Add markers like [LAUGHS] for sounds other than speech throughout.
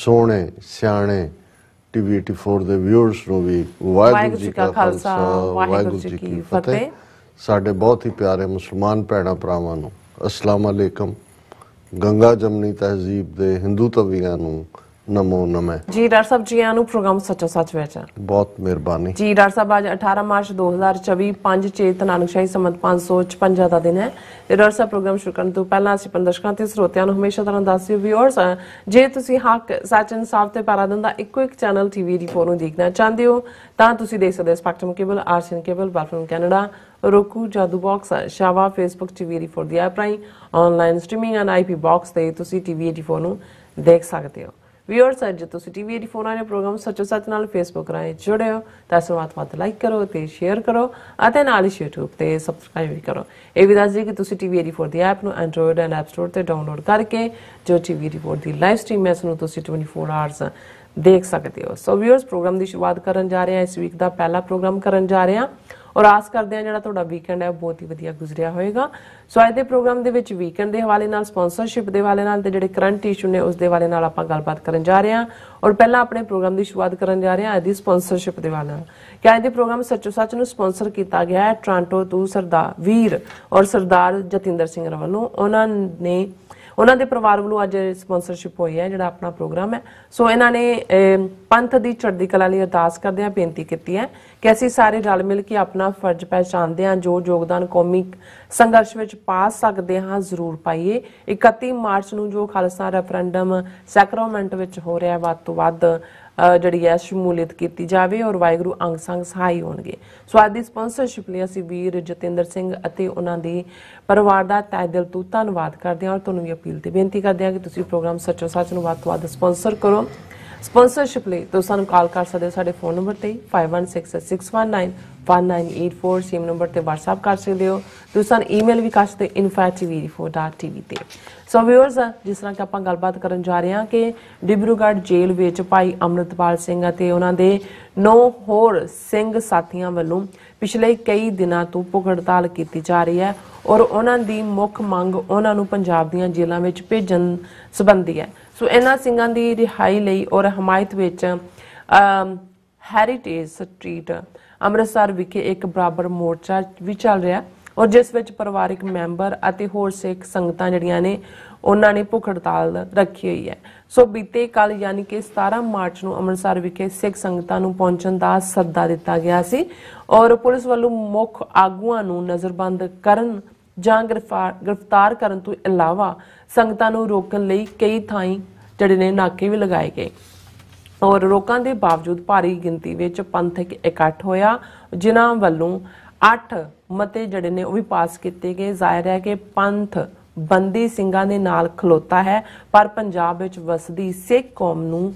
ਸੋਹਣੇ ਸਿਆਣੇ ਟੀਵੀ 84 ਦੇ ਵਿਊਅਰਸ ਨੂੰ ਵੀ ਵਾਹਿਗੁਰੂ ਜੀ ਕਾ ਖਾਲਸਾ ਵਾਹਿਗੁਰੂ ਜੀ ਕੀ ਫਤਿਹ ਸਾਡੇ ਬਹੁਤ ਹੀ ਪਿਆਰੇ ਮੁਸਲਮਾਨ ਭੈਣਾ ਭਰਾਵਾਂ ਨੂੰ ਅਸਲਾਮ ਅਲੈਕਮ ਗੰਗਾ ਜਮਨੀ ਤਹਿਜ਼ੀਬ ਦੇ ਹਿੰਦੂ ਤਵੀਆਂ ਨੂੰ ਨਮੋ ਨਮੇ ਜੀ ਡਾਕਟਰ ਸਾਹਿਬ ਜੀ ਆਨੂੰ ਪ੍ਰੋਗਰਾਮ ਸੱਚਾ ਸੱਚ ਵਿੱਚ ਬਹੁਤ ਮਿਹਰਬਾਨੀ ਜੀ ਡਾਕਟਰ ਸਾਹਿਬ ਅੱਜ 18 ਮਾਰਚ 2024 5 ਚੇਤ ਨਾਨਕਸ਼ਾਹੀ ਸਮਤ 556 ਦਾ ਦਿਨ ਹੈ ਤੇ ਡਾਕਟਰ ਸਾਹਿਬ ਪ੍ਰੋਗਰਾਮ ਸ਼ੁਰੂ ਕਰਨ ਤੋਂ ਪਹਿਲਾਂ ਅਸੀਂ ਪੰਦਰਸ਼ਕਾਂ ਤੇ ਸਰੋਤਿਆਂ ਨੂੰ ਹਮੇਸ਼ਾ ਤਰ੍ਹਾਂ ਦੱਸਿਓ ਵੀਅਰਸ ਜੇ ਤੁਸੀਂ ਹੱਕ ਸੱਚ ਇਨਸਾਫ ਤੇ ਪਾਰਾਦਨ ਦਾ ਇੱਕੋ ਇੱਕ ਚੈਨਲ ਟੀਵੀ ਰਿਪੋਰਟ ਨੂੰ ਦੇਖਣਾ ਚਾਹੁੰਦੇ ਹੋ ਤਾਂ ਤੁਸੀਂ ਦੇਖ ਸਕਦੇ ਹੋ ਸਪੈਕਟਰਮ ਕੇਬਲ ਆਰਸਨ ਕੇਬਲ ਬਾਫਰਮ ਕੈਨੇਡਾ ਰੋਕੂ ਜਾਦੂ ਬਾਕਸ ਸ਼ਾਵਾ ਫੇਸਬੁੱਕ ਟੀਵੀ ਰਿਪੋਰਟ ਦੀ app online streaming and IP box ਤੇ ਤੁਸੀਂ ਟੀਵੀ ਰਿਪੋਰਟ ਨੂੰ ਦੇਖ ਸਕਦੇ ਹੋ ਵਿਅਰਸ ਅੱਜ ਤੁਸੀਂ ਟੀਵੀ 84 ਆਨੇ ਪ੍ਰੋਗਰਾਮ ਸੱਚੋ ਸੱਚ ਨਾਲ ਫੇਸਬੁੱਕ ਰਾਹੀਂ ਜੁੜਿਓ ਤਾਂ ਸਮਾਤ ਮਤ ਲਾਈਕ ਕਰੋ ਤੇ ਸ਼ੇਅਰ ਕਰੋ ਅਤੇ ਨਾਲ ਹੀ YouTube ਤੇ ਸਬਸਕ੍ਰਾਈਬ ਵੀ ਕਰੋ ਇਹ ਵੀ ਦੱਸ ਦਈਏ ਕਿ ਤੁਸੀਂ ਟੀਵੀ 84 ਦੀ ਐਪ ਨੂੰ ਐਂਡਰੋਇਡ ਐਂਡ ਐਪ ਸਟੋਰ ਤੇ ਡਾਊਨਲੋਡ ਕਰਕੇ ਜੋ ਟੀਵੀ 84 ਦੀ ਲਾਈਵ ਸਟ੍ਰੀਮ ਐਸ ਨੂੰ ਤੁਸੀਂ 24 ਆਵਰਸ ਦੇਖ ਸਕਦੇ ਹੋ ਸੋ ਵਿਅਰਸ ਪ੍ਰੋਗਰਾਮ ਦੀ ਸ਼ੁਰੂਆਤ ਕਰਨ ਜਾ ਰਹੇ ਹਾਂ ਇਸ ਵੀਕ ਦਾ ਪਹਿਲਾ ਪ੍ਰੋਗਰਾਮ ਕਰਨ ਜਾ ਰਹੇ ਹਾਂ ਔਰ ਆਸ ਕਰਦੇ ਹਾਂ ਜਿਹੜਾ ਤੁਹਾਡਾ ਵੀਕਐਂਡ ਹੈ ਬਹੁਤ ਹੀ ਵਧੀਆ ਗੁਜ਼ਰਿਆ ਹੋਵੇਗਾ ਸੋ ਅੱਜ ਦੇ ਪ੍ਰੋਗਰਾਮ ਦੇ ਵਿੱਚ ਵੀਕਐਂਡ ਦੇ ਹਵਾਲੇ ਨਾਲ ਸਪਾਂਸਰਸ਼ਿਪ ਦੇ ਹਵਾਲੇ ਨਾਲ ਤੇ ਜਿਹੜੇ ਕਰੰਟ ਇਸ਼ੂ ਨੇ ਉਸ ਦੇ ਹਵਾਲੇ ਨਾਲ ਆਪਾਂ ਗੱਲਬਾਤ ਕਰਨ ਜਾ ਰਹੇ ਹਾਂ ਔਰ ਪਹਿਲਾਂ ਆਪਣੇ ਪ੍ਰੋਗਰਾਮ ਦੀ ਸ਼ੁਰੂਆਤ ਕਰਨ ਜਾ ਰਹੇ ਹਾਂ ਅੱਜ ਦੀ ਸਪਾਂਸਰਸ਼ਿਪ ਦੇ ਹਵਾਲੇ ਨਾਲ ਕਿ ਅੱਜ ਦੇ ਪ੍ਰੋਗਰਾਮ ਸੱਚੋ ਸੱਚ ਨੂੰ ਸਪਾਂਸਰ ਕੀਤਾ ਗਿਆ ਹੈ ਟ੍ਰਾਂਟੋ ਤੋਂ ਸਰਦਾਰ ਵੀਰ ਔਰ ਸਰਦਾਰ ਜਤਿੰਦਰ ਸਿੰਘ ਰਵਲੋਂ ਉਹਨਾਂ ਨੇ ਉਹਨਾਂ ਦੇ ਪਰਿਵਾਰ ਵੱਲੋਂ ਅੱਜ ਸਪਾਂਸਰਸ਼ਿਪ ਹੋਈ ਹੈ ਜਿਹੜਾ ਆਪਣਾ ਪ੍ਰੋਗਰਾਮ ਹੈ ਸੋ ਇਹਨਾਂ ਨੇ ਪੰਥ ਦੀ ਚੜ੍ਹਦੀ ਕਲਾ ਲਈ ਅਰਦਾਸ ਕਰਦੇ ਆ ਬੇਨਤੀ ਕੀਤੀ ਹੈ ਕਿ ਅਸੀਂ ਸਾਰੇ ਰਲ ਮਿਲ ਕੇ ਆਪਣਾ ਫਰਜ਼ ਪਹਿਚਾਨਦੇ ਹਾਂ ਜੋ ਯੋਗਦਾਨ ਕੌਮੀ ਸੰਘਰਸ਼ ਵਿੱਚ ਪਾ ਸਕਦੇ ਹਾਂ ਜ਼ਰੂਰ ਪਾਈਏ 31 ਮਾਰਚ ਨੂੰ ਜੋ ਖਾਲਸਾ ਰੈਫਰੈਂਡਮ ਸੈਕਰਮੈਂਟ ਵਿੱਚ ਹੋ ਰਿਹਾ ਵੱਧ ਤੋਂ ਵੱਧ ਜਿਹੜੀ ਹੈ ਸ਼ਮੂਲੀਅਤ ਕੀਤੀ ਜਾਵੇ ਔਰ ਵਾਹਿਗੁਰੂ ਅੰਗ ਸੰਗ ਸਹਾਈ ਹੋਣਗੇ ਸੋ ਅੱਜ ਦੀ ਸਪਾਂਸਰਸ਼ਿਪ ਲਈ ਅਸੀਂ ਵੀਰ ਜਤਿੰਦਰ ਸਿੰਘ ਅਤੇ ਉਹਨਾਂ ਦੇ ਪਰਿਵਾਰ ਦਾ ਤਹਿ ਦਿਲ ਤੋਂ ਧੰਨਵਾਦ ਕਰਦੇ ਹਾਂ ਔਰ ਤੁਹਾਨੂੰ ਵੀ ਅਪੀਲ ਤੇ ਬੇਨਤੀ ਕਰਦੇ ਹਾਂ ਕਿ ਤੁਸੀਂ ਪ੍ਰੋਗਰਾਮ ਸੱਚੋ ਸੱਚ ਨੂੰ ਵੱਧ ਤੋਂ ਵੱਧ ਸਪਾਂਸਰ ਕਰੋ ਸਪਾਂਸਰਸ਼ਿਪ ਲਈ ਤੁਸੀਂ ਸਾਨੂੰ ਕਾਲ ਕਰ ਸਕਦੇ ਹੋ ਸਾਡੇ ਫੋਨ ਨੰਬਰ ਤੇ 5166191984 ਸੇਮ ਨੰਬਰ ਤੇ WhatsApp ਕਰ ਸਕਦੇ ਹੋ ਤੁਸੀਂ ਸਾਨੂੰ ਈਮੇਲ ਵੀ ਕਰ ਸਕਦੇ info@tv4.tv ਤੇ ਸੋ ਵਿਊਅਰਸ ਜਿਸ ਤਰ੍ਹਾਂ ਕਿ ਆਪਾਂ ਗੱਲਬਾਤ ਕਰਨ ਜਾ ਰਹੇ ਹਾਂ ਕਿ ਡਿਬਰੂਗੜ੍ਹ ਜੇਲ੍ਹ ਵਿੱਚ ਭਾਈ ਅਮਰਤਪਾਲ ਸਿੰਘ ਅਤੇ ਉਹਨਾਂ ਦੇ ਨੌ ਹੋਰ ਸਿੰਘ ਸਾਥੀਆਂ ਵੱਲੋਂ ਪਿਛਲੇ ਕਈ ਦਿਨਾਂ ਤੋਂ ਭੁਗਤਤਾਲ ਕੀਤੀ ਜਾ ਰਹੀ ਹੈ ਔਰ ਉਹਨਾਂ ਦੀ ਮੁੱਖ ਮੰਗ ਉਹਨਾਂ ਨੂੰ ਪੰਜਾਬ ਦੀਆਂ ਜੇਲ੍ਹਾਂ ਵਿੱਚ ਭੇਜਣ ਸੰਬੰਧੀ ਹੈ ਸੋ ਇਹਨਾਂ ਸਿੰਘਾਂ ਦੀ ਰਿਹਾਈ ਲਈ ਔਰ ਹਮਾਇਤ ਵਿੱਚ ਹੈਰੀਟੇਜ ਸਟਰੀਟ ਅੰਮ੍ਰਿਤਸਰ ਵਿਖੇ ਇੱਕ ਬਰਾਬਰ ਮੋਰਚਾ ਵੀ ਚੱਲ ਰਿਹਾ ਔਰ ਜਿਸ ਵਿੱਚ ਪਰਿਵਾਰਿਕ ਮੈਂਬਰ ਅਤੇ ਹੋਰ ਸਿੱਖ ਸੰਗਤਾਂ ਜਿਹੜੀਆਂ ਨੇ ਉਹਨਾਂ ਨੇ ਭੁੱਖ ਹੜਤਾਲ ਰੱਖੀ ਹੋਈ ਹੈ ਸੋ ਬੀਤੇ ਕੱਲ ਯਾਨੀ ਕਿ 17 ਮਾਰਚ ਨੂੰ ਅੰਮ੍ਰਿਤਸਰ ਵਿਖੇ ਸਿੱਖ ਸੰਗਤਾਂ ਨੂੰ ਪਹੁੰਚਣ ਦਾ ਸੱਦਾ ਦਿੱਤਾ ਗਿਆ ਸੀ ਔਰ ਪੁਲਿਸ ਵੱਲੋਂ ਮੁੱਖ ਆਗੂਆਂ ਨੂੰ ਨਜ਼ਰਬੰਦ ਕਰਨ ਜਾਂ ਗ੍ਰਿਫਤਾਰ ਕਰਨ ਤੋਂ ਇਲਾਵਾ ਸੰਗਤਾਂ ਨੂੰ ਰੋਕਣ ਲਈ ਕਈ ਥਾਈਂ ਜਿਹੜੇ ਨੇ ਨਾਕੇ ਵੀ ਲਗਾਏ ਗਏ ਔਰ ਰੋਕਾਂ ਦੇ ਬਾਵਜੂਦ ਭਾਰੀ ਗਿਣਤੀ ਵਿੱਚ ਪੰਥਕ ਇਕੱਠ ਹੋਇਆ ਜਿਨ੍ਹਾਂ ਵੱਲੋਂ 8 ਮਤੇ ਜਿਹੜੇ ਨੇ ਉਹ ਵੀ ਪਾਸ ਕੀਤੇ ਗਏ ਜ਼ਾਹਿਰ ਹੈ ਕਿ ਪੰਥ ਬੰਦੀ ਸਿੰਘਾਂ ਦੇ ਨਾਲ ਖਲੋਤਾ ਹੈ ਪਰ ਪੰਜਾਬ ਵਿੱਚ ਵਸਦੀ ਸਿੱਖ ਕੌਮ ਨੂੰ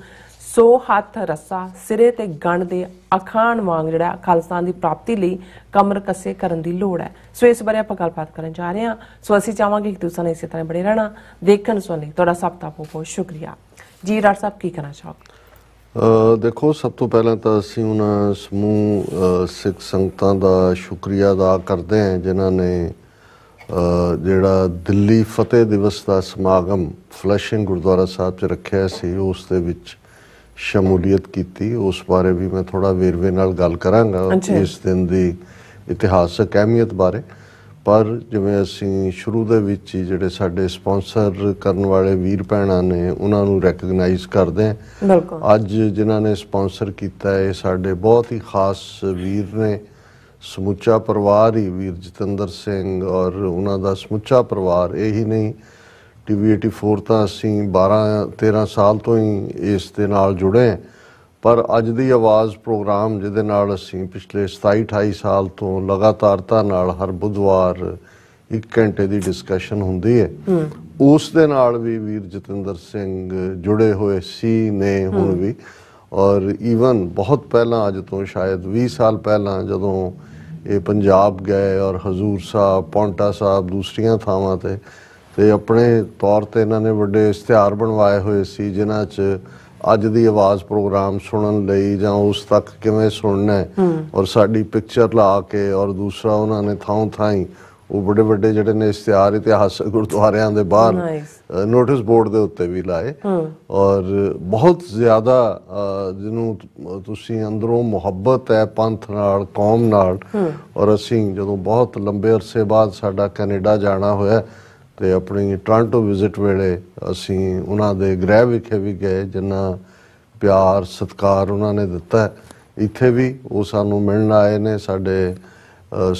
ਸੋ ਹੱਥ ਰੱਸਾ ਸਿਰੇ ਤੇ ਗਣ ਦੇ ਅਖਾਣ ਵਾਂਗ ਜਿਹੜਾ ਖਾਲਸਾ ਦੀ ਪ੍ਰਾਪਤੀ ਲਈ ਕਮਰ ਕੱਸੇ ਕਰਨ ਦੀ ਲੋੜ ਹੈ ਸੋ ਇਸ ਬਾਰੇ ਆਪਾਂ ਗੱਲਬਾਤ ਕਰਨ ਜਾ ਰਹੇ ਹਾਂ ਸੋ ਅਸੀਂ ਚਾਹਾਂਗੇ ਕਿ ਤੁਸੀਂ ਇਸੇ ਤਰ੍ਹਾਂ ਬਣੇ ਰਹਿਣਾ ਦੇਖਣ ਸੁਣ ਲਈ ਤੁਹਾਡਾ ਸਭ ਦਾ ਬਹੁਤ ਬਹੁਤ ਸ਼ੁਕਰੀਆ ਜੀ ਡਾਕਟਰ ਸਾਹਿਬ ਕੀ ਕਹਿਣਾ ਚਾਹੋਗੇ ਦੇਖੋ ਸਭ ਤੋਂ ਪਹਿਲਾਂ ਤਾਂ ਅਸੀਂ ਉਹਨਾਂ ਸਮੂਹ ਸਿੱਖ ਸੰਗਤਾਂ ਦਾ ਸ਼ੁਕਰੀਆ ਅਦਾ ਕਰਦੇ ਹਾਂ ਜਿਨ੍ਹਾਂ ਨੇ ਜਿਹੜਾ ਦਿੱਲੀ ਫਤਿਹ ਦਿਵਸ ਦਾ ਸਮਾਗਮ ਫਲਸ਼ਿੰਗ ਗੁਰਦੁਆਰਾ ਸਾਹਿਬ 'ਚ ਰੱਖਿਆ ਸੀ ਉਸ ਦੇ ਵਿੱਚ ਸ਼ਮੂਲੀਅਤ ਕੀਤੀ ਉਸ ਬਾਰੇ ਵੀ ਮੈਂ ਥੋੜਾ ਵੇਰਵੇ ਨਾਲ ਗੱਲ ਕਰਾਂਗਾ ਇਸ ਦਿਨ ਦੀ ਇਤਿਹਾਸਕ ਅਹਿਮੀਅਤ ਬਾਰੇ ਪਰ ਜਿਵੇਂ ਅਸੀਂ ਸ਼ੁਰੂ ਦੇ ਵਿੱਚ ਹੀ ਜਿਹੜੇ ਸਾਡੇ ਸਪான்ਸਰ ਕਰਨ ਵਾਲੇ ਵੀਰ ਭੈਣਾਂ ਨੇ ਉਹਨਾਂ ਨੂੰ ਰੈਕਗਨਾਈਜ਼ ਕਰਦੇ ਹਾਂ ਅੱਜ ਜਿਨ੍ਹਾਂ ਨੇ ਸਪான்ਸਰ ਕੀਤਾ ਹੈ ਸਾਡੇ ਬਹੁਤ ਹੀ ਖਾਸ ਵੀਰ ਨੇ ਸਮੁੱਚਾ ਪਰਿਵਾਰ ਹੀ ਵੀਰ ਜਤਿੰਦਰ ਸਿੰਘ ਔਰ ਉਹਨਾਂ ਦਾ ਸਮੁੱਚਾ ਪਰਿਵਾਰ ਇਹੀ ਨਹੀਂ ਟੀਵੀ 84 ਤਾਂ ਅਸੀਂ 12 13 ਸਾਲ ਤੋਂ ਹੀ ਇਸ ਦੇ ਨਾਲ ਜੁੜੇ ਪਰ ਅੱਜ ਦੀ ਆਵਾਜ਼ ਪ੍ਰੋਗਰਾਮ ਜਿਹਦੇ ਨਾਲ ਅਸੀਂ ਪਿਛਲੇ 27 28 ਸਾਲ ਤੋਂ ਲਗਾਤਾਰਤਾ ਨਾਲ ਹਰ ਬੁੱਧਵਾਰ 1 ਘੰਟੇ ਦੀ ਡਿਸਕਸ਼ਨ ਹੁੰਦੀ ਹੈ ਉਸ ਦੇ ਨਾਲ ਵੀ ਵੀਰ ਜਤਿੰਦਰ ਸਿੰਘ ਜੁੜੇ ਹੋਏ ਸੀ ਨੇ ਹੁਣ ਵੀ ਔਰ ਈਵਨ ਬਹੁਤ ਪਹਿਲਾਂ ਅੱਜ ਤੋਂ ਸ਼ਾਇਦ 20 ਸਾਲ ਪਹਿਲਾਂ ਜਦੋਂ ਇਹ ਪੰਜਾਬ ਗਏ ਔਰ ਹਜ਼ੂਰ ਸਾਹਿਬ ਪੌਂਟਾ ਸਾਹਿਬ ਦੂਸਰੀਆਂ ਥਾਵਾਂ ਤੇ ਤੇ ਆਪਣੇ ਤੌਰ ਤੇ ਇਹਨਾਂ ਨੇ ਵੱਡੇ ਇਸ਼ਤਿਹਾਰ ਬਣਵਾਏ ਹੋਏ ਸੀ ਜਿਨ੍ਹਾਂ 'ਚ ਅੱਜ ਦੀ ਆਵਾਜ਼ ਪ੍ਰੋਗਰਾਮ ਸੁਣਨ ਲਈ ਜਾਂ ਉਸ ਤੱਕ ਕਿਵੇਂ ਸੁਣਨਾ ਹੈ ਔਰ ਸਾਡੀ ਪਿਕਚਰ ਲਾ ਕੇ ਔਰ ਦੂਸਰਾ ਉਹਨਾਂ ਨੇ ਥਾਂ ਥਾਂ ਉਹ ਵੱਡੇ ਵੱਡੇ ਜਿਹੜੇ ਨੇ ਇਸ਼ਤਿਹਾਰ ਇਤਿਹਾਸਕ ਗੁਰਦੁਆਰਿਆਂ ਦੇ ਬਾਹਰ ਨੋਟਿਸ ਬੋਰਡ ਦੇ ਉੱਤੇ ਵੀ ਲਾਏ ਔਰ ਬਹੁਤ ਜ਼ਿਆਦਾ ਜਿਹਨੂੰ ਤੁਸੀਂ ਅੰਦਰੋਂ ਮੁਹੱਬਤ ਹੈ ਪੰਥ ਨਾਲ ਕੌਮ ਨਾਲ ਔਰ ਅਸੀਂ ਜਦੋਂ ਬਹੁਤ ਲੰਬੇ ਅਰਸੇ ਬਾਅਦ ਸਾਡਾ ਕੈਨੇਡਾ ਜਾਣਾ ਹੋਇਆ ਤੇ ਆਪਣੀ ਟ੍ਰਾਂਟੋ ਵਿਜ਼ਿਟ ਵੇਲੇ ਅਸੀਂ ਉਹਨਾਂ ਦੇ ਗ੍ਰਹਿ ਵਿਖੇ ਵੀ ਗਏ ਜਿੰਨਾ ਪਿਆਰ ਸਤਿਕਾਰ ਉਹਨਾਂ ਨੇ ਦਿੱਤਾ ਇੱਥੇ ਵੀ ਉਹ ਸਾਨੂੰ ਮਿਲਣ ਆਏ ਨੇ ਸਾਡੇ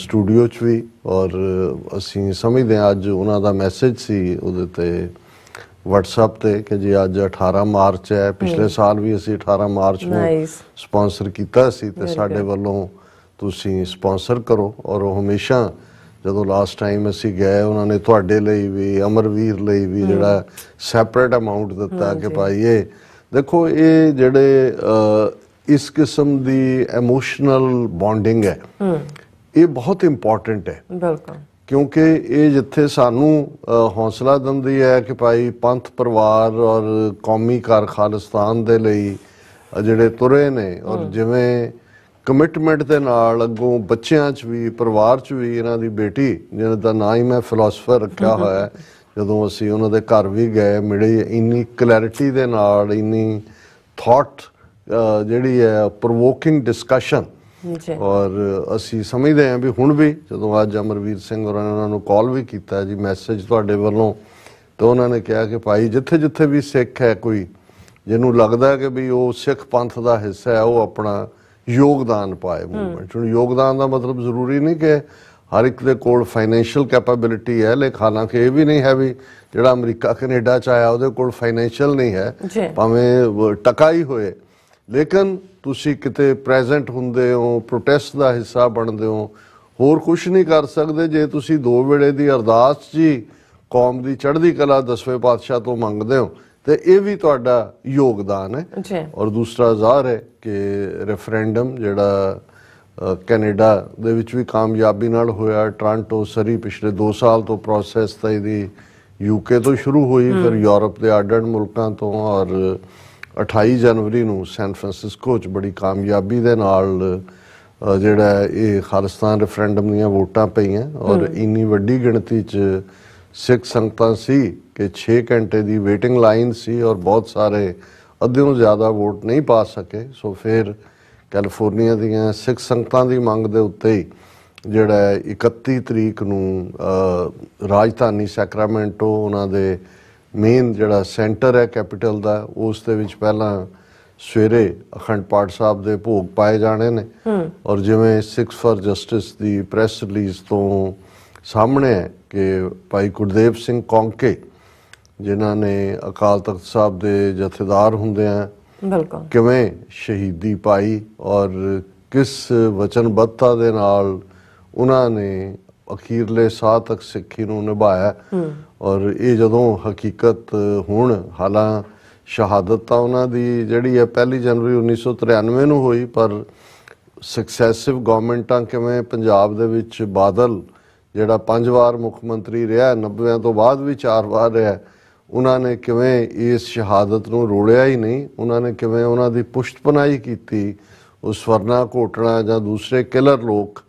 ਸਟੂਡੀਓ 'ਚ ਵੀ ਔਰ ਅਸੀਂ ਸਮਝਦੇ ਹਾਂ ਅੱਜ ਉਹਨਾਂ ਦਾ ਮੈਸੇਜ ਸੀ ਉਹਦੇ ਤੇ WhatsApp ਤੇ ਕਿ ਜੀ ਅੱਜ 18 ਮਾਰਚ ਹੈ ਪਿਛਲੇ ਸਾਲ ਵੀ ਅਸੀਂ 18 ਮਾਰਚ ਨੂੰ ਸਪான்ਸਰ ਕੀਤਾ ਸੀ ਤੇ ਸਾਡੇ ਵੱਲੋਂ ਤੁਸੀਂ ਸਪான்ਸਰ ਕਰੋ ਔਰ ਉਹ ਹਮੇਸ਼ਾ ਜਦੋਂ ਲਾਸਟ ਟਾਈਮ ਅਸੀਂ ਗਏ ਉਹਨਾਂ ਨੇ ਤੁਹਾਡੇ ਲਈ ਵੀ ਅਮਰਵੀਰ ਲਈ ਵੀ ਜਿਹੜਾ ਸੈਪਰੇਟ ਅਮਾਉਂਟ ਦਿੱਤਾ ਕਿ ਭਾਈ ਇਹ ਦੇਖੋ ਇਹ ਜਿਹੜੇ ਇਸ ਕਿਸਮ ਦੀ ਇਮੋਸ਼ਨਲ ਬੌਂਡਿੰਗ ਹੈ ਇਹ ਬਹੁਤ ਇੰਪੋਰਟੈਂਟ ਹੈ ਬਿਲਕੁਲ ਕਿਉਂਕਿ ਇਹ ਜਿੱਥੇ ਸਾਨੂੰ ਹੌਸਲਾ ਦਿੰਦੀ ਹੈ ਕਿ ਭਾਈ ਪੰਥ ਪਰਿਵਾਰ ਔਰ ਕੌਮੀ ਕਾਰ ਦੇ ਲਈ ਜਿਹੜੇ ਤੁਰੇ ਨੇ ਔਰ ਜਿਵੇਂ ਕਮਿਟਮੈਂਟ ਦੇ ਨਾਲ ਅੱਗੋਂ ਬੱਚਿਆਂ 'ਚ ਵੀ ਪਰਿਵਾਰ 'ਚ ਵੀ ਇਹਨਾਂ ਦੀ ਬੇਟੀ ਜਿਹਨਾਂ ਦਾ ਨਾਮ ਹੀ ਮੈਂ ਫਿਲਾਸਫਰ ਰੱਖਿਆ ਹੋਇਆ ਜਦੋਂ ਅਸੀਂ ਉਹਨਾਂ ਦੇ ਘਰ ਵੀ ਗਏ ਮਿਲੇ ਇੰਨੀ ਕਲੈਰਿਟੀ ਦੇ ਨਾਲ ਇੰਨੀ ਥਾਟ ਜਿਹੜੀ ਹੈ ਪ੍ਰੋਵੋਕਿੰਗ ਡਿਸਕਸ਼ਨ ਜੀ ਔਰ ਅਸੀਂ ਸਮਝਦੇ ਹਾਂ ਵੀ ਹੁਣ ਵੀ ਜਦੋਂ ਅੱਜ ਅਮਰਵੀਰ ਸਿੰਘ ਹੋਰਾਂ ਨੇ ਉਹਨਾਂ ਨੂੰ ਕਾਲ ਵੀ ਕੀਤਾ ਜੀ ਮੈਸੇਜ ਤੁਹਾਡੇ ਵੱਲੋਂ ਤਾਂ ਉਹਨਾਂ ਨੇ ਕਿਹਾ ਕਿ ਭਾਈ ਜਿੱਥੇ ਜਿੱਥੇ ਵੀ ਸਿੱਖ ਹੈ ਕੋਈ ਜਿਹਨੂੰ ਲੱਗਦਾ ਹੈ ਕਿ ਵੀ ਉਹ ਸਿੱਖ ਪੰਥ ਦਾ ਹਿੱਸਾ ਹੈ ਉਹ ਆਪਣਾ ਯੋਗਦਾਨ ਪਾਏ ਮੂਵਮੈਂਟ ਨੂੰ ਯੋਗਦਾਨ ਦਾ ਮਤਲਬ ਜ਼ਰੂਰੀ ਨਹੀਂ ਕਿ ਹਰ ਇੱਕ ਦੇ ਕੋਲ ਫਾਈਨੈਂਸ਼ੀਅਲ ਕੈਪੇਬਿਲਿਟੀ ਹੈ ਲੇਕਿਨ ਹਾਲਾਂਕਿ ਇਹ ਵੀ ਨਹੀਂ ਹੈ ਵੀ ਜਿਹੜਾ ਅਮਰੀਕਾ ਕੈਨੇਡਾ ਚ ਆਇਆ ਉਹਦੇ ਕੋਲ ਫਾਈਨੈਂਸ਼ੀਅਲ ਨਹੀਂ ਹੈ ਭਾਵੇਂ ਟਕਾਈ ਹੋਏ ਲੇਕਿਨ ਤੁਸੀਂ ਕਿਤੇ ਪ੍ਰੈਜ਼ੈਂਟ ਹੁੰਦੇ ਹੋ ਪ੍ਰੋਟੈਸਟ ਦਾ ਹਿੱਸਾ ਬਣਦੇ ਹੋ ਹੋਰ ਕੁਝ ਨਹੀਂ ਕਰ ਸਕਦੇ ਜੇ ਤੁਸੀਂ ਦੋ ਵੇਲੇ ਦੀ ਅਰਦਾਸ ਜੀ ਕੌਮ ਦੀ ਚੜ੍ਹਦੀ ਕਲਾ ਦਸਵੇਂ ਪਾਤਸ਼ਾਹ ਤੋਂ ਮੰਗਦੇ ਹੋ ਤੇ ਇਹ ਵੀ ਤੁਹਾਡਾ ਯੋਗਦਾਨ ਹੈ ਜੀ ਔਰ ਦੂਸਰਾ ਜ਼ਾਹਰ ਹੈ ਕਿ ਰੈਫਰੈਂਡਮ ਜਿਹੜਾ ਕੈਨੇਡਾ ਦੇ ਵਿੱਚ ਵੀ ਕਾਮਯਾਬੀ ਨਾਲ ਹੋਇਆ ਟ੍ਰਾਂਟੋ ਸਰੀ ਪਿਛਲੇ 2 ਸਾਲ ਤੋਂ ਪ੍ਰੋਸੈਸ ਤਾਂ ਇਹਦੀ ਯੂਕੇ ਤੋਂ ਸ਼ੁਰੂ ਹੋਈ ਫਿਰ ਯੂਰਪ ਦੇ ਆਰਡਰ ਮੁਲਕਾਂ ਤੋਂ ਔਰ 28 ਜਨਵਰੀ ਨੂੰ ਸੈਨ ਫਰਾਂਸਿਸਕੋ 'ਚ ਬੜੀ ਕਾਮਯਾਬੀ ਦੇ ਨਾਲ ਜਿਹੜਾ ਇਹ ਖਾਲਿਸਤਾਨ ਰੈਫਰੈਂਡਮ ਦੀਆਂ ਵੋਟਾਂ ਪਈਆਂ ਔਰ ਇੰਨੀ ਵੱਡੀ ਗਿਣਤੀ 'ਚ ਸਿੱਖ ਸੰਗਤਾਂ ਸੀ ਕਿ 6 ਘੰਟੇ ਦੀ ਵੇਟਿੰਗ ਲਾਈਨ ਸੀ ਔਰ ਬਹੁਤ ਸਾਰੇ ਅੱਧਿਓਂ ਜ਼ਿਆਦਾ ਵੋਟ ਨਹੀਂ ਪਾ ਸਕੇ ਸੋ ਫਿਰ ਕੈਲੀਫੋਰਨੀਆ ਦੀਆਂ ਸਿੱਖ ਸੰਗਤਾਂ ਦੀ ਮੰਗ ਦੇ ਉੱਤੇ ਹੀ ਜਿਹੜਾ 31 ਤਰੀਕ ਨੂੰ ਰਾਜਧਾਨੀ ਸੈਕਰਾਮੈਂਟੋ ਉਹਨਾਂ ਦੇ ਮੇਨ ਜਿਹੜਾ ਸੈਂਟਰ ਹੈ ਕੈਪੀਟਲ ਦਾ ਉਸ ਦੇ ਵਿੱਚ ਪਹਿਲਾਂ ਸਵੇਰੇ ਅਖੰਡ ਪਾਠ ਸਾਹਿਬ ਦੇ ਭੋਗ ਪਾਏ ਜਾਣੇ ਨੇ ਔਰ ਜਿਵੇਂ 6 ਫਾਰ ਜਸਟਿਸ ਦੀ ਪ੍ਰੈਸ ਰਿਲੀਜ਼ ਤੋਂ ਸਾਹਮਣੇ ਹੈ ਕਿ ਭਾਈ ਗੁਰਦੇਵ ਸਿੰਘ ਕੌਂਕੇ ਜਿਨ੍ਹਾਂ ਨੇ ਅਕਾਲ ਤਖਤ ਸਾਹਿਬ ਦੇ ਜਥੇਦਾਰ ਹੁੰਦੇ ਆ ਬਿਲਕੁਲ ਕਿਵੇਂ ਸ਼ਹੀਦੀ ਪਾਈ ਔਰ ਕਿਸ ਵਚਨਬੱਧਤਾ ਦੇ ਨਾਲ ਉਹਨਾਂ ਨੇ ਅਖੀਰਲੇ ਸਾਹ ਤੱਕ ਸਿੱਖੀ ਨੂੰ ਨਿਭਾਇਆ ਔਰ ਇਹ ਜਦੋਂ ਹਕੀਕਤ ਹੁਣ ਹਾਲਾਂ ਸ਼ਹਾਦਤ ਤਾਂ ਉਹਨਾਂ ਦੀ ਜਿਹੜੀ ਹੈ ਪਹਿਲੀ ਜਨਵਰੀ 1993 ਨੂੰ ਹੋਈ ਪਰ ਸਕਸੈਸਿਵ ਗਵਰਨਮੈਂਟਾਂ ਕਿਵੇਂ ਪੰਜਾਬ ਦੇ ਵਿੱਚ ਬਾਦਲ ਜਿਹੜਾ ਪੰਜ ਵਾਰ ਮੁੱਖ ਮੰਤਰੀ ਰਿਹਾ 90 ਤੋਂ ਬਾਅਦ ਵੀ ਚਾਰ ਵਾਰ ਰਿਹਾ ਉਹਨਾਂ ਨੇ ਕਿਵੇਂ ਇਸ ਸ਼ਹਾਦਤ ਨੂੰ ਰੋੜਿਆ ਹੀ ਨਹੀਂ ਉਹਨਾਂ ਨੇ ਕਿਵੇਂ ਉਹਨਾਂ ਦੀ ਪੁਸ਼ਤਪਨਾਈ ਕੀਤੀ ਉਸ ਸਵਰਨਾ ਕੋਟਣਾ ਜਾਂ ਦੂਸਰੇ ਕਿਲਰ ਲੋਕ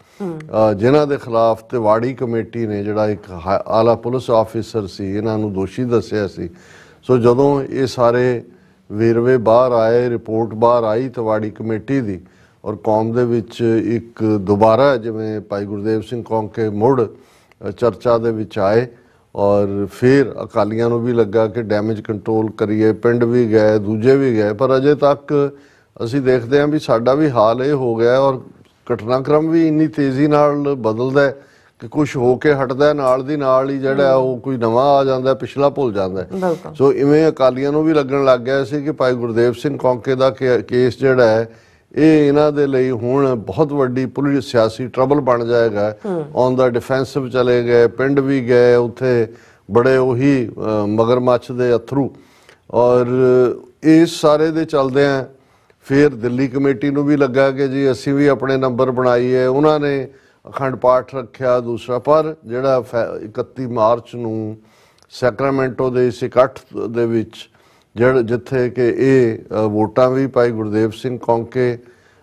ਜਿਨ੍ਹਾਂ ਦੇ ਖਿਲਾਫ ਤੇ ਵਾੜੀ ਕਮੇਟੀ ਨੇ ਜਿਹੜਾ ਇੱਕ ਆਲਾ ਪੁਲਿਸ ਆਫੀਸਰ ਸੀ ਇਹਨਾਂ ਨੂੰ ਦੋਸ਼ੀ ਦੱਸਿਆ ਸੀ ਸੋ ਜਦੋਂ ਇਹ ਸਾਰੇ ਵੇਰਵੇ ਬਾਹਰ ਆਏ ਰਿਪੋਰਟ ਬਾਹਰ ਆਈ ਤਵਾੜੀ ਕਮੇਟੀ ਦੀ ਔਰ ਕੌਮ ਦੇ ਵਿੱਚ ਇੱਕ ਦੁਬਾਰਾ ਜਿਵੇਂ ਭਾਈ ਗੁਰਦੇਵ ਸਿੰਘ ਕੌਂਕੇ ਮੁੜ ਚਰਚਾ ਦੇ ਵਿੱਚ ਆਏ ਔਰ ਫਿਰ ਅਕਾਲੀਆਂ ਨੂੰ ਵੀ ਲੱਗਾ ਕਿ ਡੈਮੇਜ ਕੰਟਰੋਲ ਕਰੀਏ ਪਿੰਡ ਵੀ ਗਏ ਦੂਜੇ ਵੀ ਗਏ ਪਰ ਅਜੇ ਤੱਕ ਅਸੀਂ ਦੇਖਦੇ ਹਾਂ ਵੀ ਸਾਡਾ ਵੀ ਹਾਲ ਇਹ ਹੋ ਗਿਆ ਔਰ ਘਟਨਾਕ੍ਰਮ ਵੀ ਇੰਨੀ ਤੇਜ਼ੀ ਨਾਲ ਬਦਲਦਾ ਹੈ ਕਿ ਕੁਝ ਹੋ ਕੇ ਹਟਦਾ ਨਾਲ ਦੀ ਨਾਲ ਹੀ ਜਿਹੜਾ ਉਹ ਕੋਈ ਨਵਾਂ ਆ ਜਾਂਦਾ ਪਿਛਲਾ ਭੁੱਲ ਜਾਂਦਾ ਸੋ ਇਵੇਂ ਅਕਾਲੀਆਂ ਨੂੰ ਵੀ ਲੱਗਣ ਲੱਗ ਗਿਆ ਸੀ ਕਿ ਭਾਈ ਗੁਰਦੇਵ ਸਿੰਘ ਕੌਂਕੇ ਦਾ ਕੇਸ ਜਿਹੜਾ ਹੈ ਇਹ ਇਹਨਾਂ ਦੇ ਲਈ ਹੁਣ ਬਹੁਤ ਵੱਡੀ ਪੁਲਿਸ ਸਿਆਸੀ ਟਰਬਲ ਬਣ ਜਾਏਗਾ ਔਨ ਦਾ ਡਿਫੈਂਸਿਵ ਚਲੇ ਗਏ ਪਿੰਡ ਵੀ ਗਏ ਉੱਥੇ ਬੜੇ ਉਹੀ ਮਗਰਮੱਛ ਦੇ ਅਥਰੂ ਔਰ ਇਸ ਸਾਰੇ ਦੇ ਚਲਦੇ ਆ ਫਿਰ ਦਿੱਲੀ ਕਮੇਟੀ ਨੂੰ ਵੀ ਲੱਗਾ ਕਿ ਜੀ ਅਸੀਂ ਵੀ ਆਪਣੇ ਨੰਬਰ ਬਣਾਈਏ ਉਹਨਾਂ ਨੇ ਅਖੰਡ ਪਾਠ ਰੱਖਿਆ ਦੂਸਰਾ ਪਰ ਜਿਹੜਾ 31 ਮਾਰਚ ਨੂੰ ਸੈਕਰਾਮੈਂਟੋ ਦੇ ਇਸ ਇਕੱਠ ਦੇ ਵਿੱਚ ਜਿਹੜਾ ਜਿੱਥੇ ਕਿ ਇਹ ਵੋਟਾਂ ਵੀ ਪਾਈ ਗੁਰਦੇਵ ਸਿੰਘ ਕੌਂਕੇ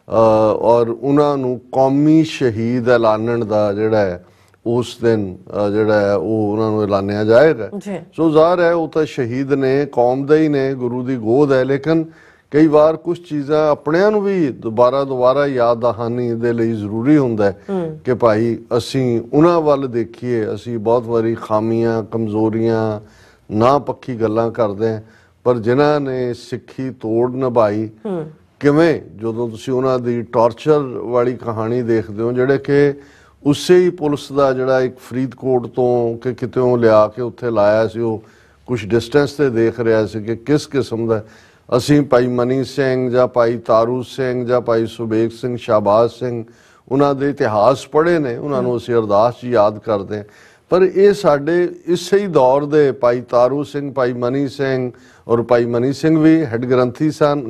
ਔਰ ਉਹਨਾਂ ਨੂੰ ਕੌਮੀ ਸ਼ਹੀਦ ਐਲਾਨਣ ਦਾ ਜਿਹੜਾ ਉਸ ਦਿਨ ਜਿਹੜਾ ਹੈ ਉਹ ਉਹਨਾਂ ਨੂੰ ਐਲਾਨਿਆ ਜਾਏਗਾ ਸੋ ਜ਼ਾਹਰ ਹੈ ਉਹ ਤਾਂ ਸ਼ਹੀਦ ਨੇ ਕੌਮ ਦੇ ਹੀ ਨੇ ਗੁਰੂ ਦੀ ਗੋਦ ਹੈ ਲੇਕਿਨ ਕਈ ਵਾਰ ਕੁਝ ਚੀਜ਼ਾਂ ਆਪਣਿਆਂ ਨੂੰ ਵੀ ਦੁਬਾਰਾ ਦੁਬਾਰਾ ਯਾਦ ਦਹਾਨੀ ਦੇ ਲਈ ਜ਼ਰੂਰੀ ਹੁੰਦਾ ਹੈ ਕਿ ਭਾਈ ਅਸੀਂ ਉਹਨਾਂ ਵੱਲ ਦੇਖੀਏ ਅਸੀਂ ਬਹੁਤ ਵਾਰੀ ਖਾਮੀਆਂ ਕਮਜ਼ੋਰੀਆਂ ਨਾ ਪੱਕੀ ਗੱਲਾਂ ਕਰਦੇ ਹਾਂ ਪਰ ਜਿਨ੍ਹਾਂ ਨੇ ਸਿੱਖੀ ਤੋੜ ਨਿਭਾਈ ਕਿਵੇਂ ਜਦੋਂ ਤੁਸੀਂ ਉਹਨਾਂ ਦੀ ਟੌਰਚਰ ਵਾਲੀ ਕਹਾਣੀ ਦੇਖਦੇ ਹੋ ਜਿਹੜੇ ਕਿ ਉਸੇ ਹੀ ਪੁਲਿਸ ਦਾ ਜਿਹੜਾ ਇੱਕ ਫਰੀਦਕੋਟ ਤੋਂ ਕਿ ਕਿਤੇੋਂ ਲਿਆ ਕੇ ਉੱਥੇ ਲਾਇਆ ਸੀ ਉਹ ਕੁਝ ਡਿਸਟੈਂਸ ਤੇ ਦੇਖ ਰਿਹਾ ਸੀ ਕਿ ਕਿਸ ਕਿਸਮ ਦਾ ਅਸੀਂ ਭਾਈ ਮਨੀ ਸਿੰਘ ਜਾਂ ਭਾਈ ਤਾਰੂ ਸਿੰਘ ਜਾਂ ਭਾਈ ਸੁਬੇਗ ਸਿੰਘ ਸ਼ਾਬਾਸ਼ ਸਿੰਘ ਉਹਨਾਂ ਦੇ ਇਤਿਹਾਸ ਪੜ੍ਹੇ ਨੇ ਉਹਨਾਂ ਨੂੰ ਅਸੀਂ ਅਰਦਾਸ ਜੀ ਯਾਦ ਕਰਦੇ ਪਰ ਇਹ ਸਾਡੇ ਇਸੇ ਹੀ ਦੌਰ ਦੇ ਭਾਈ ਤਾਰੂ ਸਿੰਘ ਭਾਈ ਮਨੀ ਸਿੰਘ ਔਰ ਭਾਈ ਮਨੀ ਸਿੰਘ ਵੀ ਹੈੱਡ ਗ੍ਰੰਥੀ ਸਨ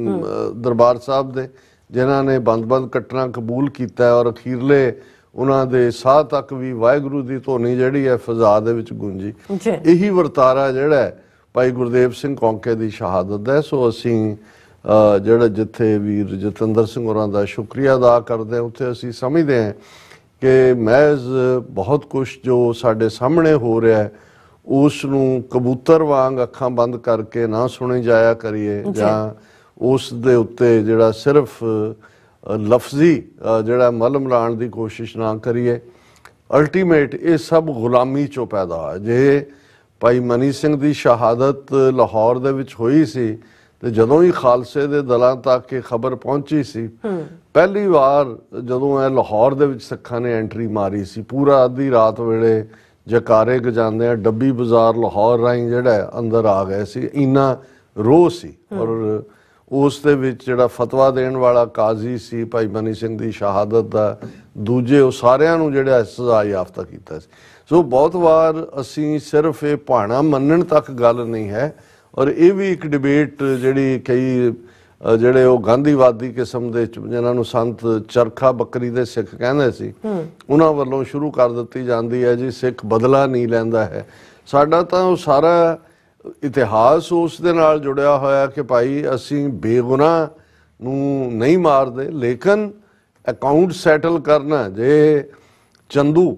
ਦਰਬਾਰ ਸਾਹਿਬ ਦੇ ਜਿਨ੍ਹਾਂ ਨੇ ਬੰਦ-ਬੰਦ ਕਟਣਾ ਕਬੂਲ ਕੀਤਾ ਔਰ ਅਖੀਰਲੇ ਉਹਨਾਂ ਦੇ ਸਾਹ ਤੱਕ ਵੀ ਵਾਹਿਗੁਰੂ ਦੀ ਧੋਨੀ ਜਿਹੜੀ ਹੈ ਫਜ਼ਾ ਦੇ ਵਿੱਚ ਗੂੰਜੀ ਇਹੀ ਵਰਤਾਰਾ ਜਿਹੜਾ ਭਾਈ ਗੁਰਦੇਵ ਸਿੰਘ ਕੌਂਕੇ ਦੀ ਸ਼ਹਾਦਤ ਹੈ ਸੋ ਅਸੀਂ ਜਿਹੜਾ ਜਿੱਥੇ ਵੀਰ ਜਤਿੰਦਰ ਸਿੰਘ ਹੋਰਾਂ ਦਾ ਸ਼ੁਕਰੀਆ ਅਦਾ ਕਰਦੇ ਹਾਂ ਉੱਥੇ ਅਸੀਂ ਸਮਝਦੇ ਹਾਂ ਕਿ ਮੈਜ਼ ਬਹੁਤ ਕੁਝ ਜੋ ਸਾਡੇ ਸਾਹਮਣੇ ਹੋ ਰਿਹਾ ਹੈ ਉਸ ਨੂੰ ਕਬੂਤਰ ਵਾਂਗ ਅੱਖਾਂ ਬੰਦ ਕਰਕੇ ਨਾ ਸੁਣੇ ਜਾਇਆ ਕਰੀਏ ਜਾਂ ਉਸ ਦੇ ਉੱਤੇ ਜਿਹੜਾ ਸਿਰਫ ਲਫ਼ਜ਼ੀ ਜਿਹੜਾ ਮਲਮ ਲਾਣ ਦੀ ਕੋਸ਼ਿਸ਼ ਨਾ ਕਰੀਏ ਅਲਟੀਮੇਟ ਇਹ ਸਭ ਗੁਲਾਮੀ ਚੋਂ ਪੈਦਾ ਹੈ ਜੇ ਭਾਈ ਮਨੀ ਸਿੰਘ ਦੀ ਸ਼ਹਾਦਤ ਲਾਹੌਰ ਦੇ ਵਿੱਚ ਹੋਈ ਸੀ ਤੇ ਜਦੋਂ ਹੀ ਖਾਲਸੇ ਦੇ ਦਲਾਂ ਤੱਕ ਇਹ ਖਬਰ ਪਹੁੰਚੀ ਸੀ ਪਹਿਲੀ ਵਾਰ ਜਦੋਂ ਇਹ ਲਾਹੌਰ ਦੇ ਵਿੱਚ ਸਖਾਂ ਨੇ ਐਂਟਰੀ ਮਾਰੀ ਸੀ ਪੂਰਾ ਅੱਧੀ ਰਾਤ ਵੇਲੇ ਜਕਾਰੇ ਗਜਾਉਂਦੇ ਆ ਡੱਬੀ ਬਾਜ਼ਾਰ ਲਾਹੌਰ ਰਾਈ ਜਿਹੜਾ ਅੰਦਰ ਆ ਗਏ ਸੀ ਇਨਾ ਰੋਹ ਸੀ ਔਰ ਉਸ ਦੇ ਵਿੱਚ ਜਿਹੜਾ ਫਤਵਾ ਦੇਣ ਵਾਲਾ ਕਾਜ਼ੀ ਸੀ ਭਾਈ ਮਨੀ ਸਿੰਘ ਦੀ ਸ਼ਹਾਦਤ ਦਾ ਦੂਜੇ ਉਹ ਸਾਰਿਆਂ ਨੂੰ ਜਿਹੜਾ ਸਜ਼ਾ ਯਾਫਤਾ ਕੀਤਾ ਸੀ ਸੋ ਬਹੁਤ ਵਾਰ ਅਸੀਂ ਸਿਰਫ ਇਹ ਪਾਣਾ ਮੰਨਣ ਤੱਕ ਗੱਲ ਨਹੀਂ ਹੈ ਔਰ ਇਹ ਵੀ ਇੱਕ ਡਿਬੇਟ ਜਿਹੜੀ ਕਈ ਜਿਹੜੇ ਉਹ ਗਾਂਧੀਵਾਦੀ ਕਿਸਮ ਦੇ ਜਿਨ੍ਹਾਂ ਨੂੰ ਸੰਤ ਚਰਖਾ ਬੱਕਰੀ ਦੇ ਸਿੱਖ ਕਹਿੰਦੇ ਸੀ ਉਹਨਾਂ ਵੱਲੋਂ ਸ਼ੁਰੂ ਕਰ ਦਿੱਤੀ ਜਾਂਦੀ ਹੈ ਜੀ ਸਿੱਖ ਬਦਲਾ ਨਹੀਂ ਲੈਂਦਾ ਹੈ ਸਾਡਾ ਤਾਂ ਉਹ ਸਾਰਾ ਇਤਿਹਾਸ ਉਸ ਦੇ ਨਾਲ ਜੁੜਿਆ ਹੋਇਆ ਕਿ ਭਾਈ ਅਸੀਂ ਬੇਗੁਨਾਹ ਨੂੰ ਨਹੀਂ ਮਾਰਦੇ ਲੇਕਿਨ ਅਕਾਊਂਟ ਸੈਟਲ ਕਰਨਾ ਜੇ ਚੰਦੂ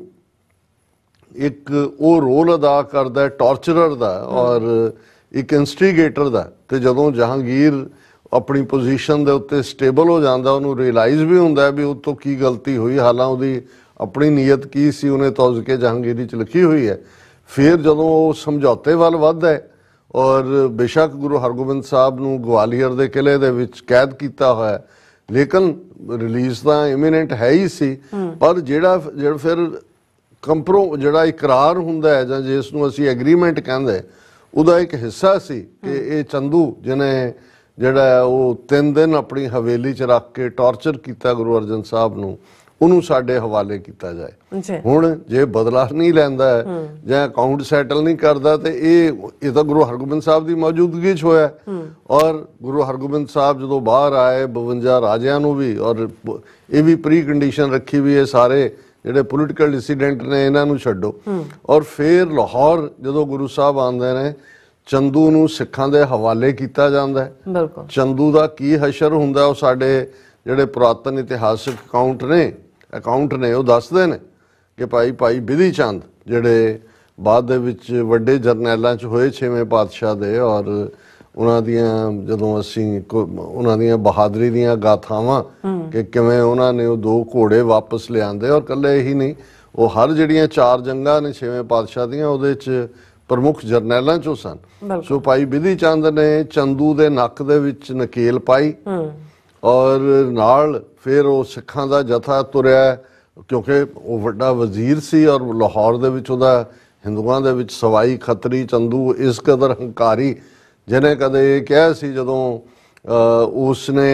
ਇੱਕ ਉਹ ਰੋਲ ਅਦਾ ਕਰਦਾ ਹੈ ਟੌਰਚਰਰ ਦਾ ਔਰ ਇੱਕ ਇਨਸਟੀਗੇਟਰ ਦਾ ਤੇ ਜਦੋਂ ਜਹਾਂਗੀਰ ਆਪਣੀ ਪੋਜੀਸ਼ਨ ਦੇ ਉੱਤੇ ਸਟੇਬਲ ਹੋ ਜਾਂਦਾ ਉਹਨੂੰ ਰਿਅਲਾਈਜ਼ ਵੀ ਹੁੰਦਾ ਵੀ ਉਹ ਤੋਂ ਕੀ ਗਲਤੀ ਹੋਈ ਹਾਲਾਂ ਉਹਦੀ ਆਪਣੀ ਨੀਅਤ ਕੀ ਸੀ ਉਹਨੇ ਤੌਜ਼ਕੇ ਜਹਾਂਗੀਰੀ ਚ ਲਿਖੀ ਹੋਈ ਹੈ ਫਿਰ ਜਦੋਂ ਉਹ ਸਮਝੌਤੇ ਵੱਲ ਵੱਧਦਾ ਹੈ ਔਰ ਬੇਸ਼ੱਕ ਗੁਰੂ ਹਰਗੋਬਿੰਦ ਸਾਹਿਬ ਨੂੰ ਗਵਾਲੀਅਰ ਦੇ ਕਿਲੇ ਦੇ ਵਿੱਚ ਕੈਦ ਕੀਤਾ ਹੋਇਆ ਹੈ ਲੇਕਿਨ ਰਿਲੀਜ਼ ਤਾਂ ਇਮੀਨੈਂਟ ਹੈ ਹੀ ਸੀ ਪਰ ਜਿਹੜਾ ਜਿਹੜਾ ਫਿਰ ਕੰਪਰੋ ਜਿਹੜਾ ਇਕਰਾਰ ਹੁੰਦਾ ਹੈ ਜਾਂ ਜਿਸ ਨੂੰ ਅਸੀਂ ਐਗਰੀਮੈਂਟ ਕਹਿੰਦੇ ਉਹਦਾ ਇੱਕ ਹਿੱਸਾ ਸੀ ਕਿ ਇਹ ਚੰਦੂ ਜਿਹਨੇ ਜਿਹੜਾ ਉਹ ਤਿੰਨ ਦਿਨ ਆਪਣੀ ਹਵੇਲੀ 'ਚ ਰੱਖ ਕੇ ਟੌਰਚਰ ਕੀਤਾ ਗੁਰੂ ਅਰਜਨ ਸਾਹਿਬ ਨੂੰ ਉਹਨੂੰ ਸਾਡੇ ਹਵਾਲੇ ਕੀਤਾ ਜਾਏ ਹੁਣ ਜੇ ਬਦਲਾ ਨਹੀਂ ਲੈਂਦਾ ਜਾਂ ਅਕਾਊਂਟ ਸੈਟਲ ਨਹੀਂ ਕਰਦਾ ਤੇ ਇਹ ਇਹ ਤਾਂ ਗੁਰੂ ਹਰਗੋਬਿੰਦ ਸਾਹਿਬ ਦੀ ਮੌਜੂਦਗੀ 'ਚ ਹੋਇਆ ਔਰ ਗੁਰੂ ਹਰਗੋਬਿੰਦ ਸਾਹਿਬ ਜਦੋਂ ਬਾਹਰ ਆਏ 52 ਰਾਜਿਆਂ ਨੂੰ ਵੀ ਔਰ ਇਹ ਵੀ ਪ੍ਰੀ ਕੰਡੀਸ਼ਨ ਰੱਖੀ ਵੀ ਇਹ ਸਾਰੇ ਜਿਹੜੇ ਪੋਲੀਟੀਕਲ ਡਿਸੀਡੈਂਟ ਨੇ ਇਹਨਾਂ ਨੂੰ ਛੱਡੋ ਔਰ ਫੇਰ ਲਾਹੌਰ ਜਦੋਂ ਗੁਰੂ ਸਾਹਿਬ ਆਉਂਦੇ ਨੇ ਚੰਦੂ ਨੂੰ ਸਿੱਖਾਂ ਦੇ ਹਵਾਲੇ ਕੀਤਾ ਜਾਂਦਾ ਹੈ ਬਿਲਕੁਲ ਚੰਦੂ ਦਾ ਕੀ ਹਸ਼ਰ ਹੁੰਦਾ ਉਹ ਸਾਡੇ ਜਿਹੜੇ ਪੁਰਾਤਨ ਇਤਿਹਾਸਿਕ ਅਕਾਊਂਟ ਨੇ ਅਕਾਊਂਟ ਨੇ ਉਹ ਦੱਸਦੇ ਨੇ ਕਿ ਭਾਈ ਭਾਈ ਬਿਧੀ ਚੰਦ ਜਿਹੜੇ ਬਾਅਦ ਦੇ ਵਿੱਚ ਵੱਡੇ ਜਰਨੈਲਾਂ 'ਚ ਹੋਏ 6ਵੇਂ ਪਾਤਸ਼ਾਹ ਦੇ ਔਰ ਉਹਨਾਂ ਦੀਆਂ ਜਦੋਂ ਅਸੀਂ ਉਹਨਾਂ ਦੀਆਂ ਬਹਾਦਰੀ ਦੀਆਂ ਗਾਥਾਵਾਂ ਕਿ ਕਿਵੇਂ ਉਹਨਾਂ ਨੇ ਉਹ ਦੋ ਘੋੜੇ ਵਾਪਸ ਲਿਆਂਦੇ ਔਰ ਕੱਲੇ ਹੀ ਨਹੀਂ ਉਹ ਹਰ ਜਿਹੜੀਆਂ ਚਾਰ ਜੰਗਾਂ ਨੇ 6ਵੇਂ ਪਾਤਸ਼ਾਹ ਦੀਆਂ ਉਹਦੇ 'ਚ ਪ੍ਰਮੁੱਖ ਜਰਨੈਲਾਂ ਚੋਂ ਸਨ ਸੋ ਭਾਈ ਬਿਧੀ ਚੰਦ ਨੇ ਚੰਦੂ ਦੇ ਨੱਕ ਦੇ ਵਿੱਚ ਨਕੇਲ ਪਾਈ ਔਰ ਨਾਲ ਫਿਰ ਉਹ ਸਿੱਖਾਂ ਦਾ ਜਥਾ ਤੁਰਿਆ ਕਿਉਂਕਿ ਉਹ ਵੱਡਾ ਵਜ਼ੀਰ ਸੀ ਔਰ ਲਾਹੌਰ ਦੇ ਵਿੱਚ ਉਹਦਾ ਹਿੰਦੂਆਂ ਦੇ ਵਿੱਚ ਸਵਾਈ ਖਤਰੀ ਚੰਦੂ ਇਸ ਕਦਰ ਹੰਕਾਰੀ ਜਿਹਨੇ ਕਦੇ ਕਿਹਾ ਸੀ ਜਦੋਂ ਉਸ ਨੇ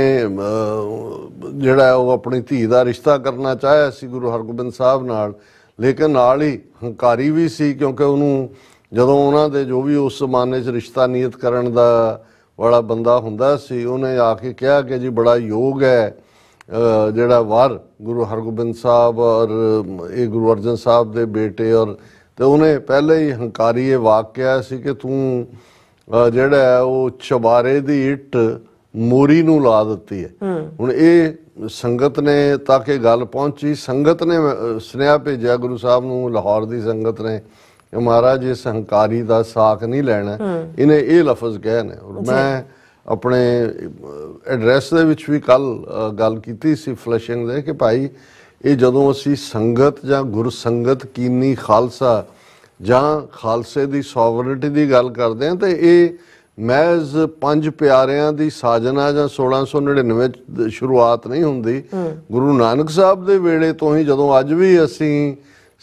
ਜਿਹੜਾ ਉਹ ਆਪਣੀ ਧੀ ਦਾ ਰਿਸ਼ਤਾ ਕਰਨਾ ਚਾਹਿਆ ਸੀ ਗੁਰੂ ਹਰਗੋਬਿੰਦ ਸਾਹਿਬ ਨਾਲ ਲੇਕਿਨ ਨਾਲ ਹੀ ਹੰਕਾਰੀ ਵੀ ਸੀ ਕਿਉਂਕਿ ਉਹਨੂੰ ਜਦੋਂ ਉਹਨਾਂ ਦੇ ਜੋ ਵੀ ਉਸ ਜ਼ਮਾਨੇ 'ਚ ਰਿਸ਼ਤਾ ਨਿਯਤ ਕਰਨ ਦਾ ਵਾਲਾ ਬੰਦਾ ਹੁੰਦਾ ਸੀ ਉਹਨੇ ਆ ਕੇ ਕਿਹਾ ਕਿ ਜੀ ਬੜਾ ਯੋਗ ਹੈ ਜਿਹੜਾ ਵਾਰ ਗੁਰੂ ਹਰਗੋਬਿੰਦ ਸਾਹਿਬ ਔਰ ਇਹ ਗੁਰੂ ਅਰਜਨ ਸਾਹਿਬ ਦੇ ਬੇਟੇ ਔਰ ਤੇ ਉਹਨੇ ਪਹਿਲੇ ਹੀ ਹੰਕਾਰੀ ਇਹ ਵਾਕਿਆ ਸੀ ਕਿ ਤੂੰ ਜਿਹੜਾ ਉਹ ਚਬਾਰੇ ਦੀ ਇੱਟ ਮੋਰੀ ਨੂੰ ਲਾ ਦਿੱਤੀ ਹੈ ਹੁਣ ਇਹ ਸੰਗਤ ਨੇ ਤਾਂ ਕਿ ਗੱਲ ਪਹੁੰਚੀ ਸੰਗਤ ਨੇ ਸੁਨੇਹਾ ਭੇਜਿਆ ਗੁਰੂ ਸਾਹਿਬ ਨੂੰ ਲਾਹੌਰ ਦੀ ਸੰਗਤ ਨੇ ਕਿ ਮਹਾਰਾਜ ਇਸ ਹੰਕਾਰੀ ਦਾ ਸਾਖ ਨਹੀਂ ਲੈਣਾ ਇਹਨੇ ਇਹ ਲਫ਼ਜ਼ ਕਹੇ ਨੇ ਔਰ ਮੈਂ ਆਪਣੇ ਐਡਰੈਸ ਦੇ ਵਿੱਚ ਵੀ ਕੱਲ ਗੱਲ ਕੀਤੀ ਸੀ ਫਲਸ਼ਿੰਗ ਦੇ ਕਿ ਭਾਈ ਇਹ ਜਦੋਂ ਅਸੀਂ ਸੰਗਤ ਜਾਂ ਗੁਰ ਸੰਗਤ ਕੀਨੀ ਖਾਲਸਾ ਜਾਂ ਖਾਲਸੇ ਦੀ ਸੋਵਰਨਿਟੀ ਦੀ ਗੱਲ ਕਰਦੇ ਆ ਤੇ ਇਹ ਮੈਜ਼ ਪੰਜ ਪਿਆਰਿਆਂ ਦੀ ਸਾਜਨਾ ਜਾਂ 1699 ਸ਼ੁਰੂਆਤ ਨਹੀਂ ਹੁੰਦੀ ਗੁਰੂ ਨਾਨਕ ਸਾਹਿਬ ਦੇ ਵੇਲੇ ਤੋਂ ਹੀ ਜਦੋਂ ਅੱਜ ਵੀ ਅਸੀਂ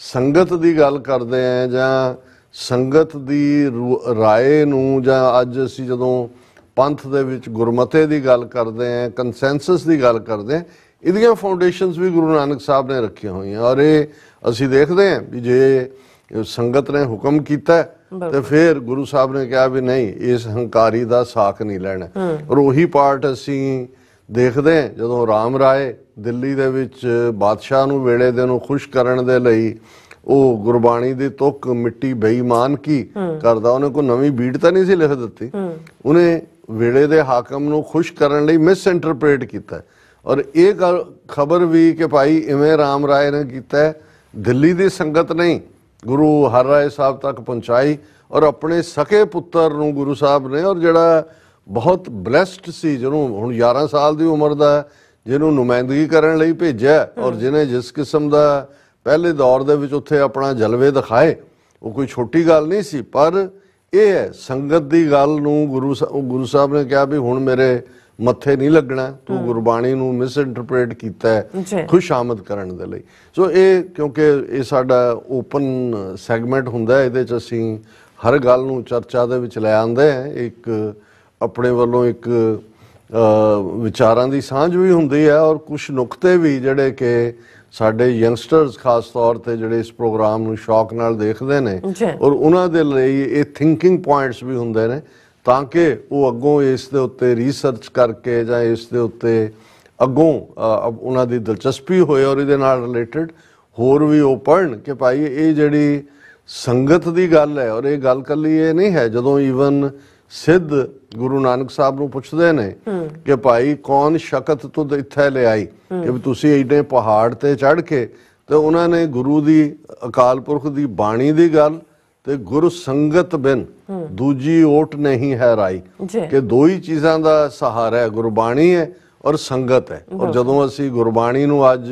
ਸੰਗਤ ਦੀ ਗੱਲ ਕਰਦੇ ਆ ਜਾਂ ਸੰਗਤ ਦੀ رائے ਨੂੰ ਜਾਂ ਅੱਜ ਅਸੀਂ ਜਦੋਂ ਪੰਥ ਦੇ ਵਿੱਚ ਗੁਰਮਤੇ ਦੀ ਗੱਲ ਕਰਦੇ ਆ ਕੰਸੈਂਸਸ ਦੀ ਗੱਲ ਕਰਦੇ ਆ ਇਹਦੀਆਂ ਫਾਊਂਡੇਸ਼ਨਸ ਵੀ ਗੁਰੂ ਨਾਨਕ ਸਾਹਿਬ ਨੇ ਰੱਖੀਆਂ ਹੋਈਆਂ ਔਰ ਇਹ ਅਸੀਂ ਦੇਖਦੇ ਆ ਵੀ ਜੇ ਸੰਗਤ ਨੇ ਹੁਕਮ ਕੀਤਾ ਤੇ ਫਿਰ ਗੁਰੂ ਸਾਹਿਬ ਨੇ ਕਿਹਾ ਵੀ ਨਹੀਂ ਇਸ ਹੰਕਾਰੀ ਦਾ ਸਾਖ ਨਹੀਂ ਲੈਣਾ ਔਰ ਉਹੀ ਪਾਰਟ ਅਸੀਂ ਦੇਖਦੇ ਹਾਂ ਜਦੋਂ ਰਾਮ ਰਾਏ ਦਿੱਲੀ ਦੇ ਵਿੱਚ ਬਾਦਸ਼ਾਹ ਨੂੰ ਵੇਲੇ ਦੇ ਨੂੰ ਖੁਸ਼ ਕਰਨ ਦੇ ਲਈ ਉਹ ਗੁਰਬਾਣੀ ਦੀ ਤੁਕ ਮਿੱਟੀ ਬੇਈਮਾਨ ਕੀ ਕਰਦਾ ਉਹਨੇ ਕੋ ਨਵੀਂ ਬੀਟ ਤਾਂ ਨਹੀਂ ਸੀ ਲਿਖ ਦਿੱਤੀ ਉਹਨੇ ਵੇਲੇ ਦੇ ਹਾਕਮ ਨੂੰ ਖੁਸ਼ ਕਰਨ ਲਈ ਮਿਸ ਇੰਟਰਪ੍ਰੀਟ ਕੀਤਾ ਔਰ ਇਹ ਖਬਰ ਵੀ ਕਿ ਭਾਈ ਇਵੇਂ ਰਾਮ ਰਾਏ ਨੇ ਕੀਤਾ ਦਿੱਲੀ ਦੀ ਸੰਗਤ ਨਹੀਂ ਗੁਰੂ ਹਰ ਰਾਏ ਸਾਹਿਬ ਤੱਕ ਪਹੁੰਚਾਈ ਔਰ ਆਪਣੇ ਸਕੇ ਪੁੱਤਰ ਨੂੰ ਗੁਰੂ ਸਾਹਿਬ ਨੇ ਔਰ ਜਿਹੜਾ ਬਹੁਤ ਬlesed ਸੀ ਜਿਹਨੂੰ ਹੁਣ 11 ਸਾਲ ਦੀ ਉਮਰ ਦਾ ਹੈ ਜਿਹਨੂੰ ਨੁਮਾਇੰਦਗੀ ਕਰਨ ਲਈ ਭੇਜਿਆ ਔਰ ਜਿਹਨੇ ਜਿਸ ਕਿਸਮ ਦਾ ਪਹਿਲੇ ਦੌਰ ਦੇ ਵਿੱਚ ਉੱਥੇ ਆਪਣਾ ਜਲਵੇ ਦਿਖਾਏ ਉਹ ਕੋਈ ਛੋਟੀ ਗੱਲ ਨਹੀਂ ਸੀ ਪਰ ਇਹ ਹੈ ਸੰਗਤ ਦੀ ਗੱਲ ਨੂੰ ਗੁਰੂ ਗੁਰੂ ਸਾਹਿਬ ਨੇ ਕਿਹਾ ਵੀ ਹੁਣ ਮੇਰੇ ਮੱਥੇ ਨਹੀਂ ਲੱਗਣਾ ਤੂੰ ਗੁਰਬਾਣੀ ਨੂੰ ਮਿਸ ਇੰਟਰਪ੍ਰੀਟ ਕੀਤਾ ਹੈ ਖੁਸ਼ਾਮਦ ਕਰਨ ਦੇ ਲਈ ਸੋ ਇਹ ਕਿਉਂਕਿ ਇਹ ਸਾਡਾ ਓਪਨ ਸੈਗਮੈਂਟ ਹੁੰਦਾ ਹੈ ਇਹਦੇ ਚ ਅਸੀਂ ਹਰ ਗੱਲ ਨੂੰ ਚਰਚਾ ਦੇ ਵਿੱਚ ਲੈ ਆਉਂਦੇ ਆ ਇੱਕ ਆਪਣੇ ਵੱਲੋਂ ਇੱਕ ਵਿਚਾਰਾਂ ਦੀ ਸਾਂਝ ਵੀ ਹੁੰਦੀ ਹੈ ਔਰ ਕੁਝ ਨੁਕਤੇ ਵੀ ਜਿਹੜੇ ਕਿ ਸਾਡੇ ਯੰਗਸਟਰਸ ਖਾਸ ਤੌਰ ਤੇ ਜਿਹੜੇ ਇਸ ਪ੍ਰੋਗਰਾਮ ਨੂੰ ਸ਼ੌਕ ਨਾਲ ਦੇਖਦੇ ਨੇ ਔਰ ਉਹਨਾਂ ਦੇ ਲਈ ਇਹ ਥਿੰਕਿੰਗ ਪੁਆਇੰਟਸ ਵੀ ਹੁੰਦੇ ਨੇ ਤਾਂ ਕਿ ਉਹ ਅੱਗੋਂ ਇਸ ਦੇ ਉੱਤੇ ਰਿਸਰਚ ਕਰਕੇ ਜਾਂ ਇਸ ਦੇ ਉੱਤੇ ਅੱਗੋਂ ਉਹਨਾਂ ਦੀ ਦਿਲਚਸਪੀ ਹੋਏ ਔਰ ਇਹਦੇ ਨਾਲ ਰਿਲੇਟਡ ਹੋਰ ਵੀ ਉਹ ਪੜਨ ਕਿ ਭਾਈ ਇਹ ਜਿਹੜੀ ਸੰਗਤ ਦੀ ਗੱਲ ਹੈ ਔਰ ਇਹ ਗੱਲ ਕੱਲੀ ਇਹ ਨਹੀਂ ਹੈ ਜਦੋਂ ਈਵਨ ਸਿੱਧ ਗੁਰੂ ਨਾਨਕ ਸਾਹਿਬ ਨੂੰ ਪੁੱਛਦੇ ਨੇ ਕਿ ਭਾਈ ਕੌਣ ਸ਼ਕਤ ਤੁਦ ਇੱਥੇ ਲਿਆਈ ਕਿ ਤੁਸੀਂ ਐਡੇ ਪਹਾੜ ਤੇ ਚੜ ਕੇ ਤੇ ਉਹਨਾਂ ਨੇ ਗੁਰੂ ਦੀ ਅਕਾਲ ਪੁਰਖ ਦੀ ਬਾਣੀ ਦੀ ਗੱਲ ਤੇ ਗੁਰ ਸੰਗਤ ਬਿਨ ਦੂਜੀ ਓਟ ਨਹੀਂ ਹੈ ਰਾਈ ਕਿ ਦੋ ਹੀ ਚੀਜ਼ਾਂ ਦਾ ਸਹਾਰਾ ਹੈ ਗੁਰਬਾਣੀ ਹੈ ਔਰ ਸੰਗਤ ਹੈ ਔਰ ਜਦੋਂ ਅਸੀਂ ਗੁਰਬਾਣੀ ਨੂੰ ਅੱਜ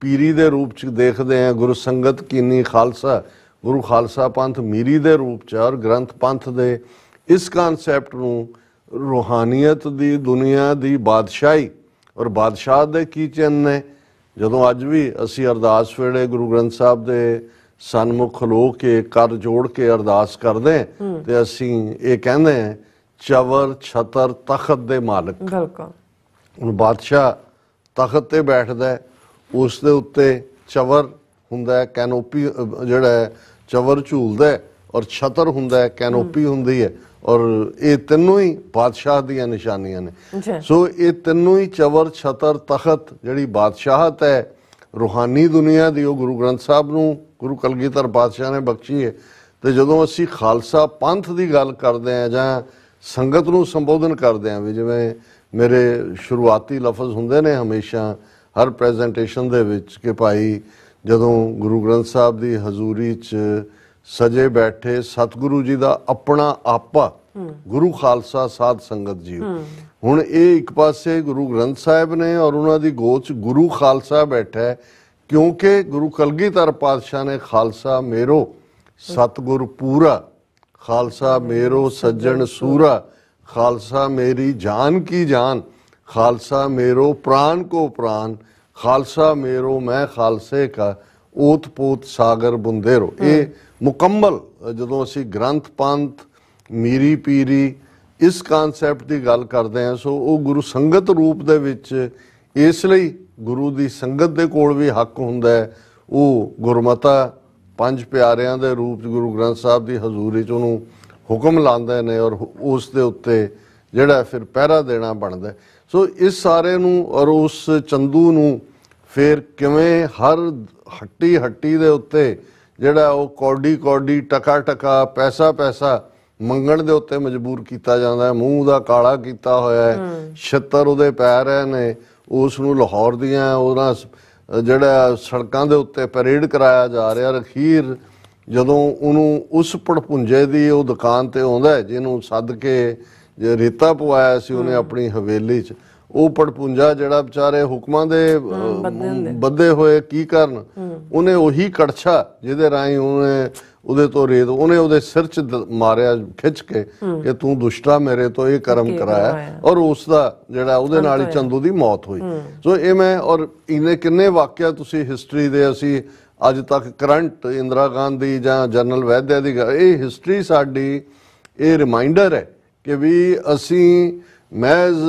ਪੀਰੀ ਦੇ ਰੂਪ ਚ ਦੇਖਦੇ ਹਾਂ ਗੁਰ ਸੰਗਤ ਕਿੰਨੀ ਖਾਲਸਾ ਗੁਰੂ ਖਾਲਸਾ ਪੰਥ ਮੀਰੀ ਦੇ ਰੂਪ ਚ ਔਰ ਗ੍ਰੰਥ ਪੰਥ ਦੇ ਇਸ ਕਨਸੈਪਟ ਨੂੰ ਰੋਹਾਨੀਅਤ ਦੀ ਦੁਨੀਆ ਦੀ ਬਾਦਸ਼ਾਹੀ ਔਰ ਬਾਦਸ਼ਾਹ ਦੇ ਕੀ ਚਿੰਨ ਨੇ ਜਦੋਂ ਅੱਜ ਵੀ ਅਸੀਂ ਅਰਦਾਸ ਵੇਲੇ ਗੁਰੂ ਗ੍ਰੰਥ ਸਾਹਿਬ ਦੇ ਸਨਮੁਖ ਲੋ ਕੇ ਕਰ ਜੋੜ ਕੇ ਅਰਦਾਸ ਕਰਦੇ ਤੇ ਅਸੀਂ ਇਹ ਕਹਿੰਦੇ ਆ ਚਵਰ ਛਤਰ ਤਖਤ ਦੇ ਮਾਲਕ ਬਿਲਕੁਲ ਉਹ ਬਾਦਸ਼ਾਹ ਤਖਤ ਤੇ ਬੈਠਦਾ ਉਸ ਦੇ ਉੱਤੇ ਚਵਰ ਹੁੰਦਾ ਹੈ ਕੈਨੋਪੀ ਜਿਹੜਾ ਹੈ ਚਵਰ ਝੂਲਦਾ ਔਰ ਛਤਰ ਹੁੰਦਾ ਹੈ ਕੈਨੋਪੀ ਹੁੰਦੀ ਹੈ ਔਰ ਇਹ ਤਿੰਨੋਂ ਹੀ ਬਾਦਸ਼ਾਹ ਦੀਆਂ ਨਿਸ਼ਾਨੀਆਂ ਨੇ ਸੋ ਇਹ ਤਿੰਨੋਂ ਹੀ ਚਵਰ ਛਤਰ ਤਖਤ ਜਿਹੜੀ ਬਾਦਸ਼ਾਹਤ ਹੈ ਰੂਹਾਨੀ ਦੁਨੀਆ ਦੀ ਉਹ ਗੁਰੂ ਗ੍ਰੰਥ ਸਾਹਿਬ ਨੂੰ ਗੁਰੂ ਕਲਗੀਧਰ ਬਾਦਸ਼ਾਹ ਨੇ ਬਖਸ਼ੀ ਹੈ ਤੇ ਜਦੋਂ ਅਸੀਂ ਖਾਲਸਾ ਪੰਥ ਦੀ ਗੱਲ ਕਰਦੇ ਆ ਜਾਂ ਸੰਗਤ ਨੂੰ ਸੰਬੋਧਨ ਕਰਦੇ ਆ ਵੀ ਜਿਵੇਂ ਮੇਰੇ ਸ਼ੁਰੂਆਤੀ ਲਫ਼ਜ਼ ਹੁੰਦੇ ਨੇ ਹਮੇਸ਼ਾ ਹਰ ਪ੍ਰੈਜੈਂਟੇਸ਼ਨ ਦੇ ਵਿੱਚ ਕਿ ਭਾਈ ਜਦੋਂ ਗੁਰੂ ਗ੍ਰੰਥ ਸਾਹਿਬ ਦੀ ਹਜ਼ੂਰੀ 'ਚ ਸਜੇ ਬੈਠੇ ਸਤਿਗੁਰੂ ਜੀ ਦਾ ਆਪਣਾ ਆਪਾ ਗੁਰੂ ਖਾਲਸਾ ਸਾਧ ਸੰਗਤ ਜੀ ਹੁਣ ਇਹ ਇੱਕ ਪਾਸੇ ਗੁਰੂ ਗ੍ਰੰਥ ਸਾਹਿਬ ਨੇ ਔਰ ਉਹਨਾਂ ਦੀ ਗੋਚ ਗੁਰੂ ਖਾਲਸਾ ਬੈਠਾ ਹੈ ਕਿਉਂਕਿ ਗੁਰੂ ਕਲਗੀਧਰ ਪਾਤਸ਼ਾਹ ਨੇ ਖਾਲਸਾ ਮੇਰੋ ਸਤਗੁਰ ਪੂਰਾ ਖਾਲਸਾ ਮੇਰੋ ਸੱਜਣ ਸੂਰਾ ਖਾਲਸਾ ਮੇਰੀ ਜਾਨ ਕੀ ਜਾਨ ਖਾਲਸਾ ਮੇਰੋ ਪ੍ਰਾਨ ਕੋ ਪ੍ਰਾਨ ਖਾਲਸਾ ਮੇਰੋ ਮੈਂ ਖਾਲਸੇ ਕਾ ਉਤਪੋਤ ਸਾਗਰ ਬੁੰਦੇਰੋ ਇਹ ਮੁਕੰਮਲ ਜਦੋਂ ਅਸੀਂ ਗ੍ਰੰਥ ਪੰਥ ਮੀਰੀ ਪੀਰੀ ਇਸ ਕਨਸੈਪਟ ਦੀ ਗੱਲ ਕਰਦੇ ਆ ਸੋ ਉਹ ਗੁਰੂ ਸੰਗਤ ਰੂਪ ਦੇ ਵਿੱਚ ਇਸ ਲਈ ਗੁਰੂ ਦੀ ਸੰਗਤ ਦੇ ਕੋਲ ਵੀ ਹੱਕ ਹੁੰਦਾ ਹੈ ਉਹ ਗੁਰਮਤਾ ਪੰਜ ਪਿਆਰਿਆਂ ਦੇ ਰੂਪ ਗੁਰੂ ਗ੍ਰੰਥ ਸਾਹਿਬ ਦੀ ਹਜ਼ੂਰੀ ਚ ਉਹਨੂੰ ਹੁਕਮ ਲਾਉਂਦੇ ਨੇ ਔਰ ਉਸ ਦੇ ਉੱਤੇ ਜਿਹੜਾ ਫਿਰ ਪਹਿਰਾ ਦੇਣਾ ਬਣਦਾ ਸੋ ਇਸ ਸਾਰੇ ਨੂੰ ਔਰ ਉਸ ਚੰਦੂ ਨੂੰ ਫਿਰ ਕਿਵੇਂ ਹਰ ਹੱਟੀ ਹੱਟੀ ਦੇ ਉੱਤੇ ਜਿਹੜਾ ਉਹ ਕੌਡੀ ਕੌਡੀ ਟਕਾ ਟਕਾ ਪੈਸਾ ਪੈਸਾ ਮੰਗਣ ਦੇ ਉੱਤੇ ਮਜਬੂਰ ਕੀਤਾ ਜਾਂਦਾ ਹੈ ਮੂੰਹ ਦਾ ਕਾਲਾ ਕੀਤਾ ਹੋਇਆ ਹੈ ਛੱਤਰ ਉਹਦੇ ਪੈ ਰਹੇ ਨੇ ਉਸ ਨੂੰ ਲਾਹੌਰ ਦੀਆਂ ਉਹਨਾਂ ਜਿਹੜਾ ਸੜਕਾਂ ਦੇ ਉੱਤੇ ਪਰੇਡ ਕਰਾਇਆ ਜਾ ਰਿਹਾ ਅਖੀਰ ਜਦੋਂ ਉਹਨੂੰ ਉਸ ਪੜਪੁੰਜੇ ਦੀ ਉਹ ਦੁਕਾਨ ਤੇ ਆਉਂਦਾ ਜਿਹਨੂੰ ਸੱਦ ਕੇ ਜੇ ਰੇਤਾ ਪਵਾਇਆ ਸੀ ਉਹਨੇ ਆਪਣੀ ਹਵੇਲੀ 'ਚ ਉਹ ਪੜਪੁੰਜਾ ਜਿਹੜਾ ਵਿਚਾਰੇ ਹੁਕਮਾਂ ਦੇ ਬੱਦੇ ਹੋਏ ਕੀ ਕਰਨ ਉਹਨੇ ਉਹੀ ਕੜਛਾ ਜਿਹਦੇ ਰਾਹੀਂ ਉਹਨੇ ਉਹਦੇ ਤੋਂ ਰੇਤ ਉਹਨੇ ਉਹਦੇ ਸਿਰ 'ਚ ਮਾਰਿਆ ਖਿੱਚ ਕੇ ਕਿ ਤੂੰ ਦੁਸ਼ਟਾ ਮੇਰੇ ਤੋਂ ਇਹ ਕਰਮ ਕਰਾਇਆ ਔਰ ਉਸ ਦਾ ਜਿਹੜਾ ਉਹਦੇ ਨਾਲ ਹੀ ਚੰਦੂ ਦੀ ਮੌਤ ਹੋਈ ਸੋ ਇਹ ਮੈਂ ਔਰ ਇਹਨੇ ਕਿੰਨੇ ਵਾਕਿਆ ਤੁਸੀਂ ਹਿਸਟਰੀ ਦੇ ਅਸੀਂ ਅੱਜ ਤੱਕ ਕਰੰਟ ਇੰਦਰਾ ਗਾਂਧੀ ਜਾਂ ਜਨਰਲ ਵੈਦਿਆ ਦੀ ਇਹ ਹਿਸਟਰੀ ਸਾਡੀ ਇਹ ਰਿਮਾਈਂਡਰ ਹੈ ਕਿ ਵੀ ਅਸੀਂ ਮੈਜ਼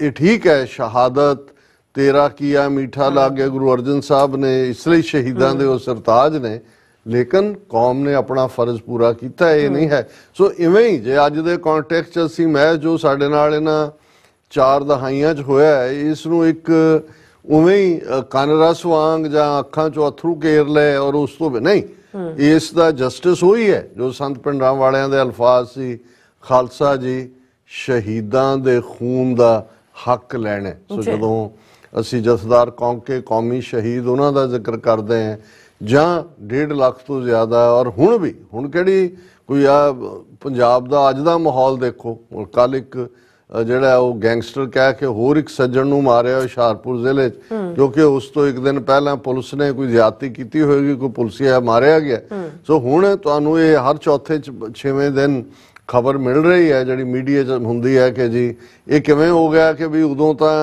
ਇਹ ਠੀਕ ਹੈ ਸ਼ਹਾਦਤ ਤੇਰਾ ਕੀਆ ਮੀਠਾ ਲਾਗੇ ਗੁਰੂ ਅਰਜਨ ਸਾਹਿਬ ਨੇ ਇਸ ਲਈ ਸ਼ਹੀਦਾਂ ਦੇ ਉਹ ਸਰਤਾਜ ਨੇ ਲੇਕਿਨ ਕੌਮ ਨੇ ਆਪਣਾ ਫਰਜ਼ ਪੂਰਾ ਕੀਤਾ ਇਹ ਨਹੀਂ ਹੈ ਸੋ ਇਵੇਂ ਹੀ ਜੇ ਅੱਜ ਦੇ ਕੰਟੈਕਸਟ ਅਸੀਂ ਮੈਂ ਜੋ ਸਾਡੇ ਨਾਲ ਇਹਨਾਂ ਚਾਰ ਦਹਾਈਆਂ 'ਚ ਹੋਇਆ ਹੈ ਇਸ ਨੂੰ ਇੱਕ ਉਵੇਂ ਹੀ ਕਨਰਸ ਵਾਂਗ ਜਾਂ ਅੱਖਾਂ 'ਚੋਂ ਅਥਰੂ ਕੇਰ ਲੈ ਔਰ ਉਸ ਤੋਂ ਵੀ ਨਹੀਂ ਇਸ ਦਾ ਜਸਟਿਸ ਹੋਈ ਹੈ ਜੋ ਸੰਤ ਪਿੰਡਰਾਂ ਵਾਲਿਆਂ ਦੇ ਅਲਫਾਜ਼ ਸੀ ਖਾਲਸਾ ਜੀ ਸ਼ਹੀਦਾਂ ਦੇ ਖੂਨ ਦਾ ਹੱਕ ਲੈਣਾ ਸੋ ਜਦੋਂ ਅਸੀਂ ਜਸਦਾਰ ਕੌਂਕੇ ਕੌਮੀ ਸ਼ਹੀਦ ਉਹਨਾਂ ਦਾ ਜ਼ਿਕਰ ਕਰਦੇ ਆਂ ਜਾਂ 1.5 ਲੱਖ ਤੋਂ ਜ਼ਿਆਦਾ ਔਰ ਹੁਣ ਵੀ ਹੁਣ ਕਿਹੜੀ ਕੋਈ ਆ ਪੰਜਾਬ ਦਾ ਅੱਜ ਦਾ ਮਾਹੌਲ ਦੇਖੋ ਕੱਲ ਇੱਕ ਜਿਹੜਾ ਉਹ ਗੈਂਗਸਟਰ ਕਹਿ ਕੇ ਹੋਰ ਇੱਕ ਸੱਜਣ ਨੂੰ ਮਾਰਿਆ ਹੁਸ਼ਿਆਰਪੁਰ ਜ਼ਿਲ੍ਹੇ 'ਚ ਕਿਉਂਕਿ ਉਸ ਤੋਂ ਇੱਕ ਦਿਨ ਪਹਿਲਾਂ ਪੁਲਿਸ ਨੇ ਕੋਈ ਜ਼ਿਆਦਤੀ ਕੀਤੀ ਹੋਏਗੀ ਕੋਈ ਪੁਲਸੀਆ ਮਾਰਿਆ ਗਿਆ ਸੋ ਹੁਣ ਤੁਹਾਨੂੰ ਇਹ ਹਰ ਚੌਥੇ ਛੇਵੇਂ ਦਿਨ ਖਬਰ ਮਿਲ ਰਹੀ ਹੈ ਜਿਹੜੀ ਮੀਡੀਆ 'ਚ ਹੁੰਦੀ ਹੈ ਕਿ ਜੀ ਇਹ ਕਿਵੇਂ ਹੋ ਗਿਆ ਕਿ ਵੀ ਉਦੋਂ ਤਾਂ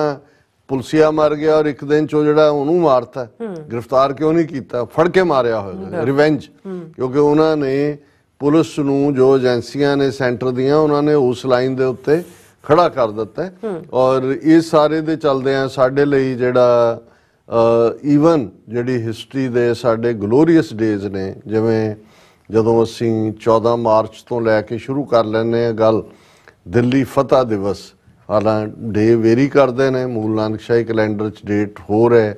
ਪੁਲਸੀਆ ਮਰ ਗਿਆ ਔਰ ਇੱਕ ਦਿਨ 'ਚੋਂ ਜਿਹੜਾ ਉਹਨੂੰ ਮਾਰਤਾ ਗ੍ਰਿਫਤਾਰ ਕਿਉਂ ਨਹੀਂ ਕੀਤਾ ਫੜ ਕੇ ਮਾਰਿਆ ਹੋਇਆ ਰਿਵੈਂਜ ਕਿਉਂਕਿ ਉਹਨਾਂ ਨੇ ਪੁਲਿਸ ਨੂੰ ਜੋ ਏਜੰਸੀਆਂ ਨੇ ਸੈਂਟਰ ਦੀਆਂ ਉਹਨਾਂ ਨੇ ਉਸ ਲਾਈਨ ਦੇ ਉੱਤੇ ਖੜਾ ਕਰ ਦਿੱਤਾ ਔਰ ਇਹ ਸਾਰੇ ਦੇ ਚੱਲਦੇ ਆ ਸਾਡੇ ਲਈ ਜਿਹੜਾ ਈਵਨ ਜਿਹੜੀ ਹਿਸਟਰੀ ਦੇ ਸਾਡੇ ਗਲੋਰੀਅਸ ਡੇਜ਼ ਨੇ ਜਿਵੇਂ ਜਦੋਂ ਅਸੀਂ 14 ਮਾਰਚ ਤੋਂ ਲੈ ਕੇ ਸ਼ੁਰੂ ਕਰ ਲੈਨੇ ਆ ਗੱਲ ਦਿੱਲੀ ਫਤਹ ਦਿਵਸ ਹਾਲਾਂ ਡੇ ਵੇਰੀ ਕਰਦੇ ਨੇ ਮੂਲ ਨਾਨਕਸ਼ਾਹੀ ਕੈਲੰਡਰ 'ਚ ਡੇਟ ਹੋਰ ਹੈ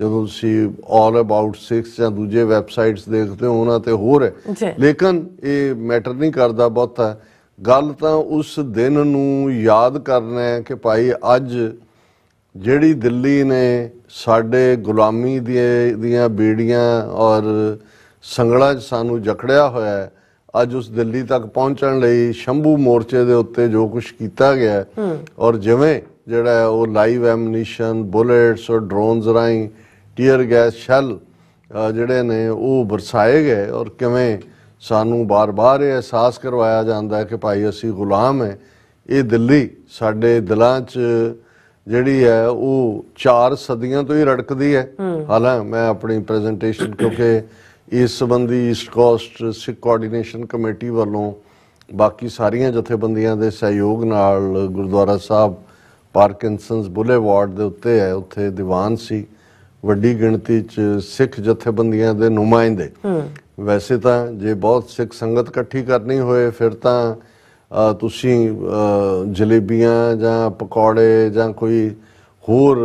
ਜਦੋਂ ਤੁਸੀਂ ਆਲ ਅਬਾਊਟ 6 ਜਾਂ ਦੂਜੇ ਵੈਬਸਾਈਟਸ ਦੇਖਦੇ ਹੋ ਉਹਨਾਂ ਤੇ ਹੋਰ ਹੈ ਲੇਕਿਨ ਇਹ ਮੈਟਰ ਨਹੀਂ ਕਰਦਾ ਬਹੁਤਾ ਗੱਲ ਤਾਂ ਉਸ ਦਿਨ ਨੂੰ ਯਾਦ ਕਰਨਾ ਹੈ ਕਿ ਭਾਈ ਅੱਜ ਜਿਹੜੀ ਦਿੱਲੀ ਨੇ ਸਾਡੇ ਗੁਲਾਮੀ ਦੀਆਂ ਬੇੜੀਆਂ ਔਰ ਸੰਗਲਾਂ 'ਚ ਸਾਨੂੰ ਜਕੜਿਆ ਹੋਇਆ ਹੈ ਅੱਜ ਉਸ ਦਿੱਲੀ ਤੱਕ ਪਹੁੰਚਣ ਲਈ ਸ਼ੰਭੂ ਮੋਰਚੇ ਦੇ ਉੱਤੇ ਜੋ ਕੁਝ ਕੀਤਾ ਗਿਆ ਔਰ ਜਿਵੇਂ ਜਿਹੜਾ ਉਹ ਲਾਈਵ ਐਮਨੀਸ਼ਨ ਬੁਲੇਟਸ ਔਰ ਡਰੋਨਸ ਰਾਈ ਟੀਅਰ ਗੈਸ ਸ਼ੈਲ ਜਿਹੜੇ ਨੇ ਉਹ ਵਰਸਾਏ ਗਏ ਔਰ ਕਿਵੇਂ ਸਾਨੂੰ ਬਾਰ-ਬਾਰ ਇਹ ਅਹਿਸਾਸ ਕਰਵਾਇਆ ਜਾਂਦਾ ਹੈ ਕਿ ਭਾਈ ਅਸੀਂ ਗੁਲਾਮ ਹੈ ਇਹ ਦਿੱਲੀ ਸਾਡੇ ਦਿਲਾਂ 'ਚ ਜਿਹੜੀ ਹੈ ਉਹ ਚਾਰ ਸਦੀਆਂ ਤੋਂ ਹੀ ਰੜਕਦੀ ਹੈ ਹਾਲਾਂ ਮੈਂ ਆਪਣੀ ਪ੍ਰੈਜੈਂਟੇਸ਼ਨ ਕਿਉਂਕਿ ਇਸ ਸੰਬੰਧੀ east coast Sikh coordination committee ਵੱਲੋਂ ਬਾਕੀ ਸਾਰੀਆਂ ਜਥੇਬੰਦੀਆਂ ਦੇ ਸਹਿਯੋਗ ਨਾਲ ਗੁਰਦੁਆਰਾ ਸਾਹਿਬ ਪਾਰਕਿੰਸਨਸ ਬੁਲੇਵਾਰਡ ਦੇ ਉੱਤੇ ਹੈ ਉੱਥੇ ਦੀਵਾਨ ਸੀ ਵੱਡੀ ਗਿਣਤੀ 'ਚ ਸਿੱਖ ਜਥੇਬੰਦੀਆਂ ਦੇ ਨੁਮਾਇੰਦੇ ਵੈਸੇ ਤਾਂ ਜੇ ਬਹੁਤ ਸਿੱਖ ਸੰਗਤ ਇਕੱਠੀ ਕਰਨੀ ਹੋਏ ਫਿਰ ਤਾਂ ਤੁਸੀਂ ਜਲੇਬੀਆਂ ਜਾਂ ਪਕੌੜੇ ਜਾਂ ਕੋਈ ਹੋਰ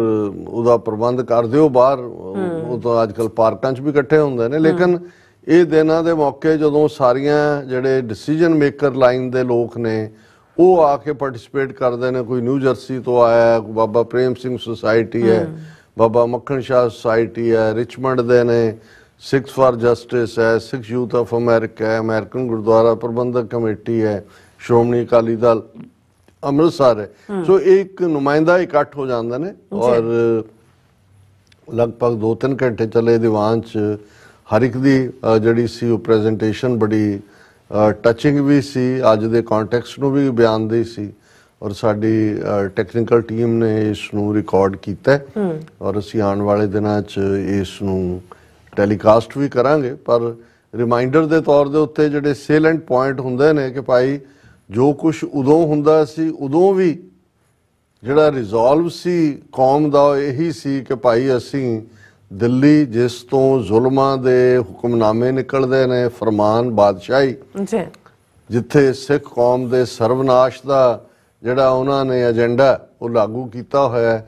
ਉਹਦਾ ਪ੍ਰਬੰਧ ਕਰ ਦਿਓ ਬਾਹਰ ਉਹ ਤਾਂ ਅੱਜਕੱਲ ਪਾਰਕਾਂ 'ਚ ਵੀ ਇਕੱਠੇ ਹੁੰਦੇ ਨੇ ਲੇਕਿਨ ਇਹ ਦਿਨਾਂ ਦੇ ਮੌਕੇ ਜਦੋਂ ਸਾਰੀਆਂ ਜਿਹੜੇ ਡਿਸੀਜਨ ਮੇਕਰ ਲਾਈਨ ਦੇ ਲੋਕ ਨੇ ਉਹ ਆ ਕੇ ਪਾਰਟਿਸਿਪੇਟ ਕਰਦੇ ਨੇ ਕੋਈ ਨਿਊ ਜਰਸੀ ਤੋਂ ਆਇਆ ਕੋਈ ਬਾਬਾ ਪ੍ਰੇਮ ਸਿੰਘ ਸੁਸਾਇਟੀ ਹੈ ਬਾਬਾ ਮੱਖਣ ਸ਼ਾਹ ਸੁਸਾਇਟੀ ਹੈ ਰਿਚਮੰਡ ਦੇ ਨੇ ਸਿਕਸ ਫਾਰ ਜਸਟਿਸ ਹੈ ਸਿਕਸ ਯੂਥ ਆਫ ਅਮਰੀਕਾ ਹੈ ਅਮਰੀਕਨ ਗੁਰਦੁਆਰਾ ਪ੍ਰਬੰਧਕ ਕਮੇਟੀ ਹੈ ਸ਼੍ਰੋਮਣੀ ਅਕਾਲੀ ਦਲ ਅੰਮ੍ਰਿਤਸਰ ਹੈ ਸੋ ਇੱਕ ਨੁਮਾਇੰਦਾ ਇਕੱਠ ਹੋ ਜਾਂਦੇ ਨੇ ਔਰ ਲਗਭਗ 2-3 ਘੰਟੇ ਚੱਲੇ ਦੀਵਾਨ ਚ ਹਰ ਇੱਕ ਦੀ ਜਿਹੜੀ ਸੀ ਉਹ ਪ੍ਰੈਜੈਂਟੇਸ਼ਨ ਬੜੀ ਟੱਚਿੰਗ ਵੀ ਸੀ ਅੱਜ ਦੇ ਕੰਟੈਕਸਟ ਨੂੰ ਵੀ ਬਿਆਨ ਦੇ ਸੀ ਔਰ ਸਾਡੀ ਟੈਕਨੀਕਲ ਟੀਮ ਨੇ ਇਸ ਨੂੰ ਰਿਕਾਰਡ ਕੀਤਾ ਔਰ ਅਸੀਂ ਆਉਣ ਵਾਲੇ ਦਿਨਾਂ 'ਚ ਇਸ ਨੂੰ ਟੈਲੀਕਾਸਟ ਵੀ ਕਰਾਂਗੇ ਪਰ ਰਿਮਾਈਂਡਰ ਦੇ ਤੌਰ ਦੇ ਉੱਤੇ ਜਿਹੜੇ ਸੇਲੈਂਟ ਪੁਆਇੰਟ ਹੁੰਦੇ ਨੇ ਕਿ ਭਾਈ ਜੋ ਕੁਝ ਉਦੋਂ ਹੁੰਦਾ ਸੀ ਉਦੋਂ ਵੀ ਜਿਹੜਾ ਰਿਜ਼ੋਲਵ ਸੀ ਕੌਮ ਦਾ ਇਹੀ ਸੀ ਕਿ ਭਾਈ ਅਸੀਂ ਦਿੱਲੀ ਜਿਸ ਤੋਂ ਜ਼ੁਲਮਾਂ ਦੇ ਹੁਕਮਨਾਮੇ ਨਿਕਲਦੇ ਨੇ ਫਰਮਾਨ ਬਾਦਸ਼ਾਹੀ ਜੀ ਜਿੱਥੇ ਸਿੱਖ ਕੌਮ ਦੇ ਸਰਵਨਾਸ਼ ਦਾ ਜਿਹੜਾ ਉਹਨਾਂ ਨੇ ਏਜੰਡਾ ਉਹ ਲਾਗੂ ਕੀਤਾ ਹੋਇਆ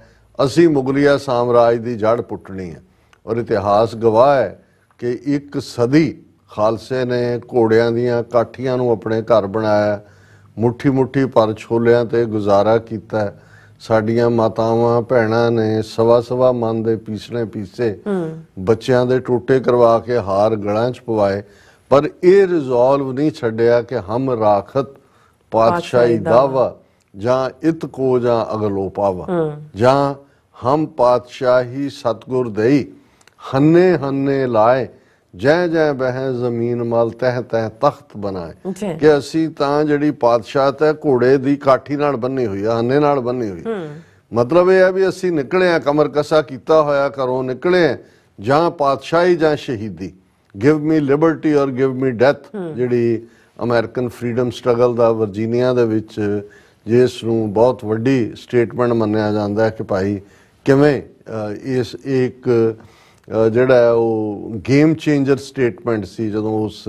ਅਸੀਂ ਮੁਗਲਿਆ ਸਾਮਰਾਜ ਦੀ ਜੜ ਪੁੱਟਣੀ ਹੈ ਔਰ ਇਤਿਹਾਸ ਗਵਾਹ ਹੈ ਕਿ ਇੱਕ ਸਦੀ ਖਾਲਸੇ ਨੇ ਘੋੜਿਆਂ ਦੀਆਂ ਕਾਠੀਆਂ ਨੂੰ ਆਪਣੇ ਘਰ ਬਣਾਇਆ ਮੁੱਠੀ ਮੁੱਠੀ ਪਰ ਛੋਲਿਆਂ ਤੇ ਗੁਜ਼ਾਰਾ ਕੀਤਾ ਸਾਡੀਆਂ ਮਾਤਾਵਾਂ ਭੈਣਾਂ ਨੇ ਸਵਾ ਸਵਾ ਮਨ ਦੇ ਪੀਸਣੇ ਪੀਸੇ ਬੱਚਿਆਂ ਦੇ ਟੋਟੇ ਕਰਵਾ ਕੇ ਹਾਰ ਗਲਾਂ 'ਚ ਪਵਾਏ ਪਰ ਇਹ ਰਿਜ਼ੋਲਵ ਨਹੀਂ ਛੱਡਿਆ ਕਿ ਹਮ ਰਾਖਤ ਪਾਤਸ਼ਾਹੀ ਦਾਵਾ ਜਾਂ ਇਤ ਕੋ ਜਾਂ ਅਗਲੋ ਪਾਵਾ ਜਾਂ ਹਮ ਪਾਤਸ਼ਾਹੀ ਸਤਗੁਰ ਦੇਈ ਹੰਨੇ ਹੰਨੇ ਲਾਏ ਜੈ ਜੈ ਬਹਿ ਜ਼ਮੀਨ ਮਲ ਤਹਿ ਤਹਿ ਤਖਤ ਬਣਾਏ ਕਿ ਅਸੀਂ ਤਾਂ ਜਿਹੜੀ ਪਾਤਸ਼ਾਹ ਤੇ ਘੋੜੇ ਦੀ ਕਾਠੀ ਨਾਲ ਬੰਨੀ ਹੋਈ ਆ ਹੰਨੇ ਨਾਲ ਬੰਨੀ ਹੋਈ ਮਤਲਬ ਇਹ ਹੈ ਵੀ ਅਸੀਂ ਨਿਕਲੇ ਆ ਕਮਰ ਕਸਾ ਕੀਤਾ ਹੋਇਆ ਘਰੋਂ ਨਿਕਲੇ ਜਾਂ ਪਾਤਸ਼ਾਹੀ ਜਾਂ ਸ਼ਹੀਦੀ ਗਿਵ ਮੀ ਲਿਬਰਟੀ ਔਰ ਗਿਵ ਮੀ ਡੈਥ ਜਿਹੜੀ ਅਮਰੀਕਨ ਫਰੀडम ਸਟਰਗਲ ਦਾ ਵਰਜੀਨੀਆ ਦੇ ਵਿੱਚ ਜਿਸ ਨੂੰ ਬਹੁਤ ਵੱਡੀ ਸਟੇਟਮੈਂਟ ਮੰਨਿਆ ਜਾਂਦਾ ਹੈ ਕਿ ਭਾਈ ਕਿਵੇਂ ਇਸ ਇੱਕ ਜਿਹੜਾ ਉਹ ਗੇਮ ਚੇਂਜਰ ਸਟੇਟਮੈਂਟ ਸੀ ਜਦੋਂ ਉਸ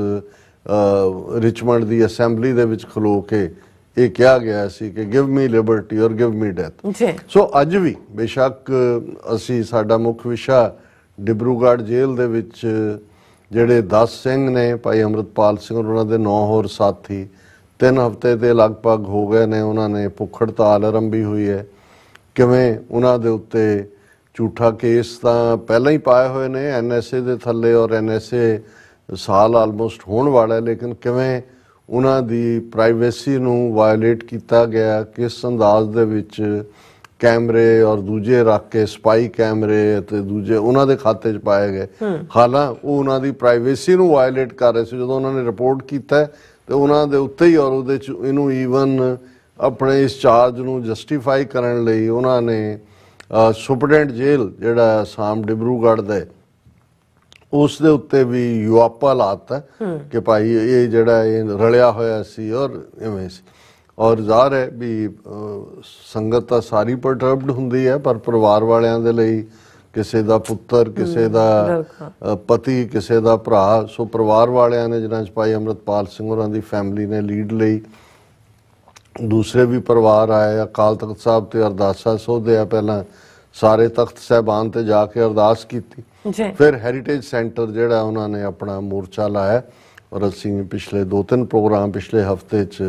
ਰਿਚਮੰਡ ਦੀ ਅਸੈਂਬਲੀ ਦੇ ਵਿੱਚ ਖਲੋ ਕੇ ਇਹ ਕਿਹਾ ਗਿਆ ਸੀ ਕਿ ਗਿਵ ਮੀ ਲਿਬਰਟੀ ਔਰ ਗਿਵ ਮੀ ਡੈਥ ਸੋ ਅੱਜ ਵੀ ਬੇਸ਼ੱਕ ਅਸੀਂ ਸਾਡਾ ਮੁੱਖ ਵਿਸ਼ਾ ਡਿਬਰੂਗੜ ਜੇਲ੍ਹ ਦੇ ਵਿੱਚ ਜਿਹੜੇ 10 ਸਿੰਘ ਨੇ ਭਾਈ ਅਮਰਤਪਾਲ ਸਿੰਘ ਔਰ ਉਹਨਾਂ ਦੇ 9 ਹੋਰ ਸਾਥੀ ਤਿੰਨ ਹਫ਼ਤੇ ਦੇ ਲਗਭਗ ਹੋ ਗਏ ਨੇ ਉਹਨਾਂ ਨੇ ਭੁੱਖ ਹੜਤਾਲ ਆਰੰਭੀ ਹੋਈ ਹੈ ਕਿਵੇਂ ਉਹਨਾਂ ਦੇ ਉੱਤੇ ਝੂਠਾ ਕੇਸ ਤਾਂ ਪਹਿਲਾਂ ਹੀ ਪਾਏ ਹੋਏ ਨੇ ਐਨਐਸਏ ਦੇ ਥੱਲੇ ਔਰ ਐਨਐਸਏ ਸਾਲ ਆਲਮੋਸਟ ਹੋਣ ਵਾਲਾ ਲੇਕਿਨ ਕਿਵੇਂ ਉਹਨਾਂ ਦੀ ਪ੍ਰਾਈਵੇਸੀ ਨੂੰ ਵਾਇਓਲੇਟ ਕੀਤਾ ਗਿਆ ਕਿਸ ਅੰਦਾਜ਼ ਦੇ ਵਿੱਚ ਕੈਮਰੇ ਔਰ ਦੂਜੇ ਰੱਖ ਕੇ ਸਪਾਈ ਕੈਮਰੇ ਤੇ ਦੂਜੇ ਉਹਨਾਂ ਦੇ ਖਾਤੇ 'ਚ ਪਾਏ ਗਏ ਹਾਲਾਂ ਉਹ ਉਹਨਾਂ ਦੀ ਪ੍ਰਾਈਵੇਸੀ ਨੂੰ ਵਾਇਓਲੇਟ ਕਰ ਰਹੇ ਸੀ ਜਦੋਂ ਉਹਨਾਂ ਨੇ ਰਿਪੋਰਟ ਕੀਤਾ ਤੇ ਉਹਨਾਂ ਦੇ ਉੱਤੇ ਹੀ ਔਰ ਉਹਦੇ 'ਚ ਇਹਨੂੰ ਈਵਨ ਆਪਣੇ ਇਸ ਚਾਰਜ ਨੂੰ ਜਸਟੀਫਾਈ ਕਰਨ ਲਈ ਉਹਨਾਂ ਨੇ ਸੁਪਰਡੈਂਟ ਜੇਲ ਜਿਹੜਾ ਸਾਮ ਡਿਬਰੂਗੜ੍ਹ ਦਾ ਉਸ ਦੇ ਉੱਤੇ ਵੀ ਯੂਆਪਾ ਲਾਤਾ ਕਿ ਭਾਈ ਇਹ ਜਿਹੜਾ ਇਹ ਰਲਿਆ ਹੋਇਆ ਸੀ ਔਰ ਇਵੇਂ ਸੀ ਔਰ ਜ਼ਾਹਰ ਹੈ ਵੀ ਸੰਗਤ ਤਾਂ ਸਾਰੀ ਪਰਟਰਬਡ ਹੁੰਦੀ ਹੈ ਪਰ ਪਰਿਵਾਰ ਵਾਲਿਆਂ ਦੇ ਲਈ ਕਿਸੇ ਦਾ ਪੁੱਤਰ ਕਿਸੇ ਦਾ ਪਤੀ ਕਿਸੇ ਦਾ ਭਰਾ ਸੋ ਪਰਿਵਾਰ ਵਾਲਿਆਂ ਨੇ ਜਨਾਂ ਚ ਭਾਈ ਅਮਰਤਪਾਲ ਸਿੰਘ ਹੋਰਾਂ ਦੀ ਫੈਮਿਲੀ ਨੇ ਲੀਡ ਲਈ ਦੂਸਰੇ ਵੀ ਪਰਿਵਾਰ ਆਏ ਅਕਾਲ ਤਖਤ ਸਾਹਿਬ ਤੇ ਅਰਦਾਸਾ ਸੋਧਿਆ ਪਹਿਲਾਂ ਸਾਰੇ ਤਖਤ ਸਹਿਬਾਨ ਤੇ ਜਾ ਕੇ ਅਰਦਾਸ ਕੀਤੀ ਫਿਰ ਹੈਰੀਟੇਜ ਸੈਂਟਰ ਜਿਹੜਾ ਉਹਨਾਂ ਨੇ ਆਪਣਾ ਮੋਰਚਾ ਲਾਇਆ ਔਰ ਅਸੀਂ ਪਿਛਲੇ ਦੋ ਤਿੰਨ ਪ੍ਰੋਗਰਾਮ ਪਿਛਲੇ ਹਫਤੇ 'ਚ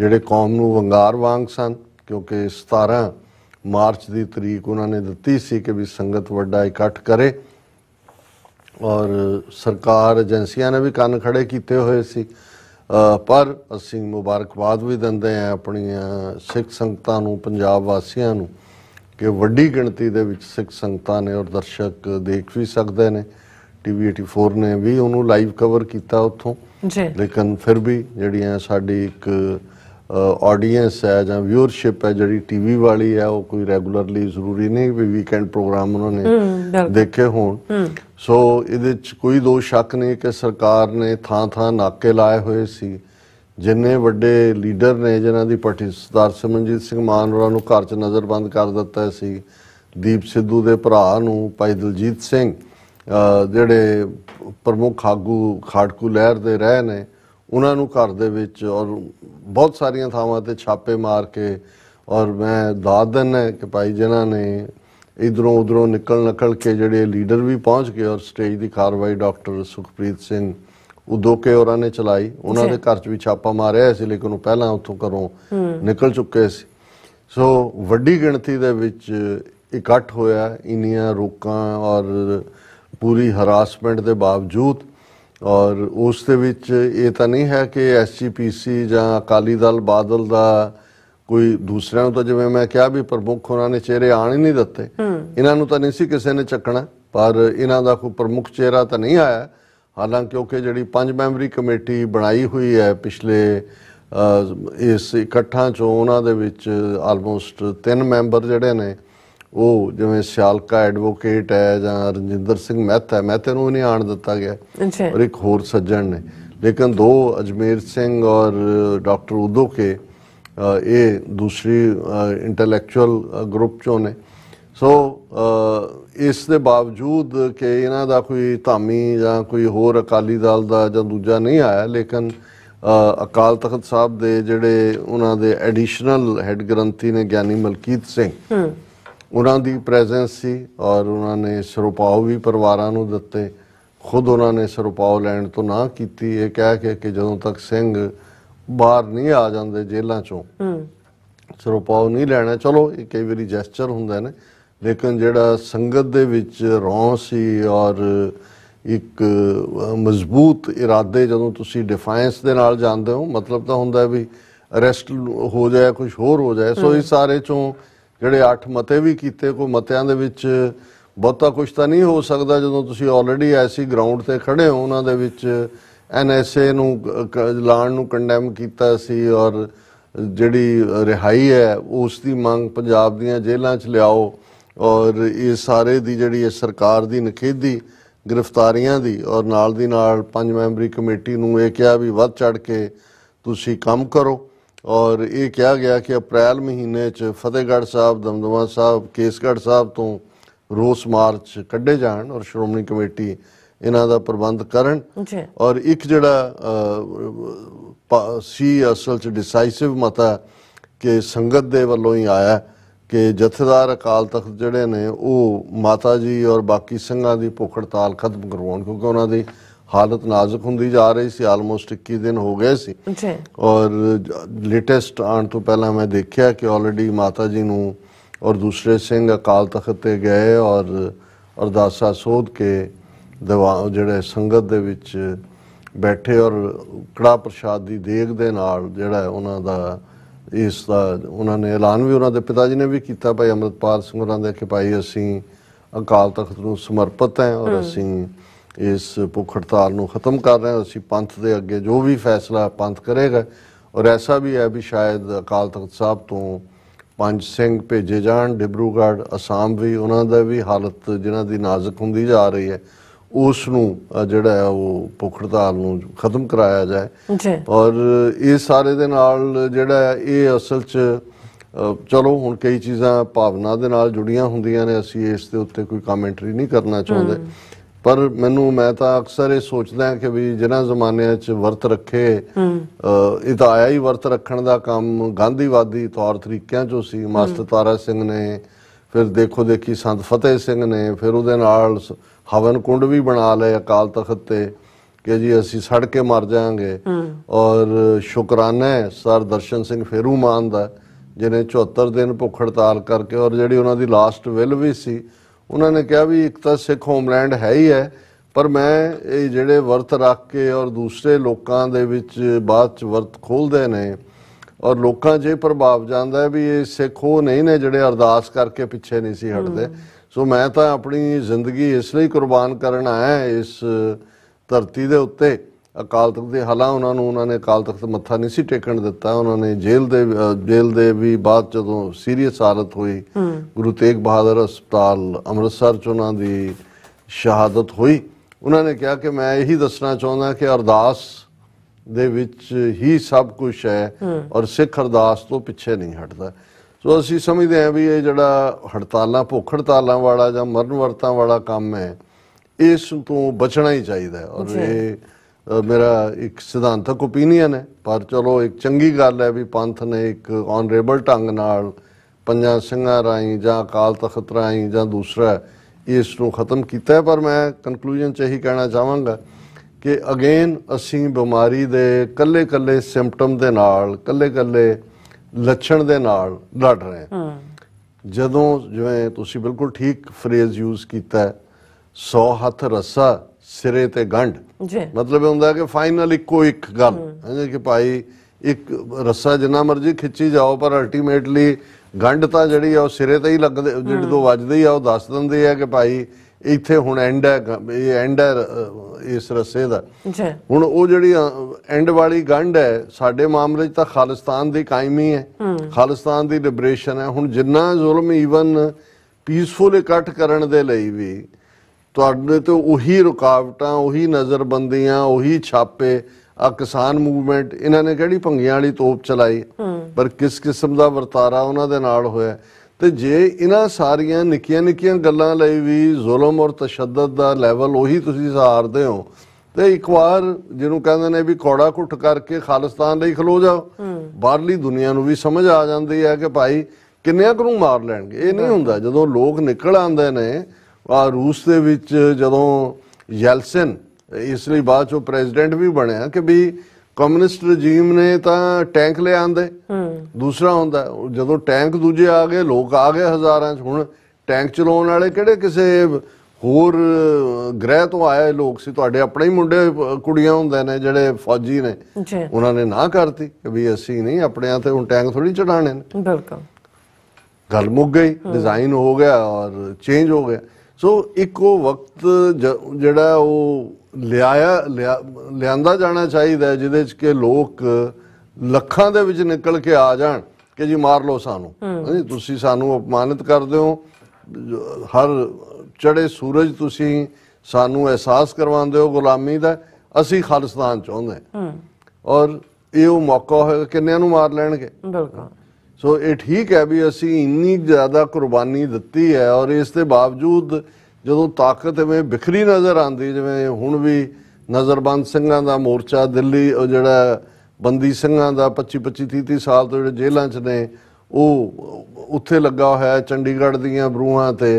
ਜਿਹੜੇ ਕੌਮ ਨੂੰ ਵੰਗਾਰ ਵਾਂਗ ਸਨ ਕਿਉਂਕਿ 17 ਮਾਰਚ ਦੀ ਤਰੀਕ ਉਹਨਾਂ ਨੇ ਦਿੱਤੀ ਸੀ ਕਿ ਵੀ ਸੰਗਤ ਵੱਡਾ ਇਕੱਠ ਕਰੇ ਔਰ ਸਰਕਾਰ ਏਜੰਸੀਆਂ ਨੇ ਵੀ ਕੰਨ ਖੜੇ ਕੀਤੇ ਹੋਏ ਸੀ ਪਰ ਅਸੀਂ ਮੁਬਾਰਕਬਾਦ ਵੀ ਦਿੰਦੇ ਆ ਆਪਣੀਆਂ ਸਿੱਖ ਸੰਗਤਾਂ ਨੂੰ ਪੰਜਾਬ ਵਾਸੀਆਂ ਨੂੰ ਕਿ ਵੱਡੀ ਗਿਣਤੀ ਦੇ ਵਿੱਚ ਸਿੱਖ ਸੰਗਤਾਂ ਨੇ ਔਰ ਦਰਸ਼ਕ ਦੇਖ ਵੀ ਸਕਦੇ ਨੇ ਟੀਵੀ 84 ਨੇ ਵੀ ਉਹਨੂੰ ਲਾਈਵ ਕਵਰ ਕੀਤਾ ਉੱਥੋਂ ਜੀ ਲੇਕਿਨ ਫਿਰ ਵੀ ਜਿਹੜੀਆਂ ਸਾਡੀ ਇੱਕ ਆਡੀਅנס ਹੈ ਜਾਂ ਵਿਊਅਰਸ਼ਿਪ ਹੈ ਜਿਹੜੀ ਟੀਵੀ ਵਾਲੀ ਹੈ ਉਹ ਕੋਈ ਰੈਗੂਲਰਲੀ ਜ਼ਰੂਰੀ ਨਹੀਂ ਵੀ ਵੀਕਐਂਡ ਪ੍ਰੋਗਰਾਮ ਉਹਨਾਂ ਨੇ ਦੇਖੇ ਹੋਣ ਸੋ ਇਹਦੇ ਵਿੱਚ ਕੋਈ ਦੋ ਸ਼ੱਕ ਨਹੀਂ ਕਿ ਸਰਕਾਰ ਨੇ ਥਾਂ-ਥਾਂ ਨਾਕੇ ਲਾਏ ਹੋਏ ਸੀ ਜਿੰਨੇ ਵੱਡੇ ਲੀਡਰ ਨੇ ਜਿਨ੍ਹਾਂ ਦੀ ਪਾਰਟੀ ਸਰਦਾਰ ਸਮਨਜੀਤ ਸਿੰਘ ਮਾਨ ਹੋਰਾਂ ਨੂੰ ਘਰ 'ਚ ਨਜ਼ਰਬੰਦ ਕਰ ਦਿੱਤਾ ਸੀ ਦੀਪ ਸਿੱਧੂ ਦੇ ਭਰਾ ਨੂੰ ਭਾਈ ਦਲਜੀਤ ਸਿੰਘ ਜਿਹੜੇ ਪ੍ਰਮੁੱਖ ਆਗੂ ਖਾੜਕੂ ਲਹਿਰ ਦੇ ਰਹੇ ਨੇ ਉਹਨਾਂ ਨੂੰ ਘਰ ਦੇ ਵਿੱਚ ਔਰ ਬਹੁਤ ਸਾਰੀਆਂ ਥਾਵਾਂ ਤੇ ਛਾਪੇ ਮਾਰ ਕੇ ਔਰ ਮੈਂ ਦਾਦਨ ਹੈ ਕਿ ਭਾਈ ਜਿਨ੍ਹਾਂ ਨੇ ਇਧਰੋਂ ਉਧਰੋਂ ਨਿਕਲ ਨਿਕਲ ਕੇ ਜਿਹੜੇ ਲੀਡਰ ਵੀ ਪਹੁੰਚ ਗਏ ਔਰ ਸਟੇਜ ਦੀ ਕਾਰਵਾਈ ਡਾਕਟਰ ਸੁਖਪ੍ਰੀਤ ਸਿੰਘ ਉਦੋਂ ਕੇ ਹੋਰਾਂ ਨੇ ਚਲਾਈ ਉਹਨਾਂ ਦੇ ਘਰ 'ਚ ਵੀ ਛਾਪਾ ਮਾਰਿਆ ਸੀ ਲੇਕਿਨ ਉਹ ਪਹਿਲਾਂ ਉੱਥੋਂ ਘਰੋਂ ਨਿਕਲ ਚੁੱਕੇ ਸੀ ਸੋ ਵੱਡੀ ਗਿਣਤੀ ਦੇ ਵਿੱਚ ਇਕੱਠ ਹੋਇਆ ਇੰਨੀਆਂ ਰੋਕਾਂ ਔਰ ਪੂਰੀ ਹਰਾਸਮੈਂਟ ਦੇ ਬਾਵਜੂਦ ਔਰ ਉਸ ਦੇ ਵਿੱਚ ਇਹ ਤਾਂ ਨਹੀਂ ਹੈ ਕਿ ਐਸਜੀਪੀਸੀ ਜਾਂ ਅਕਾਲੀ ਦਲ ਬਾਦਲ ਦਾ ਕੋਈ ਦੂਸਰਿਆਂ ਨੂੰ ਤਾਂ ਜਿਵੇਂ ਮੈਂ ਕਿਹਾ ਵੀ ਪ੍ਰਮੁੱਖ ਉਹਨਾਂ ਨੇ ਚਿਹਰੇ ਆਣ ਹੀ ਨਹੀਂ ਦਿੱਤੇ ਇਹਨਾਂ ਨੂੰ ਤਾਂ ਨਹੀਂ ਸੀ ਕਿਸੇ ਨੇ ਚੱਕਣਾ ਪਰ ਇਹਨਾਂ ਦਾ ਕੋਈ ਪ੍ਰਮੁੱਖ ਚਿਹਰਾ ਤਾਂ ਨਹੀਂ ਆਇਆ ਹਾਲਾਂਕਿ ਉਹ ਕਿ ਜਿਹੜੀ ਪੰਜ ਮੈਂਬਰੀ ਕਮੇਟੀ ਬਣਾਈ ਹੋਈ ਹੈ ਪਿਛਲੇ ਇਸ ਇਕੱਠਾਂ ਚੋਂ ਉਹਨਾਂ ਦੇ ਵਿੱਚ ਆਲਮੋਸਟ ਤਿੰਨ ਮੈਂਬਰ ਜਿਹੜੇ ਨੇ ਉਹ ਜਿਵੇਂ ਸਿਆਲਕਾ ਐਡਵੋਕੇਟ ਹੈ ਜਾਂ ਰਣਜਿੰਦਰ ਸਿੰਘ ਮਹਿਤਾ ਮਹਿਤਾ ਨੂੰ ਨਹੀਂ ਆਣ ਦਿੱਤਾ ਗਿਆ ਔਰ ਇੱਕ ਹੋਰ ਸੱਜਣ ਨੇ ਲੇਕਿਨ ਦੋ ਅਜਮੇਰ ਸਿੰਘ ਔਰ ਡਾਕਟਰ ਉਦੋਕੇ ਇਹ ਦੂਸਰੀ ਇੰਟੈਲੈਕਚੁਅਲ ਗਰੁੱਪ ਚੋਂ ਨੇ ਸੋ ਇਸ ਦੇ ਬਾਵਜੂਦ ਕਿ ਇਹਨਾਂ ਦਾ ਕੋਈ ਧਾਮੀ ਜਾਂ ਕੋਈ ਹੋਰ ਅਕਾਲੀ ਦਲ ਦਾ ਜਾਂ ਦੂਜਾ ਨਹੀਂ ਆਇਆ ਲੇਕਿਨ ਅਕਾਲ ਤਖਤ ਸਾਹਿਬ ਦੇ ਜਿਹੜੇ ਉਹਨਾਂ ਦੇ ਐਡੀਸ਼ਨਲ ਹੈੱਡ ਗ੍ਰੰਥੀ ਨੇ ਗਿਆਨੀ ਮਲਕੀਤ ਸਿੰਘ ਉਹਨਾਂ ਦੀ ਪ੍ਰੈਜ਼ੈਂਸ ਸੀ ਔਰ ਉਹਨਾਂ ਨੇ ਸਰੋਪਾਉ ਵੀ ਪਰਿਵਾਰਾਂ ਨੂੰ ਦਿੱਤੇ ਖੁਦ ਉਹਨਾਂ ਨੇ ਸਰੋਪਾਉ ਲੈਣ ਤੋਂ ਨਾ ਕੀਤੀ ਇਹ ਕਹਿ ਕੇ ਕਿ ਜਦੋਂ ਤੱਕ ਸਿੰਘ ਬਾਹਰ ਨਹੀਂ ਆ ਜਾਂਦੇ ਜੇਲ੍ਹਾਂ ਚੋਂ ਹੂੰ ਸਰਪਾਉ ਨਹੀਂ ਲੈਣਾ ਚਲੋ ਇਹ ਕਈ ਵਾਰੀ ਜੈਸਚਰ ਹੁੰਦਾ ਨੇ ਲੇਕਿਨ ਜਿਹੜਾ ਸੰਗਤ ਦੇ ਵਿੱਚ ਰੌਂ ਸੀ ਔਰ ਇੱਕ ਮਜ਼ਬੂਤ ਇਰਾਦੇ ਜਦੋਂ ਤੁਸੀਂ ਡਿਫੈਂਸ ਦੇ ਨਾਲ ਜਾਂਦੇ ਹੋ ਮਤਲਬ ਤਾਂ ਹੁੰਦਾ ਵੀ ਅਰੈਸਟ ਹੋ ਜਾਏ ਕੁਝ ਹੋਰ ਹੋ ਜਾਏ ਸੋ ਇਹ ਸਾਰੇ ਚੋਂ ਜਿਹੜੇ 8 ਮਤੇ ਵੀ ਕੀਤੇ ਕੋ ਮਤਿਆਂ ਦੇ ਵਿੱਚ ਬਹੁਤਾ ਕੁਝ ਤਾਂ ਨਹੀਂ ਹੋ ਸਕਦਾ ਜਦੋਂ ਤੁਸੀਂ ਆਲਰੇਡੀ ਐਸੀ ਗਰਾਊਂਡ ਤੇ ਖੜੇ ਹੋ ਉਹਨਾਂ ਦੇ ਵਿੱਚ ਐਨਐਸਏ ਨੂੰ ਲਾਣ ਨੂੰ ਕੰਡੈਮ ਕੀਤਾ ਸੀ ਔਰ ਜਿਹੜੀ ਰਿਹਾਈ ਹੈ ਉਸ ਦੀ ਮੰਗ ਪੰਜਾਬ ਦੀਆਂ ਜੇਲ੍ਹਾਂ 'ਚ ਲਿਆਓ ਔਰ ਇਹ ਸਾਰੇ ਦੀ ਜਿਹੜੀ ਇਹ ਸਰਕਾਰ ਦੀ ਨਖੇਦੀ ਗ੍ਰਿਫਤਾਰੀਆਂ ਦੀ ਔਰ ਨਾਲ ਦੀ ਨਾਲ ਪੰਜ ਮੈਂਬਰੀ ਕਮੇਟੀ ਨੂੰ ਇਹ ਕਿਹਾ ਵੀ ਵੱਧ ਚੜ ਕੇ ਤੁਸੀਂ ਕੰਮ ਕਰੋ ਔਰ ਇਹ ਕਿਹਾ ਗਿਆ ਕਿ ਅਪ੍ਰੈਲ ਮਹੀਨੇ 'ਚ ਫਤਿਹਗੜ੍ਹ ਸਾਹਿਬ ਦਮਦਮਾ ਸਾਹਿਬ ਕੇਸਗੜ੍ਹ ਸਾਹਿਬ ਤੋਂ ਰੋਸ ਮਾਰਚ ਕੱਢੇ ਜਾਣ ਔਰ ਸ਼੍ਰੋਮਣੀ ਕਮੇਟੀ ਇਹਨਾਂ ਦਾ ਪ੍ਰਬੰਧ ਕਰਨ ਔਰ ਇੱਕ ਜਿਹੜਾ ਸੀ ਅਸਲ ਚ ਡਿਸਾਈਸਿਵ ਮਤਾ ਕਿ ਸੰਗਤ ਦੇ ਵੱਲੋਂ ਹੀ ਆਇਆ ਕਿ ਜਥੇਦਾਰ ਅਕਾਲ ਤਖਤ ਜਿਹੜੇ ਨੇ ਉਹ ਮਾਤਾ ਜੀ ਔਰ ਬਾਕੀ ਸੰਗਾਂ ਦੀ ਭੁੱਖ ਹੜਤਾਲ ਖਤਮ ਕਰਵਾਉਣ ਕਿਉਂਕਿ ਉਹਨਾਂ ਦੀ ਹਾਲਤ ਨਾਜ਼ੁਕ ਹੁੰਦੀ ਜਾ ਰਹੀ ਸੀ ਆਲਮੋਸਟ 21 ਦਿਨ ਹੋ ਗਏ ਸੀ ਜੀ ਔਰ ਲੇਟੈਸਟ ਆਣ ਤੋਂ ਪਹਿਲਾਂ ਮੈਂ ਦੇਖਿਆ ਕਿ ਆਲਰੇਡੀ ਮਾਤਾ ਜੀ ਨੂੰ ਔਰ ਦੂਸਰੇ ਸਿੰਘ ਅਕਾਲ ਤਖਤ ਤੇ ਗਏ ਔਰ ਅਰਦਾਸਾ ਸੋਧ ਕੇ ਦਵਾ ਜਿਹੜੇ ਸੰਗਤ ਦੇ ਵਿੱਚ ਬੈਠੇ ਔਰ ਕੜਾ ਪ੍ਰਸ਼ਾਦ ਦੀ ਦੇਗ ਦੇ ਨਾਲ ਜਿਹੜਾ ਉਹਨਾਂ ਦਾ ਇਸ ਦਾ ਉਹਨਾਂ ਨੇ ਐਲਾਨ ਵੀ ਉਹਨਾਂ ਦੇ ਪਿਤਾ ਜੀ ਨੇ ਵੀ ਕੀਤਾ ਭਾਈ ਅਮਰਤਪਾਲ ਸਿੰਘ ਉਹਨਾਂ ਦੇ ਕਿ ਭਾਈ ਅਸੀਂ ਅਕਾਲ ਤਖਤ ਨੂੰ ਸਮਰਪਿਤ ਹੈ ਔਰ ਅਸੀਂ ਇਸ ਭੁੱਖ ਹੜਤਾਲ ਨੂੰ ਖਤਮ ਕਰ ਰਹੇ ਹਾਂ ਅਸੀਂ ਪੰਥ ਦੇ ਅੱਗੇ ਜੋ ਵੀ ਫੈਸਲਾ ਪੰਥ ਕਰੇਗਾ ਔਰ ਐਸਾ ਵੀ ਹੈ ਵੀ ਸ਼ਾਇਦ ਅਕਾਲ ਤਖਤ ਸਾਹਿਬ ਤੋਂ ਪੰਜ ਸਿੰਘ ਭੇਜੇ ਜਾਣ ਡਿਬਰੂਗੜ੍ਹ ਅਸਾਮ ਵੀ ਉਹਨਾਂ ਦਾ ਵੀ ਹਾਲਤ ਜਿਨ੍ਹਾਂ ਦੀ ਨਾਜ਼ੁਕ ਹੁੰਦੀ ਜਾ ਰਹੀ ਹੈ ਉਸ ਨੂੰ ਜਿਹੜਾ ਹੈ ਉਹ ਹੜਤਾਲ ਨੂੰ ਖਤਮ ਕਰਾਇਆ ਜਾਏ ਔਰ ਇਹ ਸਾਰੇ ਦੇ ਨਾਲ ਜਿਹੜਾ ਇਹ ਅਸਲ 'ਚ ਚਲੋ ਹੁਣ ਕਈ ਚੀਜ਼ਾਂ ਭਾਵਨਾ ਦੇ ਨਾਲ ਜੁੜੀਆਂ ਹੁੰਦੀਆਂ ਨੇ ਅਸੀਂ ਇਸ ਦੇ ਉੱਤੇ ਕੋਈ ਕਮੈਂਟਰੀ ਨਹੀਂ ਕਰਨਾ ਚਾਹੁੰਦੇ ਪਰ ਮੈਨੂੰ ਮੈਂ ਤਾਂ ਅਕਸਰ ਇਹ ਸੋਚਦਾ ਕਿ ਵੀ ਜਿਨ੍ਹਾਂ ਜ਼ਮਾਨਿਆਂ 'ਚ ਵਰਤ ਰੱਖੇ ਇਹ ਤਾਂ ਆਇਆ ਹੀ ਵਰਤ ਰੱਖਣ ਦਾ ਕੰਮ ਗਾਂਧੀਵਾਦੀ ਤੌਰ ਤਰੀਕਿਆਂ 'ਚੋਂ ਸੀ ਮਾਸਟਰ ਤਾਰਾ ਸਿੰਘ ਨੇ ਫਿਰ ਦੇਖੋ ਦੇਖੀ ਸੰਤ ਫਤਿਹ ਸਿੰਘ ਨੇ ਫਿਰ ਉਹਦੇ ਨਾਲ ਹਵਨ ਕੁੰਡ ਵੀ ਬਣਾ ਲਏ ਅਕਾਲ ਤਖਤ ਤੇ ਕਿ ਜੀ ਅਸੀਂ ਸੜ ਕੇ ਮਰ ਜਾਾਂਗੇ ਔਰ ਸ਼ੁਕਰਾਨਾ ਸਰ ਦਰਸ਼ਨ ਸਿੰਘ ਫੇਰੂ ਮਾਨ ਦਾ ਜਿਨੇ 74 ਦਿਨ ਭੁੱਖ ਹੜਤਾਲ ਕਰਕੇ ਔਰ ਜਿਹੜੀ ਉਹਨਾਂ ਦੀ ਲਾਸਟ ਵਿਲ ਵੀ ਸੀ ਉਹਨਾਂ ਨੇ ਕਿਹਾ ਵੀ ਇੱਕ ਤਾਂ ਸਿੱਖ ਹੋਮਲੈਂਡ ਹੈ ਹੀ ਹੈ ਪਰ ਮੈਂ ਇਹ ਜਿਹੜੇ ਵਰਤ ਰੱਖ ਕੇ ਔਰ ਦੂਸਰੇ ਲੋਕਾਂ ਦੇ ਵਿੱਚ ਬਾਅਦ ਚ ਵਰਤ ਖੋਲਦੇ ਨੇ ਔਰ ਲੋਕਾਂ 'ਚ ਇਹ ਪ੍ਰਭਾਵ ਜਾਂਦਾ ਵੀ ਇਹ ਸਿੱਖ ਉਹ ਨਹੀਂ ਨੇ ਜਿਹੜੇ ਅਰਦਾਸ ਕਰਕੇ ਪਿੱਛੇ ਨਹੀਂ ਸੀ ਹਟਦੇ ਸੋ ਮੈਂ ਤਾਂ ਆਪਣੀ ਜ਼ਿੰਦਗੀ ਇਸ ਲਈ ਕੁਰਬਾਨ ਕਰਨ ਆਇਆ ਇਸ ਧਰਤੀ ਦੇ ਉੱਤੇ ਅਕਾਲ ਤਖਤ ਦੇ ਹਾਲਾਂ ਉਹਨਾਂ ਨੂੰ ਉਹਨਾਂ ਨੇ ਅਕਾਲ ਤਖਤ ਮੱਥਾ ਨਹੀਂ ਸੀ ਟੇਕਣ ਦਿੱਤਾ ਉਹਨਾਂ ਨੇ ਜੇਲ੍ਹ ਦੇ ਜੇਲ੍ਹ ਦੇ ਵੀ ਬਾਅਦ ਜਦੋਂ ਸੀਰੀਅਸ ਹਾਲਤ ਹੋਈ ਗੁਰੂ ਤੇਗ ਬਹਾਦਰ ਹਸਪਤਾਲ ਅੰਮ੍ਰਿਤਸਰ ਚ ਉਹਨਾਂ ਦੀ ਸ਼ਹਾਦਤ ਹੋਈ ਉਹਨਾਂ ਨੇ ਕਿਹਾ ਕਿ ਮੈਂ ਇਹੀ ਦੱਸਣਾ ਚਾਹੁੰਦਾ ਕਿ ਅਰਦਾਸ ਦੇ ਵਿੱਚ ਹੀ ਸਭ ਕੁਝ ਹੈ ਔਰ ਸਿੱਖ ਅਰਦਾਸ ਤੋਂ ਪਿੱਛੇ ਨਹੀਂ ਹਟਦਾ ਸੋ ਅਸੀਂ ਸਮਝਦੇ ਹਾਂ ਵੀ ਇਹ ਜਿਹੜਾ ਹੜਤਾਲਾਂ ਭੁੱਖ ਹੜਤਾਲਾਂ ਵਾਲਾ ਜਾਂ ਮਰਨ ਵਰਤਾਂ ਵਾਲਾ ਕੰਮ ਹੈ ਇਸ ਤੋਂ ਬਚਣਾ ਹੀ ਚਾਹੀਦਾ ਹੈ ਔਰ ਇਹ ਮੇਰਾ ਇੱਕ ਸਿਧਾਂਤਕ ਓਪੀਨੀਅਨ ਹੈ ਪਰ ਚਲੋ ਇੱਕ ਚੰਗੀ ਗੱਲ ਹੈ ਵੀ ਪੰਥ ਨੇ ਇੱਕ ਆਨਰੇਬਲ ਢੰਗ ਨਾਲ ਪੰਜਾਂ ਸਿੰਘਾਂ ਰਾਈ ਜਾਂ ਅਕਾਲ ਤਖਤ ਰਾਈ ਜਾਂ ਦੂਸਰਾ ਇਸ ਨੂੰ ਖਤਮ ਕੀਤਾ ਪਰ ਮੈਂ ਕਨਕਲੂਜਨ ਚ ਇਹੀ ਕਹਿਣਾ ਚਾਹਾਂਗਾ ਕਿ ਅਗੇਨ ਅਸੀਂ ਬਿਮਾਰੀ ਦੇ ਕੱਲੇ-ਕੱਲੇ ਸਿੰਪਟਮ ਦੇ ਨਾਲ ਕੱਲੇ-ਕੱਲੇ ਲੱਛਣ ਦੇ ਨਾਲ ਲੜ ਰਹੇ ਹਾਂ ਜਦੋਂ ਜਿਵੇਂ ਤੁਸੀਂ ਬਿਲਕੁਲ ਠੀਕ ਫਰੇਜ਼ ਯੂਜ਼ ਕੀਤਾ 100 ਹੱਥ ਰੱਸਾ ਸਿਰੇ ਤੇ ਗੰਢ ਜੀ ਮਤਲਬ ਇਹ ਹੁੰਦਾ ਕਿ ਫਾਈਨਲ ਇੱਕੋ ਇੱਕ ਗੱਲ ਹੈ ਕਿ ਭਾਈ ਇੱਕ ਰੱਸਾ ਜਿੰਨਾ ਮਰਜ਼ੀ ਖਿੱਚੀ ਜਾਓ ਪਰ ਅਲਟੀਮੇਟਲੀ ਗੰਢ ਤਾਂ ਜਿਹੜੀ ਆ ਉਹ ਸਿਰੇ ਤੇ ਹੀ ਲੱਗਦੇ ਜਿਹੜੇ ਤੋਂ ਵੱਜਦੇ ਹੀ ਆ ਉਹ ਦੱਸ ਦਿੰਦੇ ਆ ਕਿ ਭਾਈ ਇੱਥੇ ਹੁਣ ਐਂਡ ਹੈ ਇਹ ਐਂਡ ਹੈ ਇਸ ਰਸੇ ਦਾ ਹੁਣ ਉਹ ਜਿਹੜੀ ਐਂਡ ਵਾਲੀ ਗੰਢ ਹੈ ਸਾਡੇ ਮਾਮਲੇ 'ਚ ਤਾਂ ਖਾਲਿਸਤਾਨ ਦੀ ਕਾਇਮੀ ਹੈ ਖਾਲਿਸਤਾਨ ਦੀ ਲਿਬਰੇਸ਼ਨ ਹੈ ਹੁਣ ਜਿੰਨਾ ਜ਼ੁਲਮ ਈਵਨ ਪੀਸਫੁਲ ਇਕੱਠ ਕਰਨ ਦੇ ਲਈ ਵੀ ਤੁਹਾਡੇ ਤੇ ਉਹੀ ਰੁਕਾਵਟਾਂ ਉਹੀ ਨਜ਼ਰਬੰਦੀਆਂ ਉਹੀ ਛਾਪੇ ਆ ਕਿਸਾਨ ਮੂਵਮੈਂਟ ਇਹਨਾਂ ਨੇ ਕਿਹੜੀ ਭੰਗੀਆਂ ਵਾਲੀ ਤੋਪ ਚਲਾਈ ਪਰ ਕਿਸ ਕਿਸਮ ਦਾ ਵਰਤਾਰਾ ਉਹਨਾਂ ਦੇ ਨਾਲ ਹੋਇਆ ਤੇ ਜੇ ਇਹਨਾਂ ਸਾਰੀਆਂ ਨਿੱਕੀਆਂ-ਨਿੱਕੀਆਂ ਗੱਲਾਂ ਲਈ ਵੀ ਜ਼ੁਲਮ ਔਰ ਤਸ਼ੱਦਦ ਦਾ ਲੈਵਲ ਉਹੀ ਤੁਸੀਂ ਸਹਾਰਦੇ ਹੋ ਤੇ ਇੱਕ ਵਾਰ ਜਿਹਨੂੰ ਕਹਿੰਦੇ ਨੇ ਵੀ ਕੋੜਾ ਘੁੱਟ ਕਰਕੇ ਖਾਲਿਸਤਾਨ ਲਈ ਖਲੋ ਜਾਓ ਬਾਹਰਲੀ ਦੁਨੀਆ ਨੂੰ ਵੀ ਸਮਝ ਆ ਜਾਂਦੀ ਹੈ ਕਿ ਭਾਈ ਕਿੰਨਿਆਂ ਨੂੰ ਮਾਰ ਲੈਣਗੇ ਇਹ ਨਹੀਂ ਹੁੰਦਾ ਜਦੋਂ ਲੋਕ ਨਿਕਲ ਆਉਂਦੇ ਨੇ ਆ ਰੂਸ ਦੇ ਵਿੱਚ ਜਦੋਂ ਯੈਲਸਨ ਇਸ ਲਈ ਬਾਅਦ ਚੋਂ ਪ੍ਰੈਜ਼ੀਡੈਂਟ ਵੀ ਬਣਿਆ ਕਿ ਵੀ ਕਮਿਊਨਿਸਟ ਰਜੀਮ ਨੇ ਤਾਂ ਟੈਂਕ ਲੈ ਆਂਦੇ ਦੂਸਰਾ ਹੁੰਦਾ ਜਦੋਂ ਟੈਂਕ ਦੂਜੇ ਆ ਗਏ ਲੋਕ ਆ ਗਏ ਹਜ਼ਾਰਾਂ ਚ ਹੁਣ ਟੈਂਕ ਚਲਾਉਣ ਵਾਲੇ ਕਿਹੜੇ ਕਿਸੇ ਹੋਰ ਗ੍ਰਹਿ ਤੋਂ ਆਏ ਲੋਕ ਸੀ ਤੁਹਾਡੇ ਆਪਣੇ ਹੀ ਮੁੰਡੇ ਕੁੜੀਆਂ ਹੁੰਦੇ ਨੇ ਜਿਹੜੇ ਫੌਜੀ ਨੇ ਉਹਨਾਂ ਨੇ ਨਾ ਕਰਤੀ ਕਿ ਵੀ ਅਸੀਂ ਨਹੀਂ ਆਪਣੇ ਆ ਤੇ ਹੁਣ ਟੈਂਕ ਥੋੜੀ ਚੜਾਣੇ ਨੇ ਬਿਲਕੁਲ ਗੱਲ ਮੁੱਕ ਗਈ ਡਿਜ਼ਾਈਨ ਹੋ ਗਿਆ ਔਰ ਚੇਂਜ ਹੋ ਗਿਆ ਸੋ ਇੱਕੋ ਵਕਤ ਜਿਹੜਾ ਉਹ ਲਿਆਇਆ ਲਿਆਂਦਾ ਜਾਣਾ ਚਾਹੀਦਾ ਜਿਹਦੇ 'ਚ ਕਿ ਲੋਕ ਲੱਖਾਂ ਦੇ ਵਿੱਚ ਨਿਕਲ ਕੇ ਆ ਜਾਣ ਕਿ ਜੀ ਮਾਰ ਲਓ ਸਾਨੂੰ ਹਾਂਜੀ ਤੁਸੀਂ ਸਾਨੂੰ ਅਪਮਾਨਿਤ ਕਰਦੇ ਹੋ ਹਰ ਚੜੇ ਸੂਰਜ ਤੁਸੀਂ ਸਾਨੂੰ ਅਹਿਸਾਸ ਕਰਵਾਉਂਦੇ ਹੋ ਗੁਲਾਮੀ ਦਾ ਅਸੀਂ ਖਾਲਿਸਤਾਨ ਚਾਹੁੰਦੇ ਹਾਂ ਔਰ ਇਹ ਉਹ ਮੌਕਾ ਹੋਏਗਾ ਕਿੰਨਿਆਂ ਨੂੰ ਮਾਰ ਲੈਣਗੇ ਬਿਲਕੁਲ ਸੋ ਇਹ ਠੀਕ ਹੈ ਵੀ ਅਸੀਂ ਇੰਨੀ ਜ਼ਿਆਦਾ ਕੁਰਬਾਨੀ ਦਿੱਤੀ ਹੈ ਔਰ ਇਸ ਦੇ ਬਾਵਜੂਦ ਜਦੋਂ ਤਾਕਤ ਐਵੇਂ ਬਿਖਰੀ ਨਜ਼ਰ ਆਂਦੀ ਜਿਵੇਂ ਹੁਣ ਵੀ ਨਜ਼ਰਬੰਦ ਸਿੰਘਾਂ ਦਾ ਮੋਰਚਾ ਦਿੱਲੀ ਉਹ ਜਿਹੜਾ ਬੰਦੀ ਸਿੰਘਾਂ ਦਾ 25 25 30 ਸਾਲ ਤੋਂ ਜਿਹੜੇ ਜੇਲ੍ਹਾਂ 'ਚ ਨੇ ਉਹ ਉੱਥੇ ਲੱਗਾ ਹੋਇਆ ਚੰਡੀਗੜ੍ਹ ਦੀਆਂ ਬਰੂਹਾਂ ਤੇ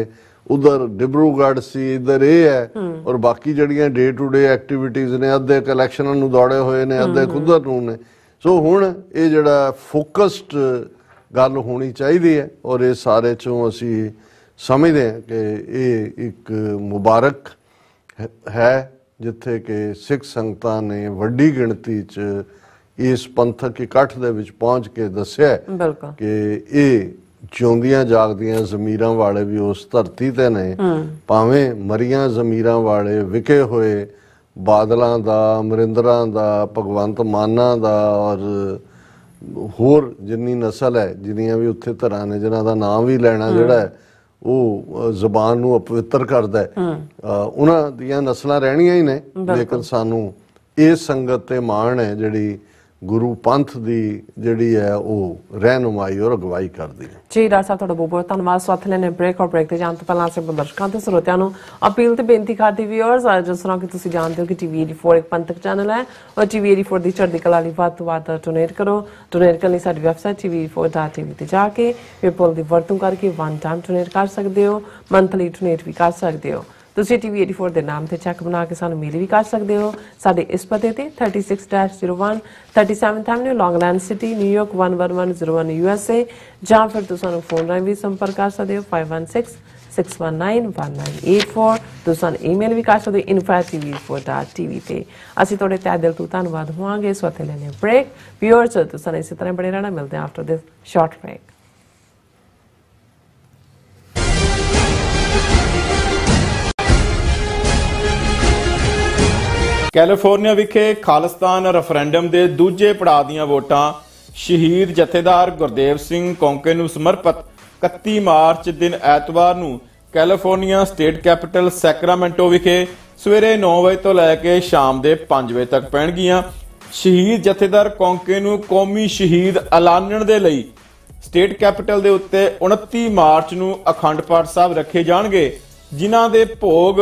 ਉਧਰ ਡਿਬਰੂਗੜ੍ਹ ਸੀ ਇਧਰ ਇਹ ਹੈ ਔਰ ਬਾਕੀ ਜਿਹੜੀਆਂ ਡੇ ਟੂ ਡੇ ਐਕਟੀਵਿਟੀਆਂ ਨੇ ਅੱਧੇ ਕਲੈਕਸ਼ਨਾਂ ਨੂੰ ਦੌੜੇ ਹੋਏ ਨੇ ਅੱਧੇ ਖੁਦਰ ਨੂੰ ਨੇ ਸੋ ਹੁਣ ਇਹ ਜਿਹੜਾ ਫੋਕਸਡ ਗੱਲ ਹੋਣੀ ਚਾਹੀਦੀ ਹੈ ਔਰ ਇਹ ਸਾਰੇ ਚੋਂ ਅਸੀਂ ਸਮਝਦੇ ਹਾਂ ਕਿ ਇਹ ਇੱਕ ਮੁਬਾਰਕ ਹੈ ਜਿੱਥੇ ਕਿ ਸਿੱਖ ਸੰਗਤਾਂ ਨੇ ਵੱਡੀ ਗਿਣਤੀ 'ਚ ਇਸ ਪੰਥਕ ਇਕੱਠ ਦੇ ਵਿੱਚ ਪਹੁੰਚ ਕੇ ਦੱਸਿਆ ਕਿ ਇਹ ਜਿਉਂਦੀਆਂ ਜਾਗਦੀਆਂ ਜ਼ਮੀਰਾਂ ਵਾਲੇ ਵੀ ਉਸ ਧਰਤੀ ਤੇ ਨੇ ਭਾਵੇਂ ਮਰੀਆਂ ਜ਼ਮੀਰਾਂ ਵਾਲੇ ਵਿਕੇ ਹੋਏ ਬਾਦਲਾਂ ਦਾ ਅਮਰਿੰਦਰਾਂ ਦਾ ਭਗਵੰਤ ਮਾਨਾਂ ਦਾ ਔਰ ਹੋਰ ਜਿੰਨੀ ਨਸਲ ਹੈ ਜਿੰਨੀਆਂ ਵੀ ਉੱਥੇ ਧਰਾਂ ਨੇ ਜਿਨ੍ਹਾਂ ਦਾ ਨਾਮ ਵੀ ਲੈਣਾ ਜਿਹੜਾ ਹੈ ਉਹ ਜ਼ਬਾਨ ਨੂੰ ਅਪਵਿੱਤਰ ਕਰਦਾ ਹੈ ਉਹਨਾਂ ਦੀਆਂ ਨਸਲਾਂ ਰਹਿਣੀਆਂ ਹੀ ਨੇ ਲੇਕਿਨ ਸਾਨੂੰ ਇਹ ਸੰਗਤ ਤੇ ਮਾਣ ਹੈ ਜਿਹੜੀ ਗੁਰੂ ਪੰਥ ਦੀ ਜਿਹੜੀ ਹੈ ਉਹ ਰਹਿਨਮਾਈ ਔਰ ਅਗਵਾਈ ਕਰਦੀ ਹੈ ਜੀ ਡਾਕਟਰ ਸਾਹਿਬ ਤੁਹਾਡਾ ਬਹੁਤ ਬਹੁਤ ਧੰਨਵਾਦ ਸਾਥ ਲੈਣੇ ਬ੍ਰੇਕ ਔਰ ਬ੍ਰੇਕ ਤੇ ਜਾਣ ਤੋਂ ਪਹਿਲਾਂ ਸੇ ਦਰਸ਼ਕਾਂ ਤੇ ਸਰੋਤਿਆਂ ਨੂੰ ਅਪੀਲ ਤੇ ਬੇਨਤੀ ਕਰਦੀ ਵੀਅਰਸ ਜਿਸ ਤਰ੍ਹਾਂ ਕਿ ਤੁਸੀਂ ਜਾਣਦੇ ਹੋ ਕਿ ਟੀਵੀ 84 ਇੱਕ ਪੰਥਕ ਚੈਨਲ ਹੈ ਔਰ ਟੀਵੀ 84 ਦੀ ਚੜ੍ਹਦੀ ਕਲਾ ਲਈ ਵੱਧ ਤੋਂ ਵੱਧ ਡੋਨੇਟ ਕਰੋ ਡੋਨੇਟ ਕਰਨ ਲਈ ਸਾਡੀ ਵੈਬਸਾਈਟ tv4.tv ਤੇ ਜਾ ਕੇ ਪੇਪਲ ਦੀ ਵਰਤੋਂ ਕਰਕੇ ਵਨ ਟਾਈਮ ਡੋਨੇਟ ਕਰ ਸਕਦੇ ਹੋ ਮੰਥਲੀ ਡੋਨੇਟ ਵੀ ਕਰ ਸਕਦੇ ਹੋ ਤੁਸੀਂ TV84 ਦੇ ਨਾਮ ਤੇ ਚੈੱਕ ਬਣਾ ਕੇ ਸਾਨੂੰ ਮੇਲ ਵੀ ਕਰ ਸਕਦੇ ਹੋ ਸਾਡੇ ਇਸ ਪਤੇ ਤੇ 36-01 37th Avenue City ਸਿਟੀ ਨਿਊਯਾਰਕ 11101 USA ਜਾਂ ਫਿਰ ਤੁਸੀਂ ਸਾਨੂੰ ਫੋਨ ਰਾਹੀਂ ਵੀ ਸੰਪਰਕ ਕਰ ਸਕਦੇ ਹੋ 516 1984 ਤੁਸੀਂ ਸਾਨੂੰ ਈਮੇਲ ਵੀ ਕਰ ਸਕਦੇ info@tv4.tv ਤੇ ਅਸੀਂ ਤੁਹਾਡੇ ਤਹਿ ਦਿਲ ਤੋਂ ਧੰਨਵਾਦ ਹੋਵਾਂਗੇ ਸਵਾਤੇ ਵਕਤ ਲੈਣੇ ਬ੍ਰੇਕ ਵਿਅਰਸ ਤੁਸੀਂ ਇਸੇ ਤਰ੍ਹਾਂ ਬਣੇ ਰਹਿਣਾ ਮਿਲਦੇ after this short break California ਵਿਖੇ ਖਾਲਿਸਤਾਨ ਰੈਫਰੈਂਡਮ ਦੇ ਦੂਜੇ ਪੜਾਅ ਦੀਆਂ ਵੋਟਾਂ ਸ਼ਹੀਦ ਜਥੇਦਾਰ ਗੁਰਦੇਵ ਸਿੰਘ ਕੌਂਕੇ ਨੂੰ ਸਮਰਪਿਤ 31 ਮਾਰਚ ਦਿਨ ਐਤਵਾਰ ਨੂੰ ਕੈਲੀਫੋਰਨੀਆ ਸਟੇਟ ਕੈਪੀਟਲ ਸੈਕਰਾਮੈਂਟੋ ਵਿਖੇ ਸਵੇਰੇ 9 ਵਜੇ ਤੋਂ ਲੈ ਕੇ ਸ਼ਾਮ ਦੇ 5 ਵਜੇ ਤੱਕ ਪੈਣਗੀਆਂ ਸ਼ਹੀਦ ਜਥੇਦਾਰ ਕੌਂਕੇ ਨੂੰ ਕੌਮੀ ਸ਼ਹੀਦ ਐਲਾਨਣ ਦੇ ਲਈ ਸਟੇਟ ਕੈਪੀਟਲ ਦੇ ਉੱਤੇ 29 ਮਾਰਚ ਨੂੰ ਅਖੰਡ ਪਾਠ ਸਾਹਿਬ ਰੱਖੇ ਜਾਣਗੇ ਜਿਨ੍ਹਾਂ ਦੇ ਭੋਗ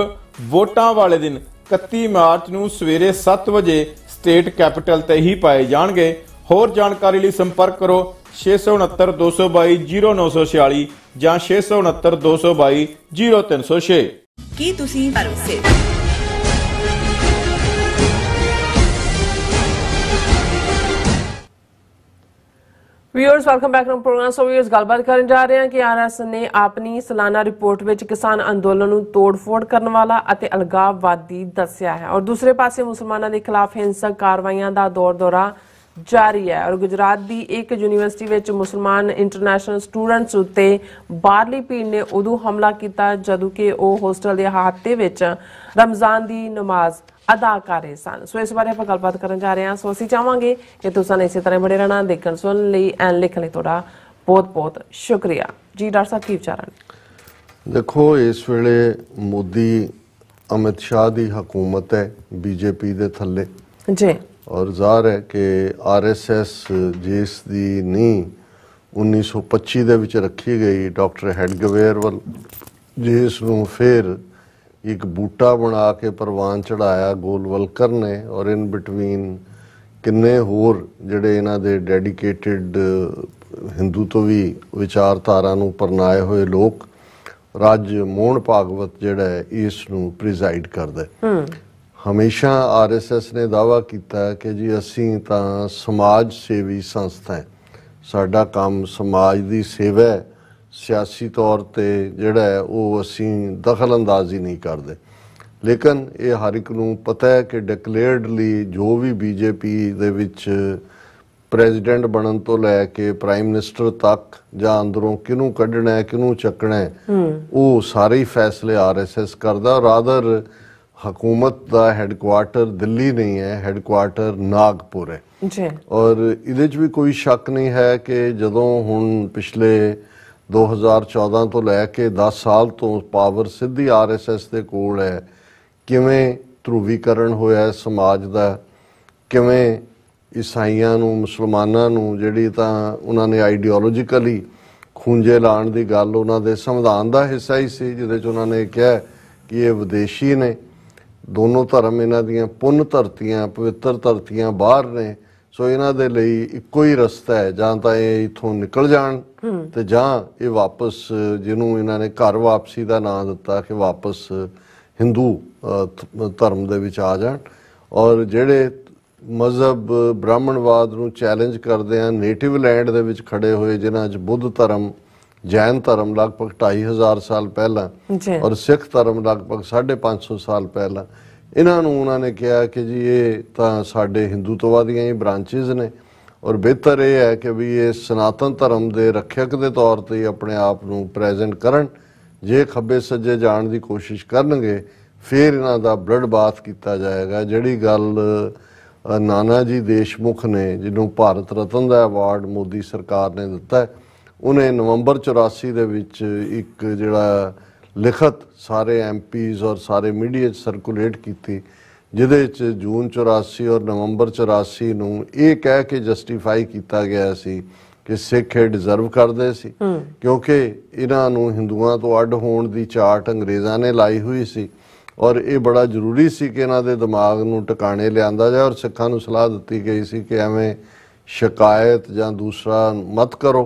ਵੋਟਾਂ ਵਾਲੇ ਦਿਨ 31 ਮਾਰਚ ਨੂੰ ਸਵੇਰੇ 7 ਵਜੇ ਸਟੇਟ ਕੈਪੀਟਲ ਤੇ ਹੀ ਪਾਏ ਜਾਣਗੇ ਹੋਰ ਜਾਣਕਾਰੀ ਲਈ ਸੰਪਰਕ ਕਰੋ 6692220946 ਜਾਂ 6692220306 ਕੀ ਤੁਸੀਂ ਭਰੋਸੇ viewers welcome back to programme so viewers ਗੱਲਬਾਤ ਕਰਨ ਜਾ ਰਹੇ ਹਾਂ ਕਿ ਆਰਐਸ ਨੇ ਆਪਣੀ ਸਲਾਨਾ ਰਿਪੋਰਟ ਵਿੱਚ ਕਿਸਾਨ ਅੰਦੋਲਨ ਨੂੰ ਤੋੜਫੋੜ ਕਰਨ ਵਾਲਾ ਅਤੇ ਅਲਗਾਵਵਾਦੀ ਦੱਸਿਆ ਹੈ ਔਰ ਦੂਸਰੇ ਪਾਸੇ ਮੁਸਲਮਾਨਾਂ ਦੇ ਖਿਲਾਫ ਹਿੰਸਕ ਕਾਰਵਾਈਆਂ ਦਾ ਦੌਰ ਦੌਰਾ ਜਾਰੀ ਹੈ ਔਰ ਗੁਜਰਾਤ ਦੀ ਇੱਕ ਯੂਨੀਵਰਸਿਟੀ ਵਿੱਚ ਮੁਸਲਮਾਨ ਇੰਟਰਨੈਸ਼ਨਲ ਸਟੂਡੈਂਟਸ ਉੱਤੇ ਬਾਹਰਲੀ ਭੀੜ ਨੇ ਉਦੋਂ ਹਮਲਾ ਕੀਤਾ ਜਦੋਂ ਕਿ ਉਹ ਹੋਸਟਲ ਦੇ ਹਾਤੇ ਵਿੱਚ ਰਮਜ਼ਾਨ ਦੀ ਨਮਾਜ਼ ਅਦਾ ਕਰ ਰਹੇ ਸਨ ਸੋ ਇਸ ਬਾਰੇ ਆਪਾਂ ਗੱਲਬਾਤ ਕਰਨ ਜਾ ਰਹੇ ਹਾਂ ਸੋ ਅਸੀਂ ਚਾਹਾਂਗੇ ਕਿ ਤੁਸੀਂ ਇਸੇ ਤਰ੍ਹਾਂ ਬੜੇ ਰਹਿਣਾ ਦੇਖਣ ਸੁਣਨ ਲਈ ਐਨ ਲਿਖਣ ਲਈ ਤੁਹਾਡਾ ਬਹੁਤ-ਬਹੁਤ ਸ਼ੁਕਰੀਆ ਜੀ ਡਾਕਟਰ ਸਾਹਿਬ ਕੀ ਵਿਚਾਰਨ ਦੇਖੋ ਇਸ ਵੇਲੇ ਮੋਦੀ ਅਮਿਤ ਸ਼ਾਹ ਦੀ ਹਕੂਮਤ ਹੈ ਬੀਜੇਪੀ ਦੇ ਥੱਲੇ ਜੀ ਔਰ ਜ਼ਾਹਰ ਹੈ ਕਿ ਆਰਐਸਐਸ ਜਿਸ ਦੀ ਨੀ 1925 ਦੇ ਵਿੱਚ ਰੱਖੀ ਗਈ ਡਾਕਟਰ ਹੈਡਗਵੇਅਰ ਵੱਲ ਜਿਸ ਨੂੰ ਫਿਰ ਇੱਕ ਬੂਟਾ ਬਣਾ ਕੇ ਪ੍ਰਵਾਨ ਚੜਾਇਆ ਗੋਲਵਲਕਰ ਨੇ ਔਰ ਇਨ ਬਿਟਵੀਨ ਕਿੰਨੇ ਹੋਰ ਜਿਹੜੇ ਇਹਨਾਂ ਦੇ ਡੈਡੀਕੇਟਿਡ ਹਿੰਦੂ ਤੋਂ ਵੀ ਵਿਚਾਰਧਾਰਾ ਨੂੰ ਪਰਨਾਏ ਹੋਏ ਲੋਕ ਰਾਜ ਮੋਹਨ ਭਾਗਵਤ ਜਿਹੜਾ ਇਸ ਨੂੰ ਪ੍ਰੈਜ਼ਾਈਡ ਕਰਦਾ ਹੈ ਹਮੇਸ਼ਾ ਆਰਐਸਐਸ ਨੇ ਦਾਵਾ ਕੀਤਾ ਕਿ ਜੀ ਅਸੀਂ ਤਾਂ ਸਮਾਜ ਸੇਵੀ ਸੰਸਥਾ ਹੈ ਸਾਡਾ ਕੰਮ ਸਮਾਜ ਦੀ ਸੇਵਾ ਹੈ ਸਿਆਸੀ ਤੌਰ ਤੇ ਜਿਹੜਾ ਹੈ ਉਹ ਅਸੀਂ ਦਖਲ ਅੰਦਾਜ਼ੀ ਨਹੀਂ ਕਰਦੇ ਲੇਕਿਨ ਇਹ ਹਰ ਇੱਕ ਨੂੰ ਪਤਾ ਹੈ ਕਿ ਡਿਕਲੇਅਰਡਲੀ ਜੋ ਵੀ ਬੀਜੇਪੀ ਦੇ ਵਿੱਚ ਪ੍ਰੈਜ਼ੀਡੈਂਟ ਬਣਨ ਤੋਂ ਲੈ ਕੇ ਪ੍ਰਾਈਮ ਮਿਨਿਸਟਰ ਤੱਕ ਜਾਂ ਅੰਦਰੋਂ ਕਿਨੂੰ ਕੱਢਣਾ ਹੈ ਕਿਨੂੰ ਚੱਕਣਾ ਹੈ ਉਹ ਸਾਰੇ ਫੈਸਲੇ ਆਰਐਸਐਸ ਕਰਦਾ ਰਾਦਰ ਹਕੂਮਤ ਦਾ ਹੈੱਡਕੁਆਰਟਰ ਦਿੱਲੀ ਨਹੀਂ ਹੈ ਹੈੱਡਕੁਆਰਟਰ ਨਾਗਪੁਰ ਹੈ ਜੀ ਔਰ ਇਹਦੇ 'ਚ ਵੀ ਕੋਈ ਸ਼ੱਕ ਨਹੀਂ ਹੈ ਕਿ ਜਦੋਂ ਹੁਣ ਪਿਛਲੇ 2014 ਤੋਂ ਲੈ ਕੇ 10 ਸਾਲ ਤੋਂ ਪਾਵਰ ਸਿੱਧੀ ਆਰਐਸਐਸ ਦੇ ਕੋਲ ਹੈ ਕਿਵੇਂ ਧਰੂਵੀਕਰਨ ਹੋਇਆ ਸਮਾਜ ਦਾ ਕਿਵੇਂ ਈਸਾਈਆਂ ਨੂੰ ਮੁਸਲਮਾਨਾਂ ਨੂੰ ਜਿਹੜੀ ਤਾਂ ਉਹਨਾਂ ਨੇ ਆਈਡੀਓਲੋਜੀਕਲੀ ਖੁੰਝੇ ਲਾਣ ਦੀ ਗੱਲ ਉਹਨਾਂ ਦੇ ਸੰਵਿਧਾਨ ਦਾ ਹਿੱਸਾ ਹੀ ਸੀ ਜਿਹਦੇ 'ਚ ਉਹਨਾਂ ਨੇ ਕਿਹਾ ਕਿ ਇਹ ਵਿਦੇਸ਼ੀ ਨੇ ਦੋਨੋਂ ਧਰਮ ਇਹਨਾਂ ਦੀਆਂ ਪੁੰਨ ਧਰਤੀਆਂ ਪਵਿੱਤਰ ਧਰਤੀਆਂ ਬਾਹਰ ਨੇ ਸੋ ਇਹਨਾਂ ਦੇ ਲਈ ਇੱਕੋ ਹੀ ਰਸਤਾ ਹੈ ਜਾਂ ਤਾਂ ਇਹ ਇਥੋਂ ਨਿਕਲ ਜਾਣ ਤੇ ਜਾਂ ਇਹ ਵਾਪਸ ਜਿਹਨੂੰ ਇਹਨਾਂ ਨੇ ਘਰ ਵਾਪਸੀ ਦਾ ਨਾਮ ਦਿੱਤਾ ਕਿ ਵਾਪਸ ਹਿੰਦੂ ਧਰਮ ਦੇ ਵਿੱਚ ਆ ਜਾਣ ਔਰ ਜਿਹੜੇ ਮਜ਼ਹਬ ਬ੍ਰਾਹਮਣਵਾਦ ਨੂੰ ਚੈਲੰਜ ਕਰਦੇ ਆ ਨੇਟਿਵ ਲੈਂਡ ਦੇ ਵਿੱਚ ਖੜੇ ਹੋਏ ਜਿਨ੍ਹਾਂ 'ਚ ਬੁੱਧ ਧਰਮ ਜੈਨ ਧਰਮ ਲਗਭਗ 2500 ਸਾਲ ਪਹਿਲਾਂ ਔਰ ਸਿੱਖ ਧਰਮ ਲਗਭਗ 550 ਸਾਲ ਪਹਿਲਾਂ ਇਹਨਾਂ ਨੂੰ ਉਹਨਾਂ ਨੇ ਕਿਹਾ ਕਿ ਜੀ ਇਹ ਤਾਂ ਸਾਡੇ ਹਿੰਦੂਤਵਾ ਦੀਆਂ ਹੀ ਬ੍ਰਾਂਚਸ ਨੇ ਔਰ ਬਿਹਤਰ ਇਹ ਹੈ ਕਿ ਵੀ ਇਹ ਸਨਾਤਨ ਧਰਮ ਦੇ ਰੱਖਿਅਕ ਦੇ ਤੌਰ ਤੇ ਆਪਣੇ ਆਪ ਨੂੰ ਪ੍ਰੈਜ਼ੈਂਟ ਕਰਨ ਜੇ ਖੱਬੇ ਸੱਜੇ ਜਾਣ ਦੀ ਕੋਸ਼ਿਸ਼ ਕਰਨਗੇ ਫਿਰ ਇਹਨਾਂ ਦਾ ਬਲੱਡ ਬਾਥ ਕੀਤਾ ਜਾਏਗਾ ਜਿਹੜੀ ਗੱਲ ਨਾਨਾ ਜੀ ਦੇਸ਼ਮੁਖ ਨੇ ਜਿਹਨੂੰ ਭਾਰਤ ਰਤਨ ਦਾ ਅਵਾਰਡ ਮੋਦੀ ਸਰਕਾਰ ਨੇ ਦਿੱਤਾ ਹੈ ਉਹਨੇ ਨਵੰਬਰ 84 ਦੇ ਵਿੱਚ ਇੱਕ ਜਿਹੜਾ ਲਿਖਤ ਸਾਰੇ ਐਮਪੀਜ਼ ਔਰ ਸਾਰੇ ਮੀਡੀਆ 'ਚ ਸਰਕੂਲੇਟ ਕੀਤੀ ਜਿਹਦੇ ਵਿੱਚ ਜੂਨ 84 ਔਰ ਨਵੰਬਰ 84 ਨੂੰ ਇਹ ਕਹਿ ਕੇ ਜਸਟੀਫਾਈ ਕੀਤਾ ਗਿਆ ਸੀ ਕਿ ਸਿੱਖ ਇਹ ਡਿਜ਼ਰਵ ਕਰਦੇ ਸੀ ਕਿਉਂਕਿ ਇਹਨਾਂ ਨੂੰ ਹਿੰਦੂਆਂ ਤੋਂ ਅੱਡ ਹੋਣ ਦੀ ਚਾਰਟ ਅੰਗਰੇਜ਼ਾਂ ਨੇ ਲਾਈ ਹੋਈ ਸੀ ਔਰ ਇਹ ਬੜਾ ਜ਼ਰੂਰੀ ਸੀ ਕਿ ਇਹਨਾਂ ਦੇ ਦਿਮਾਗ ਨੂੰ ਟਿਕਾਣੇ ਲਿਆਂਦਾ ਜਾਏ ਔਰ ਸਿੱਖਾਂ ਨੂੰ ਸਲਾਹ ਦਿੱਤੀ ਗਈ ਸੀ ਕਿ ਐਵੇਂ ਸ਼ਿਕਾਇਤ ਜਾਂ ਦੂਸਰਾ ਮਤ ਕਰੋ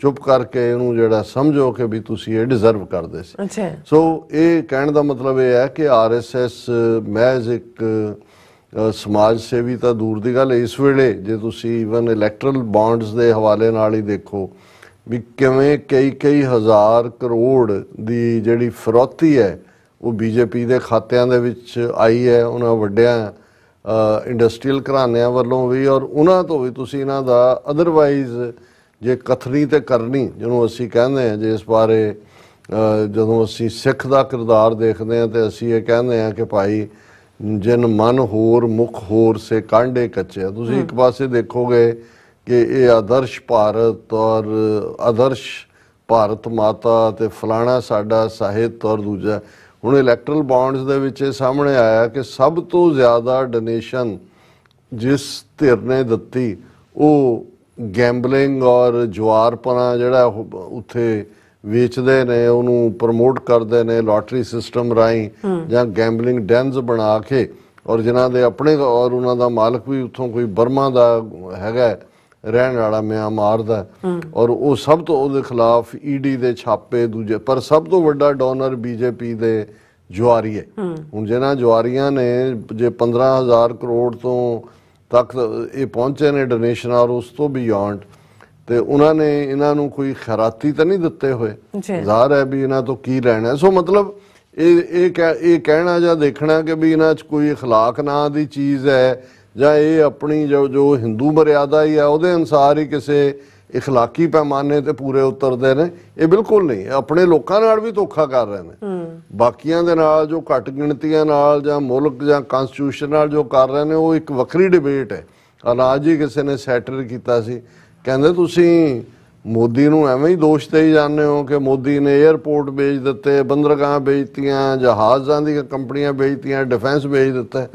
ਚੁੱਪ ਕਰਕੇ ਇਹਨੂੰ ਜਿਹੜਾ ਸਮਝੋ ਕਿ ਵੀ ਤੁਸੀਂ ਇਹ ਡਿਜ਼ਰਵ ਕਰਦੇ ਸੀ ਅੱਛਾ ਸੋ ਇਹ ਕਹਿਣ ਦਾ ਮਤਲਬ ਇਹ ਹੈ ਕਿ ਆਰਐਸਐਸ ਮਹਿਜ਼ ਇੱਕ ਸਮਾਜ ਸੇਵੀ ਤਾਂ ਦੂਰ ਦੀ ਗੱਲ ਇਸ ਵੇਲੇ ਜੇ ਤੁਸੀਂ ਇਵਨ ਇਲੈਕਟਰਲ ਬੌਂਡਸ ਦੇ ਹਵਾਲੇ ਨਾਲ ਹੀ ਦੇਖੋ ਵੀ ਕਿਵੇਂ ਕਈ ਕਈ ਹਜ਼ਾਰ ਕਰੋੜ ਦੀ ਜਿਹੜੀ ਫਰੋਤੀ ਹੈ ਉਹ ਬੀਜੇਪੀ ਦੇ ਖਾਤਿਆਂ ਦੇ ਵਿੱਚ ਆਈ ਹੈ ਉਹਨਾਂ ਵੱਡਿਆਂ ਇੰਡਸਟਰੀਅਲ ਘਰਾਣਿਆਂ ਵੱਲੋਂ ਵੀ ਔਰ ਉਹਨਾਂ ਤੋਂ ਵੀ ਤੁਸੀਂ ਇਹਨਾਂ ਦਾ ਅਦਰਵਾਈਜ਼ ਜੇ ਕਥਨੀ ਤੇ ਕਰਨੀ ਜਿਹਨੂੰ ਅਸੀਂ ਕਹਿੰਦੇ ਆ ਜੇ ਇਸ ਬਾਰੇ ਜਦੋਂ ਅਸੀਂ ਸਿੱਖ ਦਾ ਕਿਰਦਾਰ ਦੇਖਦੇ ਆ ਤੇ ਅਸੀਂ ਇਹ ਕਹਿੰਦੇ ਆ ਕਿ ਭਾਈ ਜਨ ਮਨ ਹੋਰ ਮੁਖ ਹੋਰ ਸੇ ਕਾਂਡੇ ਕੱਚੇ ਤੁਸੀਂ ਇੱਕ ਪਾਸੇ ਦੇਖੋਗੇ ਕਿ ਇਹ ਆਦਰਸ਼ ਭਾਰਤ ਔਰ ਆਦਰਸ਼ ਭਾਰਤ ਮਾਤਾ ਤੇ ਫਲਾਣਾ ਸਾਡਾ ਸਾਹਿਤ ਔਰ ਦੂਜਾ ਹੁਣ ਇਲੈਕਟਰਲ ਬੌਂਡਸ ਦੇ ਵਿੱਚ ਇਹ ਸਾਹਮਣੇ ਆਇਆ ਕਿ ਸਭ ਤੋਂ ਜ਼ਿਆਦਾ ਡੋਨੇਸ਼ਨ ਜਿਸ ਧਿਰ ਨੇ ਦਿੱਤੀ ਉਹ ਗੈਂਬਲਿੰਗ ਔਰ ਜੁਆਰਪਨਾ ਜਿਹੜਾ ਉੱਥੇ ਵੇਚਦੇ ਨੇ ਉਹਨੂੰ ਪ੍ਰਮੋਟ ਕਰਦੇ ਨੇ ਲਾਟਰੀ ਸਿਸਟਮ ਰਾਈ ਜਾਂ ਗੈਂਬਲਿੰਗ ਡੈਨਸ ਬਣਾ ਕੇ ਔਰ ਜਿਨ੍ਹਾਂ ਦੇ ਆਪਣੇ ਔਰ ਉਹਨਾਂ ਦਾ ਮਾਲਕ ਵੀ ਉੱਥੋਂ ਕੋਈ ਬਰਮਾ ਦਾ ਹੈਗਾ ਰਹਿਣ ਵਾਲਾ ਮਿਆਂਮਾਰ ਦਾ ਔਰ ਉਹ ਸਭ ਤੋਂ ਉਹਦੇ ਖਿਲਾਫ ਈਡੀ e ਦੇ ਛਾਪੇ ਦੂਜੇ ਪਰ ਸਭ ਤੋਂ ਵੱਡਾ ਡੋਨਰ ਬੀਜੇਪੀ ਦੇ ਹੈ ਹੁਣ ਜਿਹਨਾਂ ਜਵਾਰੀਆਂ ਨੇ ਜੇ 15000 ਕਰੋੜ ਤੋਂ ਤੱਕ ਇਹ ਪਹੁੰਚੇ ਨੇ ਡੋਨੇਸ਼ਨ ਔਰ ਉਸ ਤੋਂ ਬਿਯੋਂਡ ਤੇ ਉਹਨਾਂ ਨੇ ਇਹਨਾਂ ਨੂੰ ਕੋਈ ਖਰਾਤੀ ਤਾਂ ਨਹੀਂ ਦਿੱਤੇ ਹੋਏ ਜ਼ਾਹਰ ਹੈ ਵੀ ਇਹਨਾਂ ਤੋਂ ਕੀ ਲੈਣਾ ਸੋ ਮਤਲਬ ਇਹ ਇਹ ਇਹ ਕਹਿਣਾ ਜਾਂ ਦੇਖਣਾ ਕਿ ਵੀ ਇਹਨਾਂ 'ਚ ਕੋਈ اخلاق ਨਾ ਦੀ ਚੀਜ਼ ਹੈ ਜਾਂ ਇਹ ਆਪਣੀ ਜੋ ਜੋ Hindu ਮਰਿਆਦਾ ਹੀ ਆ ਉਹਦੇ ਅਨਸਾਰ ਹੀ ਕਿਸੇ اخلاقی ਪੈਮਾਨੇ ਤੇ ਪੂਰੇ ਉਤਰਦੇ ਨੇ ਇਹ ਬਿਲਕੁਲ ਨਹੀਂ ਆਪਣੇ ਲੋਕਾਂ ਨਾਲ ਵੀ ਧੋਖਾ ਕਰ ਰਹੇ ਨੇ ਬਾਕੀਆਂ ਦੇ ਨਾਲ ਜੋ ਘੱਟ ਗਿਣਤੀਆਂ ਨਾਲ ਜਾਂ ਮੁਲਕ ਜਾਂ ਕਨਸਟੀਟਿਊਸ਼ਨ ਨਾਲ ਜੋ ਕਰ ਰਹੇ ਨੇ ਉਹ ਇੱਕ ਵੱਖਰੀ ਡਿਬੇਟ ਹੈ ਅਨਾਜ ਹੀ ਕਿਸੇ ਨੇ ਸੈਟਰ ਕੀਤਾ ਸੀ ਕਹਿੰਦੇ ਤੁਸੀਂ ਮੋਦੀ ਨੂੰ ਐਵੇਂ ਹੀ ਦੋਸ਼ ਦੇਈ ਜਾਂਦੇ ਹੋ ਕਿ ਮੋਦੀ ਨੇ 에ਅਰਪੋਰਟ ਵੇਚ ਦਿੱਤੇ ਬੰਦਰਗਾਹਾਂ ਵੇਚਤੀਆਂ ਜਹਾਜ਼ਾਂ ਦੀਆਂ ਕੰਪਨੀਆਂ ਵੇਚਤੀਆਂ ਡਿਫੈਂਸ ਵੇਚ ਦਿੱਤਾ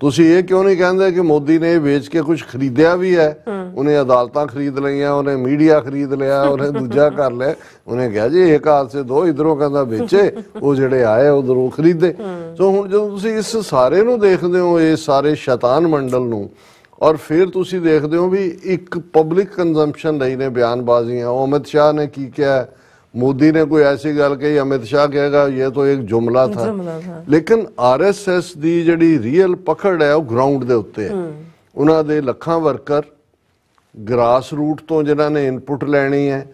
ਤੁਸੀਂ ਇਹ ਕਿਉਂ ਨਹੀਂ ਕਹਿੰਦੇ ਕਿ ਮੋਦੀ ਨੇ ਇਹ ਵੇਚ ਕੇ ਕੁਝ ਖਰੀਦਿਆ ਵੀ ਹੈ ਉਹਨੇ ਅਦਾਲਤਾਂ ਖਰੀਦ ਲਈਆਂ ਉਹਨੇ ਮੀਡੀਆ ਖਰੀਦ ਲਿਆ ਉਹਨੇ ਦੂਜਾ ਕਰ ਲਿਆ ਉਹਨੇ ਕਿਹਾ ਜੀ ਇੱਕ ਹਾਦਸੇ ਦੋ ਇਧਰੋਂ ਕਹਿੰਦਾ ਵੇਚੇ ਉਹ ਜਿਹੜੇ ਆਏ ਉਧਰੋਂ ਖਰੀਦੇ ਸੋ ਹੁਣ ਜਦੋਂ ਤੁਸੀਂ ਇਸ ਸਾਰੇ ਨੂੰ ਦੇਖਦੇ ਹੋ ਇਹ ਸਾਰੇ ਸ਼ੈਤਾਨ ਮੰਡਲ ਨੂੰ ਔਰ ਫਿਰ ਤੁਸੀਂ ਦੇਖਦੇ ਹੋ ਵੀ ਇੱਕ ਪਬਲਿਕ ਕੰਜ਼ੰਪਸ਼ਨ ਲਈ ਨੇ ਬਿਆਨਬਾਜ਼ੀਆਂ ਅਮਿਤ ਸ਼ਾਹ ਨੇ ਕੀ ਕਿਹਾ ਮੋਦੀ ਨੇ ਕੋਈ ਐਸੀ ਗੱਲ ਕਹੀ ਅਮਿਤ ਸ਼ਾਹ ਕਹੇਗਾ ਇਹ ਤਾਂ ਇੱਕ ਜੁਮਲਾ ਥਾ ਲੇਕਿਨ ਆਰਐਸਐਸ ਦੀ ਜਿਹੜੀ ਰੀਅਲ ਪਕੜ ਹੈ ਉਹ ਗਰਾਊਂਡ ਦੇ ਉੱਤੇ ਹੈ ਉਹਨਾਂ ਦੇ ਲੱਖਾਂ ਵਰਕਰ ਗ੍ਰਾਸ ਰੂਟ ਤੋਂ ਜਿਨ੍ਹਾਂ ਨੇ ਇਨਪੁਟ ਲੈਣੀ ਹੈ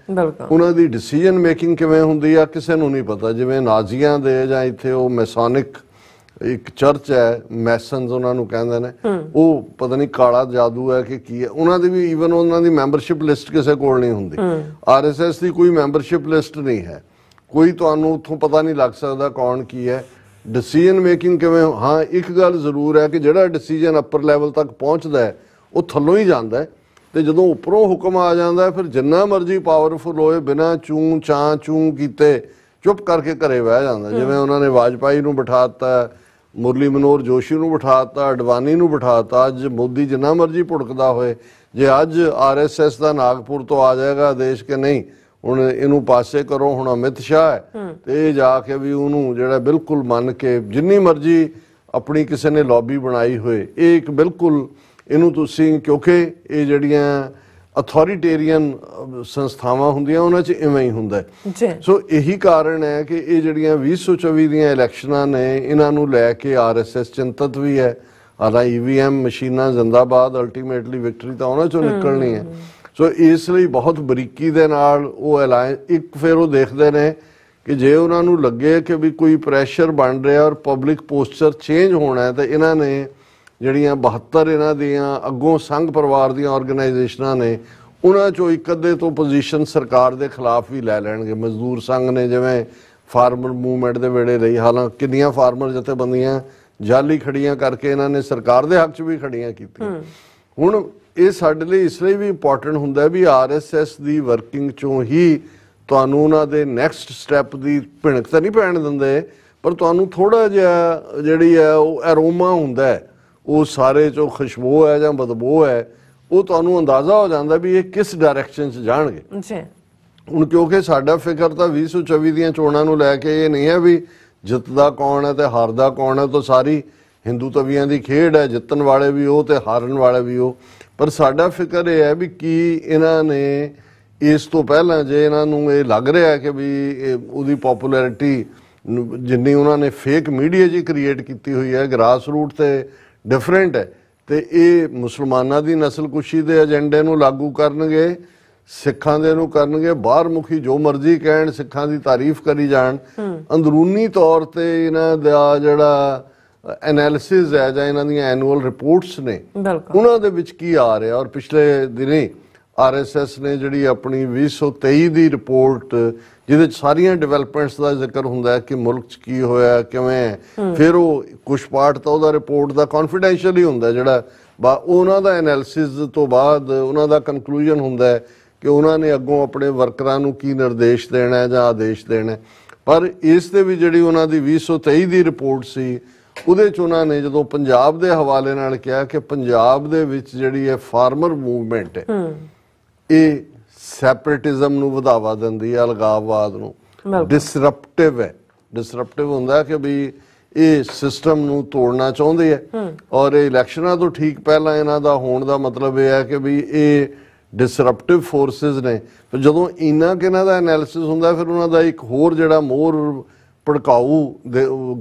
ਉਹਨਾਂ ਦੀ ਡਿਸੀਜਨ ਮੇਕਿੰਗ ਕਿਵੇਂ ਹੁੰਦੀ ਆ ਕਿਸੇ ਨੂੰ ਨਹੀਂ ਪਤਾ ਜਿਵੇਂ ਨਾਜ਼ੀਆਂ ਦੇ ਜਾਂ ਇੱਥੇ ਉਹ ਮੈਸੋਨਿਕ ਇੱਕ ਚਰਚ ਹੈ ਮੈਸਨਸ ਉਹਨਾਂ ਨੂੰ ਕਹਿੰਦੇ ਨੇ ਉਹ ਪਤਾ ਨਹੀਂ ਕਾਲਾ ਜਾਦੂ ਹੈ ਕਿ ਕੀ ਹੈ ਉਹਨਾਂ ਦੀ ਵੀ ਈਵਨ ਉਹਨਾਂ ਦੀ ਮੈਂਬਰਸ਼ਿਪ ਲਿਸਟ ਕਿਸੇ ਕੋਲ ਨਹੀਂ ਹੁੰਦੀ ਆਰਐਸਐਸ ਦੀ ਕੋਈ ਮੈਂਬਰਸ਼ਿਪ ਲਿਸਟ ਨਹੀਂ ਹੈ ਕੋਈ ਤੁਹਾਨੂੰ ਉੱਥੋਂ ਪਤਾ ਨਹੀਂ ਲੱਗ ਸਕਦਾ ਕੌਣ ਕੀ ਹੈ ਡਿਸੀਜਨ ਮੇਕਿੰਗ ਕਿਵੇਂ ਹਾਂ ਇੱਕ ਗੱਲ ਜ਼ਰੂਰ ਹੈ ਕਿ ਜਿਹੜਾ ਡਿਸੀਜਨ ਅਪਰ ਲੈਵਲ ਤੱਕ ਪਹੁੰਚਦਾ ਹੈ ਉਹ ਥੱਲੋਂ ਹੀ ਜਾਂਦਾ ਹੈ ਤੇ ਜਦੋਂ ਉੱਪਰੋਂ ਹੁਕਮ ਆ ਜਾਂਦਾ ਫਿਰ ਜਿੰਨਾ ਮਰਜ਼ੀ ਪਾਵਰਫੁਲ ਹੋਏ ਬਿਨਾ ਚੂੰ ਚਾਂ ਚੂੰ ਕੀਤੇ ਚੁੱਪ ਕਰਕੇ ਘਰੇ ਬਹਿ ਜਾਂਦਾ ਜਿਵੇਂ ਉਹਨਾਂ ਨੇ ਵਾਜਪਾਈ ਨੂੰ ਬਿਠਾ ਦਿੱਤਾ ਮੁਰਲੀ ਮਨੋਰ ਜੋਸ਼ੀ ਨੂੰ ਬਿਠਾਤਾ ਅਡਵਾਨੀ ਨੂੰ ਬਿਠਾਤਾ ਅੱਜ ਮੋਦੀ ਜਿੰਨਾ ਮਰਜ਼ੀ ਭੁੜਕਦਾ ਹੋਏ ਜੇ ਅੱਜ ਆਰਐਸਐਸ ਦਾ ਨਾਗਪੁਰ ਤੋਂ ਆ ਜਾਏਗਾ ਦੇਸ਼ ਕੇ ਨਹੀਂ ਹੁਣ ਇਹਨੂੰ ਪਾਸੇ ਕਰੋ ਹੁਣ ਅਮਿਤ ਸ਼ਾਹ ਹੈ ਤੇ ਜਾ ਕੇ ਵੀ ਉਹਨੂੰ ਜਿਹੜਾ ਬਿਲਕੁਲ ਮੰਨ ਕੇ ਜਿੰਨੀ ਮਰਜ਼ੀ ਆਪਣੀ ਕਿਸੇ ਨੇ ਲੌਬੀ ਬਣਾਈ ਹੋਏ ਇਹ ਇੱਕ ਬਿਲਕੁਲ ਇਹਨੂੰ ਤੁਸੀਂ ਕਿਉਂਕਿ ਇਹ ਜਿਹੜੀਆਂ ਅਥਾਰਟੇਰੀਅਨ ਸੰਸਥਾਵਾਂ ਹੁੰਦੀਆਂ ਉਹਨਾਂ 'ਚ ਇਵੇਂ ਹੀ ਹੁੰਦਾ ਸੋ ਇਹੀ ਕਾਰਨ ਹੈ ਕਿ ਇਹ ਜਿਹੜੀਆਂ 2024 ਦੀਆਂ ਇਲੈਕਸ਼ਨਾਂ ਨੇ ਇਹਨਾਂ ਨੂੰ ਲੈ ਕੇ ਆਰਐਸਐਸ ਚਿੰਤਤ ਵੀ ਹੈ ਆਰਾ ਈਵੀਐਮ ਮਸ਼ੀਨਾਂ ਜ਼ਿੰਦਾਬਾਦ ਅਲਟੀਮੇਟਲੀ ਵਿਕਟਰੀ ਤਾਂ ਉਹਨਾਂ 'ਚੋਂ ਨਿਕਲਣੀ ਹੈ ਸੋ ਇਸ ਲਈ ਬਹੁਤ ਬਰੀਕੀ ਦੇ ਨਾਲ ਉਹ ਅਲਾਈਅੰਸ ਇੱਕ ਫਿਰ ਉਹ ਦੇਖਦੇ ਨੇ ਕਿ ਜੇ ਉਹਨਾਂ ਨੂੰ ਲੱਗੇ ਕਿ ਵੀ ਕੋਈ ਪ੍ਰੈਸ਼ਰ ਬਣ ਰਿਹਾ ਔਰ ਪਬਲਿਕ ਪੋਸਚਰ ਚੇਂਜ ਹੋਣਾ ਹੈ ਤਾਂ ਇਹਨਾਂ ਨੇ ਜਿਹੜੀਆਂ 72 ਇਹਨਾਂ ਦੀਆਂ ਅੱਗੋਂ ਸੰਘ ਪਰਿਵਾਰ ਦੀਆਂ ਆਰਗੇਨਾਈਜੇਸ਼ਨਾਂ ਨੇ ਉਹਨਾਂ ਚੋਂ ਇੱਕ ਅੱਧੇ ਤੋਂ ਪੋਜੀਸ਼ਨ ਸਰਕਾਰ ਦੇ ਖਿਲਾਫ ਵੀ ਲੈ ਲੈਣਗੇ ਮਜ਼ਦੂਰ ਸੰਘ ਨੇ ਜਿਵੇਂ ਫਾਰਮਰ ਮੂਵਮੈਂਟ ਦੇ ਵੇਲੇ ਰਹੀ ਹਾਲਾਂ ਕਿੰਨੀਆਂ ਫਾਰਮਰ ਜਥੇਬੰਦੀਆਂ ਜਾਲੀ ਖੜੀਆਂ ਕਰਕੇ ਇਹਨਾਂ ਨੇ ਸਰਕਾਰ ਦੇ ਹੱਕ 'ਚ ਵੀ ਖੜੀਆਂ ਕੀਤੀਆਂ ਹੁਣ ਇਹ ਸਾਡੇ ਲਈ ਇਸ ਲਈ ਵੀ ਇੰਪੋਰਟੈਂਟ ਹੁੰਦਾ ਵੀ ਆਰਐਸਐਸ ਦੀ ਵਰਕਿੰਗ ਚੋਂ ਹੀ ਤੁਹਾਨੂੰ ਉਹਨਾਂ ਦੇ ਨੈਕਸਟ ਸਟੈਪ ਦੀ ਭਿਣਕ ਤਾਂ ਨਹੀਂ ਪੈਣ ਦਿੰਦੇ ਪਰ ਤੁਹਾਨੂੰ ਥੋੜਾ ਜਿਹਾ ਜਿਹੜੀ ਹੈ ਉਹ ਐਰੋਮਾ ਹੁੰਦਾ ਹੈ ਉਹ ਸਾਰੇ ਚੋਂ ਖੁਸ਼ਬੂ ਹੈ ਜਾਂ ਬਦਬੂ ਹੈ ਉਹ ਤੁਹਾਨੂੰ ਅੰਦਾਜ਼ਾ ਹੋ ਜਾਂਦਾ ਵੀ ਇਹ ਕਿਸ ਡਾਇਰੈਕਸ਼ਨ 'ਚ ਜਾਣਗੇ ਜੀ ਹੁਣ ਕਿਉਂਕਿ ਸਾਡਾ ਫਿਕਰ ਤਾਂ 2024 ਦੀਆਂ ਚੋਣਾਂ ਨੂੰ ਲੈ ਕੇ ਇਹ ਨਹੀਂ ਹੈ ਵੀ ਜਿੱਤਦਾ ਕੌਣ ਹੈ ਤੇ ਹਾਰਦਾ ਕੌਣ ਹੈ ਤਾਂ ਸਾਰੀ ਹਿੰਦੂ ਤਵੀਆਂ ਦੀ ਖੇਡ ਹੈ ਜਿੱਤਣ ਵਾਲੇ ਵੀ ਉਹ ਤੇ ਹਾਰਨ ਵਾਲੇ ਵੀ ਉਹ ਪਰ ਸਾਡਾ ਫਿਕਰ ਇਹ ਹੈ ਵੀ ਕੀ ਇਹਨਾਂ ਨੇ ਇਸ ਤੋਂ ਪਹਿਲਾਂ ਜੇ ਇਹਨਾਂ ਨੂੰ ਇਹ ਲੱਗ ਰਿਹਾ ਕਿ ਵੀ ਉਹਦੀ ਪੋਪੂਲੈਰਿਟੀ ਜਿੰਨੀ ਉਹਨਾਂ ਨੇ ਫੇਕ ਮੀਡੀਆ ਜੀ ਕ੍ਰੀਏਟ ਕੀਤੀ ਹੋਈ ਹੈ ਗ੍ਰਾਸ ਰੂਟ ਤੇ ਡਿਫਰੈਂਟ ਹੈ ਤੇ ਇਹ ਮੁਸਲਮਾਨਾਂ ਦੀ ਨਸਲਕੁਸ਼ੀ ਦੇ ਏਜੰਡੇ ਨੂੰ ਲਾਗੂ ਕਰਨਗੇ ਸਿੱਖਾਂ ਦੇ ਨੂੰ ਕਰਨਗੇ ਬਾਹਰ ਮੁਖੀ ਜੋ ਮਰਜ਼ੀ ਕਹਿਣ ਸਿੱਖਾਂ ਦੀ ਤਾਰੀਫ ਕਰੀ ਜਾਣ ਅੰਦਰੂਨੀ ਤੌਰ ਤੇ ਇਹਨਾਂ ਦਾ ਜਿਹੜਾ ਐਨਾਲਿਸਿਸ ਹੈ ਜਾਂ ਇਹਨਾਂ ਦੀਆਂ ਐਨੂਅਲ ਰਿਪੋਰਟਸ ਨੇ ਉਹਨਾਂ ਦੇ ਵਿੱਚ ਕੀ ਆ ਰਿਹਾ ਔਰ ਪਿਛਲੇ ਦਿਨੇ ਆਰਐਸਐਸ ਨੇ ਜਿਹੜੀ ਆਪਣੀ 2023 ਦੀ ਰਿਪੋਰਟ ਜਿਹਦੇ ਚ ਸਾਰੀਆਂ ਡਿਵੈਲਪਮੈਂਟਸ ਦਾ ਜ਼ਿਕਰ ਹੁੰਦਾ ਹੈ ਕਿ ਮੁਲਕ ਚ ਕੀ ਹੋਇਆ ਕਿਵੇਂ ਫਿਰ ਉਹ ਕੁਝ ਪਾਰਟ ਤਾਂ ਉਹਦਾ ਰਿਪੋਰਟ ਦਾ ਕੌਨਫੀਡੈਂਸ਼ੀਅਲ ਹੀ ਹੁੰਦਾ ਜਿਹੜਾ ਉਹਨਾਂ ਦਾ ਐਨਾਲਿਸਿਸ ਤੋਂ ਬਾਅਦ ਉਹਨਾਂ ਦਾ ਕਨਕਲੂਜਨ ਹੁੰਦਾ ਹੈ ਕਿ ਉਹਨਾਂ ਨੇ ਅੱਗੋਂ ਆਪਣੇ ਵਰਕਰਾਂ ਨੂੰ ਕੀ ਨਿਰਦੇਸ਼ ਦੇਣਾ ਹੈ ਜਾਂ ਆਦੇਸ਼ ਦੇਣਾ ਪਰ ਇਸ ਤੇ ਵੀ ਜਿਹੜੀ ਉਹਨਾਂ ਦੀ 2023 ਦੀ ਰਿਪੋਰਟ ਸੀ ਉਹਦੇ ਚ ਉਹਨਾਂ ਨੇ ਜਦੋਂ ਪੰਜਾਬ ਦੇ ਹਵਾਲੇ ਨਾਲ ਕਿਹਾ ਕਿ ਪੰਜਾਬ ਦੇ ਵਿੱਚ ਜਿਹੜੀ ਹੈ ਫਾਰਮਰ ਮੂਵਮੈਂਟ ਹੈ ਇਹ ਸੈਪਰੇਟਿਜ਼ਮ ਨੂੰ ਵਧਾਵਾ ਦਿੰਦੀ ਹੈ ਅਲਗਾਵਵਾਦ ਨੂੰ ਡਿਸਰਪਟਿਵ ਹੈ ਡਿਸਰਪਟਿਵ ਹੁੰਦਾ ਕਿ ਵੀ ਇਹ ਸਿਸਟਮ ਨੂੰ ਤੋੜਨਾ ਚਾਹੁੰਦੇ ਆ ਔਰ ਇਹ ਇਲੈਕਸ਼ਨਾਂ ਤੋਂ ਠੀਕ ਪਹਿਲਾਂ ਇਹਨਾਂ ਦਾ ਹੋਣ ਦਾ ਮਤਲਬ ਇਹ ਹੈ ਕਿ ਵੀ ਇਹ ਡਿਸਰਪਟਿਵ ਫੋਰਸਸ ਨੇ ਫਿਰ ਜਦੋਂ ਇਹਨਾਂ ਕਿਨਾਂ ਦਾ ਐਨਾਲਿਸਿਸ ਹੁੰਦਾ ਫਿਰ ਉਹਨਾਂ ਦਾ ਇੱਕ ਹੋਰ ਜਿਹੜਾ ਮੋਰ ਪੜਕਾਉ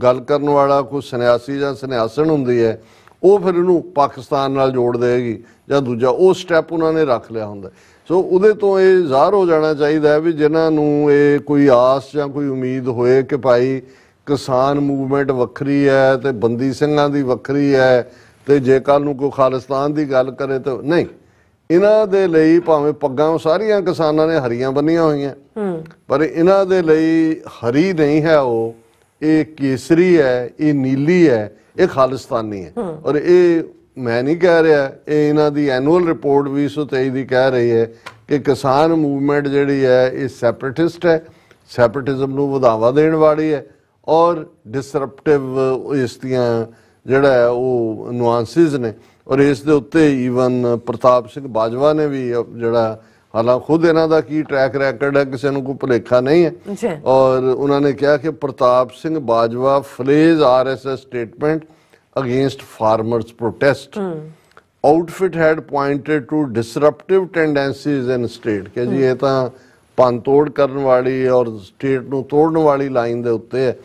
ਗੱਲ ਕਰਨ ਵਾਲਾ ਕੋਈ ਸੰਨਿਆਸੀ ਜਾਂ ਸੰਿਆਸਣ ਹੁੰਦੀ ਹੈ ਉਹ ਫਿਰ ਇਹਨੂੰ ਪਾਕਿਸਤਾਨ ਨਾਲ ਜੋੜ ਦੇਗੀ ਜਾਂ ਦੂਜਾ ਉਹ ਸਟੈਪ ਉਹਨਾਂ ਨੇ ਰੱਖ ਲਿਆ ਹੁੰਦਾ ਸੋ ਉਹਦੇ ਤੋਂ ਇਹ ਜ਼ਾਹਰ ਹੋ ਜਾਣਾ ਚਾਹੀਦਾ ਹੈ ਵੀ ਜਿਨ੍ਹਾਂ ਨੂੰ ਇਹ ਕੋਈ ਆਸ ਜਾਂ ਕੋਈ ਉਮੀਦ ਹੋਏ ਕਿ ਭਾਈ ਕਿਸਾਨ ਮੂਵਮੈਂਟ ਵੱਖਰੀ ਹੈ ਤੇ ਬੰਦੀ ਸਿੰਘਾਂ ਦੀ ਵੱਖਰੀ ਹੈ ਤੇ ਜੇ ਕੱਲ ਨੂੰ ਕੋਈ ਖਾਲਿਸਤਾਨ ਦੀ ਗੱਲ ਕਰੇ ਤਾਂ ਨਹੀਂ ਇਹਨਾਂ ਦੇ ਲਈ ਭਾਵੇਂ ਪੱਗਾਂ ਸਾਰੀਆਂ ਕਿਸਾਨਾਂ ਨੇ ਹਰੀਆਂ ਬੰਨੀਆਂ ਹੋਈਆਂ ਪਰ ਇਹਨਾਂ ਦੇ ਲਈ ਹਰੀ ਨਹੀਂ ਹੈ ਉਹ ਇਹ ਕੇਸਰੀ ਹੈ ਇਹ ਨੀਲੀ ਹੈ ਇਹ ਖਾਲਿਸਤਾਨੀ ਹੈ ਔਰ ਇਹ ਮੈਂ ਨਹੀਂ ਕਹਿ ਰਿਹਾ ਇਹ ਇਹਨਾਂ ਦੀ ਐਨੂਅਲ ਰਿਪੋਰਟ 2023 ਦੀ ਕਹਿ ਰਹੀ ਹੈ ਕਿ ਕਿਸਾਨ ਮੂਵਮੈਂਟ ਜਿਹੜੀ ਹੈ ਇਹ ਸੈਪਰੇਟਿਸਟ ਹੈ ਸੈਪਰੇਟਿਜ਼ਮ ਨੂੰ ਵਧਾਵਾ ਦੇਣ ਵਾਲੀ ਹੈ ਔਰ ਡਿਸਰਪਟਿਵ ਇਸ ਦੀਆਂ ਜਿਹੜਾ ਉਹ ਨੁਆਂਸਿਸ ਨੇ ਔਰ ਇਸ ਦੇ ਉੱਤੇ ਈਵਨ ਪ੍ਰਤਾਪ ਸਿੰਘ ਬਾਜਵਾ ਨੇ ਵੀ ਜਿਹੜਾ ਹਾਲਾਂ ਖੁਦ ਇਹਨਾਂ ਦਾ ਕੀ ਟਰੈਕ ਰੈਕਰਡ ਹੈ ਕਿਸੇ ਨੂੰ ਕੋਈ ਭੁਲੇਖਾ ਨਹੀਂ ਹੈ ਔਰ ਉਹਨਾਂ ਨੇ ਕਿਹਾ ਕਿ Pratap Singh Bajwa flays RSS statement against farmers' protest. Mm. Outfit had pointed to disruptive tendencies in state ਕਿ ਜੀ ਇਹ ਤਾਂ ਪੰਤੋੜ ਕਰਨ ਵਾਲੀ ਔਰ ਸਟੇਟ ਨੂੰ ਤੋੜਨ ਵਾਲੀ ਲਾਈਨ ਦੇ ਉੱਤੇ ਹੈ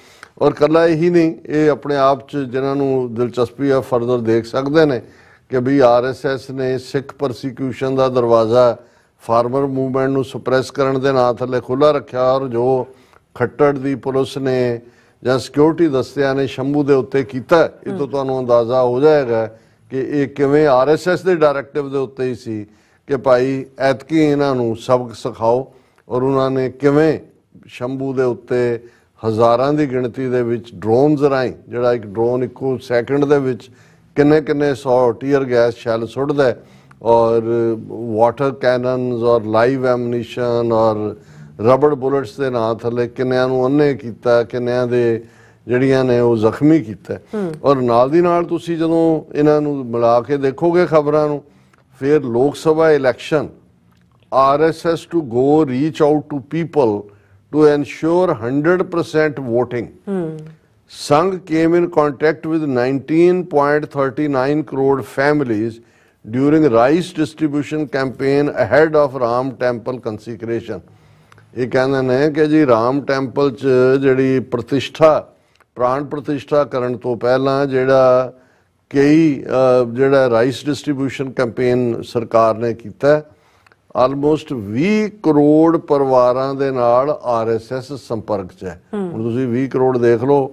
ਔਰ ਕੱਲਾ ਇਹੀ ਨਹੀਂ ਇਹ ਆਪਣੇ ਆਪ ਚ ਜਿਨ੍ਹਾਂ ਨੂੰ ਦਿਲਚਸਪੀ ਆ ਫਰਦਰ ਦੇਖ ਸਕਦੇ ਨੇ ਕਿ ਵੀ ਆਰਐਸਐਸ ਨੇ ਸਿੱਖ ਪਰਸੀਕਿਊਸ਼ਨ ਦਾ ਦਰਵਾਜ਼ਾ ਫਾਰਮਰ ਮੂਵਮੈਂਟ ਨੂੰ ਸੁਪਰੈਸ ਕਰਨ ਦੇ ਨਾਂ ਥੱਲੇ ਖੁੱਲਾ ਰੱਖਿਆ ਔਰ ਜੋ ਖੱਟੜ ਦੀ ਪੁਲਿਸ ਨੇ ਜਾਂ ਸਿਕਿਉਰਿਟੀ ਦਸਤਿਆਂ ਨੇ ਸ਼ੰਭੂ ਦੇ ਉੱਤੇ ਕੀਤਾ ਇਹ ਤੋਂ ਤੁਹਾਨੂੰ ਅੰਦਾਜ਼ਾ ਹੋ ਜਾਏਗਾ ਕਿ ਇਹ ਕਿਵੇਂ ਆਰਐਸਐਸ ਦੇ ਡਾਇਰੈਕਟਿਵ ਦੇ ਉੱਤੇ ਹੀ ਸੀ ਕਿ ਭਾਈ ਐਤਕੀ ਇਹਨਾਂ ਨੂੰ ਸਬਕ ਸਿਖਾਓ ਔਰ ਉਹਨਾਂ ਨੇ ਕਿਵੇਂ ਸ਼ੰਭੂ ਦੇ ਉੱਤੇ ਹਜ਼ਾਰਾਂ ਦੀ ਗਿਣਤੀ ਦੇ ਵਿੱਚ ਡਰੋਨਸ ਰਾਈ ਜਿਹੜਾ ਇੱਕ ਡਰੋਨ ਇੱਕੋ ਸੈਕਿੰਡ ਦੇ ਵਿੱਚ ਕਿੰਨੇ ਕਿੰਨੇ 100 ਟੀਅਰ ਗੈਸ ਸ਼ੈਲ ਸੁੱਟਦਾ ਔਰ ਵਾਟਰ ਕੈਨਨਸ ਔਰ ਲਾਈਵ ਐਮਨੀਸ਼ਨ ਔਰ ਰਬੜ ਬੁਲਟਸ ਦੇ ਨਾਂ ਥੱਲੇ ਕਿੰਨਿਆਂ ਨੂੰ ਅੰਨੇ ਕੀਤਾ ਕਿੰਨਿਆਂ ਦੇ ਜਿਹੜੀਆਂ ਨੇ ਉਹ ਜ਼ਖਮੀ ਕੀਤਾ ਔਰ ਨਾਲ ਦੀ ਨਾਲ ਤੁਸੀਂ ਜਦੋਂ ਇਹਨਾਂ ਨੂੰ ਮਿਲਾ ਕੇ ਦੇਖੋਗੇ ਖਬਰਾਂ ਨੂੰ ਫਿਰ Lok Sabha election R S S to go reach out to people to ensure 100% voting Sangh came in contact with 19.39 crore families during rice distribution campaign ahead of Ram temple consecration ਇਹ ਕਹਿੰਦੇ ਨੇ ਕਿ ਜੀ ਰਾਮ ਟੈਂਪਲ 'ਚ ਜਿਹੜੀ ਪ੍ਰਤਿਸ਼ਠਾ ਪ੍ਰਾਣ ਪ੍ਰਤਿਸ਼ਠਾ ਕਰਨ ਤੋਂ ਪਹਿਲਾਂ ਜਿਹੜਾ ਕਈ ਜਿਹੜਾ ਰਾਈਸ ਡਿਸਟ੍ਰੀਬਿਊਸ਼ਨ ਕੈਂਪੇਨ ਸਰਕਾਰ ਨੇ ਕੀਤਾ ਆਲਮੋਸਟ 20 ਕਰੋੜ ਪਰਿਵਾਰਾਂ ਦੇ ਨਾਲ ਆਰਐਸਐਸ ਸੰਪਰਕ 'ਚ ਹੈ ਹੁਣ ਤੁਸੀਂ 20 ਕਰੋੜ ਦੇਖ ਲਓ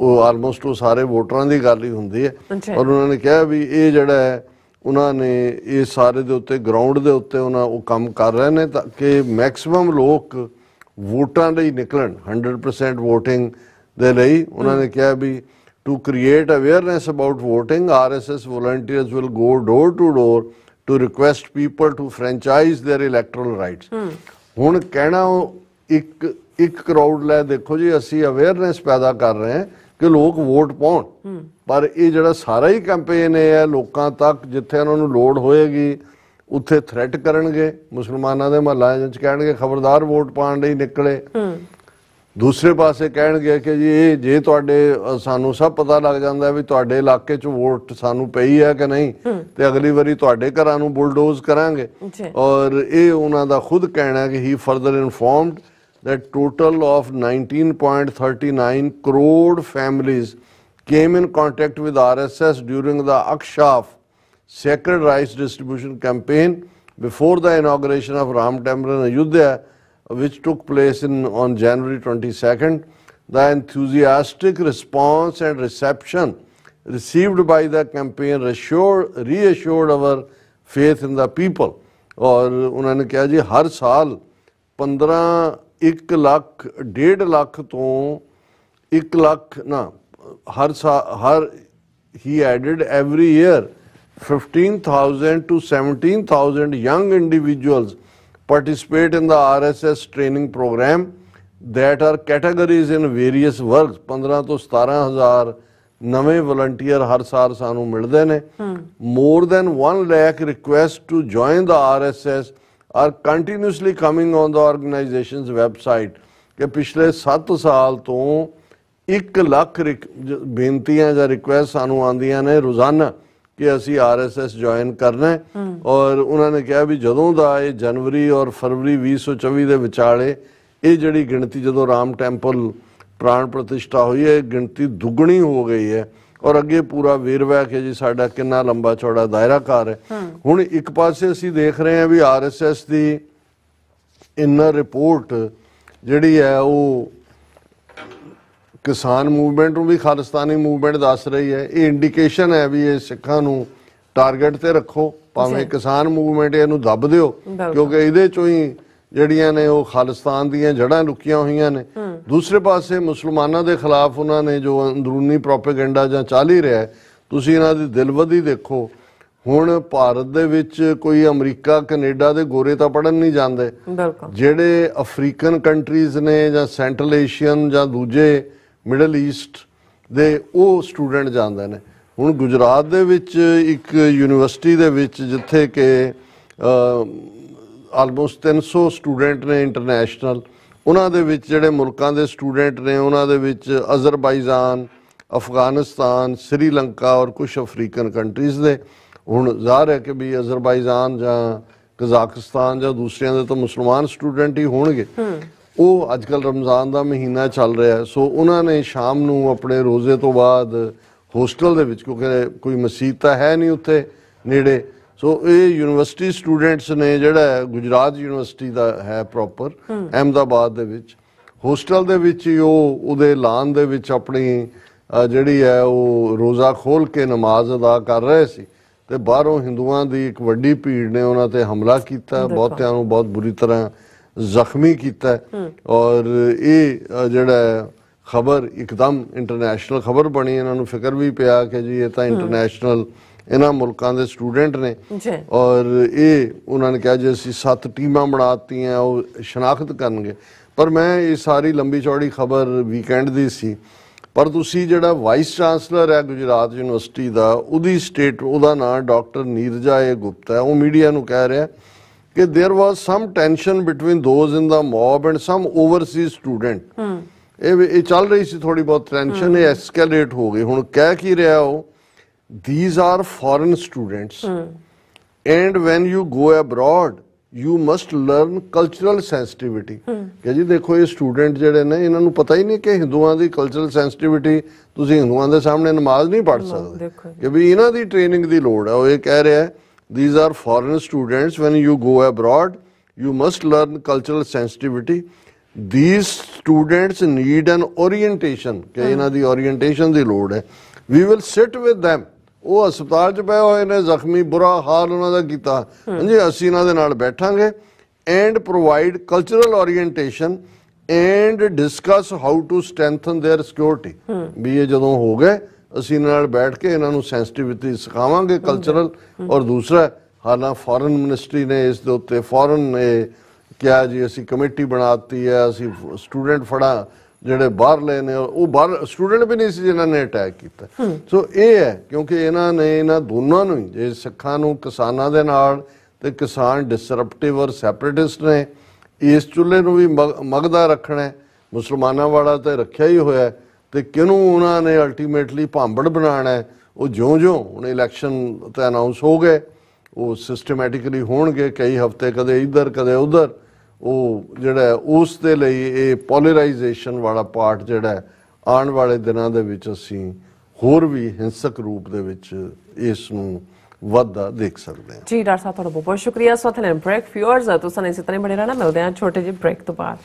ਉਹ ਆਲਮੋਸਟ ਉਹ ਸਾਰੇ ਵੋਟਰਾਂ ਦੀ ਗੱਲ ਹੀ ਹੁੰਦੀ ਹੈ ਪਰ ਉਹਨਾਂ ਨੇ ਕਿਹਾ ਵੀ ਇਹ ਜਿਹੜਾ ਹੈ ਉਹਨਾਂ ਨੇ ਇਹ ਸਾਰੇ ਦੇ ਉੱਤੇ ਗਰਾਊਂਡ ਦੇ ਉੱਤੇ ਉਹਨਾਂ ਉਹ ਕੰਮ ਕਰ ਰਹੇ ਨੇ ਤਾਂ ਕਿ ਮੈਕਸਿਮਮ ਲੋਕ ਵੋਟਾਂ ਲਈ ਨਿਕਲਣ 100% VOTING ਦੇ ਲਈ ਉਹਨਾਂ ਨੇ ਕਿਹਾ we to create awareness about VOTING RSS volunteers will go door to door to request people to franchise their electoral rights ਹੁਣ ਕਹਿਣਾ ਇੱਕ ਇੱਕ ਕਰਾਊਡ ਲੈ ਦੇਖੋ ਜੀ ਅਸੀਂ ਅਵੇਅਰਨੈਸ ਪੈਦਾ ਕਰ ਰਹੇ ਹਾਂ ਕਿ ਲੋਕ ਵੋਟ ਪਾਉਣ ਪਰ ਇਹ ਜਿਹੜਾ ਸਾਰਾ ਹੀ ਕੈਂਪੇਨ ਹੈ ਲੋਕਾਂ ਤੱਕ ਜਿੱਥੇ ਉਹਨਾਂ ਨੂੰ ਲੋੜ ਹੋਏਗੀ ਉੱਥੇ ਥ੍ਰੈਟ ਕਰਨਗੇ ਮੁਸਲਮਾਨਾਂ ਦੇ ਮਹੱਲਾ ਵਿੱਚ ਕਹਿਣਗੇ ਖਬਰਦਾਰ ਵੋਟ ਪਾਣ ਲਈ ਨਿਕਲੇ ਦੂਸਰੇ ਪਾਸੇ ਕਹਿਣਗੇ ਕਿ ਜੀ ਇਹ ਜੇ ਤੁਹਾਡੇ ਸਾਨੂੰ ਸਭ ਪਤਾ ਲੱਗ ਜਾਂਦਾ ਵੀ ਤੁਹਾਡੇ ਇਲਾਕੇ 'ਚ ਵੋਟ ਸਾਨੂੰ ਪਈ ਹੈ ਕਿ ਨਹੀਂ ਤੇ ਅਗਲੀ ਵਾਰੀ ਤੁਹਾਡੇ ਘਰਾਂ ਨੂੰ ਬੁਲਡੋਜ਼ ਕਰਾਂਗੇ ਔਰ ਇਹ ਉਹਨਾਂ ਦਾ ਖੁਦ ਕਹਿਣਾ ਕਿ he further informed the total of 19.39 crore families came in contact with RSS during the Akshaf sacred rice distribution campaign before the inauguration of Ram Temple in Ayodhya, which took place in, on January 22nd. The enthusiastic response and reception received by the campaign reassured, reassured our faith in the people. और उन्होंने कहा जी हर साल 15 1 ਲੱਖ 1.5 ਲੱਖ ਤੋਂ 1 ਲੱਖ ਨਾ ਹਰ ਹਰ he added every year 15000 to 17000 young individuals participate in the RSS training programme that are categories in various works 15 ਤੋਂ 17000 ਨਵੇਂ ਵਲੰਟੀਅਰ ਹਰ ਸਾਲ ਸਾਨੂੰ ਮਿਲਦੇ ਨੇ more than 1 lakh request to join the RSS are continuously coming on the organizations website ਕਿ ਪਿਛਲੇ 7 ਸਾਲ ਤੋਂ 1 ਲੱਖ ਬੇਨਤੀਆਂ ਜਾਂ ਰਿਕੁਐਸਟ ਸਾਨੂੰ ਆਉਂਦੀਆਂ ਨੇ ਰੋਜ਼ਾਨਾ ਕਿ ਅਸੀਂ ਆਰਐਸਐਸ ਜੁਆਇਨ ਕਰਨਾ ਹੈ ਔਰ ਉਹਨਾਂ ਨੇ ਕਿਹਾ ਵੀ ਜਦੋਂ ਦਾ ਇਹ ਜਨਵਰੀ ਔਰ ਫਰਵਰੀ 2024 ਦੇ ਵਿਚਾਲੇ ਇਹ ਜਿਹੜੀ ਗਿਣਤੀ ਜਦੋਂ ਰਾਮ ਟੈਂਪਲ ਪ੍ਰਾਣ ਪ੍ਰਤਿਸ਼ਠਾ ਹੋਈ ਹੈ ਗਿਣਤੀ ਦੁੱਗਣੀ ਹੋ ਗਈ ਹੈ ਔਰ ਅੱਗੇ ਪੂਰਾ ਵੇਰਵਾ ਕੇ ਜੀ ਸਾਡਾ ਕਿੰਨਾ ਲੰਬਾ ਚੌੜਾ ਦਾਇਰਾ ਕਰ ਹੈ ਹੁਣ ਇੱਕ ਪਾਸੇ ਅਸੀਂ ਦੇਖ ਰਹੇ ਹਾਂ ਵੀ ਆਰਐਸਐਸ ਦੀ ਇਨਰ ਰਿਪੋਰਟ ਜਿਹੜੀ ਹੈ ਉਹ ਕਿਸਾਨ ਮੂਵਮੈਂਟ ਨੂੰ ਵੀ ਖਾਲਸਤਾਨੀ ਮੂਵਮੈਂਟ ਦੱਸ ਰਹੀ ਹੈ ਇਹ ਇੰਡੀਕੇਸ਼ਨ ਹੈ ਵੀ ਇਹ ਸਿੱਖਾਂ ਨੂੰ ਟਾਰਗੇਟ ਤੇ ਰੱਖੋ ਭਾਵੇਂ ਕਿਸਾਨ ਮੂਵਮੈਂਟ ਇਹਨੂੰ ਦੱਬ ਦਿਓ ਕਿਉਂਕਿ ਇਹਦੇ ਚੋਂ ਹੀ ਜਿਹੜੀਆਂ ਨੇ ਉਹ ਖਾਲਿਸਤਾਨ ਦੀਆਂ ਜੜਾਂ ਲੁਕੀਆਂ ਹੋਈਆਂ ਨੇ ਦੂਸਰੇ ਪਾਸੇ ਮੁਸਲਮਾਨਾਂ ਦੇ ਖਿਲਾਫ ਉਹਨਾਂ ਨੇ ਜੋ ਅੰਦਰੂਨੀ ਪ੍ਰੋਪਾਗੈਂਡਾ ਜਾਂ ਚੱਲ ਹੀ ਰਿਹਾ ਤੁਸੀਂ ਇਹਨਾਂ ਦੀ ਦਿਲਵਦੀ ਦੇਖੋ ਹੁਣ ਭਾਰਤ ਦੇ ਵਿੱਚ ਕੋਈ ਅਮਰੀਕਾ ਕੈਨੇਡਾ ਦੇ ਗੋਰੇ ਤਾਂ ਪੜਨ ਨਹੀਂ ਜਾਂਦੇ ਜਿਹੜੇ ਅਫਰੀਕਨ ਕੰਟਰੀਜ਼ ਨੇ ਜਾਂ ਸੈਂਟਰਲ ਏਸ਼ੀਅਨ ਜਾਂ ਦੂਜੇ ਮਿਡਲ ਈਸਟ ਦੇ ਉਹ ਸਟੂਡੈਂਟ ਜਾਂਦੇ ਨੇ ਹੁਣ ਗੁਜਰਾਤ ਦੇ ਵਿੱਚ ਇੱਕ ਯੂਨੀਵਰਸਿਟੀ ਦੇ ਵਿੱਚ ਜਿੱਥੇ ਕਿ ਆਲਮੋਸਟ 300 ਸਟੂਡੈਂਟ ਨੇ ਇੰਟਰਨੈਸ਼ਨਲ ਉਹਨਾਂ ਦੇ ਵਿੱਚ ਜਿਹੜੇ ਮੁਲਕਾਂ ਦੇ ਸਟੂਡੈਂਟ ਨੇ ਉਹਨਾਂ ਦੇ ਵਿੱਚ ਅਜ਼ਰਬਾਈਜ਼ਾਨ ਅਫਗਾਨਿਸਤਾਨ ਸ੍ਰੀਲੰਕਾ ਔਰ ਕੁਝ ਅਫਰੀਕਨ ਕੰਟਰੀਜ਼ ਦੇ ਹੁਣ ਜ਼ਾਹਰ ਹੈ ਕਿ ਵੀ ਅਜ਼ਰਬਾਈਜ਼ਾਨ ਜਾਂ ਕਜ਼ਾਕਿਸਤਾਨ ਜਾਂ ਦੂਸਰਿਆਂ ਦੇ ਤਾਂ ਮੁਸਲਮਾਨ ਸਟੂਡੈਂਟ ਹੀ ਹੋਣਗੇ ਉਹ ਅੱਜਕੱਲ ਰਮਜ਼ਾਨ ਦਾ ਮਹੀਨਾ ਚੱਲ ਰਿਹਾ ਸੋ ਉਹਨਾਂ ਨੇ ਸ਼ਾਮ ਨੂੰ ਆਪਣੇ ਰੋਜ਼ੇ ਤੋਂ ਬਾਅਦ ਹੋਸਟਲ ਦੇ ਵਿੱਚ ਕਿਉਂਕਿ ਕੋਈ ਮਸਜਿਦ ਤਾਂ ਹੈ ਨਹੀਂ ਉੱਥੇ ਨੇੜੇ ਸੋ ਇਹ ਯੂਨੀਵਰਸਿਟੀ ਸਟੂਡੈਂਟਸ ਨੇ ਜਿਹੜਾ ਗੁਜਰਾਤ ਯੂਨੀਵਰਸਿਟੀ ਦਾ ਹੈ ਪ੍ਰੋਪਰ ਅਹਮਦਾਬਾਦ ਦੇ ਵਿੱਚ ਹੋਸਟਲ ਦੇ ਵਿੱਚ ਉਹ ਉਹਦੇ ਲਾਨ ਦੇ ਵਿੱਚ ਆਪਣੀ ਜਿਹੜੀ ਹੈ ਉਹ ਰੋਜ਼ਾ ਖੋਲ ਕੇ ਨਮਾਜ਼ ਅਦਾ ਕਰ ਰਹੇ ਸੀ ਤੇ ਬਾਹਰੋਂ ਹਿੰਦੂਆਂ ਦੀ ਇੱਕ ਵੱਡੀ ਭੀੜ ਨੇ ਉਹਨਾਂ ਤੇ ਹਮਲਾ ਕੀਤਾ ਬਹੁਤਿਆਂ ਨੂੰ ਬਹੁਤ ਬੁਰੀ ਤਰ੍ਹਾਂ ਜ਼ਖਮੀ ਕੀਤਾ ਔਰ ਇਹ ਜਿਹੜਾ ਖਬਰ ਇੱਕਦਮ ਇੰਟਰਨੈਸ਼ਨਲ ਖਬਰ ਬਣੀ ਇਹਨਾਂ ਨੂੰ ਫਿਕਰ ਵੀ ਪਿਆ ਕਿ ਜੀ ਇਹ ਤਾਂ ਇੰਟਰਨੈਸ਼ਨਲ ਇਹਨਾਂ ਮੁਲਕਾਂ ਦੇ ਸਟੂਡੈਂਟ ਨੇ ਔਰ ਇਹ ਉਹਨਾਂ ਨੇ ਕਿਹਾ ਜੇ ਅਸੀਂ ਸੱਤ ਟੀਮਾਂ ਬਣਾਤੀਆਂ ਉਹ ਸ਼ਨਾਖਤ ਕਰਨਗੇ ਪਰ ਮੈਂ ਇਹ ਸਾਰੀ ਲੰਬੀ ਚੌੜੀ ਖਬਰ ਵੀਕਐਂਡ ਦੀ ਸੀ ਪਰ ਤੁਸੀਂ ਜਿਹੜਾ ਵਾਈਸ ਚਾਂਸਲਰ ਹੈ ਗੁਜਰਾਤ ਯੂਨੀਵਰਸਿਟੀ ਦਾ ਉਹਦੀ ਸਟੇਟ ਉਹਦਾ ਨਾਮ ਡਾਕਟਰ ਨੀਰਜਾ ਏ ਗੁਪਤਾ ਹੈ ਉਹ ਮੀਡੀਆ ਨੂੰ ਕਹਿ ਰਿਹਾ ਕਿ there was some tension between those in the mob and some overseas student ਇਹ ਇਹ ਚੱਲ ਰਹੀ ਸੀ ਥੋੜੀ ਬਹੁਤ ਟੈਨਸ਼ਨ ਇਹ ਐਸਕੇਲੇਟ ਹੋ ਗਈ ਹੁਣ ਕਹਿ ਕੀ ਰਿਹਾ ਉਹ these are foreign students mm. and when you go abroad you must learn cultural sensitivity ਕਿ ਜੀ ਦੇਖੋ ਇਹ ਸਟੂਡੈਂਟ ਜਿਹੜੇ ਨੇ ਇਹਨਾਂ ਨੂੰ ਪਤਾ ਹੀ ਨਹੀਂ ਕਿ ਹਿੰਦੂਆਂ ਦੀ ਕਲਚਰਲ ਸੈਂਸਿਟੀਵਿਟੀ ਤੁਸੀਂ ਹਿੰਦੂਆਂ ਦੇ ਸਾਹਮਣੇ ਨਮਾਜ਼ ਨਹੀਂ ਪੜ੍ਹ ਸਕਦੇ ਕਿ ਵੀ ਇਹਨਾਂ ਦੀ ਟ੍ਰੇਨਿੰਗ ਦੀ ਲੋੜ ਹੈ ਉਹ ਇਹ ਕਹਿ ਰਿਹਾ these are foreign students when you go abroad you must learn cultural sensitivity these students need an orientation ਕਿ ਇਹਨਾਂ ਦੀ ਓਰੀਐਂਟੇਸ਼ਨ ਦੀ ਲੋੜ ਹੈ we will sit with them ਉਹ ਹਸਪਤਾਲ 'ਚ ਪਏ ਹੋਏ ਨੇ ਜ਼ਖਮੀ ਬੁਰਾ ਹਾਲ ਉਹਨਾਂ ਦਾ ਕੀਤਾ ਹਾਂਜੀ ਅਸੀਂ ਇਹਨਾਂ ਦੇ ਨਾਲ ਬੈਠਾਂਗੇ and provide cultural orientation and discuss how to strengthen their security ਵੀ ਇਹ ਜਦੋਂ ਹੋ ਗਏ ਅਸੀਂ ਨਾਲ ਬੈਠ ਕੇ ਇਹਨਾਂ ਨੂੰ ਸੈਂਸਿਟੀਵਿਟੀ ਸਿਖਾਵਾਂਗੇ ਕਲਚਰਲ ਔਰ ਦੂਸਰਾ ਹਾਲਾਂ ਫੋਰਨ ਮਿਨਿਸਟਰੀ ਨੇ ਇਸ ਦੇ ਉੱਤੇ ਫੋਰਨ ਨੇ ਕਿਹਾ ਜੀ ਅਸੀਂ ਕਮੇਟੀ ਬਣਾਤੀ ਹੈ ਅਸੀਂ ਸਟੂਡੈਂਟ ਫੜਾ ਜਿਹੜੇ ਬਾਹਰਲੇ ਨੇ ਉਹ ਬਾਹਰ ਸਟੂਡੈਂਟ ਵੀ ਨਹੀਂ ਸੀ ਜਿਨ੍ਹਾਂ ਨੇ ਅਟੈਕ ਕੀਤਾ ਸੋ ਇਹ ਹੈ ਕਿਉਂਕਿ ਇਹਨਾਂ ਨੇ ਇਹਨਾਂ ਦੋਨਾਂ ਨੂੰ ਜੇ ਸਿੱਖਾਂ ਨੂੰ ਕਿਸਾਨਾਂ ਦੇ ਨਾਲ ਤੇ ਕਿਸਾਨ ਡਿਸਰਪਟਿਵ ਔਰ ਸੈਪਰੇਟਿਸਟ ਨੇ ਇਸ ਚੁੱਲ੍ਹੇ ਨੂੰ ਵੀ ਮਗਦਾ ਰੱਖਣਾ ਮੁਸਲਮਾਨਾਂ ਵਾਲਾ ਤੇ ਰੱਖਿਆ ਹੀ ਹੋਇਆ ਤੇ ਕਿਨੂੰ ਉਹਨਾਂ ਨੇ ਅਲਟੀਮੇਟਲੀ ਭਾਂਬੜ ਬਣਾਣਾ ਉਹ ਜਿਉਂ-ਜਿਉਂ ਹੁਣ ਇਲੈਕਸ਼ਨ ਤੇ ਅਨਾਉਂਸ ਹੋ ਗਏ ਉਹ ਸਿਸਟਮੈਟਿਕਲੀ ਹੋਣਗੇ ਕਈ ਹਫ਼ਤੇ ਕਦੇ ਇੱਧਰ ਕਦੇ ਉੱਧਰ ਉਹ ਜਿਹੜਾ ਉਸ ਦੇ ਲਈ ਇਹ ਪੋਲਰਾਈਜੇਸ਼ਨ ਵਾਲਾ ਪਾਰਟ ਜਿਹੜਾ ਆਉਣ ਵਾਲੇ ਦਿਨਾਂ ਦੇ ਵਿੱਚ ਅਸੀਂ ਹੋਰ ਵੀ ਹਿੰਸਕ ਰੂਪ ਦੇ ਵਿੱਚ ਇਸ ਨੂੰ ਵੱਧਾ ਦੇਖ ਸਕਦੇ ਹਾਂ ਜੀ ਡਾਕਟਰ ਸਾਹਿਬ ਤੁਹਾਡਾ ਬਹੁਤ ਬਹੁਤ ਸ਼ੁਕਰੀਆ ਸੋ ਬ੍ਰੇਕ ਫਿਊਰਸ ਤੁਸੀਂ ਇਸ ਤਰ੍ਹਾਂ ਬਣੇ ਰਹਿਣਾ ਮਿਲਦੇ ਹਾਂ ਛੋਟੇ ਜਿਹੇ ਬ੍ਰੇਕ ਤੋਂ ਬਾਅਦ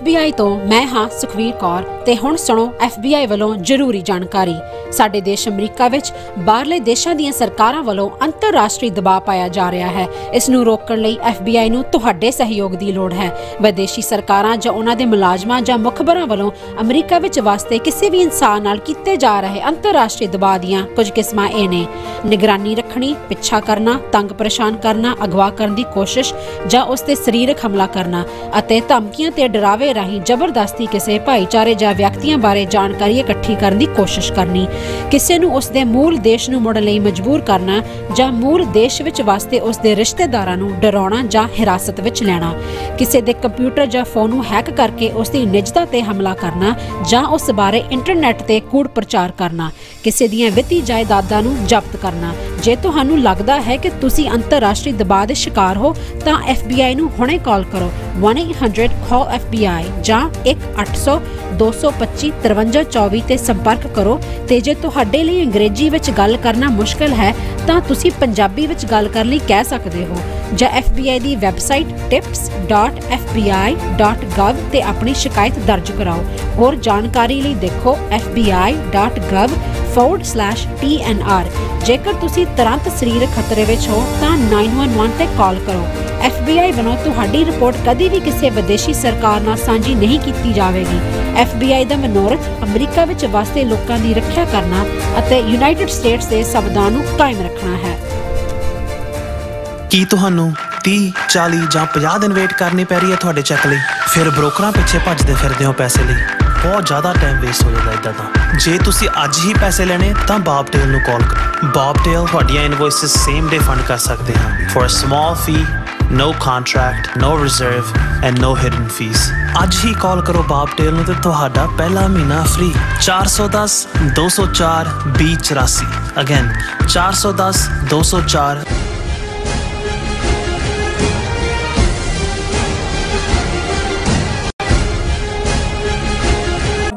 FBI ਤੋਂ ਮੈਂ ਹਾਂ ਸੁਖਵੀਰ ਕੌਰ ਤੇ ਹੁਣ ਸੁਣੋ FBI ਵੱਲੋਂ ਜ਼ਰੂਰੀ ਜਾਣਕਾਰੀ ਸਾਡੇ ਦੇਸ਼ ਅਮਰੀਕਾ ਵਿੱਚ ਬਾਹਰਲੇ ਦੇਸ਼ਾਂ ਦੀਆਂ ਸਰਕਾਰਾਂ ਵੱਲੋਂ ਅੰਤਰਰਾਸ਼ਟਰੀ ਦਬਾਅ ਪਾਇਆ ਜਾ ਰਿਹਾ ਹੈ ਇਸ ਨੂੰ ਰੋਕਣ ਲਈ FBI ਨੂੰ ਤੁਹਾਡੇ ਸਹਿਯੋਗ ਦੀ ਲੋੜ ਹੈ ਵਿਦੇਸ਼ੀ ਸਰਕਾਰਾਂ ਜਾਂ ਉਹਨਾਂ ਦੇ ਮੁਲਾਜ਼ਮਾਂ ਜਾਂ ਮੁਖਬਰਾਂ ਵੱਲੋਂ ਅਮਰੀਕਾ ਵਿੱਚ ਵਾਸਤੇ ਕਿਸੇ ਵੀ ਇਨਸਾਨ ਨਾਲ ਕੀਤੇ ਜਾ ਰਹੇ ਅੰਤਰਰਾਸ਼ਟਰੀ ਦਬਾਅ ਦੀਆਂ ਕੁਝ ਕਿਸਮਾਂ ਇਹ ਨੇ ਨਿਗਰਾਨੀ ਰੱਖਣੀ ਪਿੱਛਾ ਕਰਨਾ ਤੰਗ ਪਰੇਸ਼ਾਨ ਕਰਨਾ ਅਗਵਾ ਕਰਨ ਦੀ ਕੋਸ਼ਿਸ਼ ਜਾਂ ਉਸ ਤੇ ਸਰੀਰਕ ਹਮਲਾ ਕਰਨਾ ਅਤੇ ਧਮਕੀਆਂ ਤੇ ਡਰਾਵੇ ਦਾਅਵੇ ਰਾਹੀਂ ਜ਼ਬਰਦਸਤੀ ਕਿਸੇ ਭਾਈਚਾਰੇ ਜਾਂ ਵਿਅਕਤੀਆਂ ਬਾਰੇ ਜਾਣਕਾਰੀ ਇਕੱਠੀ ਕਰਨ ਦੀ ਕੋਸ਼ਿਸ਼ ਕਰਨੀ ਕਿਸੇ ਨੂੰ ਉਸ ਦੇ ਮੂਲ ਦੇਸ਼ ਨੂੰ ਮੁੜਨ ਲਈ ਮਜਬੂਰ ਕਰਨਾ ਜਾਂ ਮੂਲ ਦੇਸ਼ ਵਿੱਚ ਵਸਦੇ ਉਸ ਦੇ ਰਿਸ਼ਤੇਦਾਰਾਂ ਨੂੰ ਡਰਾਉਣਾ ਜਾਂ ਹਿਰਾਸਤ ਵਿੱਚ ਲੈਣਾ ਕਿਸੇ ਦੇ ਕੰਪਿਊਟਰ ਜਾਂ ਫੋਨ ਨੂੰ ਹੈਕ ਕਰਕੇ ਉਸ ਦੀ ਨਿੱਜਤਾ ਤੇ ਹਮਲਾ ਕਰਨਾ ਜਾਂ ਉਸ ਬਾਰੇ ਇੰਟਰਨੈਟ ਤੇ ਕੂੜ ਪ੍ਰਚਾਰ ਕਰਨਾ ਕਿਸੇ ਦੀਆਂ ਵਿੱਤੀ ਜਾਇਦਾਦਾਂ ਨੂੰ ਜ਼ਬਤ ਕਰਨਾ ਜੇ ਤੁਹਾਨੂੰ ਲੱਗਦਾ ਹੈ ਕਿ ਤੁਸੀਂ ਅੰਤਰਰਾਸ਼ਟਰੀ ਦਬਾਅ ਦੇ ਸ਼ਿਕਾਰ ਹੋ ਤਾਂ FBI ਨੂੰ ਹੁਣੇ ਕਾਲ ਕਰੋ 1800 call FBI ਲਾਈਨ ਜਾਂ 800 225 5324 ਤੇ ਸੰਪਰਕ ਕਰੋ ਤੇ ਜੇ ਤੁਹਾਡੇ ਲਈ ਅੰਗਰੇਜ਼ੀ ਵਿੱਚ ਗੱਲ ਕਰਨਾ ਮੁਸ਼ਕਲ ਹੈ ਤਾਂ ਤੁਸੀਂ ਪੰਜਾਬੀ ਵਿੱਚ ਗੱਲ ਕਰਨ ਲਈ ਕਹਿ ਸਕਦੇ ਹੋ ਜਾਂ FBI ਦੀ ਵੈਬਸਾਈਟ tips.fbi.gov ਤੇ ਆਪਣੀ ਸ਼ਿਕਾਇਤ ਦਰਜ ਕਰਾਓ ਹੋਰ ਜਾਣਕਾਰੀ ਲਈ ਦੇਖੋ fbi.gov forward/tnr ਜੇਕਰ ਤੁਸੀਂ ਤੁਰੰਤ ਸਰੀਰ ਖਤਰੇ ਵਿੱਚ ਹੋ ਤਾਂ 911 ਤੇ ਕਾਲ ਕਰੋ FBI ਵੱਲੋਂ ਤੁਹਾਡੀ ਰਿਪੋਰਟ ਕਦੀ ਵੀ ਕਿਸੇ ਵਿਦੇਸ਼ੀ ਸਰਕਾਰ ਨਾਲ ਸਾਂਝੀ ਨਹੀਂ ਕੀਤੀ ਜਾਵੇਗੀ FBI ਦਾ ਮਨੋਰਥ ਅਮਰੀਕਾ ਵਿੱਚ ਵਸਦੇ ਲੋਕਾਂ ਦੀ ਰੱਖਿਆ ਕਰਨਾ ਅਤੇ ਯੂਨਾਈਟਿਡ ਸਟੇਟਸ ਦੇ ਸੰਵਿਧਾਨ ਨੂੰ ਕਾਇਮ ਰੱਖਣਾ ਹੈ ਕੀ ਤੁਹਾਨੂੰ 30 40 ਜਾਂ 50 ਦਿਨ ਵੇਟ ਕਰਨੇ ਪੈ ਰਹੀ ਹੈ ਤੁਹਾਡੇ ਚੈੱਕ ਲਈ ਫਿਰ ਬ੍ਰੋਕਰਾਂ ਪਿੱਛੇ ਭੱਜਦੇ ਫਿਰਦੇ ਹੋ ਪੈਸੇ ਲਈ ਬਹੁਤ ਜ਼ਿਆਦਾ ਟਾਈਮ ਵੇਸਟ ਹੋ ਜਾਂਦਾ ਇਦਾਂ ਤਾਂ ਜੇ ਤੁਸੀਂ ਅੱਜ ਹੀ ਪੈਸੇ ਲੈਣੇ ਤਾਂ ਟੇਲ ਨੂੰ ਕਾਲ ਕਰੋ ਟੇਲ ਤੁਹਾਡੀਆਂ ਇਨਵੋਇਸਸ ਸੇਮ ਡੇ ਫੰਡ ਕਰ ਸਕਦੇ ਹਨ for a small fee no contract no reserve and no hidden fees ਅੱਜ ਹੀ ਕਾਲ ਕਰੋ ਬਾਪਟੇਲ ਨੂੰ ਤੇ ਤੁਹਾਡਾ ਪਹਿਲਾ ਮਹੀਨਾ ਫ੍ਰੀ 410 204 2084 ਅਗੇਨ 410 204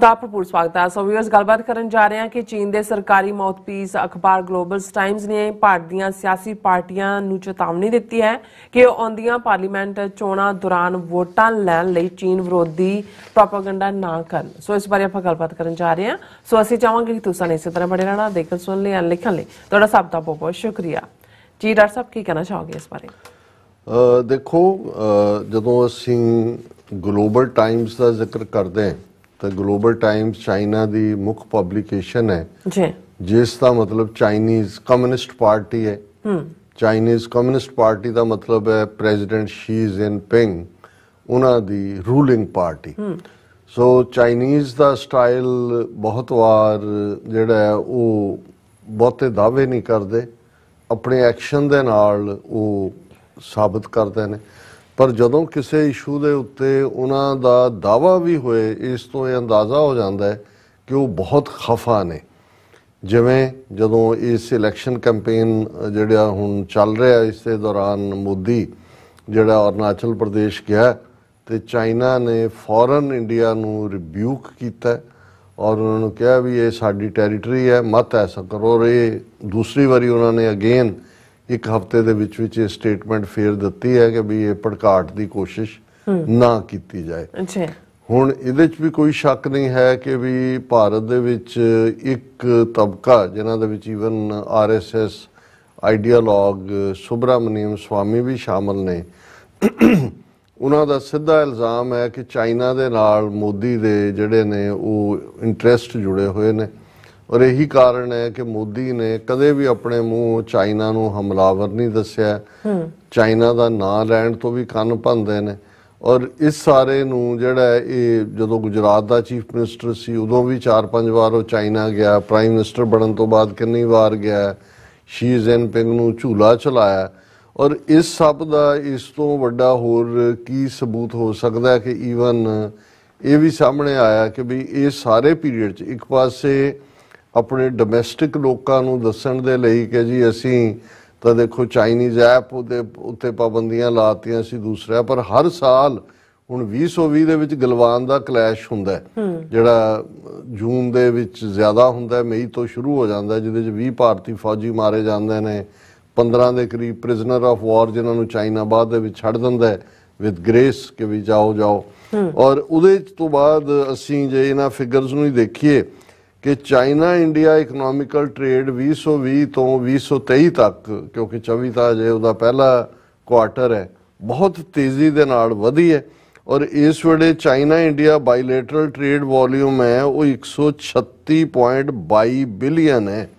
ਦਾ ਭਰਪੂਰ ਸਵਾਗਤ ਹੈ ਸੋ ਵੀਅਰਸ ਗੱਲਬਾਤ ਕਰਨ ਜਾ ਰਹੇ ਹਾਂ ਕਿ ਚੀਨ ਦੇ ਸਰਕਾਰੀ ਮਾਊਥਪੀਸ ਅਖਬਾਰ ਗਲੋਬਲ ਟਾਈਮਜ਼ ਨੇ ਭਾਰਤ ਦੀਆਂ ਸਿਆਸੀ ਪਾਰਟੀਆਂ ਨੂੰ ਚੇਤਾਵਨੀ ਦਿੱਤੀ ਹੈ ਕਿ ਆਉਂਦੀਆਂ ਪਾਰਲੀਮੈਂਟ ਚੋਣਾਂ ਦੌਰਾਨ ਵੋਟਾਂ ਲੈਣ ਲਈ ਚੀਨ ਵਿਰੋਧੀ ਪ੍ਰੋਪਾਗੈਂਡਾ ਨਾ ਕਰਨ ਸੋ ਇਸ ਬਾਰੇ ਆਪਾਂ ਗੱਲਬਾਤ ਕਰਨ ਜਾ ਰਹੇ ਹਾਂ ਸੋ ਅਸੀਂ ਚਾਹਾਂਗੇ ਕਿ ਤੁਸੀਂ ਇਸੇ ਤਰ੍ਹਾਂ ਬੜੇ ਰਹਿਣਾ ਦੇਖਣ ਸੁਣ ਲਈ ਅਨ ਲਿਖਣ ਲਈ ਤੁਹਾਡਾ ਸਭ ਦਾ ਬਹੁਤ ਬਹੁਤ ਸ਼ੁਕਰੀਆ ਜੀ ਡਾਕਟਰ ਸਾਹਿਬ ਕੀ ਕਹਿਣਾ ਚਾਹੋਗੇ ਇਸ ਬਾਰੇ ਦੇਖੋ ਜਦੋਂ ਅਸੀਂ ਗਲੋਬਲ ਟਾਈਮਸ ਦਾ ਜ਼ਿਕਰ ਕਰਦੇ ਹਾਂ ਤਾਂ ਗਲੋਬਲ ਟਾਈਮਸ ਚਾਈਨਾ ਦੀ ਮੁੱਖ ਪਬਲਿਕੇਸ਼ਨ ਹੈ ਜੀ ਜਿਸ ਦਾ ਮਤਲਬ ਚਾਈਨੀਜ਼ ਕਮਿਊਨਿਸਟ ਪਾਰਟੀ ਹੈ ਹਮ ਚਾਈਨੀਜ਼ ਕਮਿਊਨਿਸਟ ਪਾਰਟੀ ਦਾ ਮਤਲਬ ਹੈ ਪ੍ਰੈਜ਼ੀਡੈਂਟ ਸ਼ੀ ਪਿੰਗ ਉਹਨਾਂ ਦੀ ਰੂਲਿੰਗ ਪਾਰਟੀ ਸੋ ਚਾਈਨੀਜ਼ ਦਾ ਸਟਾਈਲ ਬਹੁਤ ਵਾਰ ਜਿਹੜਾ ਉਹ ਬਹੁਤੇ ਦਾਅਵੇ ਨਹੀਂ ਕਰਦੇ ਆਪਣੇ ਐਕਸ਼ਨ ਦੇ ਨਾਲ ਉਹ ਸਾਬਤ ਕਰਦੇ ਨੇ ਪਰ ਜਦੋਂ ਕਿਸੇ ਇਸ਼ੂ ਦੇ ਉੱਤੇ ਉਹਨਾਂ ਦਾ ਦਾਵਾ ਵੀ ਹੋਏ ਇਸ ਤੋਂ ਇਹ ਅੰਦਾਜ਼ਾ ਹੋ ਜਾਂਦਾ ਹੈ ਕਿ ਉਹ ਬਹੁਤ ਖਫਾ ਨੇ ਜਿਵੇਂ ਜਦੋਂ ਇਸ ਇਲੈਕਸ਼ਨ ਕੈਂਪੇਨ ਜਿਹੜਾ ਹੁਣ ਚੱਲ ਰਿਹਾ ਇਸ ਦੇ ਦੌਰਾਨ ਮੋਦੀ ਜਿਹੜਾ ਅਰਨਾਚਲ ਪ੍ਰਦੇਸ਼ ਗਿਆ ਤੇ ਚਾਈਨਾ ਨੇ ਫੌਰਨ ਇੰਡੀਆ ਨੂੰ ਰਿਬਿਊਕ ਕੀਤਾ ਔਰ ਉਹਨਾਂ ਨੂੰ ਕਿਹਾ ਵੀ ਇਹ ਸਾਡੀ ਟੈਰੀਟਰੀ ਹੈ ਮਤ ਐਸਾ ਕਰੋ ਰੇ ਦੂਸਰੀ ਵਾਰੀ ਉਹਨਾਂ ਨੇ ਅਗੇਨ ਇੱਕ ਹਫਤੇ ਦੇ ਵਿੱਚ ਵਿੱਚ ਇਹ ਸਟੇਟਮੈਂਟ ਫੇਰ ਦਿੱਤੀ ਹੈ ਕਿ ਵੀ ਇਹ ਭੜਕਾਟ ਦੀ ਕੋਸ਼ਿਸ਼ ਨਾ ਕੀਤੀ ਜਾਏ ਅੱਛਾ ਹੁਣ ਇਹਦੇ ਵਿੱਚ ਵੀ ਕੋਈ ਸ਼ੱਕ ਨਹੀਂ ਹੈ ਕਿ ਵੀ ਭਾਰਤ ਦੇ ਵਿੱਚ ਇੱਕ ਤਬਕਾ ਜਿਨ੍ਹਾਂ ਦੇ ਵਿੱਚ even RSS ideologue Subramanian Swamy ਵੀ ਸ਼ਾਮਲ ਨੇ ਉਹਨਾਂ ਦਾ ਸਿੱਧਾ ਇਲਜ਼ਾਮ ਹੈ ਕਿ ਚਾਈਨਾ ਦੇ ਨਾਲ ਮੋਦੀ ਦੇ ਜਿਹੜੇ ਨੇ ਉਹ ਇੰਟਰਸਟ ਜੁੜੇ ਹੋਏ ਨੇ ਔਰ ਇਹੀ ਕਾਰਨ ਹੈ ਕਿ ਮੋਦੀ ਨੇ ਕਦੇ ਵੀ ਆਪਣੇ ਮੂੰਹ ਚਾਈਨਾ ਨੂੰ ਹਮਲਾਵਰ ਨਹੀਂ ਦੱਸਿਆ ਚਾਈਨਾ ਦਾ ਨਾਂ ਲੈਣ ਤੋਂ ਵੀ ਕੰਨ ਭੰਦੇ ਨੇ ਔਰ ਇਸ ਸਾਰੇ ਨੂੰ ਜਿਹੜਾ ਇਹ ਜਦੋਂ ਗੁਜਰਾਤ ਦਾ ਚੀਫ ਮਿਨਿਸਟਰ ਸੀ ਉਦੋਂ ਵੀ 4-5 ਵਾਰ ਉਹ ਚਾਈਨਾ ਗਿਆ ਪ੍ਰਾਈਮ ਮਿਨਿਸਟਰ ਬਣਨ ਤੋਂ ਬਾਅਦ ਕਿੰਨੀ ਵਾਰ ਗਿਆ ਸ਼ੀ ਪਿੰਗ ਨੂੰ ਝੂਲਾ ਚਲਾਇਆ ਔਰ ਇਸ ਸਭ ਦਾ ਇਸ ਤੋਂ ਵੱਡਾ ਹੋਰ ਕੀ ਸਬੂਤ ਹੋ ਸਕਦਾ ਕਿ ਈਵਨ ਇਹ ਵੀ ਸਾਹਮਣੇ ਆਇਆ ਕਿ ਵੀ ਇਹ ਸਾਰੇ ਪੀਰੀਅਡ 'ਚ ਇੱਕ ਪਾਸੇ ਆਪਣੇ ਡੋਮੈਸਟਿਕ ਲੋਕਾਂ ਨੂੰ ਦੱਸਣ ਦੇ ਲਈ ਕਿ ਜੀ ਅਸੀਂ ਤਾਂ ਦੇਖੋ ਚਾਈਨੀਜ਼ ਐਪ ਉਹਦੇ ਉੱਤੇ ਪਾਬੰਦੀਆਂ ਲਾਤੀਆਂ ਸੀ ਦੂਸਰਾ ਪਰ ਹਰ ਸਾਲ ਹੁਣ 2020 ਦੇ ਵਿੱਚ ਗਲਵਾਨ ਦਾ ਕਲੈਸ਼ ਹੁੰਦਾ ਜਿਹੜਾ ਜੂਨ ਦੇ ਵਿੱਚ ਜ਼ਿਆਦਾ ਹੁੰਦਾ ਮਈ ਤੋਂ ਸ਼ੁਰੂ ਹੋ ਜਾਂਦਾ ਜਿਹਦੇ ਵਿੱਚ 20 ਭਾਰਤੀ ਫੌਜੀ ਮਾਰੇ ਜਾਂਦੇ ਨੇ 15 ਦੇ ਕਰੀਬ ਪ੍ਰਿਜ਼ਨਰ ਆਫ ਵਾਰ ਜਿਨ੍ਹਾਂ ਨੂੰ ਚਾਈਨਾ ਬਾਅਦ ਦੇ ਵਿੱਚ ਛੱਡ ਦਿੰਦਾ ਹੈ ਵਿਦ ਗ੍ਰੇਸ ਕਿ ਵੀ ਜਾਓ ਜਾਓ ਔਰ ਉਹਦੇ ਤੋਂ ਬਾਅਦ ਅਸੀਂ ਜੇ ਇਹਨਾਂ ਫਿਗਰਸ ਨੂੰ ਹੀ ਦੇਖੀਏ ਕਿ ਚਾਈਨਾ ਇੰਡੀਆ ਇਕਨੋਮਿਕਲ ਟ੍ਰੇਡ 2020 ਤੋਂ 2023 ਤੱਕ ਕਿਉਂਕਿ 24 ਤਾਂ ਜੇ ਉਹਦਾ ਪਹਿਲਾ ਕੁਆਟਰ ਹੈ ਬਹੁਤ ਤੇਜ਼ੀ ਦੇ ਨਾਲ ਵਧੀ ਹੈ ਔਰ ਇਸ ਵੇਲੇ China India bilateral trade volume ਹੈ ਉਹ 136.22 ਬਿਲੀਅਨ ਹੈ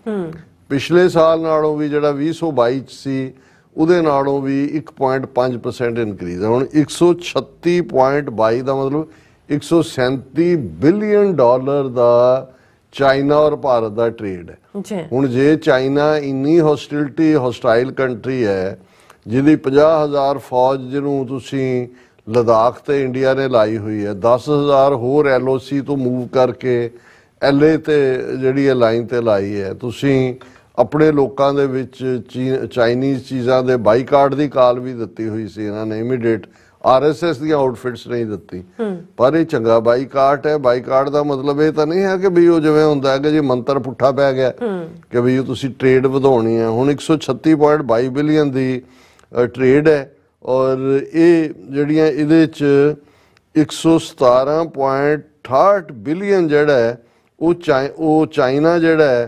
ਪਿਛਲੇ ਸਾਲ ਨਾਲੋਂ ਵੀ ਜਿਹੜਾ 2022 ਚ ਸੀ ਉਹਦੇ ਨਾਲੋਂ ਵੀ 1.5% ਇਨਕਰੀਜ਼ ਹੈ ਹੁਣ 136.22 ਦਾ ਮਤਲਬ 137 ਬਿਲੀਅਨ ਡਾਲਰ ਦਾ ਚਾਈਨਾ ਔਰ ਭਾਰਤ ਦਾ ਟ੍ਰੇਡ ਹੈ ਹੁਣ ਜੇ ਚਾਈਨਾ ਇੰਨੀ ਹੌਸਟਿਲਿਟੀ ਹੌਸਟਾਈਲ ਕੰਟਰੀ ਹੈ ਜਿਹਦੀ 50000 ਫੌਜ ਜਿਹਨੂੰ ਤੁਸੀਂ ਲਦਾਖ ਤੇ ਇੰਡੀਆ ਨੇ ਲਾਈ ਹੋਈ ਹੈ 10000 ਹੋਰ ਐਲਓਸੀ ਤੋਂ ਮੂਵ ਕਰਕੇ ਐਲਏ ਤੇ ਜਿਹੜੀ ਹੈ ਲਾਈਨ ਤੇ ਲਾਈ ਹੈ ਤੁਸੀਂ ਆਪਣੇ ਲੋਕਾਂ ਦੇ ਵਿੱਚ ਚਾਈਨੀਜ਼ ਚੀਜ਼ਾਂ ਦੇ ਬਾਈਕਾਟ ਦੀ ਕਾਲ ਵੀ ਦਿੱਤੀ ਹੋਈ ਸੀ ਇਹਨਾਂ ਨੇ ਇਮੀਡੀਏਟ ਆਰਐਸਐਸ ਦੀਆਂ ਆਊਟਫਿਟਸ ਨਹੀਂ ਦਿੱਤੀ ਪਰ ਇਹ ਚੰਗਾ ਬਾਈਕਾਟ ਹੈ ਬਾਈਕਾਟ ਦਾ ਮਤਲਬ ਇਹ ਤਾਂ ਨਹੀਂ ਹੈ ਕਿ ਵੀ ਉਹ ਜਿਵੇਂ ਹੁੰਦਾ ਹੈ ਕਿ ਜੇ ਮੰਤਰ ਪੁੱਠਾ ਪੈ ਗਿਆ ਕਿ ਵੀ ਤੁਸੀਂ ਟ੍ਰੇਡ ਵਧਾਉਣੀ ਹੈ ਹੁਣ 136.22 ਬਿਲੀਅਨ ਦੀ ਟ੍ਰੇਡ ਹੈ ਔਰ ਇਹ ਜਿਹੜੀਆਂ ਇਹਦੇ ਚ 117.68 ਬਿਲੀਅਨ ਜਿਹੜਾ ਹੈ ਉਹ ਉਹ ਚਾਈਨਾ ਜਿਹੜਾ ਹੈ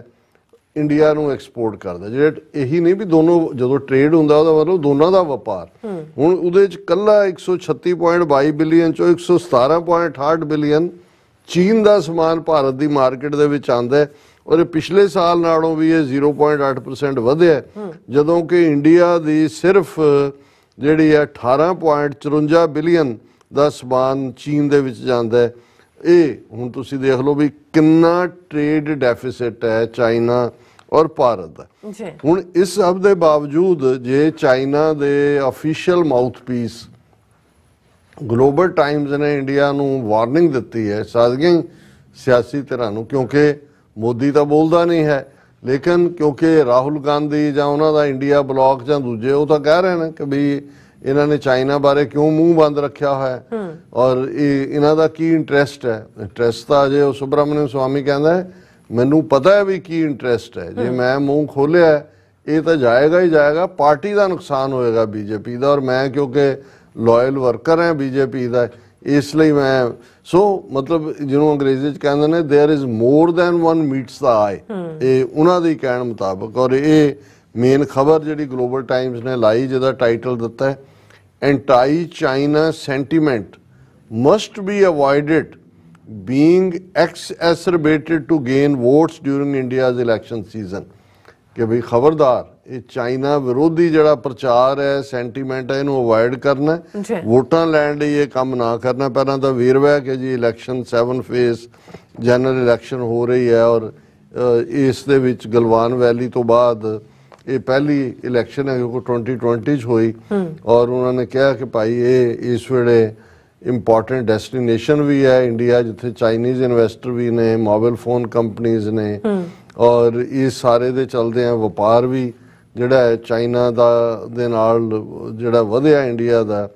ਇੰਡੀਆ ਨੂੰ ਐਕਸਪੋਰਟ ਕਰਦਾ ਜਿਹੜੇ ਇਹੀ ਨਹੀਂ ਵੀ ਦੋਨੋਂ ਜਦੋਂ ਟ੍ਰੇਡ ਹੁੰਦਾ ਉਹਦਾ ਮਤਲਬ ਦੋਨਾਂ ਦਾ ਵਪਾਰ ਹੁਣ ਉਹਦੇ ਚ ਕੱਲਾ 136.22 ਬਿਲੀਅਨ ਚੋਂ 117.68 ਬਿਲੀਅਨ ਚੀਨ ਦਾ ਸਮਾਨ ਭਾਰਤ ਦੀ ਮਾਰਕੀਟ ਦੇ ਵਿੱਚ ਆਂਦਾ ਹੈ ਔਰ ਪਿਛਲੇ ਸਾਲ ਨਾਲੋਂ ਵੀ ਇਹ 0.8% ਵਧਿਆ ਜਦੋਂ ਕਿ ਇੰਡੀਆ ਦੀ ਸਿਰਫ ਜਿਹੜੀ ਹੈ 18.54 ਬਿਲੀਅਨ ਦਾ ਸਮਾਨ ਚੀਨ ਦੇ ਵਿੱਚ ਜਾਂਦਾ ਹੈ ਇਹ ਹੁਣ ਤੁਸੀਂ ਦੇਖ ਲਓ ਵੀ ਕਿੰਨਾ ਟ੍ਰੇਡ ਡੈਫਿਸਿਟ ਹੈ ਚਾਈਨਾ ਔਰ ਭਾਰਤ ਦਾ ਹੁਣ ਇਸ ਸਭ ਦੇ ਬਾਵਜੂਦ ਜੇ ਚਾਈਨਾ ਦੇ ਅਫੀਸ਼ੀਅਲ ਮਾਊਥਪੀਸ ਗਲੋਬਲ ਟਾਈਮਜ਼ ਨੇ ਇੰਡੀਆ ਨੂੰ ਵਾਰਨਿੰਗ ਦਿੱਤੀ ਹੈ ਸਾਦਗੀ ਸਿਆਸੀ ਤਰ੍ਹਾਂ ਨੂੰ ਕਿਉਂਕਿ ਮੋਦੀ ਤਾਂ ਬੋਲਦਾ ਨਹੀਂ ਹੈ ਲੇਕਿਨ ਕਿਉਂਕਿ ਰਾਹੁਲ ਗਾਂਧੀ ਜਾਂ ਉਹਨਾਂ ਦਾ ਇੰਡੀਆ ਬਲੌਕ ਜਾਂ ਦੂਜੇ ਉਹ ਤਾਂ ਕਹਿ ਰਹੇ ਨੇ ਕਿ ਵੀ ਇਹਨਾਂ ਨੇ ਚਾਈਨਾ ਬਾਰੇ ਕਿਉਂ ਮੂੰਹ ਬੰਦ ਰੱਖਿਆ ਹੋਇਆ ਹੈ ਔਰ ਇਹ ਇਹਨਾਂ ਦਾ ਕੀ ਇੰਟਰਸਟ ਹੈ ਇੰਟਰਸਟ ਤਾਂ ਜੇ ਉਹ ਸੁਬਰਾਮਨਿਅਮ ਸਵਾਮੀ ਕਹਿੰਦਾ ਹੈ ਮੈਨੂੰ ਪਤਾ ਹੈ ਵੀ ਕੀ ਇੰਟਰਸਟ ਹੈ ਜੇ ਮੈਂ ਮੂੰਹ ਖੋਲਿਆ ਇਹ ਤਾਂ ਜਾਏਗਾ ਹੀ ਜਾਏਗਾ ਪਾਰਟੀ ਦਾ ਨੁਕਸਾਨ ਹੋਏਗਾ ਬੀਜੇਪੀ ਦਾ ਔਰ ਮੈਂ ਕਿਉਂਕਿ ਲਾਇਲ ਵਰਕਰ ਹਾਂ ਬੀਜੇਪੀ ਦਾ ਇਸ ਲਈ ਮੈਂ ਸੋ ਮਤਲਬ ਜਿਹਨੂੰ ਅੰਗਰੇਜ਼ੀ ਚ ਕਹਿੰਦੇ ਨੇ there is more than one meets the eye ਇਹ ਉਹਨਾਂ ਦੇ ਕਹਿਣ ਮੁਤਾਬਕ ਔਰ ਇਹ ਮੇਨ ਖਬਰ ਜਿਹੜੀ ਗਲੋਬਲ ਟਾਈਮਸ ਨੇ ਲਾਈ ਜਿਹਦਾ ਟਾਈਟਲ ਦਿੱਤਾ ਹੈ anti China sentiment must be avoided being exacerbated to gain votes during India's election season ਕਿ ਭਈ ਖਬਰਦਾਰ ਇਹ ਚਾਈਨਾ ਵਿਰੋਧੀ ਜਿਹੜਾ ਪ੍ਰਚਾਰ ਹੈ ਸੈਂਟੀਮੈਂਟ ਹੈ ਇਹਨੂੰ ਅਵੋਇਡ ਕਰਨਾ ਵੋਟਾਂ ਲੈਣ ਲਈ ਇਹ ਕੰਮ ਨਾ ਕਰਨਾ ਪਹਿਲਾਂ ਤਾਂ ਵੀਰਵਾ ਕਿ ਜੀ ਇਲੈਕਸ਼ਨ 7 ਫੇਸ ਜਨਰਲ ਇਲੈਕਸ਼ਨ ਹੋ ਰਹੀ ਹੈ ਔਰ ਇਸ ਦੇ ਵਿੱਚ ਗਲਵਾਨ ਵੈਲੀ ਤੋਂ ਬਾਅਦ ਇਹ ਪਹਿਲੀ ਇਲੈਕਸ਼ਨ ਹੈ ਜੋ 2020 ਚ ਹੋਈ ਔਰ ਉਹਨਾਂ ਨੇ ਕਿਹਾ ਕਿ ਭਾਈ ਇਹ ਇਸ ਵੇਲੇ ਇੰਪੋਰਟੈਂਟ ਡੈਸਟੀਨੇਸ਼ਨ ਵੀ ਹੈ ਇੰਡੀਆ ਜਿੱਥੇ ਚਾਈਨੀਜ਼ ਇਨਵੈਸਟਰ ਵੀ ਨੇ ਮੋਬਾਈਲ ਫੋਨ ਕੰਪਨੀਆਂ ਨੇ ਔਰ ਇਹ ਸਾਰੇ ਦੇ ਚਲਦੇ ਆ ਵਪਾਰ ਵੀ ਜਿਹੜਾ ਹੈ ਚਾਈਨਾ ਦਾ ਦੇ ਨਾਲ ਜਿਹੜਾ ਵਧਿਆ ਇੰਡੀਆ ਦਾ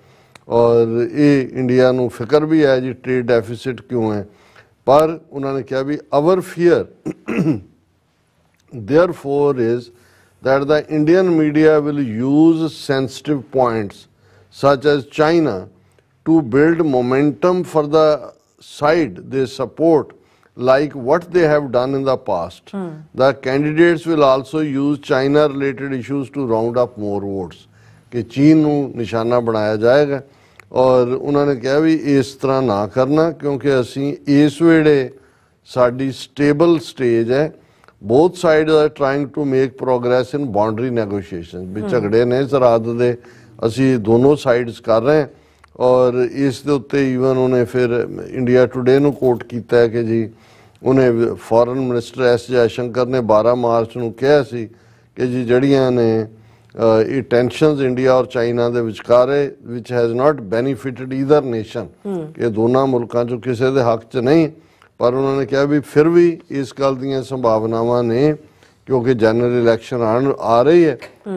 ਔਰ ਇਹ ਇੰਡੀਆ ਨੂੰ ਫਿਕਰ ਵੀ ਹੈ ਜੀ ਟ੍ਰੇਡ ਡੈਫਿਸਿਟ ਕਿਉਂ ਹੈ ਪਰ ਉਹਨਾਂ ਨੇ ਕਿਹਾ we our fear therefore is that the Indian media will use sensitive points such as China to build momentum for the side they support like what they have done in the past hmm. the candidates will also use china related issues to round up more votes ke chin nu nishana banaya jayega aur unhone kaha bhi is tarah na karna kyunki assi is vele saadi stable stage hai both sides are trying to make progress in boundary negotiations vich hmm. jhagde ne zarad de assi dono sides kar rahe hain ਔਰ ਇਸ ਦੇ ਉੱਤੇ even ਉਹਨੇ ਫਿਰ India today ਨੂੰ ਕੋਟ ਕੀਤਾ ਕਿ ਜੀ ਉਹਨੇ ਫੋਰਨ ਮਿਨਿਸਟਰ ਐਸ ਜੈਸ਼ੰਕਰ ਨੇ 12 ਮਾਰਚ ਨੂੰ ਕਿਹਾ ਸੀ ਕਿ ਜੀ ਜੜੀਆਂ ਨੇ ਇਹ ਟੈਨਸ਼ਨਸ ਇੰਡੀਆ ਔਰ ਚਾਈਨਾ ਦੇ ਵਿਚਕਾਰ ਹੈ which has not benefited either nation ਇਹ ਦੋਨਾਂ ਮੁਲਕਾਂ ਚੋਂ ਕਿਸੇ ਦੇ ਹੱਕ 'ਚ ਨਹੀਂ ਪਰ ਉਹਨਾਂ ਨੇ ਕਿਹਾ ਵੀ ਫਿਰ ਵੀ ਇਸ ਗੱਲ ਦੀਆਂ ਸੰਭਾਵਨਾਵਾਂ ਨੇ ਕਿਉਂਕਿ ਜਨਰਲ ਇਲੈਕਸ਼ਨ ਆ ਰਹੀ ਹੈ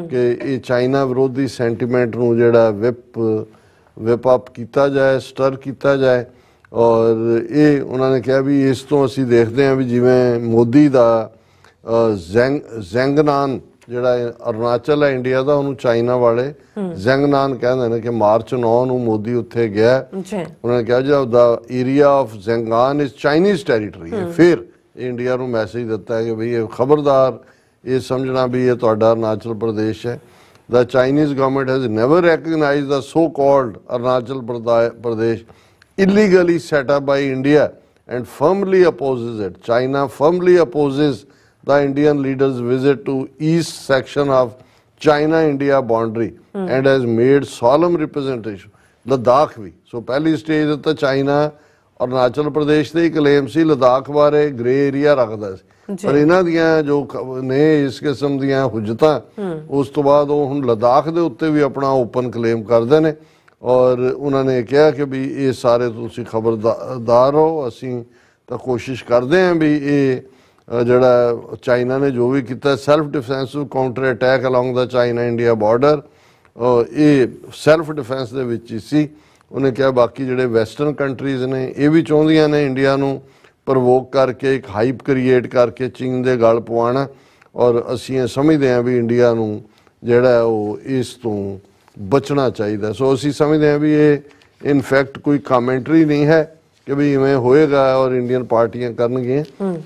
ਕਿ ਇਹ ਚਾਈਨਾ ਵਿਰੋਧੀ ਸੈਂਟੀਮੈਂਟ ਨੂੰ ਜਿਹੜਾ ਵਿਪ ਵਿਪ ਅਪ ਕੀਤਾ ਜਾਏ ਸਟਰ ਕੀਤਾ ਜਾਏ ਔਰ ਇਹ ਉਹਨਾਂ ਨੇ ਕਿਹਾ ਵੀ ਇਸ ਤੋਂ ਅਸੀਂ ਦੇਖਦੇ ਹਾਂ ਵੀ ਜਿਵੇਂ ਮੋਦੀ ਦਾ ਜ਼ੈਂਗ ਜ਼ੈਂਗਨਾਨ ਜਿਹੜਾ ਅਰੁਣਾਚਲ ਹੈ ਇੰਡੀਆ ਦਾ ਉਹਨੂੰ ਚਾਈਨਾ ਵਾਲੇ ਜ਼ੈਂਗਨਾਨ ਕਹਿੰਦੇ ਨੇ ਕਿ ਮਾਰਚ 9 ਨੂੰ ਮੋਦੀ ਉੱਥੇ ਗਿਆ ਉਹਨਾਂ ਨੇ ਕਿਹਾ ਜਿਹੜਾ the area of Zangnan is Chinese territory ਹੈ ਫਿਰ ਇੰਡੀਆ ਨੂੰ ਮੈਸੇਜ ਦਿੱਤਾ ਹੈ ਕਿ ਭਈ ਇਹ ਖਬਰਦਾਰ ਇਹ ਸਮਝਣਾ ਵੀ ਇਹ ਤੁਹਾਡਾ ਅਰੁਣਾਚਲ ਪ੍ਰਦੇਸ਼ ਹੈ The Chinese government has never recognized the so-called Arunachal Pradesh illegally set up by India and firmly opposes it. China firmly opposes the Indian leader's visit to east section of China-India boundary mm. and has made solemn representation. Ladakh ਵੀ So, ਪਹਿਲੀ stage of the China, Arunachal Pradesh, ਦੇ ਹੀ claim ਸੀ ਲਦਾਖ ਬਾਰੇ grey area ਰੱਖਦਾ ਪਰ ਇਹਨਾਂ ਦੀਆਂ ਜੋ ਨੇ ਇਸ ਕਿਸਮ ਦੀਆਂ ਹੁਜਤਾ ਉਸ ਤੋਂ ਬਾਅਦ ਉਹ ਹੁਣ ਲਦਾਖ ਦੇ ਉੱਤੇ ਵੀ ਆਪਣਾ ਓਪਨ ਕਲੇਮ ਕਰਦੇ ਨੇ ਔਰ ਉਹਨਾਂ ਨੇ ਕਿਹਾ ਕਿ ਵੀ ਇਹ ਸਾਰੇ ਤੁਸੀਂ ਖਬਰਦਾਰ ਹੋ ਅਸੀਂ ਤਾਂ ਕੋਸ਼ਿਸ਼ ਕਰਦੇ ਆਂ ਵੀ ਇਹ ਜਿਹੜਾ ਚਾਈਨਾ ਨੇ ਜੋ ਵੀ ਕੀਤਾ self defensive counter attack along the China India border ਇਹ ਸੈਲਫ ਡਿਫੈਂਸ ਦੇ ਵਿੱਚ ਹੀ ਸੀ ਉਹਨੇ ਕਿਹਾ ਬਾਕੀ ਜਿਹੜੇ ਵੈਸਟਰਨ ਕੰਟਰੀਜ਼ ਨੇ ਇਹ ਵੀ ਚਾਹੁੰਦੀਆਂ ਨੇ ਇੰਡੀਆ ਨੂੰ ਪ੍ਰਵੋਕ ਕਰਕੇ ਇੱਕ ਹਾਈਪ ਕ੍ਰੀਏਟ ਕਰਕੇ ਚੀਨ ਦੇ ਗਲ ਪਵਾਣਾ ਔਰ ਅਸੀਂ ਇਹ ਸਮਝਦੇ ਹਾਂ ਵੀ ਇੰਡੀਆ ਨੂੰ ਜਿਹੜਾ ਉਹ ਇਸ ਤੋਂ ਬਚਣਾ ਚਾਹੀਦਾ ਸੋ ਅਸੀਂ ਸਮਝਦੇ ਹਾਂ ਵੀ ਇਹ ਇਨ ਫੈਕਟ ਕੋਈ ਕਮੈਂਟਰੀ ਨਹੀਂ ਹੈ ਕਿ ਵੀ ਇਵੇਂ ਹੋਏਗਾ ਔਰ ਇੰਡੀਅਨ ਪਾਰਟੀਆਂ ਕਰਨਗੀਆਂ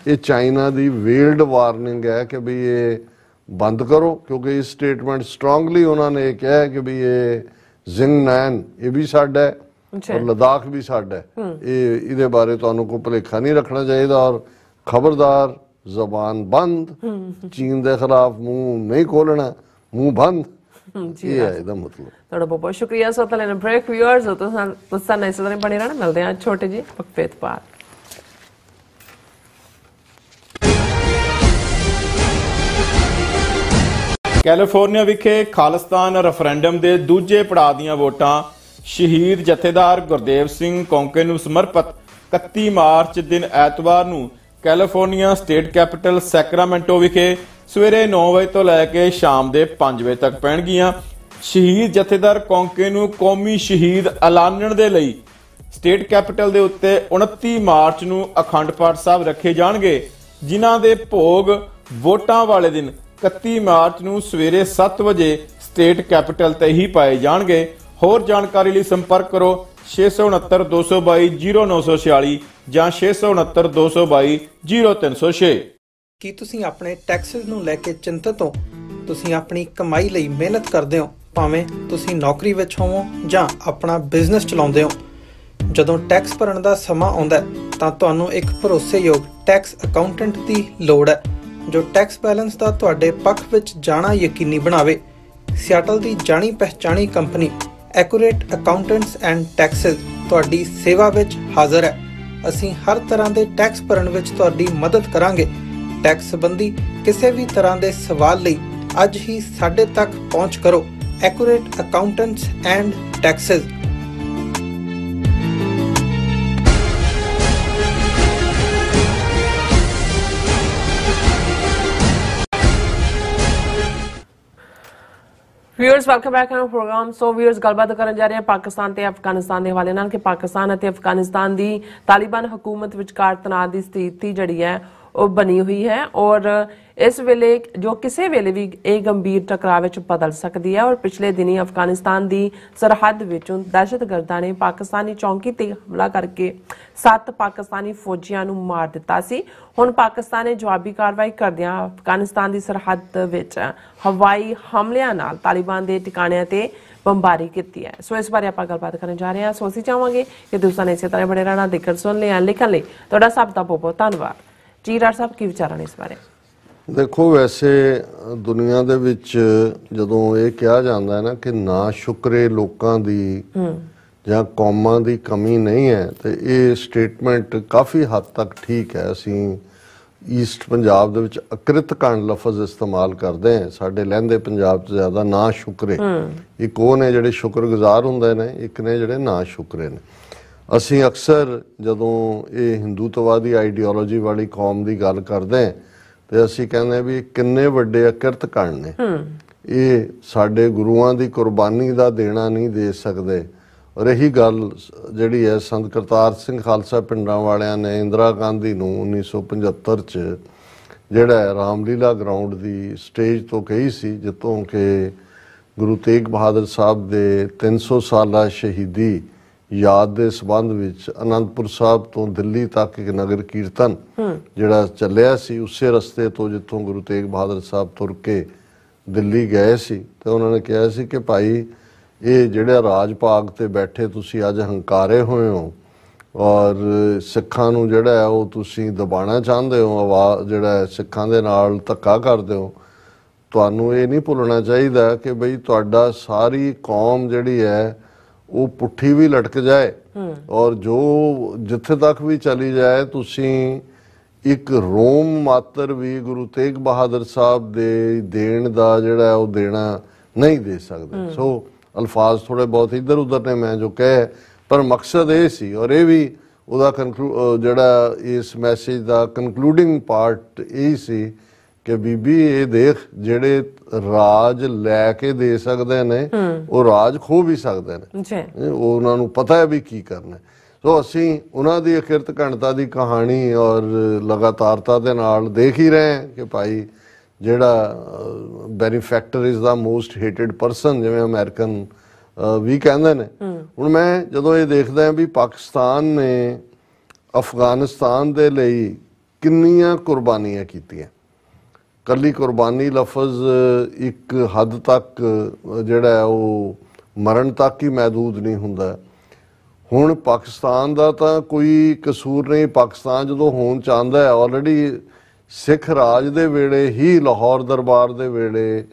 ਇਹ ਚਾਈਨਾ ਦੀ ਵੇਲਡ ਵਾਰਨਿੰਗ ਹੈ ਕਿ ਵੀ ਇਹ ਬੰਦ ਕਰੋ ਕਿਉਂਕਿ ਇਸ ਸਟੇਟਮੈਂਟ ਸਟਰੋਂਗਲੀ ਉਹਨਾਂ ਨੇ ਕਿਹਾ ਕਿ ਵੀ ਇਹ ਨੈਨ ਇਹ ਵੀ ਸਾਡਾ ਹੈ ਔਰ ਲਦਾਖ ਵੀ ਸਾਡਾ ਇਹ ਇਹਦੇ ਬਾਰੇ ਤੁਹਾਨੂੰ ਕੋਈ ਭਲੇਖਾ ਨਹੀਂ ਰੱਖਣਾ ਚਾਹੀਦਾ ਔਰ ਖਬਰਦਾਰ ਜ਼ਬਾਨ ਬੰਦ ਚੀਨ ਦੇ ਖਿਲਾਫ ਮੂੰਹ ਨਹੀਂ ਖੋਲਣਾ ਮੂੰਹ ਬੰਦ ਜੀ ਇਹ ਇਹਦਾ ਮਤਲਬ ਤੁਹਾਡਾ ਬਹੁਤ ਸ਼ੁਕਰੀਆ ਸੋ ਤਾਂ ਲੈਣ ਬ੍ਰੇਕ ਵਿਊਅਰਸ ਤੁਸੀਂ ਤੁਸੀਂ ਨਾਲ ਇਸ ਬਣੇ ਰਹਿਣਾ ਮਿਲਦੇ ਹਾਂ ਛੋਟੇ ਜੀ ਪਕਪੇਤ ਪਾਰ ਕੈਲੀਫੋਰਨੀਆ ਵਿਖੇ ਖਾਲਿਸਤਾਨ ਰੈਫਰੈਂਡਮ ਦੇ ਦੂਜੇ ਪੜਾਅ ਦੀਆਂ ਵੋਟਾਂ ਸ਼ਹੀਦ ਜਥੇਦਾਰ ਗੁਰਦੇਵ ਸਿੰਘ ਕੌਂਕੇ ਨੂੰ ਸਮਰਪਿਤ 31 ਮਾਰਚ ਦਿਨ ਐਤਵਾਰ ਨੂੰ ਕੈਲੀਫੋਰਨੀਆ ਸਟੇਟ ਕੈਪੀਟਲ ਸੈਕਰਾਮੈਂਟੋ ਵਿਖੇ ਸਵੇਰੇ 9 ਵਜੇ ਤੋਂ ਲੈ ਕੇ ਸ਼ਾਮ ਦੇ 5 ਵਜੇ ਤੱਕ ਪੈਣਗੀਆਂ ਸ਼ਹੀਦ ਜਥੇਦਾਰ ਕੌਂਕੇ ਨੂੰ ਕੌਮੀ ਸ਼ਹੀਦ ਐਲਾਨਣ ਦੇ ਲਈ ਸਟੇਟ ਕੈਪੀਟਲ ਦੇ ਉੱਤੇ 29 ਮਾਰਚ ਨੂੰ ਅਖੰਡ ਪਾਠ ਸਾਹਿਬ ਰੱਖੇ ਜਾਣਗੇ ਜਿਨ੍ਹਾਂ ਦੇ ਭੋਗ ਵੋਟਾਂ ਵਾਲੇ ਦਿਨ 31 ਮਾਰਚ ਨੂੰ ਸਵੇਰੇ 7 ਵਜੇ ਸਟੇਟ ਕੈਪੀਟਲ ਤੇ ਹੀ ਪਾਏ ਜਾਣਗੇ ਹੋਰ ਜਾਣਕਾਰੀ ਲਈ ਸੰਪਰਕ ਕਰੋ 6692220946 ਜਾਂ 6692220306 ਕੀ ਤੁਸੀਂ ਆਪਣੇ ਟੈਕਸਸ ਨੂੰ ਲੈ ਕੇ ਚਿੰਤਤ ਹੋ ਤੁਸੀਂ ਆਪਣੀ ਕਮਾਈ ਲਈ ਮਿਹਨਤ ਕਰਦੇ ਹੋ ਭਾਵੇਂ ਤੁਸੀਂ ਨੌਕਰੀ ਵਿੱਚ ਹੋਵੋ ਜਾਂ ਆਪਣਾ ਬਿਜ਼ਨਸ ਚਲਾਉਂਦੇ ਹੋ ਜਦੋਂ ਟੈਕਸ ਭਰਨ ਦਾ ਸਮਾਂ ਆਉਂਦਾ ਤਾਂ ਤੁਹਾਨੂੰ ਇੱਕ ਭਰੋਸੇਯੋਗ ਟੈਕਸ ਅਕਾਊਂਟੈਂਟ ਦੀ ਲੋੜ ਹੈ ਜੋ ਟੈਕਸ ਬੈਲੈਂਸ ਦਾ ਤੁਹਾਡੇ ਪੱਖ ਵਿੱਚ ਜਾਣਾ ਯਕੀਨੀ ਬਣਾਵੇ ਸਿਆਟਲ ਦੀ ਜਾਣੀ ਪਹਿਚਾਣੀ company Accurate Accountants and Taxes ਤੁਹਾਡੀ ਸੇਵਾ ਵਿੱਚ ਹਾਜ਼ਰ ਹੈ ਅਸੀਂ ਹਰ ਤਰ੍ਹਾਂ ਦੇ ਟੈਕਸ ਭਰਨ ਵਿੱਚ ਤੁਹਾਡੀ ਮਦਦ ਕਰਾਂਗੇ ਟੈਕਸ ਸੰਬੰਧੀ ਕਿਸੇ ਵੀ ਤਰ੍ਹਾਂ ਦੇ ਸਵਾਲ ਲਈ ਅੱਜ ਹੀ ਸਾਡੇ ਤੱਕ ਪਹੁੰਚ ਕਰੋ Accurate Accountants and Taxes viewers welcome back on programme so viewers ਗੱਲਬਾਤ ਕਰਨ ਜਾ ਰਹੇ ਹਾਂ ਪਾਕਿਸਤਾਨ ਤੇ ਅਫਗਾਨਿਸਤਾਨ ਦੇ ਹਵਾਲੇ ਨਾਲ ਕਿ ਪਾਕਿਸਤਾਨ ਅਤੇ ਅਫਗਾਨਿਸਤਾਨ ਦੀ ਤਾਲਿਬਾਨ ਹਕੂਮਤ ਵਿਚਕਾਰ ਤਣਾਅ ਦੀ ਸਥਿਤੀ ਜਿਹੜੀ ਹੈ ਉਹ ਬਣੀ ਹੋਈ ਹੈ ਔਰ ਇਸ ਵੇਲੇ ਜੋ ਕਿਸੇ ਵੇਲੇ ਵੀ ਇਹ ਗੰਭੀਰ ਟਕਰਾਅ ਵਿੱਚ ਬਦਲ ਸਕਦੀ ਹੈ ਔਰ ਪਿਛਲੇ ਦਿਨੀ ਅਫਗਾਨਿਸਤਾਨ ਦੀ ਸਰਹੱਦ ਵਿੱਚੋਂ ਦਹਿਸ਼ਤਗਰਦਾਂ ਨੇ ਪਾਕਿਸਤਾਨੀ ਚੌਂਕੀ ਤੇ ਹਮਲਾ ਕਰਕੇ ਸੱਤ ਪਾਕਿਸਤਾਨੀ ਫੌਜੀਆਂ ਨੂੰ ਮਾਰ ਦਿੱਤਾ ਸੀ ਹੁਣ ਪਾਕਿਸਤਾਨ ਨੇ ਜਵਾਬੀ ਕਾਰਵਾਈ ਕਰਦਿਆਂ ਅਫਗਾਨਿਸਤਾਨ ਦੀ ਸਰਹੱਦ ਵਿੱਚ ਹਵਾਈ ਹਮਲਿਆਂ ਨਾਲ ਤਾਲਿਬਾਨ ਦੇ ਟਿਕਾਣਿਆਂ ਤੇ ਬੰਬਾਰੀ ਕੀਤੀ ਹੈ ਸੋ ਇਸ ਬਾਰੇ ਆਪਾਂ ਗੱਲਬਾਤ ਕਰਨ ਜਾ ਰਹੇ ਹਾਂ ਸੋ ਅਸੀਂ ਚਾਹਾਂਗੇ ਕਿ ਨੇ ਇਸੇ ਤਰ੍ਹਾਂ ਬਣੇ ਰਹਿਣਾ ਦੇਖਣ ਸੁਣ ਲਿਆ ਲਿਖਣ ਲਈ ਤੁਹਾਡਾ ਸਭ ਦਾ ਬਹੁਤ ਬਹੁਤ ਧੰਨਵਾਦ ਜੀ ਰਾਜ ਸਾਹਿਬ ਕੀ ਵਿਚਾਰ ਨੇ ਇਸ ਬਾਰੇ ਦੇਖੋ ਵੈਸੇ ਦੁਨੀਆ ਦੇ ਵਿੱਚ ਜਦੋਂ ਇਹ ਕਿਹਾ ਜਾਂਦਾ ਹੈ ਨਾ ਕਿ ਨਾ ਸ਼ੁਕਰੇ ਲੋਕਾਂ ਦੀ ਜਾਂ ਕੌਮਾਂ ਦੀ ਕਮੀ ਨਹੀਂ ਹੈ ਤੇ ਇਹ ਸਟੇਟਮੈਂਟ ਕਾਫੀ ਹੱਦ ਤੱਕ ਠੀਕ ਹੈ ਅਸੀਂ ਈਸਟ ਪੰਜਾਬ ਦੇ ਵਿੱਚ ਅਕ੍ਰਿਤ ਕਣ ਲਫ਼ਜ਼ ਇਸਤੇਮਾਲ ਕਰਦੇ ਆ ਸਾਡੇ ਲਹਿੰਦੇ ਪੰਜਾਬ ਤੋਂ ਜ਼ਿਆਦਾ ਨਾ ਸ਼ੁਕਰੇ ਇਹ ਕੋਣ ਨੇ ਜਿਹੜੇ ਸ਼ੁਕਰਗੁਜ਼ਾਰ ਹੁੰਦੇ ਨੇ ਇੱਕ ਨੇ ਜਿਹੜੇ ਨਾ ਸ਼ੁਕਰੇ ਨੇ ਅਸੀਂ ਅਕਸਰ ਜਦੋਂ ਇਹ ਹਿੰਦੂਤਵਾਦੀ ਆਈਡੀਓਲੋਜੀ ਵਾਲੀ ਕੌਮ ਦੀ ਗੱਲ ਕਰਦੇ ਹਾਂ ਤੇ ਅਸੀਂ ਕਹਿੰਦੇ ਵੀ ਕਿੰਨੇ ਵੱਡੇ ਅਕਿਰਤ ਕਰਨ ਨੇ ਇਹ ਸਾਡੇ ਗੁਰੂਆਂ ਦੀ ਕੁਰਬਾਨੀ ਦਾ ਦੇਣਾ ਨਹੀਂ ਦੇ ਸਕਦੇ ਔਰ ਇਹੀ ਗੱਲ ਜਿਹੜੀ ਹੈ ਸੰਤ ਕਰਤਾਰ ਸਿੰਘ ਖਾਲਸਾ ਪਿੰਡਾਂ ਵਾਲਿਆਂ ਨੇ ਇੰਦਰਾ ਗਾਂਧੀ ਨੂੰ 1975 ਚ ਜਿਹੜਾ ਰਾਮਲੀਲਾ ਗਰਾਊਂਡ ਦੀ ਸਟੇਜ ਤੋਂ ਕਹੀ ਸੀ ਜਿੱਤੋਂ ਕਿ ਗੁਰੂ ਤੇਗ ਬਹਾਦਰ ਸਾਹਿਬ ਦੇ 300 ਸਾਲਾ ਸ਼ਹੀਦੀ ਯਾਦ ਦੇ ਸਬੰਧ ਵਿੱਚ ਅਨੰਦਪੁਰ ਸਾਹਿਬ ਤੋਂ ਦਿੱਲੀ ਤੱਕ ਇੱਕ ਨਗਰ ਕੀਰਤਨ ਜਿਹੜਾ ਚੱਲਿਆ ਸੀ ਉਸੇ ਰਸਤੇ ਤੋਂ ਜਿੱਥੋਂ ਗੁਰੂ ਤੇਗ ਬਹਾਦਰ ਸਾਹਿਬ ਤੁਰ ਕੇ ਦਿੱਲੀ ਗਏ ਸੀ ਤੇ ਉਹਨਾਂ ਨੇ ਕਿਹਾ ਸੀ ਕਿ ਭਾਈ ਇਹ ਜਿਹੜਾ ਰਾਜ ਭਾਗ ਤੇ ਬੈਠੇ ਤੁਸੀਂ ਅੱਜ ਹੰਕਾਰੇ ਹੋਏ ਹੋ ਔਰ ਸਿੱਖਾਂ ਨੂੰ ਜਿਹੜਾ ਹੈ ਉਹ ਤੁਸੀਂ ਦਬਾਣਾ ਚਾਹੁੰਦੇ ਹੋ ਆਵਾਜ਼ ਜਿਹੜਾ ਸਿੱਖਾਂ ਦੇ ਨਾਲ ਧੱਕਾ ਕਰਦੇ ਹੋ ਤੁਹਾਨੂੰ ਇਹ ਨਹੀਂ ਭੁੱਲਣਾ ਚਾਹੀਦਾ ਕਿ ਬਈ ਤੁਹਾਡਾ ਸਾਰੀ ਕੌਮ ਜਿਹੜੀ ਹੈ ਉਹ ਪੁੱਠੀ ਵੀ ਲਟਕ ਜਾਏ ਔਰ ਜੋ ਜਿੱਥੇ ਤੱਕ ਵੀ ਚਲੀ ਜਾਏ ਤੁਸੀਂ ਇੱਕ ਰੋਮ ਮਾਤਰ ਵੀ ਗੁਰੂ ਤੇਗ ਬਹਾਦਰ ਸਾਹਿਬ ਦੇ ਦੇਣ ਦਾ ਜਿਹੜਾ ਉਹ ਦੇਣਾ ਨਹੀਂ ਦੇ ਸਕਦੇ ਸੋ ਅਲਫਾਜ਼ ਥੋੜੇ ਬਹੁਤ ਇੱਧਰ ਉੱਧਰ ਨੇ ਮੈਂ ਜੋ ਕਹੇ ਪਰ ਮਕਸਦ ਇਹ ਸੀ ਔਰ ਇਹ ਵੀ ਉਹਦਾ ਜਿਹੜਾ ਇਸ ਮੈਸੇਜ ਦਾ ਕਨਕਲੂਡਿੰਗ ਪਾਰਟ ਇਹ ਸੀ ਕਿ ਬੀਬੀ ਇਹ ਦੇਖ ਜਿਹੜੇ ਰਾਜ ਲੈ ਕੇ ਦੇ ਸਕਦੇ ਨੇ ਉਹ ਰਾਜ ਖੋ ਵੀ ਸਕਦੇ ਨੇ ਜੀ ਉਹ ਉਹਨਾਂ ਨੂੰ ਪਤਾ ਹੈ ਵੀ ਕੀ ਕਰਨਾ ਸੋ ਅਸੀਂ ਉਹਨਾਂ ਦੀ ਅਕਿਰਤ ਘਣਤਾ ਦੀ ਕਹਾਣੀ ਔਰ ਲਗਾਤਾਰਤਾ ਦੇ ਨਾਲ ਦੇਖ ਹੀ ਰਹੇ ਹਾਂ ਕਿ ਭਾਈ ਜਿਹੜਾ benefactor is the most hated person ਜਿਵੇਂ ਅਮਰੀਕਨ ਵੀ ਕਹਿੰਦੇ ਨੇ ਹੁਣ ਮੈਂ ਜਦੋਂ ਇਹ ਦੇਖਦਾ ਹਾਂ ਵੀ ਪਾਕਿਸਤਾਨ ਨੇ ਅਫਗਾਨਿਸਤਾਨ ਦੇ ਲਈ ਕਿੰਨੀਆਂ ਕੁਰਬਾਨੀਆਂ ਕੀਤੀਆਂ ਕੱਲੀ ਕੁਰਬਾਨੀ ਲਫ਼ਜ਼ ਇੱਕ ਹੱਦ ਤੱਕ ਜਿਹੜਾ ਉਹ ਮਰਨ ਤੱਕ ਹੀ ਮਹਦੂਦ ਨਹੀਂ ਹੁੰਦਾ ਹੁਣ ਪਾਕਿਸਤਾਨ ਦਾ ਤਾਂ ਕੋਈ ਕਸੂਰ ਨਹੀਂ ਪਾਕਿਸਤਾਨ ਜਦੋਂ ਹੋਣ ਚਾਹੁੰਦਾ ਹੈ ਆਲਰੇਡੀ ਸਿੱਖ ਰਾਜ ਦੇ ਵੇਲੇ ਹੀ ਲਾਹੌਰ ਦਰਬਾਰ ਦੇ ਵੇਲੇ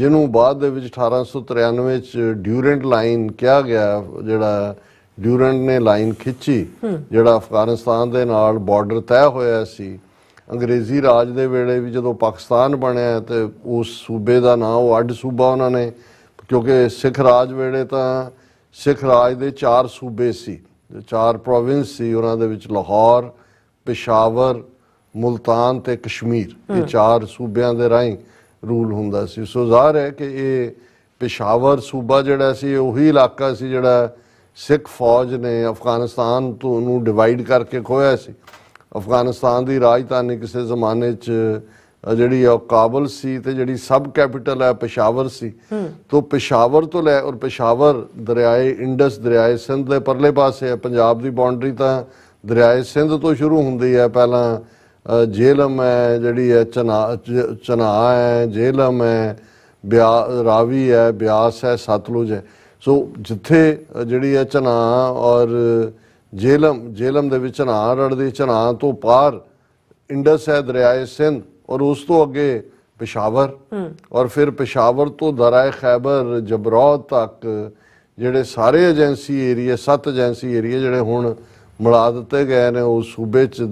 ਜਿਹਨੂੰ ਬਾਅਦ ਦੇ ਵਿੱਚ 1893 ਵਿੱਚ ਡਿਊਰੈਂਟ ਲਾਈਨ ਕਿਹਾ ਗਿਆ ਜਿਹੜਾ ਡਿਊਰੈਂਟ ਨੇ ਲਾਈਨ ਖਿੱਚੀ ਜਿਹੜਾ ਅਫਗਾਨਿਸਤਾਨ ਦੇ ਨਾਲ ਬਾਰਡਰ ਤੈਅ ਹੋਇਆ ਸੀ ਅੰਗਰੇਜ਼ੀ ਰਾਜ ਦੇ ਵੇਲੇ ਵੀ ਜਦੋਂ ਪਾਕਿਸਤਾਨ ਬਣਿਆ ਤੇ ਉਸ ਸੂਬੇ ਦਾ ਨਾਮ ਉਹ ਅੱਡ ਸੂਬਾ ਉਹਨਾਂ ਨੇ ਕਿਉਂਕਿ ਸਿੱਖ ਰਾਜ ਵੇਲੇ ਤਾਂ ਸਿੱਖ ਰਾਜ ਦੇ ਚਾਰ ਸੂਬੇ ਸੀ ਚਾਰ ਪ੍ਰੋਵਿੰਸ ਸੀ ਉਹਨਾਂ ਦੇ ਵਿੱਚ ਲਾਹੌਰ ਪਿਸ਼ਾਵਰ ਮੁਲਤਾਨ ਤੇ ਕਸ਼ਮੀਰ ਇਹ ਚਾਰ ਸੂਬਿਆਂ ਦੇ ਰਾਹੀਂ ਰੂਲ ਹੁੰਦਾ ਸੀ ਸੋ ਜ਼ਾਹਰ ਹੈ ਕਿ ਇਹ ਪਿਸ਼ਾਵਰ ਸੂਬਾ ਜਿਹੜਾ ਸੀ ਉਹੀ ਇਲਾਕਾ ਸੀ ਜਿਹੜਾ ਸਿੱਖ ਫੌਜ ਨੇ ਅਫਗਾਨਿਸਤਾਨ ਤੋਂ ਨੂੰ ਡਿਵਾਈਡ ਕਰਕੇ ਖੋਇਆ ਸੀ ਅਫਗਾਨਿਸਤਾਨ ਦੀ ਰਾਜਧਾਨੀ ਕਿਸੇ ਜ਼ਮਾਨੇ 'ਚ ਜਿਹੜੀ ਉਹ ਕਾਬਲ ਸੀ ਤੇ ਜਿਹੜੀ ਸਬ ਕੈਪੀਟਲ ਹੈ ਪਸ਼ਾਵਰ ਸੀ ਤੋਂ ਪਸ਼ਾਵਰ ਤੋਂ ਲੈ ਔਰ ਪਸ਼ਾਵਰ ਦਰਿਆਏ ਇੰਡਸ ਦਰਿਆਏ ਸਿੰਧ ਦੇ ਪਰਲੇ ਪਾਸੇ ਹੈ ਪੰਜਾਬ ਦੀ ਬਾਉਂਡਰੀ ਤਾਂ ਦਰਿਆਏ ਸਿੰਧ ਤੋਂ ਸ਼ੁਰੂ ਹੁੰਦੀ ਹੈ ਪਹਿਲਾਂ ਜੇਲਮ ਹੈ ਜਿਹੜੀ ਹੈ ਚਨਾ ਚਨਾ ਹੈ ਜੇਲਮ ਹੈ ਬਿਆ ਰਾਵੀ ਹੈ ਬਿਆਸ ਹੈ ਸਤਲੁਜ ਹੈ ਸੋ ਜਿੱਥੇ ਜਿਹੜੀ ਹੈ ਚਨਾ ਔਰ ਜੇਲਮ ਜੇਲਮ ਦੇ ਵਿੱਚ ਰੜ ਦੇ ਚਨਾਹ ਤੋਂ ਪਾਰ ਇੰਡਸ ਹੈ ਦਰਿਆਏ ਸਿੰਧ ਔਰ ਉਸ ਤੋਂ ਅੱਗੇ ਪਸ਼ਾਵਰ ਔਰ ਫਿਰ ਪਸ਼ਾਵਰ ਤੋਂ ਦਰਾਏ ਖੈਬਰ ਜਬਰੌਤ ਤੱਕ ਜਿਹੜੇ ਸਾਰੇ ਏਜੰਸੀ ਏਰੀਆ ਸੱਤ ਏਜੰਸੀ ਏਰੀਆ ਜਿਹੜੇ ਹੁਣ ਮਿਲਾ ਦਿੱਤੇ ਗਏ ਨੇ ਉਹ ਸੂਬੇ ਚ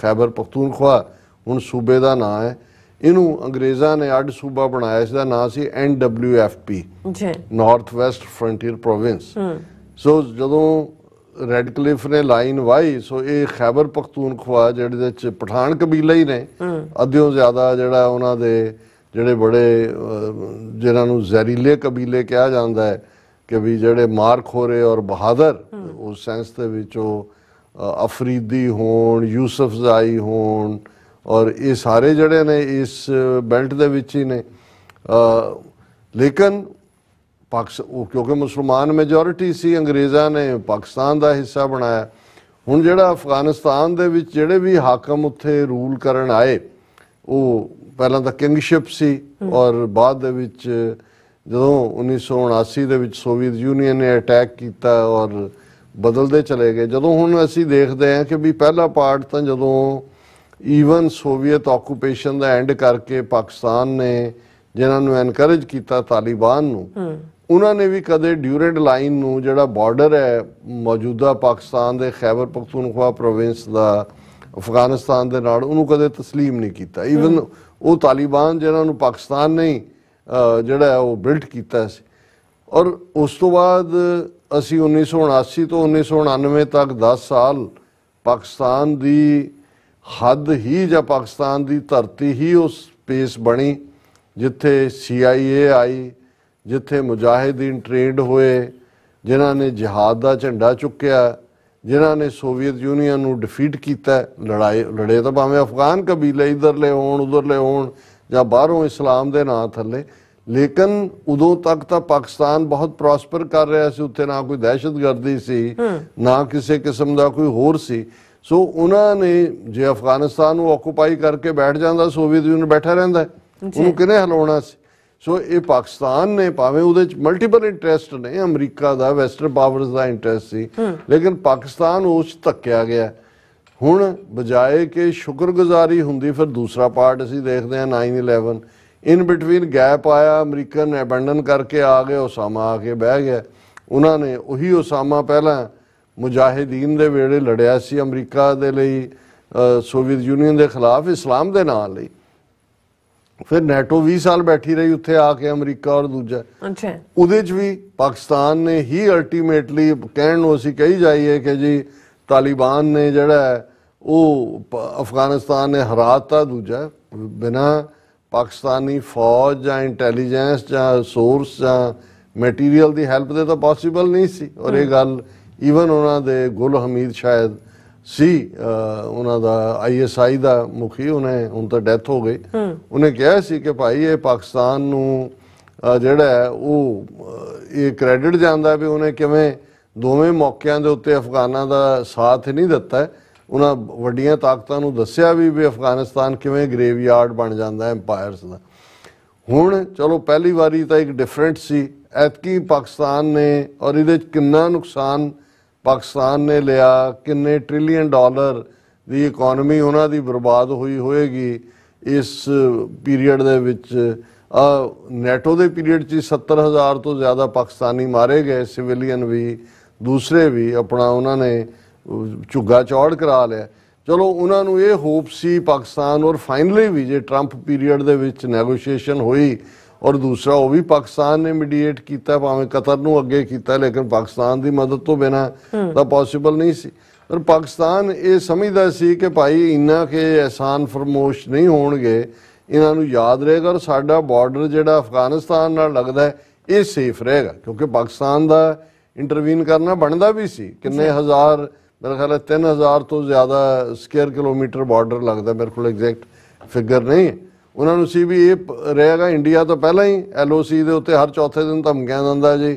ਖੈਬਰ ਪਖਤੂਨਖਵਾ ਹੁਣ ਸੂਬੇ ਦਾ ਨਾਂ ਹੈ ਇਹਨੂੰ ਅੰਗਰੇਜ਼ਾਂ ਨੇ ਅੱਡ ਸੂਬਾ ਬਣਾਇਆ ਇਸ ਦਾ ਨਾਂ ਸੀ NWFP ਜੀ North West Frontier Province so ਜਦੋਂ ਰੈੱਡ ਕਲਿਫ ਨੇ ਲਾਈਨ ਵਾਈ ਸੋ ਇਹ ਖੈਬਰ ਪਖਤੂਨਖਵਾ ਜਿਹੜੇ ਦੇ ਚ ਪਠਾਨ ਕਬੀਲੇ ਹੀ ਨੇ ਅਧਿਓ ਜ਼ਿਆਦਾ ਜਿਹੜਾ ਉਹਨਾਂ ਦੇ ਜਿਹੜੇ ਬੜੇ ਜਿਹਨਾਂ ਨੂੰ ਜ਼ਹਿਰੀਲੇ ਕਬੀਲੇ ਕਿਹਾ ਜਾਂਦਾ ਹੈ ਕਿ ਵੀ ਜਿਹੜੇ ਮਾਰ ਖੋਰੇ ਔਰ ਬਹਾਦਰ ਉਸ ਸੈਂਸ ਦੇ ਵਿੱਚ ਉਹ ਅਫਰੀਦੀ ਹੋਣ ਯੂਸਫ ਜ਼ਾਈ ਹੋਣ ਔਰ ਇਹ ਸਾਰੇ ਜਿਹੜੇ ਨੇ ਇਸ ਬੈਲਟ ਦੇ ਵਿੱਚ ਹੀ ਨੇ ਲੇਕਿਨ ਪਾਕਿਸਤਾਨ ਕਿਉਂਕਿ ਮੁਸਲਮਾਨ ਮੈਜੋਰਿਟੀ ਸੀ ਅੰਗਰੇਜ਼ਾਂ ਨੇ ਪਾਕਿਸਤਾਨ ਦਾ ਹਿੱਸਾ ਬਣਾਇਆ ਹੁਣ ਜਿਹੜਾ ਅਫਗਾਨਿਸਤਾਨ ਦੇ ਵਿੱਚ ਜਿਹੜੇ ਵੀ ਹਾਕਮ ਉੱਥੇ ਰੂਲ ਕਰਨ ਆਏ ਉਹ ਪਹਿਲਾਂ ਤਾਂ ਕਿੰਗਸ਼ਿਪ ਸੀ ਔਰ ਬਾਅਦ ਦੇ ਵਿੱਚ ਜਦੋਂ 1979 ਦੇ ਵਿੱਚ ਸੋਵੀਅਤ ਯੂਨੀਅਨ ਨੇ ਅਟੈਕ ਕੀਤਾ ਔਰ ਬਦਲਦੇ ਚਲੇ ਗਏ ਜਦੋਂ ਹੁਣ ਅਸੀਂ ਦੇਖਦੇ ਹਾਂ ਕਿ ਵੀ ਪਹਿਲਾ ਪਾਰਟ ਤਾਂ ਜਦੋਂ ਈਵਨ ਸੋਵੀਅਤ ਆਕੂਪੇਸ਼ਨ ਦਾ ਐਂਡ ਕਰਕੇ ਪਾਕਿਸਤਾਨ ਨੇ ਜਿਨ੍ਹਾਂ ਨੂੰ ਐਨਕਰੇਜ ਕੀਤਾ ਤਾਲਿਬਾਨ ਨੂੰ ਉਹਨਾਂ ਨੇ ਵੀ ਕਦੇ ਡਿਊਰੇਡ ਲਾਈਨ ਨੂੰ ਜਿਹੜਾ ਬਾਰਡਰ ਹੈ ਮੌਜੂਦਾ ਪਾਕਿਸਤਾਨ ਦੇ ਖੈਬਰ ਪਖਤੂਨਖਵਾ ਪ੍ਰੋਵਿੰਸ ਦਾ ਅਫਗਾਨਿਸਤਾਨ ਦੇ ਨਾਲ ਉਹਨੂੰ ਕਦੇ تسلیم ਨਹੀਂ ਕੀਤਾ ਈਵਨ ਉਹ ਤਾਲਿਬਾਨ ਜਿਹਨਾਂ ਨੂੰ ਪਾਕਿਸਤਾਨ ਨੇ ਜਿਹੜਾ ਉਹ ਬਿਲਟ ਕੀਤਾ ਸੀ ਔਰ ਉਸ ਤੋਂ ਬਾਅਦ ਅਸੀਂ 1979 ਤੋਂ 1999 ਤੱਕ 10 ਸਾਲ ਪਾਕਿਸਤਾਨ ਦੀ ਹੱਦ ਹੀ ਜਾਂ ਪਾਕਿਸਤਾਨ ਦੀ ਧਰਤੀ ਹੀ ਉਸ ਸਪੇਸ ਬਣੀ ਜਿੱਥੇ CIA ਆਈ ਜਿੱਥੇ ਮੁਜਾਹਿਦੀਨ ਟ੍ਰੇਨਡ ਹੋਏ ਜਿਨ੍ਹਾਂ ਨੇ ਜਿਹਾਦ ਦਾ ਝੰਡਾ ਚੁੱਕਿਆ ਜਿਨ੍ਹਾਂ ਨੇ ਸੋਵੀਅਤ ਯੂਨੀਅਨ ਨੂੰ ਡਿਫੀਟ ਕੀਤਾ ਲੜਾਈ ਲੜੇ ਤਾਂ ਭਾਵੇਂ ਅਫਗਾਨ ਕਬੀਲੇ ਇਧਰਲੇ ਹੋਣ ਉਧਰਲੇ ਹੋਣ ਜਾਂ ਬਾਹਰੋਂ ਇਸਲਾਮ ਦੇ ਨਾਂ ਥੱਲੇ ਲੇਕਿਨ ਉਦੋਂ ਤੱਕ ਤਾਂ ਪਾਕਿਸਤਾਨ ਬਹੁਤ ਪ੍ਰੋਸਪਰ ਕਰ ਰਿਹਾ ਸੀ ਉੱਥੇ ਨਾ ਕੋਈ ਦਹਿਸ਼ਤਗਰਦੀ ਸੀ ਨਾ ਕਿਸੇ ਕਿਸਮ ਦਾ ਕੋਈ ਹੋਰ ਸੀ ਸੋ ਉਹਨਾਂ ਨੇ ਜੇ ਅਫਗਾਨਿਸਤਾਨ ਨੂੰ ਆਕੂਪਾਈ ਕਰਕੇ ਬੈਠ ਜਾਂਦਾ ਸੋਵੀਅਤ ਯੂਨੀਅਨ ਬੈਠਾ ਰਹਿੰਦਾ ਉਹਨੂੰ ਕਿਨੇ ਹਲਾਉਣਾ ਸੀ ਸੋ ਇਹ ਪਾਕਿਸਤਾਨ ਨੇ ਭਾਵੇਂ ਉਹਦੇ ਚ ਮਲਟੀਪਲ ਇੰਟਰਸਟ ਨੇ ਅਮਰੀਕਾ ਦਾ ਵੈਸਟਰਨ ਪਾਵਰਸ ਦਾ ਇੰਟਰਸਟ ਸੀ ਲੇਕਿਨ ਪਾਕਿਸਤਾਨ ਉਸ ਧੱਕਿਆ ਗਿਆ ਹੁਣ ਬਜਾਏ ਕਿ ਸ਼ੁਕਰਗੁਜ਼ਾਰੀ ਹੁੰਦੀ ਫਿਰ ਦੂਸਰਾ ਪਾਰਟ ਅਸੀਂ ਦੇਖਦੇ ਆ 911 ਇਨ ਬਿਟਵੀਨ ਗੈਪ ਆਇਆ ਅਮਰੀਕਨ ਐਬੰਡਨ ਅਬੈਂਡਨ ਕਰਕੇ ਆ ਗਏ ਉਸਾਮਾ ਆ ਕੇ ਬਹਿ ਗਿਆ ਉਹਨਾਂ ਨੇ ਉਹੀ ਉਸਾਮਾ ਪਹਿਲਾਂ ਮੁਜਾਹਿਦੀਨ ਦੇ ਵੇਲੇ ਲੜਿਆ ਸੀ ਅਮਰੀਕਾ ਦੇ ਲਈ ਸੋਵੀਅਤ ਯੂਨੀਅਨ ਦੇ ਖਿਲਾਫ ਇਸਲਾਮ ਦੇ ਨਾਲ ਲਈ ਫਿਰ ਨੈਟੋ 20 ਸਾਲ ਬੈਠੀ ਰਹੀ ਉੱਥੇ ਆ ਕੇ ਅਮਰੀਕਾ ਔਰ ਦੂਜਾ ਅੱਛਾ ਉਹਦੇ 'ਚ ਵੀ ਪਾਕਿਸਤਾਨ ਨੇ ਹੀ ਅਲਟੀਮੇਟਲੀ ਕਹਿਣ ਨੂੰ ਅਸੀਂ ਕਹੀ ਜਾਈਏ ਕਿ ਜੀ ਤਾਲਿਬਾਨ ਨੇ ਜਿਹੜਾ ਉਹ ਅਫਗਾਨਿਸਤਾਨ ਨੇ ਹਰਾਤਾ ਦੂਜਾ ਬਿਨਾ ਪਾਕਿਸਤਾਨੀ ਫੌਜ ਜਾਂ ਇੰਟੈਲੀਜੈਂਸ ਜਾਂ ਸੋਰਸ ਜਾਂ ਮਟੀਰੀਅਲ ਦੀ ਹੈਲਪ ਦੇ ਤਾਂ ਪੋਸੀਬਲ ਨਹੀਂ ਸੀ ਔਰ ਇਹ ਗੱਲ ਈਵਨ ਉਹਨਾਂ ਦੇ ਗੁਲ ਹਮੀਦ ਸ਼ਾਇਦ ਸੀ ਉਹਨਾਂ ਦਾ ਆਈਐਸਆਈ ਦਾ ਮੁਖੀ ਉਹਨੇ ਹੁਣ ਤਾਂ ਡੈਥ ਹੋ ਗਈ ਉਹਨੇ ਕਿਹਾ ਸੀ ਕਿ ਭਾਈ ਇਹ ਪਾਕਿਸਤਾਨ ਨੂੰ ਜਿਹੜਾ ਉਹ ਇਹ ਕ੍ਰੈਡਿਟ ਜਾਂਦਾ ਵੀ ਉਹਨੇ ਕਿਵੇਂ ਦੋਵੇਂ ਮੌਕਿਆਂ ਦੇ ਉੱਤੇ ਅਫਗਾਨਾਂ ਦਾ ਸਾਥ ਨਹੀਂ ਦਿੱਤਾ ਉਹਨਾਂ ਵੱਡੀਆਂ ਤਾਕਤਾਂ ਨੂੰ ਦੱਸਿਆ ਵੀ ਵੀ ਅਫਗਾਨਿਸਤਾਨ ਕਿਵੇਂ ਗ੍ਰੇਵਯਾਰਡ ਬਣ ਜਾਂਦਾ ਐਮਪਾਇਰਸ ਦਾ ਹੁਣ ਚਲੋ ਪਹਿਲੀ ਵਾਰੀ ਤਾਂ ਇੱਕ ਡਿਫਰੈਂਟ ਸੀ ਐਤਕੀ ਪਾਕਿਸਤਾਨ ਨੇ ਔਰ ਇਹਦੇ ਕਿੰਨਾ ਨੁਕਸਾਨ ਪਾਕਿਸਤਾਨ ਨੇ ਲਿਆ ਕਿੰਨੇ ਟ੍ਰਿਲੀਅਨ ਡਾਲਰ ਦੀ ਇਕਨੋਮੀ ਉਹਨਾਂ ਦੀ ਬਰਬਾਦ ਹੋਈ ਹੋਏਗੀ ਇਸ ਪੀਰੀਅਡ ਦੇ ਵਿੱਚ ਆ ਨੈਟੋ ਦੇ ਪੀਰੀਅਡ 'ਚ 70000 ਤੋਂ ਜ਼ਿਆਦਾ ਪਾਕਿਸਤਾਨੀ ਮਾਰੇ ਗਏ ਸਿਵਿਲੀਅਨ ਵੀ ਦੂਸਰੇ ਵੀ ਆਪਣਾ ਉਹਨਾਂ ਨੇ ਝੁੱਗਾ ਚੌੜ ਕਰਾ ਲਿਆ ਚਲੋ ਉਹਨਾਂ ਨੂੰ ਇਹ ਹੋਪ ਸੀ ਪਾਕਿਸਤਾਨ ਔਰ ਫਾਈਨਲੀ ਵੀ ਜੇ ਟਰੰਪ ਪੀਰੀਅਡ ਦੇ ਵਿੱਚ ਨੈਗੋਸ਼ੀਏਸ਼ਨ ਹੋਈ ਔਰ ਦੂਸਰਾ ਉਹ ਵੀ ਪਾਕਿਸਤਾਨ ਨੇ ਮੀਡੀਏਟ ਕੀਤਾ ਭਾਵੇਂ ਕਤਰ ਨੂੰ ਅੱਗੇ ਕੀਤਾ ਲੇਕਿਨ ਪਾਕਿਸਤਾਨ ਦੀ ਮਦਦ ਤੋਂ ਬਿਨਾ ਤਾਂ ਪੋਸੀਬਲ ਨਹੀਂ ਸੀ ਪਰ ਪਾਕਿਸਤਾਨ ਇਹ ਸਮਝਦਾ ਸੀ ਕਿ ਭਾਈ ਇੰਨਾ ਕਿ ਐਹਸਾਨ ਫਰਮੋਸ਼ ਨਹੀਂ ਹੋਣਗੇ ਇਹਨਾਂ ਨੂੰ ਯਾਦ ਰਹੇਗਾ ਔਰ ਸਾਡਾ ਬਾਰਡਰ ਜਿਹੜਾ ਅਫਗਾਨਿਸਤਾਨ ਨਾਲ ਲੱਗਦਾ ਇਹ ਸੇਫ ਰਹੇਗਾ ਕਿਉਂਕਿ ਪਾਕਿਸਤਾਨ ਦਾ ਇੰਟਰਵੀਨ ਕਰਨਾ ਬਣਦਾ ਵੀ ਸੀ ਕਿੰਨੇ ਹਜ਼ਾਰ ਮੇਰੇ ਖਿਆਲ 3000 ਤੋਂ ਜ਼ਿਆਦਾ ਸਕੁਅਰ ਕਿਲੋਮੀਟਰ ਬਾਰਡਰ ਲੱਗਦਾ ਮੇਰੇ ਕੋਲ ਐਗਜ਼ੈਕਟ ਫਿਗਰ ਨਹੀਂ ਹੈ ਉਹਨਾਂ ਨੂੰ ਸੀ ਵੀ ਇਹ ਰਹੇਗਾ ਇੰਡੀਆ ਤੋਂ ਪਹਿਲਾਂ ਹੀ ਐਲਓਸੀ ਦੇ ਉੱਤੇ ਹਰ ਚੌਥੇ ਦਿਨ ਧਮਕੀਆਂ ਦਿੰਦਾ ਜੀ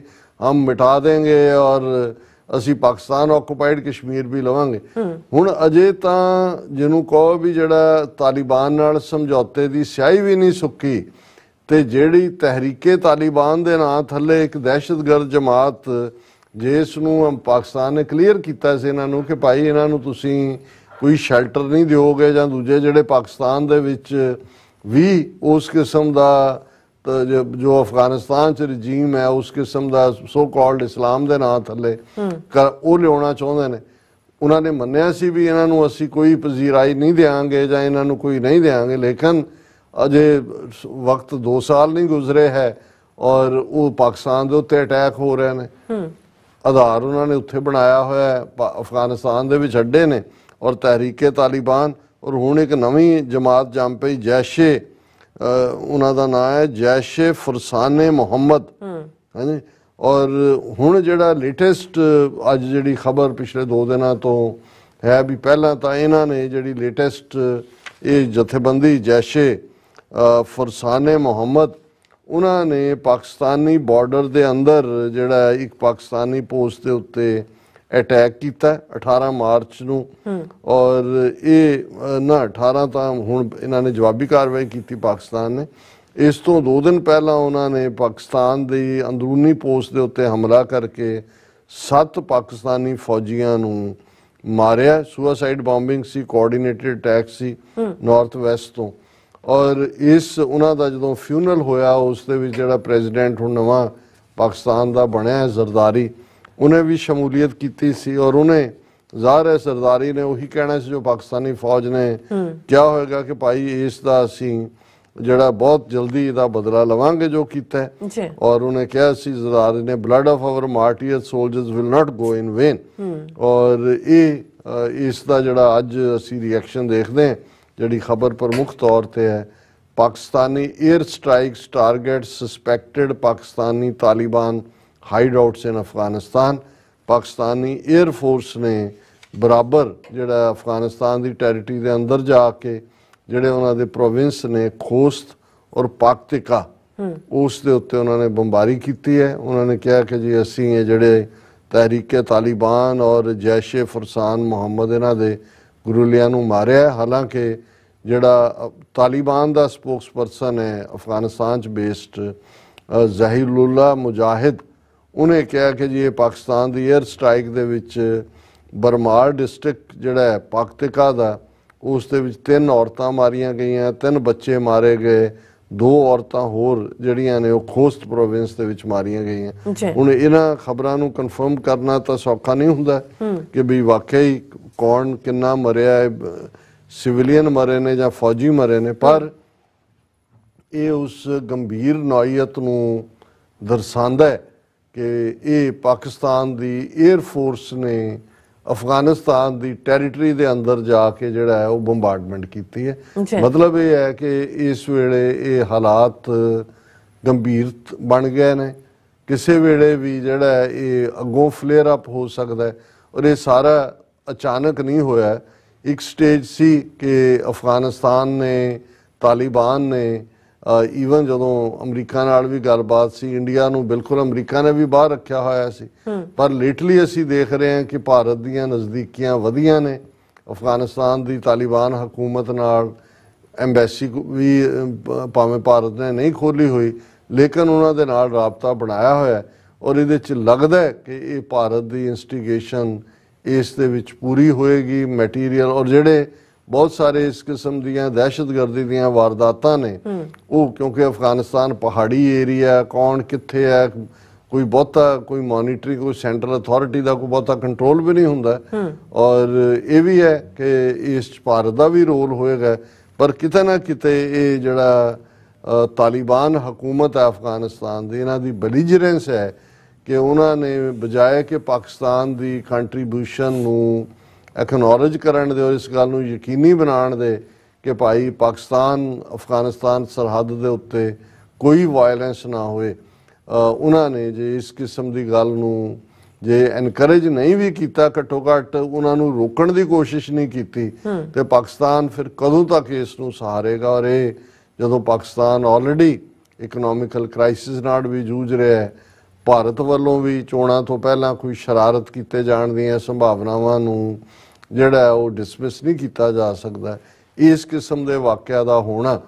ਹਮ ਮਿਟਾ ਦੇਂਗੇ ਔਰ ਅਸੀਂ ਪਾਕਿਸਤਾਨ ਆਕੂਪਾਈਡ ਕਸ਼ਮੀਰ ਵੀ ਲਵਾਂਗੇ ਹੁਣ ਅਜੇ ਤਾਂ ਜਿਹਨੂੰ ਕਹੋ ਵੀ ਜਿਹੜਾ ਤਾਲਿਬਾਨ ਨਾਲ ਸਮਝੌਤੇ ਦੀ ਸਿਆਹੀ ਵੀ ਨਹੀਂ ਸੁੱਕੀ ਤੇ ਜਿਹੜੀ ਤਹਿਰੀਕੇ ਤਾਲਿਬਾਨ ਦੇ ਨਾਂ ਥੱਲੇ ਇੱਕ ਦਹਿਸ਼ਤਗਰਦ ਜਮਾਤ ਜਿਸ ਨੂੰ ਹਮ ਪਾਕਿਸਤਾਨ ਨੇ ਕਲੀਅਰ ਕੀਤਾ ਸੀ ਇਹਨਾਂ ਨੂੰ ਕਿ ਭਾਈ ਇਹਨਾਂ ਨੂੰ ਤੁਸੀਂ ਕੋਈ ਸ਼ੈਲਟਰ ਨਹੀਂ ਦਿਓਗੇ ਜਾਂ ਦੂਜੇ ਜਿਹੜੇ ਪਾਕਿਸਤਾਨ ਦੇ ਵਿੱਚ ਵੀ ਉਸ ਕਿਸਮ ਦਾ ਜੋ ਅਫਗਾਨਿਸਤਾਨ ਚ ਰਜੀਮ ਹੈ ਉਸ ਕਿਸਮ ਦਾ ਸੋ ਕਾਲਡ ਇਸਲਾਮ ਦੇ ਨਾਂ ਥੱਲੇ ਉਹ ਲਿਆਉਣਾ ਚਾਹੁੰਦੇ ਨੇ ਉਹਨਾਂ ਨੇ ਮੰਨਿਆ ਸੀ ਵੀ ਇਹਨਾਂ ਨੂੰ ਅਸੀਂ ਕੋਈ ਪਜ਼ੀਰਾਈ ਨਹੀਂ ਦੇਾਂਗੇ ਜਾਂ ਇਹਨਾਂ ਨੂੰ ਕੋਈ ਨਹੀਂ ਦੇਾਂਗੇ ਲੇਕਿਨ ਅਜੇ ਵਕਤ 2 ਸਾਲ ਨਹੀਂ ਗੁਜ਼ਰੇ ਹੈ ਔਰ ਉਹ ਪਾਕਿਸਤਾਨ ਦੇ ਉੱਤੇ ਅਟੈਕ ਹੋ ਰਹੇ ਨੇ ਆਧਾਰ ਉਹਨਾਂ ਨੇ ਉੱਥੇ ਬਣਾਇਆ ਹੋਇਆ ਹੈ ਅਫਗਾਨਿਸਤਾਨ ਦੇ ਵਿੱਚ ਅੱਡੇ ਨੇ ਔਰ ਤਹਿਰੀਕੇ ਤਾਲਿਬਾਨ ਔਰ ਹੁਣ ਇੱਕ ਨਵੀਂ ਜਮਾਤ ਜੰਮ ਪਈ ਜੈਸ਼ੇ ਉਹਨਾਂ ਦਾ ਨਾਮ ਹੈ ਜੈਸ਼ੇ ਫਰਸਾਨੇ ਮੁਹੰਮਦ ਹਾਂਜੀ ਔਰ ਹੁਣ ਜਿਹੜਾ ਲੇਟੈਸਟ ਅੱਜ ਜਿਹੜੀ ਖਬਰ ਪਿਛਲੇ 2 ਦਿਨਾਂ ਤੋਂ ਹੈ ਵੀ ਪਹਿਲਾਂ ਤਾਂ ਇਹਨਾਂ ਨੇ ਜਿਹੜੀ ਲੇਟੈਸਟ ਇਹ ਜਥੇਬੰਦੀ ਜੈਸ਼ੇ ਫਰਸਾਨੇ ਮੁਹੰਮਦ ਉਹਨਾਂ ਨੇ ਪਾਕਿਸਤਾਨੀ ਬਾਰਡਰ ਦੇ ਅੰਦਰ ਜਿਹੜਾ ਇੱਕ ਪਾਕਿਸਤਾਨੀ ਪੋਸਟ ਦੇ ਉੱਤੇ ਅਟੈਕ ਕੀਤਾ 18 ਮਾਰਚ ਨੂੰ ਔਰ ਇਹ ਨਾ 18 ਤਾਂ ਹੁਣ ਇਹਨਾਂ ਨੇ ਜਵਾਬੀ ਕਾਰਵਾਈ ਕੀਤੀ ਪਾਕਿਸਤਾਨ ਨੇ ਇਸ ਤੋਂ 2 ਦਿਨ ਪਹਿਲਾਂ ਉਹਨਾਂ ਨੇ ਪਾਕਿਸਤਾਨ ਦੀ ਅੰਦਰੂਨੀ ਪੋਸਟ ਦੇ ਉੱਤੇ ਹਮਲਾ ਕਰਕੇ 7 ਪਾਕਿਸਤਾਨੀ ਫੌਜੀਆਂ ਨੂੰ ਮਾਰਿਆ ਸੁਸਾਈਡ ਬੰਬਿੰਗ ਸੀ ਕੋਆਰਡੀਨੇਟਡ ਅਟੈਕ ਸੀ ਨਾਰਥ ਵੈਸਟ ਤੋਂ ਔਰ ਇਸ ਉਹਨਾਂ ਦਾ ਜਦੋਂ ਫਿਊਨਰਲ ਹੋਇਆ ਉਸ ਦੇ ਵਿੱਚ ਜਿਹੜਾ ਪ੍ਰੈਜ਼ੀਡੈਂਟ ਹੁਣ ਨਵਾਂ ਪਾਕਿਸਤਾਨ ਦਾ ਬਣਿਆ ਹੈ ਜ਼ਰਦਾਰੀ उन्हें भी शमूलियत की और उन्हें जाहिर है सरदारी ने उही कहना जो पाकिस्तानी फौज ने हम्म। क्या होगा कि भाई इसका असी जरा बहुत जल्दी इदा बदला लवेंगे जो किया और उन्हें कहा सरदारी ने blood of our martyr soldier will not go in vain और ये इसका जरा अज असी रिएक्शन देखते हैं जी खबर प्रमुख तौर पर है Pakistani air strikes target suspected Pakistani Taliban hideouts in Afghanistan Pakistani air force ਨੇ ਬਰਾਬਰ ਜਿਹੜਾ ਅਫਗਾਨਿਸਤਾਨ ਦੀ ਟੈਰਿਟਰੀ ਦੇ ਅੰਦਰ ਜਾ ਕੇ ਜਿਹੜੇ ਉਹਨਾਂ ਦੇ ਪ੍ਰੋਵਿੰਸ ਨੇ ਖੋਸਤ ਔਰ ਪਾਕਤਿਕਾ ਉਸ ਦੇ ਉੱਤੇ ਉਹਨਾਂ ਨੇ ਬੰਬਾਰੀ ਕੀਤੀ ਹੈ ਉਹਨਾਂ ਨੇ ਕਿਹਾ ਕਿ ਜੀ ਅਸੀਂ ਇਹ ਜਿਹੜੇ ਤਹਿਰੀਕੇ ਤਾਲਿਬਾਨ ਔਰ ਜੈਸ਼ੇ ਫਰਸਾਨ ਮੁਹੰਮਦ ਇਹਨਾਂ ਦੇ ਗੁਰੂਲਿਆਂ ਨੂੰ ਮਾਰਿਆ ਹਾਲਾਂਕਿ ਜਿਹੜਾ ਤਾਲਿਬਾਨ ਦਾ ਸਪੋਕਸਪਰਸਨ ਹੈ ਅਫਗਾਨਿਸਤਾਨ 'ਚ ਬੇਸਡ ਜ਼ਹੀਰੁੱਲਾ ਮੁਜਾਹਿਦ ਉਹਨੇ ਕਿਹਾ ਕਿ ਜੀ ਇਹ ਪਾਕਿਸਤਾਨ ਦੀ 에ਅਰ ਸਟ੍ਰਾਈਕ ਦੇ ਵਿੱਚ ਬਰਮਾਰ ਡਿਸਟ੍ਰਿਕਟ ਜਿਹੜਾ ਹੈ ਪਾਕਤਿਕਾ ਦਾ ਉਸ ਦੇ ਵਿੱਚ ਤਿੰਨ ਔਰਤਾਂ ਮਾਰੀਆਂ ਗਈਆਂ ਤਿੰਨ ਬੱਚੇ ਮਾਰੇ ਗਏ ਦੋ ਔਰਤਾਂ ਹੋਰ ਜਿਹੜੀਆਂ ਨੇ ਉਹ ਖੋਸਤ ਪ੍ਰੋਵਿੰਸ ਦੇ ਵਿੱਚ ਮਾਰੀਆਂ ਗਈਆਂ ਹੁਣ ਇਹਨਾਂ ਖਬਰਾਂ ਨੂੰ ਕਨਫਰਮ ਕਰਨਾ ਤਾਂ ਸੌਖਾ ਨਹੀਂ ਹੁੰਦਾ ਕਿ ਵੀ ਵਾਕਈ ਕੌਣ ਕਿੰਨਾ ਮਰਿਆ ਹੈ ਸਿਵਿਲੀਅਨ ਮਰੇ ਨੇ ਜਾਂ ਫੌਜੀ ਮਰੇ ਨੇ ਪਰ ਇਹ ਉਸ ਗੰਭੀਰ ਨੌਈਅਤ ਨੂੰ ਦਰਸਾਉਂਦਾ ਹੈ ਕਿ ਇਹ ਪਾਕਿਸਤਾਨ ਦੀ 에ਅਰ ਫੋਰਸ ਨੇ ਅਫਗਾਨਿਸਤਾਨ ਦੀ ਟੈਰੀਟਰੀ ਦੇ ਅੰਦਰ ਜਾ ਕੇ ਜਿਹੜਾ ਹੈ ਉਹ ਬੰਬਾਰਡਮੈਂਟ ਕੀਤੀ ਹੈ ਮਤਲਬ ਇਹ ਹੈ ਕਿ ਇਸ ਵੇਲੇ ਇਹ ਹਾਲਾਤ ਗੰਭੀਰ ਬਣ ਗਏ ਨੇ ਕਿਸੇ ਵੇਲੇ ਵੀ ਜਿਹੜਾ ਇਹ ਅੱਗੋਂ ਫਲੇਅਰ ਅਪ ਹੋ ਸਕਦਾ ਹੈ ਔਰ ਇਹ ਸਾਰਾ ਅਚਾਨਕ ਨਹੀਂ ਹੋਇਆ ਇੱਕ ਸਟੇਜ ਸੀ ਕਿ ਅਫਗਾਨਿਸਤਾਨ ਨੇ ਤਾਲਿਬਾਨ ਨੇ ਈਵਨ ਜਦੋਂ ਅਮਰੀਕਾ ਨਾਲ ਵੀ ਗੱਲਬਾਤ ਸੀ ਇੰਡੀਆ ਨੂੰ ਬਿਲਕੁਲ ਅਮਰੀਕਾ ਨੇ ਵੀ ਬਾਹਰ ਰੱਖਿਆ ਹੋਇਆ ਸੀ ਪਰ ਲੇਟਲੀ ਅਸੀਂ ਦੇਖ ਰਹੇ ਹਾਂ ਕਿ ਭਾਰਤ ਦੀਆਂ ਨਜ਼ਦੀਕੀਆਂ ਵਧੀਆਂ ਨੇ ਅਫਗਾਨਿਸਤਾਨ ਦੀ ਤਾਲਿਬਾਨ ਹਕੂਮਤ ਨਾਲ ਐਮਬੈਸੀ ਵੀ ਭਾਵੇਂ ਭਾਰਤ ਨੇ ਨਹੀਂ ਖੋਲੀ ਹੋਈ ਲੇਕਿਨ ਉਹਨਾਂ ਦੇ ਨਾਲ ਰਾਬਤਾ ਬਣਾਇਆ ਹੋਇਆ ਔਰ ਇਹਦੇ ਚ ਲੱਗਦਾ ਹੈ ਕਿ ਇਹ ਭਾਰਤ ਦੀ ਇਨਸਟੀਗੇਸ਼ਨ ਇਸ ਦੇ ਵਿੱਚ ਪੂਰੀ ਹੋਏਗੀ ਮਟੀਰੀਅਲ ਔਰ ਜਿਹੜੇ ਬਹੁਤ ਸਾਰੇ ਇਸ ਕਿਸਮ ਦੀਆਂ ਦਹਿਸ਼ਤਗਰਦੀ ਦੀਆਂ ਵਾਰਦਾਤਾਂ ਨੇ ਉਹ ਕਿਉਂਕਿ ਅਫਗਾਨਿਸਤਾਨ ਪਹਾੜੀ ਏਰੀਆ ਕੌਣ ਕਿੱਥੇ ਹੈ ਕੋਈ ਬਹੁਤਾ ਕੋਈ ਮੋਨਿਟਰੀ ਕੋਈ ਸੈਂਟਰਲ ਅਥਾਰਟੀ ਦਾ ਕੋਈ ਬਹੁਤਾ ਕੰਟਰੋਲ ਵੀ ਨਹੀਂ ਹੁੰਦਾ ਔਰ ਇਹ ਵੀ ਹੈ ਕਿ ਇਸ ਭਾਰਤ ਦਾ ਵੀ ਰੋਲ ਹੋਏਗਾ ਪਰ ਕਿਤੇ ਨਾ ਕਿਤੇ ਇਹ ਜਿਹੜਾ ਤਾਲਿਬਾਨ ਹਕੂਮਤ ਹੈ ਅਫਗਾਨਿਸਤਾਨ ਦੀ ਇਹਨਾਂ ਦੀ ਬਲੀਜਰੈਂਸ ਹੈ ਕਿ ਉਹਨਾਂ ਨੇ ਬਜਾਏ ਕਿ ਪਾਕਿਸਤਾਨ ਦੀ ਕੰਟਰੀਬਿਊਸ਼ਨ ਨੂੰ ਐਕਨੋਲਜ ਕਰਨ ਦੇ ਔਰ ਇਸ ਗੱਲ ਨੂੰ ਯਕੀਨੀ ਬਣਾਉਣ ਦੇ ਕਿ ਭਾਈ ਪਾਕਿਸਤਾਨ ਅਫਗਾਨਿਸਤਾਨ ਸਰਹੱਦ ਦੇ ਉੱਤੇ ਕੋਈ ਵਾਇਲੈਂਸ ਨਾ ਹੋਵੇ ਉਹਨਾਂ ਨੇ ਜੇ ਇਸ ਕਿਸਮ ਦੀ ਗੱਲ ਨੂੰ ਜੇ ਐਨਕਰੇਜ ਨਹੀਂ ਵੀ ਕੀਤਾ ਘੱਟੋ ਘੱਟ ਉਹਨਾਂ ਨੂੰ ਰੋਕਣ ਦੀ ਕੋਸ਼ਿਸ਼ ਨਹੀਂ ਕੀਤੀ ਤੇ ਪਾਕਿਸਤਾਨ ਫਿਰ ਕਦੋਂ ਤੱਕ ਇਸ ਨੂੰ ਸਹਾਰੇਗਾ ਔਰ ਇਹ ਜਦੋਂ ਪਾਕਿਸਤਾਨ ਆਲਰੇਡੀ ਇਕਨੋਮਿਕਲ ਕ੍ਰਾਈਸਿਸ ਨਾਲ ਵੀ ਜੂਝ ਰਿਹਾ ਹੈ ਭਾਰਤ ਵੱਲੋਂ ਵੀ ਚੋਣਾਂ ਤੋਂ ਪਹਿਲਾਂ ਕੋਈ ਸ਼ਰਾਰਤ ਕੀਤੇ ਜਾਣ ਦੀਆਂ ਸੰਭਾਵਨਾਵਾਂ ਨੂੰ ਜਿਹੜਾ ਉਹ ਡਿਸਮਿਸ ਨਹੀਂ ਕੀਤਾ ਜਾ ਸਕਦਾ ਇਸ ਕਿਸਮ ਦੇ ਵਾਕਿਆ ਦਾ ਹੋਣਾ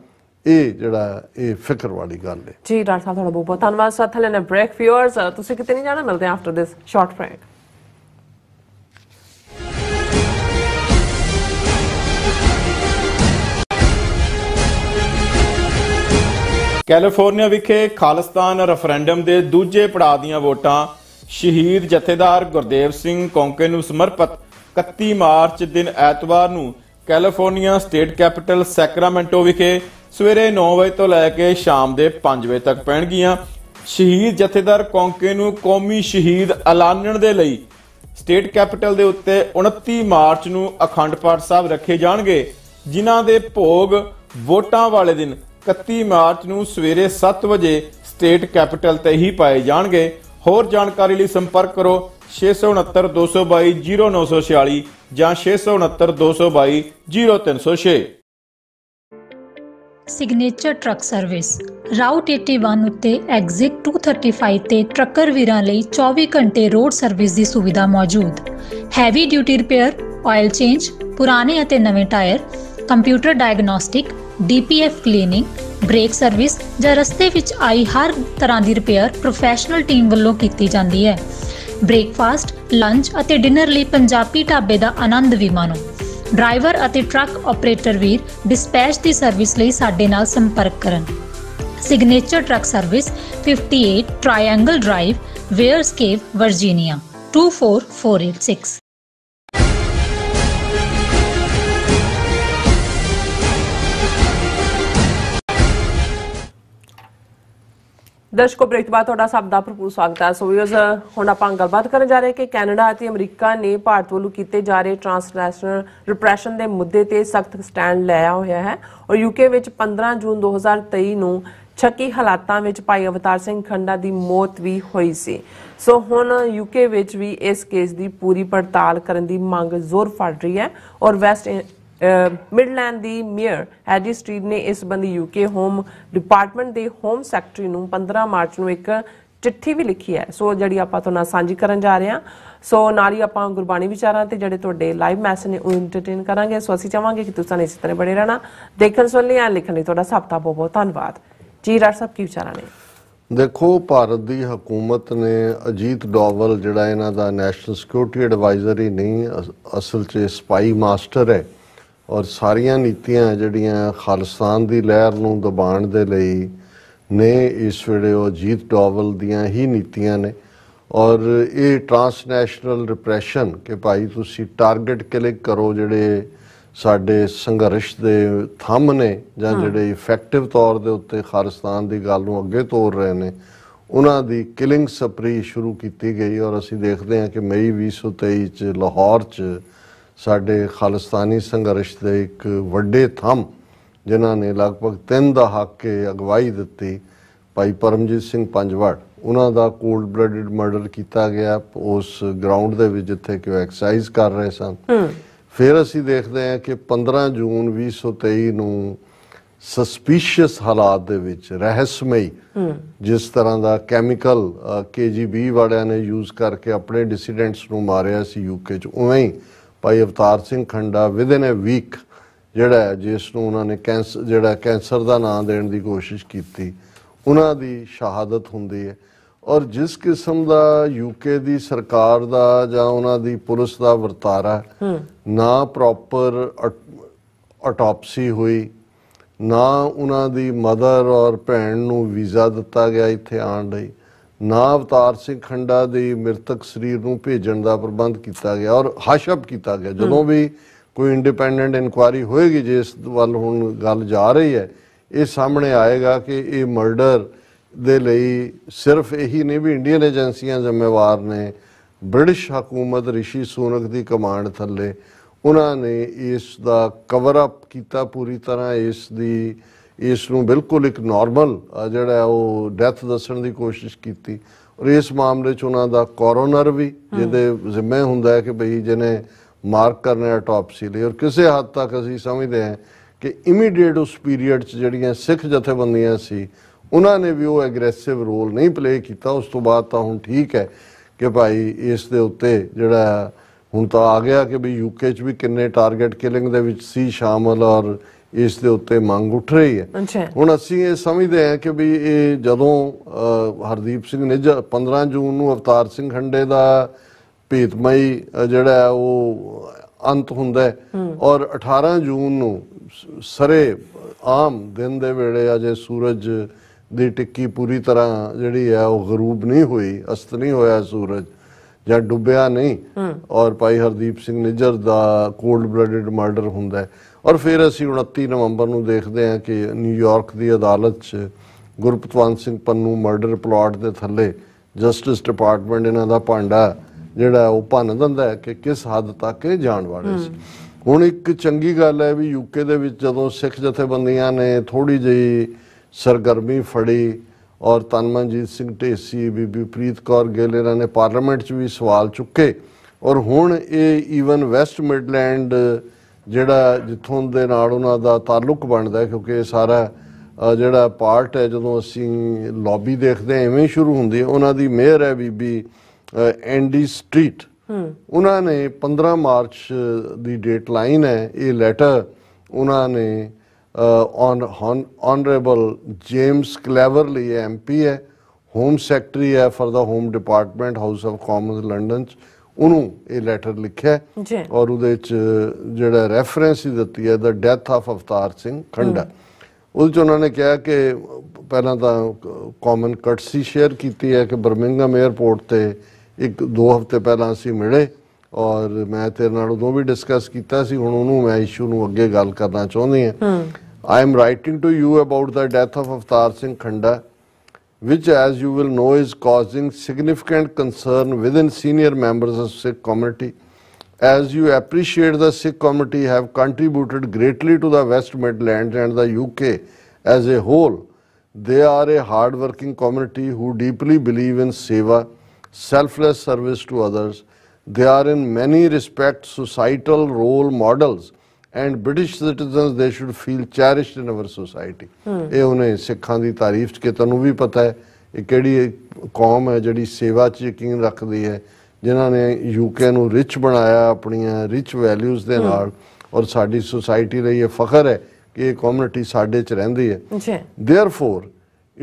ਇਹ ਜਿਹੜਾ ਇਹ ਫਿਕਰ ਵਾਲੀ ਗੱਲ ਹੈ ਜੀ ਡਾਕਟਰ ਸਾਹਿਬ ਤੁਹਾਡਾ ਬਹੁਤ ਧੰਨਵਾਦ ਸਾਥ ਲੈਣਾ ਬ੍ਰੇਕ ਵਿਊਅਰਸ ਤੁਸੀਂ ਕਿਤੇ ਨਹੀਂ ਜਾਣਾ ਮਿਲਦੇ after this short break California ਵਿਖੇ ਖਾਲਿਸਤਾਨ ਰੈਫਰੈਂਡਮ ਦੇ ਦੂਜੇ ਪੜਾਅ ਦੀਆਂ ਵੋਟਾਂ ਸ਼ਹੀਦ ਜਥੇਦਾਰ ਗੁਰਦੇਵ ਸਿੰਘ ਕੌਂਕੇ ਨੂੰ ਸਮਰਪਿਤ 31 ਮਾਰਚ ਦਿਨ ਐਤਵਾਰ ਨੂੰ ਕੈਲੀਫੋਰਨੀਆ ਸਟੇਟ ਕੈਪੀਟਲ ਸੈਕਰਾਮੈਂਟੋ ਵਿਖੇ ਸਵੇਰੇ 9 ਵਜੇ ਤੋਂ ਲੈ ਕੇ ਸ਼ਾਮ ਦੇ 5 ਵਜੇ ਤੱਕ ਪੈਣਗੀਆਂ ਸ਼ਹੀਦ ਜਥੇਦਾਰ ਕੌਂਕੇ ਨੂੰ ਕੌਮੀ ਸ਼ਹੀਦ ਐਲਾਨਣ ਦੇ ਲਈ ਸਟੇਟ ਕੈਪੀਟਲ ਦੇ ਉੱਤੇ 29 ਮਾਰਚ ਨੂੰ ਅਖੰਡ ਪਾਠ ਸਾਹਿਬ ਰੱਖੇ ਜਾਣਗੇ ਜਿਨ੍ਹਾਂ ਦੇ ਭੋਗ ਵੋਟਾਂ ਵਾਲੇ ਦਿਨ 31 ਮਾਰਚ ਨੂੰ ਸਵੇਰੇ 7 ਵਜੇ ਸਟੇਟ ਕੈਪੀਟਲ ਤੇ ਹੀ ਪਾਏ ਜਾਣਗੇ ਹੋਰ ਜਾਣਕਾਰੀ ਲਈ ਸੰਪਰਕ ਕਰੋ 6692220946 ਜਾਂ 6692220306 ਸਿਗਨੇਚਰ ਟਰੱਕ ਸਰਵਿਸ ਰਾਊਟ 81 ਉੱਤੇ ਐਗਜ਼ਿਟ 235 ਤੇ ਟਰੱਕਰ ਵੀਰਾਂ ਲਈ 24 ਘੰਟੇ ਰੋਡ ਸਰਵਿਸ ਦੀ ਸੁਵਿਧਾ ਮੌਜੂਦ heavy duty repair oil change ਪੁਰਾਣੇ ਅਤੇ ਨਵੇਂ tyre computer diagnostic DPF cleaning brake service ਜਾਂ ਰਸਤੇ ਵਿੱਚ ਆਈ ਹਰ ਤਰ੍ਹਾਂ ਦੀ ਰਿਪੇਅਰ ਪ੍ਰੋਫੈਸ਼ਨਲ ਟੀਮ ਵੱਲੋਂ ਕੀਤੀ ਜਾਂਦੀ ਹੈ ਬ੍ਰੇਕਫਾਸਟ ਲੰਚ ਅਤੇ ਡਿਨਰ ਲਈ ਪੰਜਾਬੀ ਢਾਬੇ ਦਾ ਆਨੰਦ ਵੀ ਮਾਣੋ ਡਰਾਈਵਰ ਅਤੇ ਟਰੱਕ ਆਪਰੇਟਰ ਵੀ ਡਿਸਪੈਚ ਦੀ ਸਰਵਿਸ ਲਈ ਸਾਡੇ ਨਾਲ ਸੰਪਰਕ ਕਰਨ signature truck service 58 triangle drive Weyers Cave Virginia 24486 ਦਰਸ਼ਕੋ ਬ੍ਰੇਕ ਬਾਅਦ ਤੁਹਾਡਾ ਸਭ ਦਾ ਭਰਪੂਰ ਸਵਾਗਤ ਹੈ ਸੋ ਵੀਅਰਸ ਹੁਣ ਆਪਾਂ ਗੱਲਬਾਤ ਕਰਨ ਜਾ ਰਹੇ ਕਿ ਕੈਨੇਡਾ ਅਤੇ ਅਮਰੀਕਾ ਨੇ ਭਾਰਤ ਵੱਲੋਂ ਕੀਤੇ ਜਾ ਰਹੇ ਟ੍ਰਾਂਸਨੈਸ਼ਨਲ ਰਿਪਰੈਸ਼ਨ ਦੇ ਮੁੱਦੇ ਤੇ ਸਖਤ ਸਟੈਂਡ ਲਿਆ ਹੋਇਆ ਹੈ ਔਰ ਯੂਕੇ ਵਿੱਚ 15 ਜੂਨ 2023 ਨੂੰ ਛੱਕੀ ਹਾਲਾਤਾਂ ਵਿੱਚ ਭਾਈ ਅਵਤਾਰ ਸਿੰਘ ਖੰਡਾ ਦੀ ਮੌਤ ਵੀ ਹੋਈ ਸੀ ਸੋ ਹੁਣ ਯੂਕੇ ਵਿੱਚ ਵੀ ਇਸ ਕੇਸ ਦੀ ਪੂਰੀ ਪੜਤਾਲ ਕਰਨ ਦੀ ਮੰਗ ਜ਼ੋਰ ਫੜ ਰਹੀ ਹੈ ਔਰ ਵੈਸਟ ਮਿਡਲੈਂਡ ਦੀ ਮੇਅਰ ਐਡੀ ਸਟਰੀਟ ਨੇ ਇਸ ਸੰਬੰਧੀ ਯੂਕੇ ਹੋਮ ਡਿਪਾਰਟਮੈਂਟ ਦੇ ਹੋਮ ਸੈਕਟਰੀ ਨੂੰ 15 ਮਾਰਚ ਨੂੰ ਇੱਕ ਚਿੱਠੀ ਵੀ ਲਿਖੀ ਹੈ ਸੋ ਜਿਹੜੀ ਆਪਾਂ ਤੁਹਾਨੂੰ ਸਾਂਝੀ ਕਰਨ ਜਾ ਰਹੇ ਹਾਂ ਸੋ ਨਾਲ ਹੀ ਆਪਾਂ ਗੁਰਬਾਣੀ ਵਿਚਾਰਾਂ ਤੇ ਜਿਹੜੇ ਤੁਹਾਡੇ ਲਾਈਵ ਮੈਸੇਜ ਨੇ ਉਹ ਐਂਟਰਟੇਨ ਕਰਾਂਗੇ ਸੋ ਅਸੀਂ ਚਾਹਾਂਗੇ ਕਿ ਤੁਸੀਂ ਇਸੇ ਤਰ੍ਹਾਂ ਬਣੇ ਰਹਿਣਾ ਦੇਖਣ ਸੁਣ ਲਈ ਆਂ ਲਿਖਣ ਲਈ ਤੁਹਾਡਾ ਸਭ ਦਾ ਬਹੁਤ ਬਹੁਤ ਧੰਨਵਾਦ ਜੀ ਰਾਜ ਸਾਹਿਬ ਕੀ ਵਿਚਾਰਾਂ ਨੇ ਦੇਖੋ ਭਾਰਤ ਦੀ ਹਕੂਮਤ ਨੇ ਅਜੀਤ ਡੋਵਲ ਜਿਹੜਾ ਇਹਨਾਂ ਦਾ ਨੈਸ਼ਨਲ ਸਿਕਿਉਰਿਟੀ ਐਡਵਾਈਜ਼ਰ ਹੀ ਨਹੀਂ ਅਸਲ 'ਚ ਸਪਾਈ ਮਾਸਟਰ ਹੈ ਔਰ ਸਾਰੀਆਂ ਨੀਤੀਆਂ ਜਿਹੜੀਆਂ ਖਾਲਸਾਨ ਦੀ ਲਹਿਰ ਨੂੰ ਦਬਾਉਣ ਦੇ ਲਈ ਨੇ ਇਸ ਵੇਲੇ ਉਹ ਜੀਤ ਡੋਵਲ ਦੀਆਂ ਹੀ ਨੀਤੀਆਂ ਨੇ ਔਰ ਇਹ ਟਰਾਂਸਨੈਸ਼ਨਲ ਰਿਪਰੈਸ਼ਨ ਕਿ ਭਾਈ ਤੁਸੀਂ ਟਾਰਗੇਟ ਕਲਿੱਕ ਕਰੋ ਜਿਹੜੇ ਸਾਡੇ ਸੰਘਰਸ਼ ਦੇ ਥੰਮ ਨੇ ਜਾਂ ਜਿਹੜੇ ਇਫੈਕਟਿਵ ਤੌਰ ਦੇ ਉੱਤੇ ਖਾਲਸਤਾਨ ਦੀ ਗੱਲ ਨੂੰ ਅੱਗੇ ਤੋਰ ਰਹੇ ਨੇ ਉਹਨਾਂ ਦੀ ਕਿਲਿੰਗ ਸਪਰੀ ਸ਼ੁਰੂ ਕੀਤੀ ਗਈ ਔਰ ਅਸੀਂ ਦੇਖਦੇ ਹਾਂ ਕਿ ਮਈ 2023 ਚ ਲਾਹੌਰ ਚ ਸਾਡੇ ਖਾਲਸਤਾਨੀ ਸੰਘਰਸ਼ ਦੇ ਇੱਕ ਵੱਡੇ ਥੰਮ ਜਿਨ੍ਹਾਂ ਨੇ ਲਗਭਗ 3 ਦਹਾਕੇ ਅਗਵਾਈ ਦਿੱਤੀ ਭਾਈ ਪਰਮਜੀਤ ਸਿੰਘ ਪੰਜਵੜ ਉਹਨਾਂ ਦਾ ਕੋਲਡ ਬਲੱਡਡ ਮਰਡਰ ਕੀਤਾ ਗਿਆ ਉਸ ਗਰਾਊਂਡ ਦੇ ਵਿੱਚ ਜਿੱਥੇ ਕਿ ਉਹ ਐਕਸਰਸਾਈਜ਼ ਕਰ ਰਹੇ ਸਨ ਫਿਰ ਅਸੀਂ ਦੇਖਦੇ ਹਾਂ ਕਿ 15 ਜੂਨ 2023 ਨੂੰ ਸਸਪੀਸ਼ੀਅਸ ਹਾਲਾਤ ਦੇ ਵਿੱਚ ਰਹੱਸਮਈ ਜਿਸ ਤਰ੍ਹਾਂ ਦਾ ਕੈਮੀਕਲ ਕੇਜੀਬੀ ਵਾਲਿਆਂ ਨੇ ਯੂਜ਼ ਕਰਕੇ ਆਪਣੇ ਡਿਸੀਡੈਂਟਸ ਨੂੰ ਮਾਰਿਆ ਸੀ ਯੂਕੇ 'ਚ ਉਵੇਂ ਹੀ ਭਾਈ ਅਵਤਾਰ ਸਿੰਘ ਖੰਡਾ ਵਿਦਨ ਅ ਵੀਕ ਜਿਹੜਾ ਜਿਸ ਨੂੰ ਉਹਨਾਂ ਨੇ ਕੈਂਸਰ ਜਿਹੜਾ ਕੈਂਸਰ ਦਾ ਨਾਮ ਦੇਣ ਦੀ ਕੋਸ਼ਿਸ਼ ਕੀਤੀ ਉਹਨਾਂ ਦੀ ਸ਼ਹਾਦਤ ਹੁੰਦੀ ਹੈ ਔਰ ਜਿਸ ਕਿਸਮ ਦਾ ਯੂਕੇ ਦੀ ਸਰਕਾਰ ਦਾ ਜਾਂ ਉਹਨਾਂ ਦੀ ਪੁਲਿਸ ਦਾ ਵਰਤਾਰਾ ਨਾ ਪ੍ਰੋਪਰ ਆਟੋਪਸੀ ਹੋਈ ਨਾ ਉਹਨਾਂ ਦੀ ਮਦਰ ਔਰ ਭੈਣ ਨੂੰ ਵੀਜ਼ਾ ਦਿੱਤਾ ਗਿਆ ਇੱਥੇ ਆਣ ਲਈ ਨਾ ਅਵਤਾਰ ਸਿੰਘ ਖੰਡਾ ਦੇ ਮ੍ਰਿਤਕ ਸਰੀਰ ਨੂੰ ਭੇਜਣ ਦਾ ਪ੍ਰਬੰਧ ਕੀਤਾ ਗਿਆ ਔਰ ਹਸ਼ਬ ਕੀਤਾ ਗਿਆ ਜਦੋਂ ਵੀ ਕੋਈ ਇੰਡੀਪੈਂਡੈਂਟ ਇਨਕੁਆਇਰੀ ਹੋਏਗੀ ਜਿਸ ਵੱਲ ਹੁਣ ਗੱਲ ਜਾ ਰਹੀ ਹੈ ਇਹ ਸਾਹਮਣੇ ਆਏਗਾ ਕਿ ਇਹ ਮਰਡਰ ਦੇ ਲਈ ਸਿਰਫ ਇਹੀ ਨਹੀਂ ਵੀ ਇੰਡੀਅਨ ਏਜੰਸੀਆਂ ਜ਼ਿੰਮੇਵਾਰ ਨੇ ਬ੍ਰਿਟਿਸ਼ ਹਕੂਮਤ ਰਿਸ਼ੀ ਸੂਨਕ ਦੀ ਕਮਾਂਡ ਥੱਲੇ ਉਹਨਾਂ ਨੇ ਇਸ ਦਾ ਕਵਰ ਅਪ ਕੀਤਾ ਪੂਰੀ ਤਰ੍ਹਾਂ ਇਸ ਦੀ ਇਸ ਨੂੰ ਬਿਲਕੁਲ ਇੱਕ ਨਾਰਮਲ ਜਿਹੜਾ ਉਹ ਡੈਥ ਦੱਸਣ ਦੀ ਕੋਸ਼ਿਸ਼ ਕੀਤੀ ਔਰ ਇਸ ਮਾਮਲੇ 'ਚ ਉਹਨਾਂ ਦਾ ਕੋਰੋਨਰ ਵੀ ਜਿਹਦੇ ਜ਼ਿੰਮੇ ਹੁੰਦਾ ਹੈ ਕਿ ਭਈ ਜਿਹਨੇ ਮਾਰਕ ਕਰਨੇ ਆਟੋਪਸੀ ਲਈ ਔਰ ਕਿਸੇ ਹੱਦ ਤੱਕ ਅਸੀਂ ਸਮਝਦੇ ਹਾਂ ਕਿ ਇਮੀਡੀਏਟ ਉਸ ਪੀਰੀਅਡ 'ਚ ਜਿਹੜੀਆਂ ਸਿੱਖ ਜਥੇਬੰਦੀਆਂ ਸੀ ਉਹਨਾਂ ਨੇ ਵੀ ਉਹ ਐਗਰੈਸਿਵ ਰੋਲ ਨਹੀਂ ਪਲੇ ਕੀਤਾ ਉਸ ਤੋਂ ਬਾਅਦ ਤਾਂ ਹੁਣ ਠੀਕ ਹੈ ਕਿ ਭਾਈ ਇਸ ਦੇ ਉੱਤੇ ਜਿਹੜਾ ਹੁਣ ਤਾਂ ਆ ਗਿਆ ਕਿ ਵੀ ਯੂਕੇ 'ਚ ਵੀ ਕਿੰਨੇ ਟਾਰਗੇਟ ਕਿਲਿੰਗ ਦੇ ਵਿੱਚ ਸੀ ਸ਼ਾਮਲ ਔਰ ਇਸ ਦੇ ਉੱਤੇ ਮੰਗ ਉੱਠ ਰਹੀ ਹੈ ਹੁਣ ਅਸੀਂ ਇਹ ਸਮਝਦੇ ਹਾਂ ਕਿ ਵੀ ਇਹ ਜਦੋਂ ਹਰਦੀਪ ਸਿੰਘ ਨੇ 15 ਜੂਨ ਨੂੰ ਅਵਤਾਰ ਸਿੰਘ ਖੰਡੇ ਦਾ ਭੇਤਮਈ ਜਿਹੜਾ ਉਹ ਅੰਤ ਹੁੰਦਾ ਹੈ ਔਰ 18 ਜੂਨ ਨੂੰ ਸਰੇ ਆਮ ਦਿਨ ਦੇ ਵੇਲੇ ਅਜੇ ਸੂਰਜ ਦੀ ਟਿੱਕੀ ਪੂਰੀ ਤਰ੍ਹਾਂ ਜਿਹੜੀ ਹੈ ਉਹ ਗਰੂਬ ਨਹੀਂ ਹੋਈ ਅਸਤ ਨਹੀਂ ਹੋਇਆ ਸੂਰਜ ਜਾਂ ਡੁੱਬਿਆ ਨਹੀਂ ਔਰ ਭਾਈ ਹਰਦੀਪ ਸਿੰਘ ਨਿੱਜਰ ਦਾ ਕੋਲਡ ਬਲੱਡਡ ਮਰਡਰ ਹੁੰਦਾ ਔਰ ਫਿਰ ਅਸੀਂ 29 ਨਵੰਬਰ ਨੂੰ ਦੇਖਦੇ ਹਾਂ ਕਿ ਨਿਊਯਾਰਕ ਦੀ ਅਦਾਲਤ 'ਚ ਗੁਰਪਤਵੰਤ ਸਿੰਘ ਪੰਨੂ ਮਰਡਰ ਪਲਾਟ ਦੇ ਥੱਲੇ ਜਸਟਿਸ ਡਿਪਾਰਟਮੈਂਟ ਇਹਨਾਂ ਦਾ ਭਾਂਡਾ ਜਿਹੜਾ ਉਹ ਭੰਨ ਦਿੰਦਾ ਹੈ ਕਿ ਕਿਸ ਹੱਦ ਤੱਕ ਇਹ ਜਾਣ ਵਾਲੇ ਸੀ ਹੁਣ ਇੱਕ ਚੰਗੀ ਗੱਲ ਹੈ ਵੀ ਯੂਕੇ ਦੇ ਵਿੱਚ ਜਦੋਂ ਸਿੱਖ ਜਥੇਬੰਦੀਆਂ ਨੇ ਥੋੜੀ ਜਿਹੀ ਸਰਗਰਮੀ ਫੜੀ ਔਰ ਤਨਮਨਜੀਤ ਸਿੰਘ ਢੇਸੀ ਬੀਬੀ ਪ੍ਰੀਤ ਕੌਰ ਗਿੱਲ ਇਹਨਾਂ ਨੇ ਪਾਰਲੀਮੈਂਟ 'ਚ ਵੀ ਸਵਾਲ ਚੁੱਕੇ ਔਰ ਹੁਣ ਇਹ ਈਵਨ ਵੈਸਟ ਮਿਡਲੈਂਡ ਜਿਹੜਾ ਜਿੱਥੋਂ ਦੇ ਨਾਲ ਉਹਨਾਂ ਦਾ ਤਾਲੁਕ ਬਣਦਾ ਕਿਉਂਕਿ ਇਹ ਸਾਰਾ ਜਿਹੜਾ ਪਾਰਟ ਹੈ ਜਦੋਂ ਅਸੀਂ ਲੌਬੀ ਦੇਖਦੇ ਐਵੇਂ ਸ਼ੁਰੂ ਹੁੰਦੀ ਹੈ ਉਹਨਾਂ ਦੀ ਮੇਅਰ ਹੈ ਬੀਬੀ ਐਂਡੀ ਸਟਰੀਟ ਉਹਨਾਂ ਨੇ 15 ਮਾਰਚ ਦੀ ਡੇਟ ਲਾਈਨ ਹੈ ਇਹ ਲੈਟਰ ਉਹਨਾਂ ਨੇ on honourable James Cleverly MP ਹੈ ਹੋਮ ਸੈਕਟਰੀ ਹੈ for the home department House of Commons London ਚ ਉਹਨੂੰ ਇਹ ਲੈਟਰ ਲਿਖਿਆ ਔਰ ਉਹਦੇ ਚ ਜਿਹੜਾ ਰੈਫਰੈਂਸ ਹੀ ਦਿੱਤੀ ਹੈ the death of Avtar Singh Khanda ਉਸ ਚ ਉਹਨਾਂ ਨੇ ਕਿਹਾ ਕਿ ਪਹਿਲਾਂ ਤਾਂ ਕਾਮਨ ਕਟਸੀ ਸ਼ੇਅਰ ਕੀਤੀ ਹੈ ਕਿ ਬਰਮਿੰਗਮ 에ਅਰਪੋਰਟ ਤੇ ਇੱਕ ਦੋ ਹਫ਼ਤੇ ਪਹਿਲਾਂ ਅਸੀਂ ਮਿਲੇ ਔਰ ਮੈਂ ਤੇਰੇ ਨਾਲ ਉਦੋਂ ਵੀ ਡਿਸਕਸ ਕੀਤਾ ਸੀ ਹੁਣ ਉਹਨੂੰ ਮੈਂ ਇਸ਼ੂ ਨੂੰ ਅੱਗੇ ਗੱਲ ਕਰਨਾ ਚਾਹੁੰਦੀ ਹਾਂ which as you will know is causing significant concern within senior members of the Sikh community as you appreciate the Sikh community have contributed greatly to the West Midlands and the UK as a whole they are a hard working community who deeply believe in seva selfless service to others they are in many respects societal role models and british citizens they should feel cherished in our society eh unne sikhan di tareef ch ke tanu vi pata hai eh kehdi qaum hai jehdi seva ch yakeen rakhdi hai jinna ne uk nu rich banaya apni rich values de naal aur saadi society layi fakhar hai ki eh community saade ch rehndi hai therefore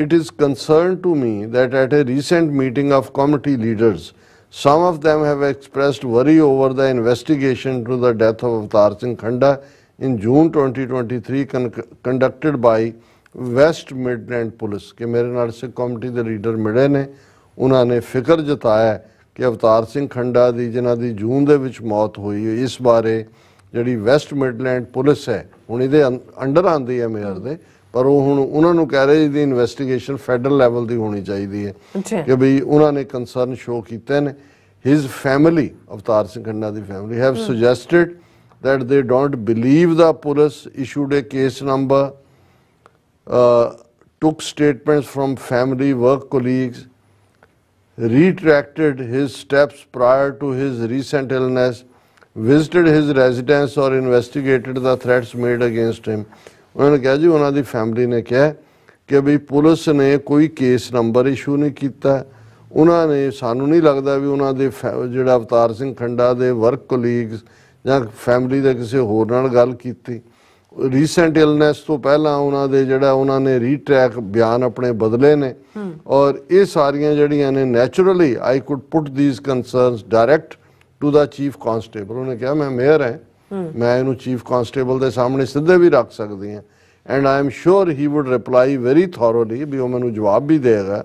it is concerned to me that at a recent meeting of community leaders Some of them have expressed worry over the investigation to the death of Avtar Singh Khanda in June 2023 con conducted by West Midland Police. ਕਿ ਮੇਰੇ ਨਾਲ ਸਿੱਖ committee ਦੇ leader ਮਿਲੇ ਨੇ ਉਹਨਾਂ ਨੇ ਫਿਕਰ ਜਤਾਇਆ ਕਿ ਅਵਤਾਰ ਸਿੰਘ ਖੰਡਾ ਦੀ ਜਿਨ੍ਹਾਂ ਦੀ ਜੂਨ ਦੇ ਵਿੱਚ ਮੌਤ ਹੋਈ ਇਸ ਬਾਰੇ ਜਿਹੜੀ ਵੈਸਟ ਮਿਡਲੈਂਡ ਪੁਲਿਸ ਹੈ ਹੁਣ ਇਹਦੇ ਅੰਡਰ ਆਂਦੀ ਹੈ ਮੇਅਰ ਦੇ ਪਰ ਉਹ ਹੁਣ ਉਹਨਾਂ ਨੂੰ ਕਹਿ ਰਹੇ ਦੀ ਇਨਵੈਸਟੀਗੇਸ਼ਨ ਫੈਡਰਲ ਲੈਵਲ ਦੀ ਹੋਣੀ ਚਾਹੀਦੀ ਹੈ ਕਿ ਵੀ ਉਹਨਾਂ ਨੇ ਕਨਸਰਨ ਸ਼ੋ ਕੀਤੇ ਨੇ ਹਿਸ ਫੈਮਿਲੀ ਅਵਤਾਰ ਸਿੰਘ ਖੰਡਾ ਦੀ family have suggested that they don't believe the police issued a case number took statements from family work colleagues retracted his steps prior to his recent illness visited his residence or investigated the threats made against him ਉਹਨਾਂ ਨੇ ਕਿਹਾ ਜੀ ਉਹਨਾਂ ਦੀ family ਨੇ ਕਿਹਾ ਕਿ ਵੀ police ਨੇ ਕੋਈ ਕੇਸ ਨੰਬਰ ਇਸ਼ੂ ਨਹੀਂ ਕੀਤਾ ਉਹਨਾਂ ਨੇ ਸਾਨੂੰ ਨਹੀਂ ਲੱਗਦਾ ਵੀ ਉਹਨਾਂ ਦੇ ਜਿਹੜਾ ਅਵਤਾਰ ਸਿੰਘ ਖੰਡਾ ਦੇ ਵਰਕ ਕੋਲੀਗਸ ਜਾਂ ਫੈਮਿਲੀ ਦੇ ਕਿਸੇ ਹੋਰ ਨਾਲ ਗੱਲ ਕੀਤੀ ਰੀਸੈਂਟ ਇਲਨੈਸ ਤੋਂ ਪਹਿਲਾਂ ਉਹਨਾਂ ਦੇ ਜਿਹੜਾ ਉਹਨਾਂ ਨੇ ਰੀਟ੍ਰੈਕ ਬਿਆਨ ਆਪਣੇ ਬਦਲੇ ਨੇ ਔਰ ਇਹ ਸਾਰੀਆਂ ਜਿਹੜੀਆਂ ਨੇ naturally I could put these concerns direct to the chief constable ਉਹਨੇ ਕਿਹਾ ਮੈਂ ਮੇਅਰ ਹਾਂ ਮੈਂ ਇਹਨੂੰ ਚੀਫ ਕਨਸਟੇਬਲ ਦੇ ਸਾਹਮਣੇ ਸਿੱਧੇ ਵੀ ਰੱਖ ਸਕਦੀ ਹਾਂ and I am sure he would reply very thoroughly ਵੀ ਉਹ ਮੈਨੂੰ ਜਵਾਬ ਵੀ ਦੇਗਾ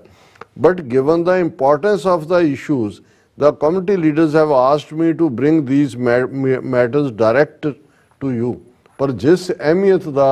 but given the importance of the issues the committee leaders have asked me to bring these matters direct to you ਪਰ ਜਿਸ ਅਹਿਮੀਅਤ ਦਾ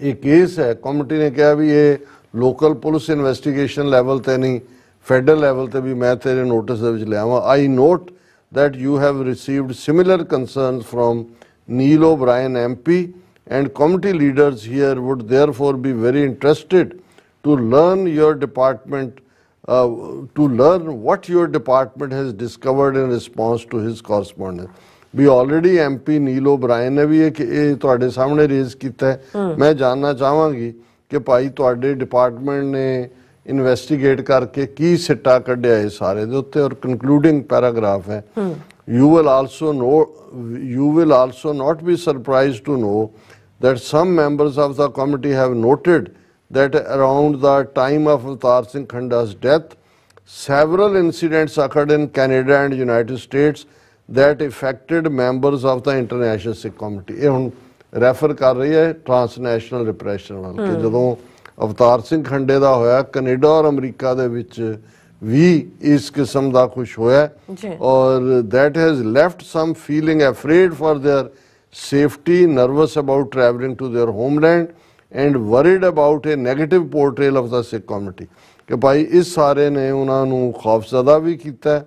ਇਹ ਕੇਸ ਹੈ ਕਮਿਟੀ ਨੇ ਕਿਹਾ ਵੀ ਇਹ ਲੋਕਲ ਪੁਲਿਸ ਇਨਵੈਸਟੀਗੇਸ਼ਨ ਲੈਵਲ ਤੇ ਨਹੀਂ ਫੈਡਰਲ ਲੈਵਲ ਤੇ ਵੀ ਮੈਂ ਤੇਰੇ ਨੋਟਿਸ ਦੇ ਵਿੱਚ ਲਿਆਵਾਂ I note that you have received similar concerns from Neil O'Brien MP and committee leaders here would therefore be very interested to learn your department uh, to learn what your department has discovered in response to his correspondence. ਵੀ already MP Neil O'Brien ਨੇ ਵੀ ਇਹ ਤੁਹਾਡੇ ਸਾਹਮਣੇ raise ਕੀਤਾ ਹੈ ਮੈਂ ਜਾਨਣਾ ਚਾਹਾਂਗੀ ਕਿ ਭਾਈ ਇਨਵੈਸਟੀਗੇਟ ਕਰਕੇ ਕੀ ਸਿੱਟਾ ਕੱਢਿਆ ਹੈ ਸਾਰੇ ਦੇ ਉੱਤੇ ਔਰ ਕਨਕਲੂਡਿੰਗ ਪੈਰਾਗ੍ਰਾਫ ਹੈ you will also know you will also not be surprised to know that some members of the committee have noted that around the time of Avtar Singh Khanda's death several incidents occurred in Canada and United States that affected members of the international Sikh committee ਇਹ ਹੁਣ refer ਕਰ ਰਹੀ ਹੈ transnational repression ਨਾਲ ਕਿ ਜਦੋਂ ਅਵਤਾਰ ਸਿੰਘ ਖੰਡੇ ਦਾ ਹੋਇਆ ਕੈਨੇਡਾ ਔਰ ਅਮਰੀਕਾ ਦੇ ਵਿੱਚ ਵੀ ਇਸ ਕਿਸਮ ਦਾ ਕੁਝ ਹੋਇਆ ਔਰ that has left some feeling afraid for their safety nervous about travelling to their homeland and worried about a negative portrayal of the Sikh community ਕਿ ਭਾਈ ਇਸ ਸਾਰੇ ਨੇ ਉਹਨਾਂ ਨੂੰ ਖੌਫਜ਼ਦਾ ਵੀ ਕੀਤਾ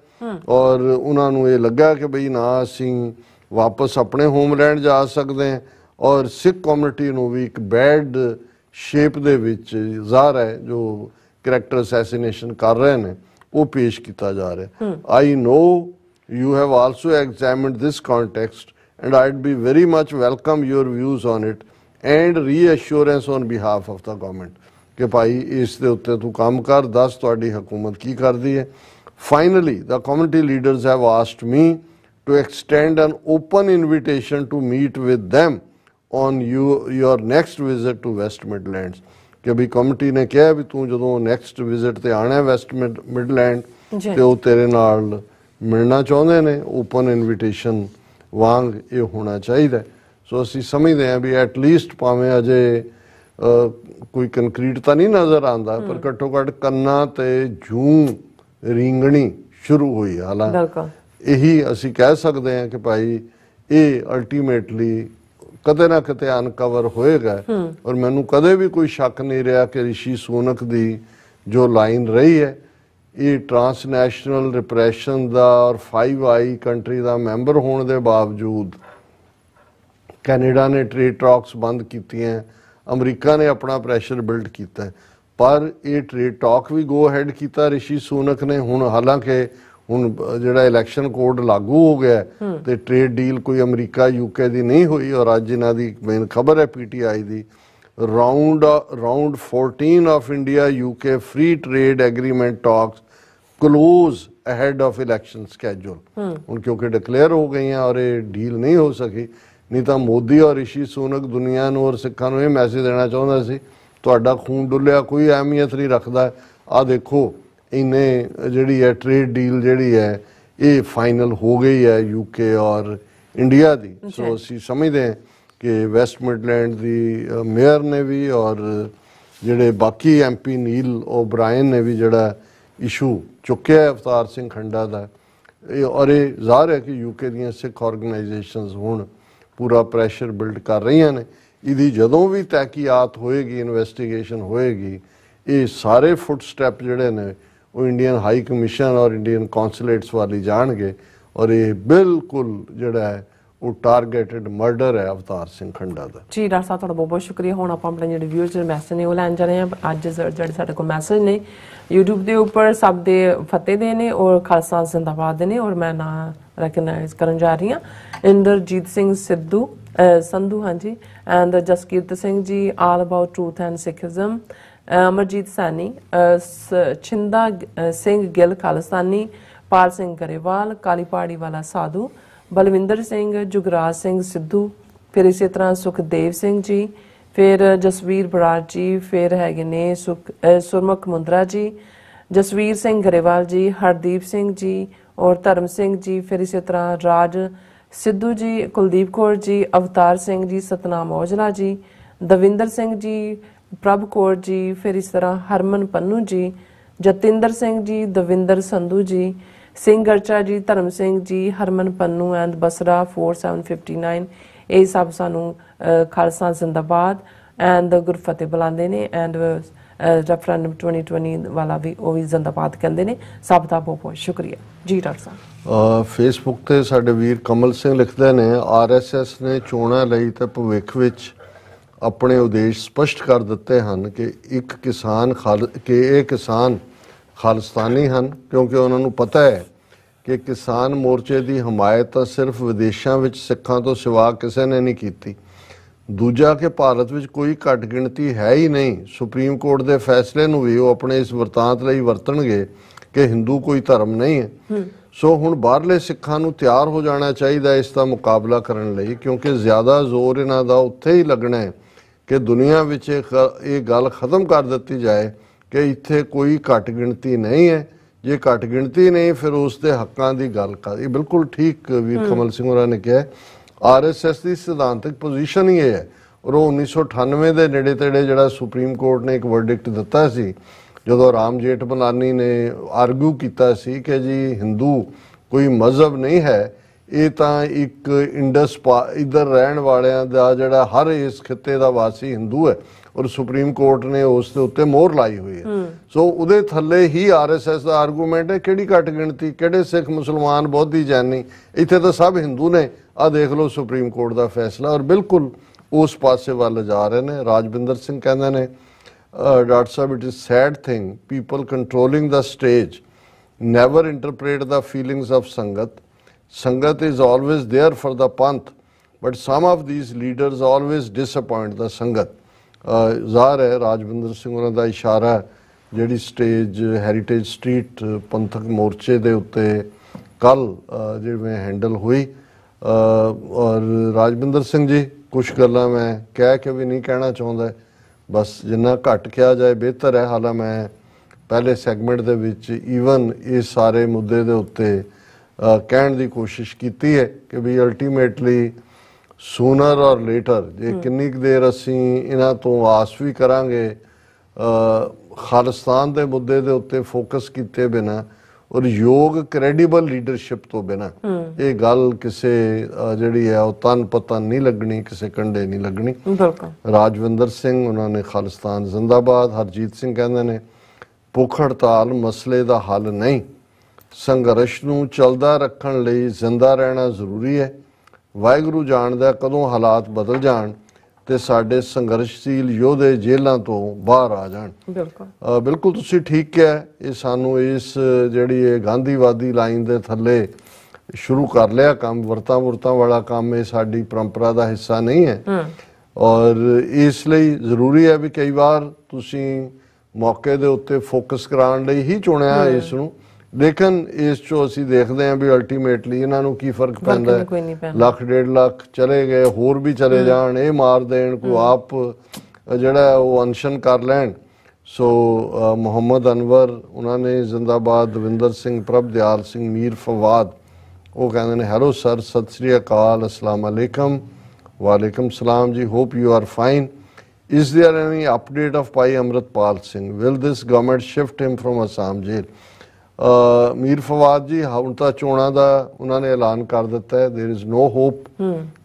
ਔਰ ਉਹਨਾਂ ਨੂੰ ਇਹ ਲੱਗਾ ਕਿ ਭਈ ਨਾ ਅਸੀਂ ਵਾਪਸ ਆਪਣੇ ਹੋਮਲੈਂਡ ਜਾ ਸਕਦੇ ਹਾਂ ਔਰ ਸਿੱਖ ਕਮਿਊਨਿਟੀ ਨੂੰ ਵੀ ਇੱਕ ਬੈਡ ਸ਼ੇਪ ਦੇ ਵਿੱਚ ਜ਼ਾਹਰ ਹੈ ਜੋ ਕੈਰੈਕਟਰ ਅਸੈਸੀਨੇਸ਼ਨ ਕਰ ਰਹੇ ਨੇ ਉਹ ਪੇਸ਼ ਕੀਤਾ ਜਾ ਰਿਹਾ I know you have also examined this context and I'd be very much welcome your views on it and reassurance on behalf of the government ਕਿ ਭਾਈ ਇਸ ਦੇ ਉੱਤੇ ਤੂੰ ਕੰਮ ਕਰ ਦੱਸ ਤੁਹਾਡੀ ਹਕੂਮਤ ਕੀ ਕਰਦੀ ਹੈ finally the community leaders have asked me to extend an open invitation to meet with them on you your next visit to West Midlands ਕਿ ਵੀ ਕਮਿਟੀ ਨੇ ਕਿਹਾ ਵੀ ਤੂੰ ਜਦੋਂ ਨੈਕਸਟ ਵਿਜ਼ਿਟ ਤੇ ਆਣਾ ਹੈ ਵੈਸਟ ਮਿਡਲੈਂਡ ਤੇ ਉਹ ਤੇਰੇ ਨਾਲ ਮਿਲਣਾ ਚਾਹੁੰਦੇ ਨੇ ਓਪਨ ਇਨਵੀਟੇਸ਼ਨ ਵਾਂਗ ਇਹ ਹੋਣਾ ਚਾਹੀਦਾ ਸੋ ਅਸੀਂ ਸਮਝਦੇ ਹਾਂ ਵੀ ਐਟ ਲੀਸਟ ਪਾਵੇਂ ਅਜੇ ਕੋਈ ਕੰਕਰੀਟ ਤਾਂ ਨਹੀਂ ਨਜ਼ਰ ਆਂਦਾ ਪਰ ਘੱਟੋ ਘੱਟ ਕੰਨਾ ਤੇ ਜੂੰ ਰਿੰਗਣੀ ਸ਼ੁਰੂ ਹੋਈ ਹਾਲਾਂ ਇਹੀ ਅਸੀਂ ਕਹਿ ਸਕਦੇ ਹਾਂ ਕਿ ਭਾਈ ਇਹ ਅਲਟੀਮੇਟਲੀ ਕਦੇ ਨਾ ਕਿਤੇ ਅਨਕਵਰ ਹੋਏਗਾ ਔਰ ਮੈਨੂੰ ਕਦੇ ਵੀ ਕੋਈ ਸ਼ੱਕ ਨਹੀਂ ਰਿਹਾ ਕਿ ਰਿਸ਼ੀ ਸੋਨਕ ਦੀ ਜੋ ਲਾਈਨ ਰਹੀ ਹੈ ਇਹ ਟ੍ਰਾਂਸਨੈਸ਼ਨਲ ਰਿਪਰੈਸ਼ਨ ਦਾ ਔਰ 5 ਕੰਟਰੀ ਦਾ ਮੈਂਬਰ ਹੋਣ ਦੇ ਬਾਵਜੂਦ ਕੈਨੇਡਾ ਨੇ ਟ੍ਰੇਡ ਟਾਕਸ ਬੰਦ ਕੀਤੀਆਂ ਅਮਰੀਕਾ ਨੇ ਆਪਣਾ ਪ੍ਰੈਸ਼ਰ ਬਿਲਡ ਕੀਤਾ ਪਰ ਇਹ ਟ੍ਰੇਡ ਟਾਕ ਵੀ ਗੋ ਹੈਡ ਕੀਤਾ ਰਿਸ਼ੀ ਸੋਨਕ ਨੇ ਹੁਣ ਹਾਲਾਂਕਿ ਹੁਣ ਜਿਹੜਾ ਇਲੈਕਸ਼ਨ ਕੋਡ ਲਾਗੂ ਹੋ ਗਿਆ ਤੇ ਟ੍ਰੇਡ ਡੀਲ ਕੋਈ ਅਮਰੀਕਾ ਯੂਕੇ ਦੀ ਨਹੀਂ ਹੋਈ ਔਰ ਅੱਜ ਇਹਨਾਂ ਦੀ ਮੇਨ ਖਬਰ ਹੈ ਪੀਟੀਆਈ ਦੀ round round 14 of India UK free trade agreement talks close ahead of election schedule ਹੁਣ ਕਿਉਂਕਿ ਡਿਕਲੇਅਰ ਹੋ ਗਈਆਂ ਔਰ ਇਹ ਡੀਲ ਨਹੀਂ ਹੋ ਸਕੀ ਨਹੀਂ ਤਾਂ ਮੋਦੀ ਔਰ ਰਿਸ਼ੀ ਸੋਨਕ ਦੁਨੀਆ ਨੂੰ ਔਰ ਸਿੱਖਾਂ ਨੂੰ ਇਹ ਮੈਸੇਜ ਦੇਣਾ ਚਾਹੁੰਦਾ ਸੀ ਤੁਹਾਡਾ ਖੂਨ ਡੁੱਲਿਆ ਕੋਈ ਅਹਿਮੀਅਤ ਨਹੀਂ ਰੱਖਦਾ ਆ ਦੇਖੋ ਇਹਨੇ ਜਿਹੜੀ ਹੈ ਟ੍ਰੇਡ ਡੀਲ ਜਿਹੜੀ ਹੈ ਇਹ ਫਾਈਨਲ ਹੋ ਗਈ ਹੈ ਯੂਕੇ ਔਰ ਇੰਡੀਆ ਦੀ ਸੋ ਅਸੀਂ ਸਮਝਦੇ ਹਾਂ ਕਿ ਵੈਸਟ ਮਿਡਲੈਂਡ ਦੀ ਮੇਅਰ ਨੇ ਵੀ ਔਰ ਜਿਹੜੇ ਬਾਕੀ ਐਮਪੀ ਨੀਲ ਓਬਰਾਇਨ ਨੇ ਵੀ ਜਿਹੜਾ ਇਸ਼ੂ ਚੁੱਕਿਆ ਅਫਤਾਰ ਸਿੰਘ ਖੰਡਾ ਦਾ ਇਹ ਔਰ ਇਹ ਜ਼ਾਹਰ ਹੈ ਕਿ ਯੂਕੇ ਦੀਆਂ ਸਿੱਖ ਆਰਗੇਨਾਈਜੇਸ਼ਨਸ ਹੁਣ ਪੂਰਾ ਪ੍ਰੈਸ਼ਰ ਬਿਲਡ ਕਰ ਰਹੀਆਂ ਨੇ ਇਹਦੀ ਜਦੋਂ ਵੀ ਤਹਿਕੀਕਾਤ ਹੋਏਗੀ ਇਨਵੈਸਟੀਗੇਸ਼ਨ ਹੋਏਗੀ ਇਹ ਸਾਰੇ ਫੁੱਟ ਸਟੈਪ ਜਿਹੜੇ ਨੇ ਉਹ ਇੰਡੀਅਨ ਹਾਈ ਕਮਿਸ਼ਨ ਔਰ ਇੰਡੀਅਨ ਕੌਂਸੂਲੇਟਸ ਵਾਲੀ ਜਾਣਗੇ ਔਰ ਇਹ ਬਿਲਕੁਲ ਜਿਹੜਾ ਹੈ ਉਹ ਟਾਰਗੇਟਡ ਮਰਡਰ ਹੈ ਅਵਤਾਰ ਸਿੰਘ ਖੰਡਾ ਦਾ ਜੀ ਡਾਕਟਰ ਸਾਹਿਬ ਤੁਹਾਡਾ ਬਹੁਤ ਬਹੁਤ ਸ਼ੁਕਰੀਆ ਹੁਣ ਆਪਾਂ ਆਪਣੇ ਜਿਹੜੇ ਵਿਊਅਰਸ ਦੇ ਮੈਸੇਜ ਨੇ ਉਹ ਲੈਣ ਜਾ ਰਹੇ ਹਾਂ ਅੱਜ ਜਿਹੜੇ ਸਾਡੇ ਕੋਲ ਮੈਸੇਜ ਨੇ YouTube ਦੇ ਉੱਪਰ ਸਭ ਦੇ ਫਤਿਹ ਦੇ ਨੇ ਔਰ ਖਾਲਸਾ ਜ਼ਿੰਦਾਬਾਦ ਦੇ ਨੇ ਔਰ ਮੈਂ ਨਾ ਰੈਕਗਨਾਈਜ਼ ਕਰਨ ਜਾ ਰਹੀ ਹਾਂ ਇੰਦਰਜੀਤ ਸਿੰਘ ਸਿੱਧੂ ਸੰਧੂ ਹਾਂਜੀ and Jaskirat Singh ji all about truth and Sikhism Amarjit Sani Chhinda Singh Gill ਖਾਲਸਾਨੀ ਪਾਲ ਸਿੰਘ ਗਰੇਵਾਲ ਕਾਲੀਪਾੜੀ ਵਾਲਾ ਸਾਧੂ ਬਲਵਿੰਦਰ ਸਿੰਘ ਜੁਗਰਾਜ ਸਿੰਘ ਸਿੱਧੂ ਫਿਰ ਇਸੇ ਤਰ੍ਹਾਂ ਸੁਖਦੇਵ ਸਿੰਘ ਜੀ ਫਿਰ ਜਸਵੀਰ ਬਰਾੜ ਜੀ ਫਿਰ ਹੈਗੇ ਨੇ ਸੁਰਮਖ ਮੁੰਦਰਾ ਜੀ ਜਸਵੀਰ ਸਿੰਘ ਗਰੇਵਾਲ ਜੀ ਹਰਦੀਪ ਸਿੰਘ ਜੀ ਔਰ ਧਰਮ ਸਿੰਘ ਜੀ ਫਿਰ ਇਸੇ ਤਰ੍ਹਾਂ ਰਾਜ ਸਿੱਧੂ ਜੀ ਕੁਲਦੀਪ ਕੌਰ ਜੀ ਅਵਤਾਰ ਸਿੰਘ ਜੀ ਸਤਨਾਮ ਔਜਲਾ ਜੀ ਦਵਿੰਦਰ ਸਿੰਘ ਜੀ ਪ੍ਰਭ ਕੌਰ ਜੀ ਫਿਰ ਇਸ ਤਰ੍ਹਾਂ ਹਰਮਨ ਪੰਨੂ ਜੀ ਜਤਿੰਦਰ ਸਿੰਘ ਜੀ ਦਵਿੰਦਰ ਸੰਧੂ ਜੀ ਸਿੰਘ ਅਰਚਾ ਜੀ ਧਰਮ ਸਿੰਘ ਜੀ ਹਰਮਨ ਪੰਨੂ ਐਂਡ ਬਸਰਾ 4759 ਇਹ ਸਭ ਸਾਨੂੰ ਖਾਲਸਾ ਜ਼ਿੰਦਾਬਾਦ ਐਂਡ ਦਾ ਗੁਰਫਤਿਹ ਬੁਲਾਉਂਦੇ ਨੇ ਐਂਡ ਰੈਫਰੈਂਡਮ 2020 ਵਾਲਾ ਵੀ ਉਹ ਵੀ ਜ਼ਿੰਦਾਬਾਦ ਕਹਿੰਦੇ ਨੇ ਸਭ ਦਾ ਬਹੁਤ ਬਹੁਤ ਸ਼ੁਕਰੀਆ ਜੀ ਡਾਕਟਰ ਸਾਹਿਬ ਫੇਸਬੁੱਕ ਤੇ ਸਾਡੇ ਵੀਰ ਕਮਲ ਸਿੰਘ ਲਿਖਦੇ ਨੇ ਆਰਐਸਐਸ ਨੇ ਚੋਣਾਂ ਲਈ ਤਾਂ ਭਵਿੱਖ ਵਿੱਚ ਆਪਣੇ ਉਦੇਸ਼ ਸਪਸ਼ਟ ਕਰ ਦਿੱਤੇ ਹਨ ਕਿ ਇੱਕ ਕਿਸਾਨ ਕਿ ਇਹ ਕਿਸਾਨ ਖਾਲਸਤਾਨੀ ਹਨ ਕਿਉਂਕਿ ਉਹਨਾਂ ਨੂੰ ਪਤਾ ਹੈ ਕਿ ਕਿਸਾਨ ਮੋਰਚੇ ਦੀ ਹਮਾਇਤ ਸਿਰਫ ਵਿਦੇਸ਼ਾਂ ਵਿੱਚ ਸਿੱਖਾਂ ਤੋਂ ਸਿਵਾ ਕਿਸੇ ਨੇ ਨਹੀਂ ਕੀਤੀ ਦੂਜਾ ਕਿ ਭਾਰਤ ਵਿੱਚ ਕੋਈ ਘੱਟ ਗਿਣਤੀ ਹੈ ਹੀ ਨਹੀਂ ਸੁਪਰੀਮ ਕੋਰਟ ਦੇ ਫੈਸਲੇ ਨੂੰ ਵੀ ਉਹ ਆਪਣੇ ਇਸ ਵਰਤਾਂਤ ਲਈ ਵਰਤਣਗੇ ਕਿ ਹਿੰਦੂ ਕੋਈ ਧਰਮ ਨਹੀਂ ਹੈ ਸੋ ਹੁਣ ਬਾਹਰਲੇ ਸਿੱਖਾਂ ਨੂੰ ਤਿਆਰ ਹੋ ਜਾਣਾ ਚਾਹੀਦਾ ਇਸ ਦਾ ਮੁਕਾਬਲਾ ਕਰਨ ਲਈ ਕਿਉਂਕਿ ਜ਼ਿਆਦਾ ਜ਼ੋਰ ਇਹਨਾਂ ਦਾ ਉੱਥੇ ਹੀ ਲੱਗਣਾ ਹੈ ਕਿ ਦੁਨੀਆ ਵਿੱਚ ਇਹ ਗੱਲ ਖਤਮ ਕਰ ਦਿੱਤੀ ਜਾਏ ਕਿ ਇੱਥੇ ਕੋਈ ਘਟ ਗਿਣਤੀ ਨਹੀਂ ਹੈ ਜੇ ਘਟ ਗਿਣਤੀ ਨਹੀਂ ਫਿਰ ਉਸ ਦੇ ਹੱਕਾਂ ਦੀ ਗੱਲ ਕਰ ਇਹ ਬਿਲਕੁਲ ਠੀਕ ਵੀਰ ਕਮਲ ਸਿੰਘ ਹੋਰਾਂ ਨੇ ਕਿਹਾ ਆਰਐਸਐਸ ਦੀ ਸਿਧਾਂਤਕ ਪੋਜੀਸ਼ਨ ਹੀ ਹੈ ਔਰ ਉਹ 1998 ਦੇ ਨੇੜੇ ਤੇੜੇ ਜਿਹੜਾ ਸੁਪਰੀਮ ਕੋਰਟ ਨੇ ਇੱਕ ਵਰਡਿਕਟ ਦਿੱਤਾ ਸੀ ਜਦੋਂ ਰਾਮ ਜੇਠ ਬਨਾਨੀ ਨੇ ਆਰਗੂ ਕੀਤਾ ਸੀ ਕਿ ਜੀ ਹਿੰਦੂ ਕੋਈ ਮਜ਼ਹਬ ਨਹੀਂ ਹੈ ਇਹ ਤਾਂ ਇੱਕ ਇੰਡਸ ਇਧਰ ਰਹਿਣ ਵਾਲਿਆਂ ਦਾ ਜਿਹੜਾ ਹਰ ਇਸ ਖਿੱਤੇ ਦਾ ਵਾਸੀ ਹਿੰਦੂ ਹੈ ਔਰ ਸੁਪਰੀਮ ਕੋਰਟ ਨੇ ਉਸ ਦੇ ਉੱਤੇ ਮੋਹਰ ਲਾਈ ਹੋਈ ਹੈ ਸੋ ਉਹਦੇ ਥੱਲੇ ਹੀ ਆਰਐਸਐਸ ਦਾ ਆਰਗੂਮੈਂਟ ਹੈ ਕਿਹੜੀ ਘੱਟ ਗਿਣਤੀ ਕਿਹੜੇ ਸਿੱਖ ਮੁਸਲਮਾਨ ਬੋਧੀ ਜਾਨੀ ਇੱਥੇ ਤਾਂ ਸਭ ਹਿੰਦੂ ਨੇ ਆ ਦੇਖ ਲਓ ਸੁਪਰੀਮ ਕੋਰਟ ਦਾ ਫੈਸਲਾ ਔਰ ਬਿਲਕੁਲ ਉਸ ਪਾਸੇ ਵੱਲ ਜਾ ਰਹੇ ਨੇ ਰਾਜਵਿੰਦਰ ਸਿੰਘ ਕਹਿੰਦੇ ਨੇ ਡਾਕਟਰ ਸਾਹਿਬ it is sad thing people controlling the stage never interpret the feelings of sangat Sangat is always there for the Panth, but some of these leaders always disappoint the ਸੰਗਤ ਜ਼ਾਹਰ ਹੈ ਰਾਜਵਿੰਦਰ ਸਿੰਘ ਉਹਨਾਂ ਦਾ ਇਸ਼ਾਰਾ ਜਿਹੜੀ ਸਟੇਜ ਹੈਰੀਟੇਜ ਸਟਰੀਟ ਪੰਥਕ ਮੋਰਚੇ ਦੇ ਉੱਤੇ ਕੱਲ ਜਿਵੇਂ ਹੈਂਡਲ ਹੋਈ ਔਰ ਰਾਜਵਿੰਦਰ ਸਿੰਘ ਜੀ ਕੁਝ ਗੱਲਾਂ ਮੈਂ ਕਹਿ ਕੇ ਵੀ ਨਹੀਂ ਕਹਿਣਾ ਚਾਹੁੰਦਾ ਬਸ ਜਿੰਨਾ ਘੱਟ ਕਿਹਾ ਜਾਏ ਬਿਹਤਰ ਹੈ ਹਾਲਾਂ ਮੈਂ ਪਹਿਲੇ ਸੈਗਮੈਂਟ ਦੇ ਵਿੱਚ ਈਵਨ ਇਹ ਸਾਰੇ ਮੁੱਦੇ ਦੇ ਉੱਤੇ ਕਹਿਣ ਦੀ ਕੋਸ਼ਿਸ਼ ਕੀਤੀ ਹੈ ਕਿ ਵੀ ਅਲਟੀਮੇਟਲੀ ਸੂਨਰ ਔਰ ਲੇਟਰ ਜੇ ਕਿੰਨੀ ਕੁ ਦੇਰ ਅਸੀਂ ਇਹਨਾਂ ਤੋਂ ਆਸ ਵੀ ਕਰਾਂਗੇ ਖਾਲਿਸਤਾਨ ਦੇ ਮੁੱਦੇ ਦੇ ਉੱਤੇ ਫੋਕਸ ਕੀਤੇ ਬਿਨਾ ਔਰ ਯੋਗ ਕ੍ਰੈਡੀਬਲ ਲੀਡਰਸ਼ਿਪ ਤੋਂ ਬਿਨਾ ਇਹ ਗੱਲ ਕਿਸੇ ਜਿਹੜੀ ਹੈ ਉਹ ਤਨ ਪਤਨ ਨਹੀਂ ਲੱਗਣੀ ਕਿਸੇ ਕੰਡੇ ਨਹੀਂ ਲੱਗਣੀ ਬਿਲਕੁਲ ਰਾਜਵਿੰਦਰ ਸਿੰਘ ਉਹਨਾਂ ਨੇ ਖਾਲਿਸਤਾਨ ਜ਼ਿੰਦਾਬਾਦ ਹਰਜੀਤ ਸਿੰਘ ਕਹਿੰਦੇ ਨੇ ਭੁੱਖ ਹੜਤਾਲ ਮਸਲੇ ਦਾ ਹੱਲ ਨਹੀਂ ਸੰਘਰਸ਼ ਨੂੰ ਚੱਲਦਾ ਰੱਖਣ ਲਈ ਜ਼ਿੰਦਾ ਰਹਿਣਾ ਜ਼ਰੂਰੀ ਹੈ ਵਾਹਿਗੁਰੂ ਜਾਣਦਾ ਕਦੋਂ ਹਾਲਾਤ ਬਦਲ ਜਾਣ ਤੇ ਸਾਡੇ ਸੰਘਰਸ਼ਸ਼ੀਲ ਯੋਧੇ ਜੇਲ੍ਹਾਂ ਤੋਂ ਬਾਹਰ ਆ ਜਾਣ ਬਿਲਕੁਲ ਬਿਲਕੁਲ ਤੁਸੀਂ ਠੀਕ ਕਿਹਾ ਇਹ ਸਾਨੂੰ ਇਸ ਜਿਹੜੀ ਇਹ ਗਾਂਧੀਵਾਦੀ ਲਾਈਨ ਦੇ ਥੱਲੇ ਸ਼ੁਰੂ ਕਰ ਲਿਆ ਕੰਮ ਵਰਤਾਂ ਵਰਤਾਂ ਵਾਲਾ ਕੰਮ ਇਹ ਸਾਡੀ ਪਰੰਪਰਾ ਦਾ ਹਿੱਸਾ ਨਹੀਂ ਹੈ ਔਰ ਇਸ ਲਈ ਜ਼ਰੂਰੀ ਹੈ ਵੀ ਕਈ ਵਾਰ ਤੁਸੀਂ ਮੌਕੇ ਦੇ ਉੱਤੇ ਫੋਕਸ ਕਰਾਉਣ ਲਈ ਹੀ ਚੁਣਿਆ ਇਸ ਨੂੰ ਲੇਕਿਨ ਇਸ ਚੋਂ ਅਸੀਂ ਦੇਖਦੇ ਹਾਂ ਵੀ ਅਲਟੀਮੇਟਲੀ ਇਹਨਾਂ ਨੂੰ ਕੀ ਫਰਕ ਪੈਂਦਾ ਹੈ ਲੱਖ ਡੇਢ ਲੱਖ ਚਲੇ ਗਏ ਹੋਰ ਵੀ ਚਲੇ ਜਾਣ ਇਹ ਮਾਰ ਦੇਣ ਕੋ ਆਪ ਜਿਹੜਾ ਉਹ ਅਨਸ਼ਨ ਕਰ ਲੈਣ ਸੋ ਮੁਹੰਮਦ ਅਨਵਰ ਉਹਨਾਂ ਨੇ ਜ਼ਿੰਦਾਬਾਦ ਦਵਿੰਦਰ ਸਿੰਘ ਪ੍ਰਭ ਦਿਆਲ ਸਿੰਘ ਮੀਰ ਫਵਾਦ ਉਹ ਕਹਿੰਦੇ ਨੇ ਹੈਲੋ ਸਰ ਸਤਿ ਸ੍ਰੀ ਅਕਾਲ ਅਸਲਾਮ ਅਲੈਕਮ ਵਾਲੇਕਮ ਸਲਾਮ ਜੀ ਹੋਪ ਯੂ ਆਰ ਫਾਈਨ ਇਸ ਦੇ ਅਨੀ ਅਪਡੇਟ ਆਫ ਪਾਈ Amritpal Singh will this government shift him from Assam jail Mir Fawad ji ਹੁਣ ਤਾਂ ਚੋਣਾਂ ਦਾ ਉਹਨਾਂ ਨੇ ਐਲਾਨ ਕਰ ਦਿੱਤਾ ਹੈ देयर इज नो ਹੋਪ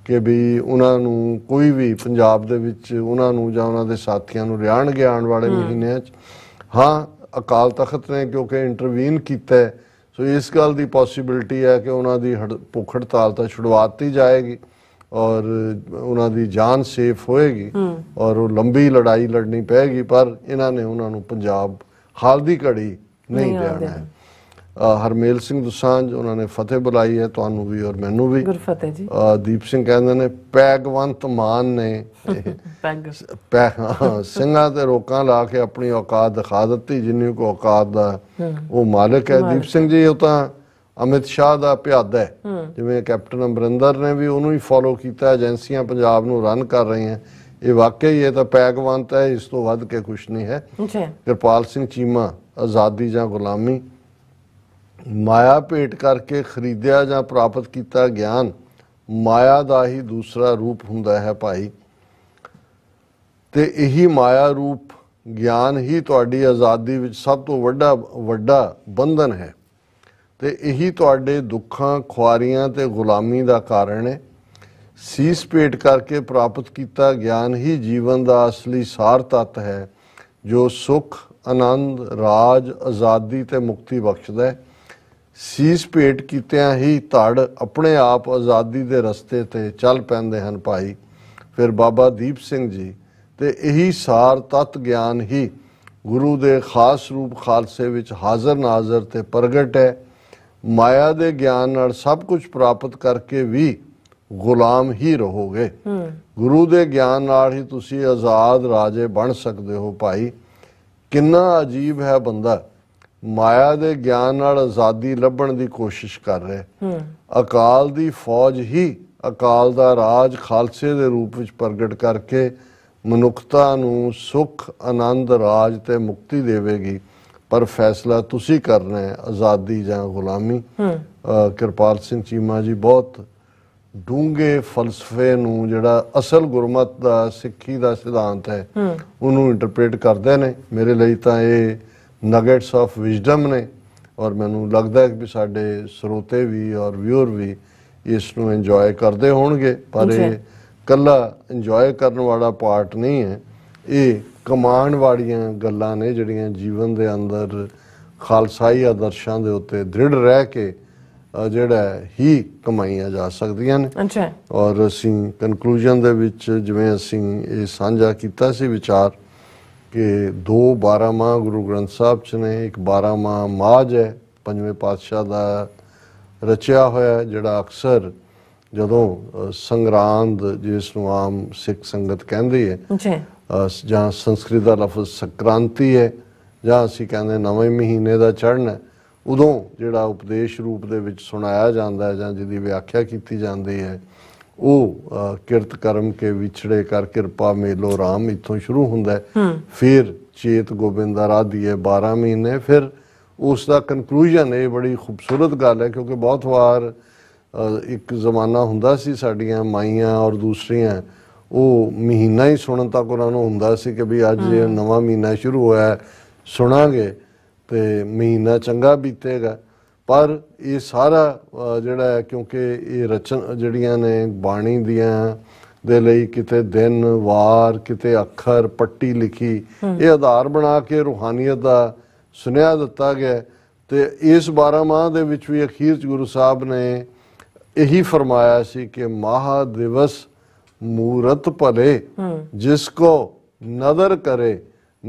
ਕਿ ਵੀ ਉਹਨਾਂ ਨੂੰ ਕੋਈ ਵੀ ਪੰਜਾਬ ਦੇ ਵਿੱਚ ਉਹਨਾਂ ਨੂੰ ਜਾਂ ਉਹਨਾਂ ਦੇ ਸਾਥੀਆਂ ਨੂੰ ਰਿਆਣਗੇ ਆਉਣ ਵਾਲੇ ਮਹੀਨਿਆਂ 'ਚ ਹਾਂ ਅਕਾਲ ਤਖਤ ਨੇ ਕਿਉਂਕਿ ਇੰਟਰਵੀਨ ਕੀਤਾ ਸੋ ਇਸ ਗੱਲ ਦੀ ਪੋਸਿਬਿਲਟੀ ਹੈ ਕਿ ਉਹਨਾਂ ਦੀ ਭੁੱਖ ਹੜਤਾਲ ਤਾਂ ਛੁੜਵਾਤੀ ਜਾਏਗੀ ਔਰ ਉਹਨਾਂ ਦੀ ਜਾਨ ਸੇਫ ਹੋਏਗੀ ਔਰ ਉਹ ਲੰਬੀ ਲੜਾਈ ਲੜਨੀ ਪੈਗੀ ਪਰ ਇਹਨਾਂ ਨੇ ਉਹਨਾਂ ਨੂੰ ਪੰਜਾਬ ਹਾਲ ਦੀ ਘੜੀ ਨਹੀਂ ਦੇਣਾ ਹੈ ਹਰਮੇਲ ਸਿੰਘ ਦੁਸਾਂਝ ਉਹਨਾਂ ਨੇ ਫਤਿਹ ਬੁਲਾਈ ਹੈ ਤੁਹਾਨੂੰ ਵੀ ਔਰ ਮੈਨੂੰ ਵੀ ਗੁਰਫਤਿਹ ਜੀ ਦੀਪ ਸਿੰਘ ਕਹਿੰਦੇ ਨੇ ਪੈਗਵੰਤ ਮਾਨ ਨੇ [LAUGHS] ਪੈਗ ਸਿੰਘਾਂ ਤੇ ਰੋਕਾਂ ਲਾ ਕੇ ਆਪਣੀ ਔਕਾਤ ਦਿਖਾ ਦਿੱਤੀ ਜਿੰਨੀ ਕੋ ਔਕਾਤ ਦਾ ਉਹ ਮਾਲਕ ਹੈ ਦੀਪ ਸਿੰਘ ਜੀ ਉਹ ਤਾਂ ਅਮਿਤ ਸ਼ਾਹ ਦਾ ਪਿਆਦਾ ਹੈ ਜਿਵੇਂ ਕੈਪਟਨ ਅਮਰਿੰਦਰ ਨੇ ਵੀ ਉਹਨੂੰ ਹੀ ਫੋਲੋ ਕੀਤਾ ਏਜੰਸੀਆਂ ਪੰਜਾਬ ਨੂੰ ਰਨ ਕਰ ਰਹੀਆਂ ਇਹ ਵਾਕਈ ਇਹ ਤਾਂ ਪੈਗਵੰਤ ਹੈ ਇਸ ਤੋਂ ਵੱਧ ਕੇ ਕੁਝ ਨਹੀਂ ਹੈ ਕਿਰਪਾਲ ਸਿੰਘ ਚੀਮਾ ਆਜ਼ਾਦੀ ਜਾਂ ਗੁਲਾਮੀ ਮਾਇਆ ਭੇਟ ਕਰਕੇ ਖਰੀਦਿਆ ਜਾਂ ਪ੍ਰਾਪਤ ਕੀਤਾ ਗਿਆਨ ਮਾਇਆ ਦਾ ਹੀ ਦੂਸਰਾ ਰੂਪ ਹੁੰਦਾ ਹੈ ਭਾਈ ਤੇ ਇਹੀ ਮਾਇਆ ਰੂਪ ਗਿਆਨ ਹੀ ਤੁਹਾਡੀ ਆਜ਼ਾਦੀ ਵਿੱਚ ਸਭ ਤੋਂ ਵੱਡਾ ਵੱਡਾ ਬੰਧਨ ਹੈ ਤੇ ਇਹੀ ਤੁਹਾਡੇ ਦੁੱਖਾਂ ਖੁਆਰੀਆਂ ਤੇ ਗੁਲਾਮੀ ਦਾ ਕਾਰਨ ਹੈ ਸੀਸ ਪੇਟ ਕਰਕੇ ਪ੍ਰਾਪਤ ਕੀਤਾ ਗਿਆਨ ਹੀ ਜੀਵਨ ਦਾ ਅਸਲੀ ਸਾਰ ਤਤ ਹੈ ਜੋ ਸੁਖ ਆਨੰਦ ਰਾਜ ਆਜ਼ਾਦੀ ਤੇ ਮੁਕਤੀ ਬਖਸ਼ਦਾ ਹੈ ਸੀਸ ਪੇਟ ਕੀਤਿਆਂ ਹੀ ਧੜ ਆਪਣੇ ਆਪ ਆਜ਼ਾਦੀ ਦੇ ਰਸਤੇ ਤੇ ਚੱਲ ਪੈਂਦੇ ਹਨ ਭਾਈ ਫਿਰ ਬਾਬਾ ਦੀਪ ਸਿੰਘ ਜੀ ਤੇ ਇਹੀ ਸਾਰ ਤਤ ਗਿਆਨ ਹੀ ਗੁਰੂ ਦੇ ਖਾਸ ਰੂਪ ਖਾਲਸੇ ਵਿੱਚ ਹਾਜ਼ਰ ਨਾਜ਼ਰ ਤੇ ਪ੍ਰਗਟ ਹੈ ਮਾਇਆ ਦੇ ਗਿਆਨ ਨਾਲ ਸਭ ਕੁਝ ਪ੍ਰਾਪਤ ਕਰਕੇ ਵੀ ਗੁਲਾਮ ਹੀ ਰਹੋਗੇ ਗੁਰੂ ਦੇ ਗਿਆਨ ਨਾਲ ਹੀ ਤੁਸੀਂ ਆਜ਼ਾਦ ਰਾਜੇ ਬਣ ਸਕਦੇ ਹੋ ਭਾਈ ਕਿੰਨਾ ਅਜੀਬ ਹੈ ਬੰਦਾ ਮਾਇਆ ਦੇ ਗਿਆਨ ਨਾਲ ਆਜ਼ਾਦੀ ਲੱਭਣ ਦੀ ਕੋਸ਼ਿਸ਼ ਕਰ ਰਹੇ ਅਕਾਲ ਦੀ ਫੌਜ ਹੀ ਅਕਾਲ ਦਾ ਰਾਜ ਖਾਲਸੇ ਦੇ ਰੂਪ ਵਿੱਚ ਪ੍ਰਗਟ ਕਰਕੇ ਮਨੁੱਖਤਾ ਨੂੰ ਸੁਖ ਆਨੰਦ ਰਾਜ ਤੇ ਮੁਕਤੀ ਦੇਵੇਗੀ ਪਰ ਫੈਸਲਾ ਤੁਸੀਂ ਕਰਨਾ ਹੈ ਆਜ਼ਾਦੀ ਜਾਂ ਗੁਲਾਮੀ ਕਿਰਪਾਲ ਸਿੰਘ ਚੀਮਾ ਜੀ ਬਹੁਤ ਡੂੰਗੇ ਫਲਸਫੇ ਨੂੰ ਜਿਹੜਾ ਅਸਲ ਗੁਰਮਤ ਦਾ ਸਿੱਖੀ ਦਾ ਸਿਧਾਂਤ ਹੈ ਉਹਨੂੰ ਇੰਟਰਪ੍ਰੀਟ ਕਰਦੇ ਨੇ ਮੇਰੇ ਲਈ ਤਾਂ ਇਹ ਨਗੇਟਸ ਆਫ ਵਿਜ਼ਡਮ ਨੇ ਔਰ ਮੈਨੂੰ ਲੱਗਦਾ ਹੈ ਕਿ ਸਾਡੇ ਸਰੋਤੇ ਵੀ ਔਰ ਵਿਊਅਰ ਵੀ ਇਸ ਨੂੰ ਇੰਜੋਏ ਕਰਦੇ ਹੋਣਗੇ ਪਰ ਇਹ ਕੱਲਾ ਇੰਜੋਏ ਕਰਨ ਵਾਲਾ ਪਾਰਟ ਨਹੀਂ ਹੈ ਇਹ ਕਮਾਂਡ ਵਾਲੀਆਂ ਗੱਲਾਂ ਨੇ ਜਿਹੜੀਆਂ ਜੀਵਨ ਦੇ ਅੰਦਰ ਖਾਲਸਾਈ ਆਦਰਸ਼ਾਂ ਦੇ ਉੱਤੇ ਦ੍ਰਿੜ ਰਹਿ ਕੇ ਜਿਹੜਾ ਹੀ ਕਮਾਈਆਂ ਜਾ ਸਕਦੀਆਂ ਨੇ ਅੱਛਾ ਔਰ ਅਸੀਂ ਕਨਕਲੂਜਨ ਦੇ ਵਿੱਚ ਜਿਵੇਂ ਅਸੀਂ ਇਹ ਸਾਂਝਾ ਕੀਤਾ ਸੀ ਵਿਚਾਰ ਕਿ ਦੋ 12 ਮਾਹ ਗੁਰੂ ਗ੍ਰੰਥ ਸਾਹਿਬ ਚ ਨੇ ਇੱਕ 12 ਮਾਹ ਮਾਜ ਹੈ ਪੰਜਵੇਂ ਪਾਤਸ਼ਾਹ ਦਾ ਰਚਿਆ ਹੋਇਆ ਜਿਹੜਾ ਅਕਸਰ ਜਦੋਂ ਸੰਗਰਾਂਦ ਜਿਸ ਨੂੰ ਆਮ ਸਿੱਖ ਸੰਗਤ ਕਹਿੰਦੀ ਹੈ ਜੀ ਜਾਂ ਸੰਸਕ੍ਰਿਤ ਦਾ ਲਫ਼ਜ਼ ਸੰਕ੍ਰਾਂਤੀ ਹੈ ਜਾਂ ਅਸੀਂ ਕਹਿੰਦੇ ਨਵੇਂ ਮਹੀਨੇ ਦਾ ਚੜ੍ਹਨ ਉਦੋਂ ਜਿਹੜਾ ਉਪਦੇਸ਼ ਰੂਪ ਦੇ ਵਿੱਚ ਸੁਣਾਇਆ ਜਾਂਦਾ ਹੈ ਜਾਂ ਜਿਹਦੀ ਵਿਆਖਿਆ ਕੀਤੀ ਜਾਂਦੀ ਹੈ ਉਹ ਕਿਰਤ ਕਰਮ ਕੇ ਵਿਛੜੇ ਕਰ ਕਿਰਪਾ ਮੇਲੋ ਰਾਮ ਇਥੋਂ ਸ਼ੁਰੂ ਹੁੰਦਾ ਹੈ ਫਿਰ ਚੇਤ ਗੋਬਿੰਦਾ ਰਾਧੀਏ 12 ਮਹੀਨੇ ਫਿਰ ਉਸ ਦਾ ਕਨਕਲੂਜਨ ਇਹ ਬੜੀ ਖੂਬਸੂਰਤ ਗੱਲ ਹੈ ਕਿਉਂਕਿ ਬਹੁਤ ਵਾਰ ਇੱਕ ਜ਼ਮਾਨਾ ਹੁੰਦਾ ਸੀ ਸਾਡੀਆਂ ਮਾਈਆਂ ਔਰ ਦੂਸਰੀਆਂ ਉਹ ਮਹੀਨਾ ਹੀ ਸੁਣਨ ਤੱਕ ਉਹਨਾਂ ਨੂੰ ਹੁੰਦਾ ਸੀ ਕਿ ਵੀ ਅੱਜ ਨਵਾਂ ਮਹੀਨਾ ਸ਼ੁਰੂ ਹੋਇਆ ਸੁਣਾਗੇ ਤੇ ਮਹੀਨਾ ਚੰਗਾ ਬੀਤੇਗਾ ਪਰ ਇਹ ਸਾਰਾ ਜਿਹੜਾ ਹੈ ਕਿਉਂਕਿ ਇਹ ਰਚਨ ਜਿਹੜੀਆਂ ਨੇ ਬਾਣੀ ਦੀਆਂ ਦੇ ਲਈ ਕਿਤੇ ਦਿਨ ਵਾਰ ਕਿਤੇ ਅੱਖਰ ਪੱਟੀ ਲਿਖੀ ਇਹ ਆਧਾਰ ਬਣਾ ਕੇ ਰੂਹਾਨੀਅਤ ਦਾ ਸੁਨੇਹਾ ਦਿੱਤਾ ਗਿਆ ਤੇ ਇਸ 12 ਮਾਹ ਦੇ ਵਿੱਚ ਵੀ ਅਖੀਰ ਚ ਗੁਰੂ ਸਾਹਿਬ ਨੇ ਇਹੀ ਫਰਮਾਇਆ ਸੀ ਕਿ ਮਹਾ ਦਿਵਸ ਮੂਰਤ ਭਲੇ ਜਿਸ ਕੋ ਨਦਰ ਕਰੇ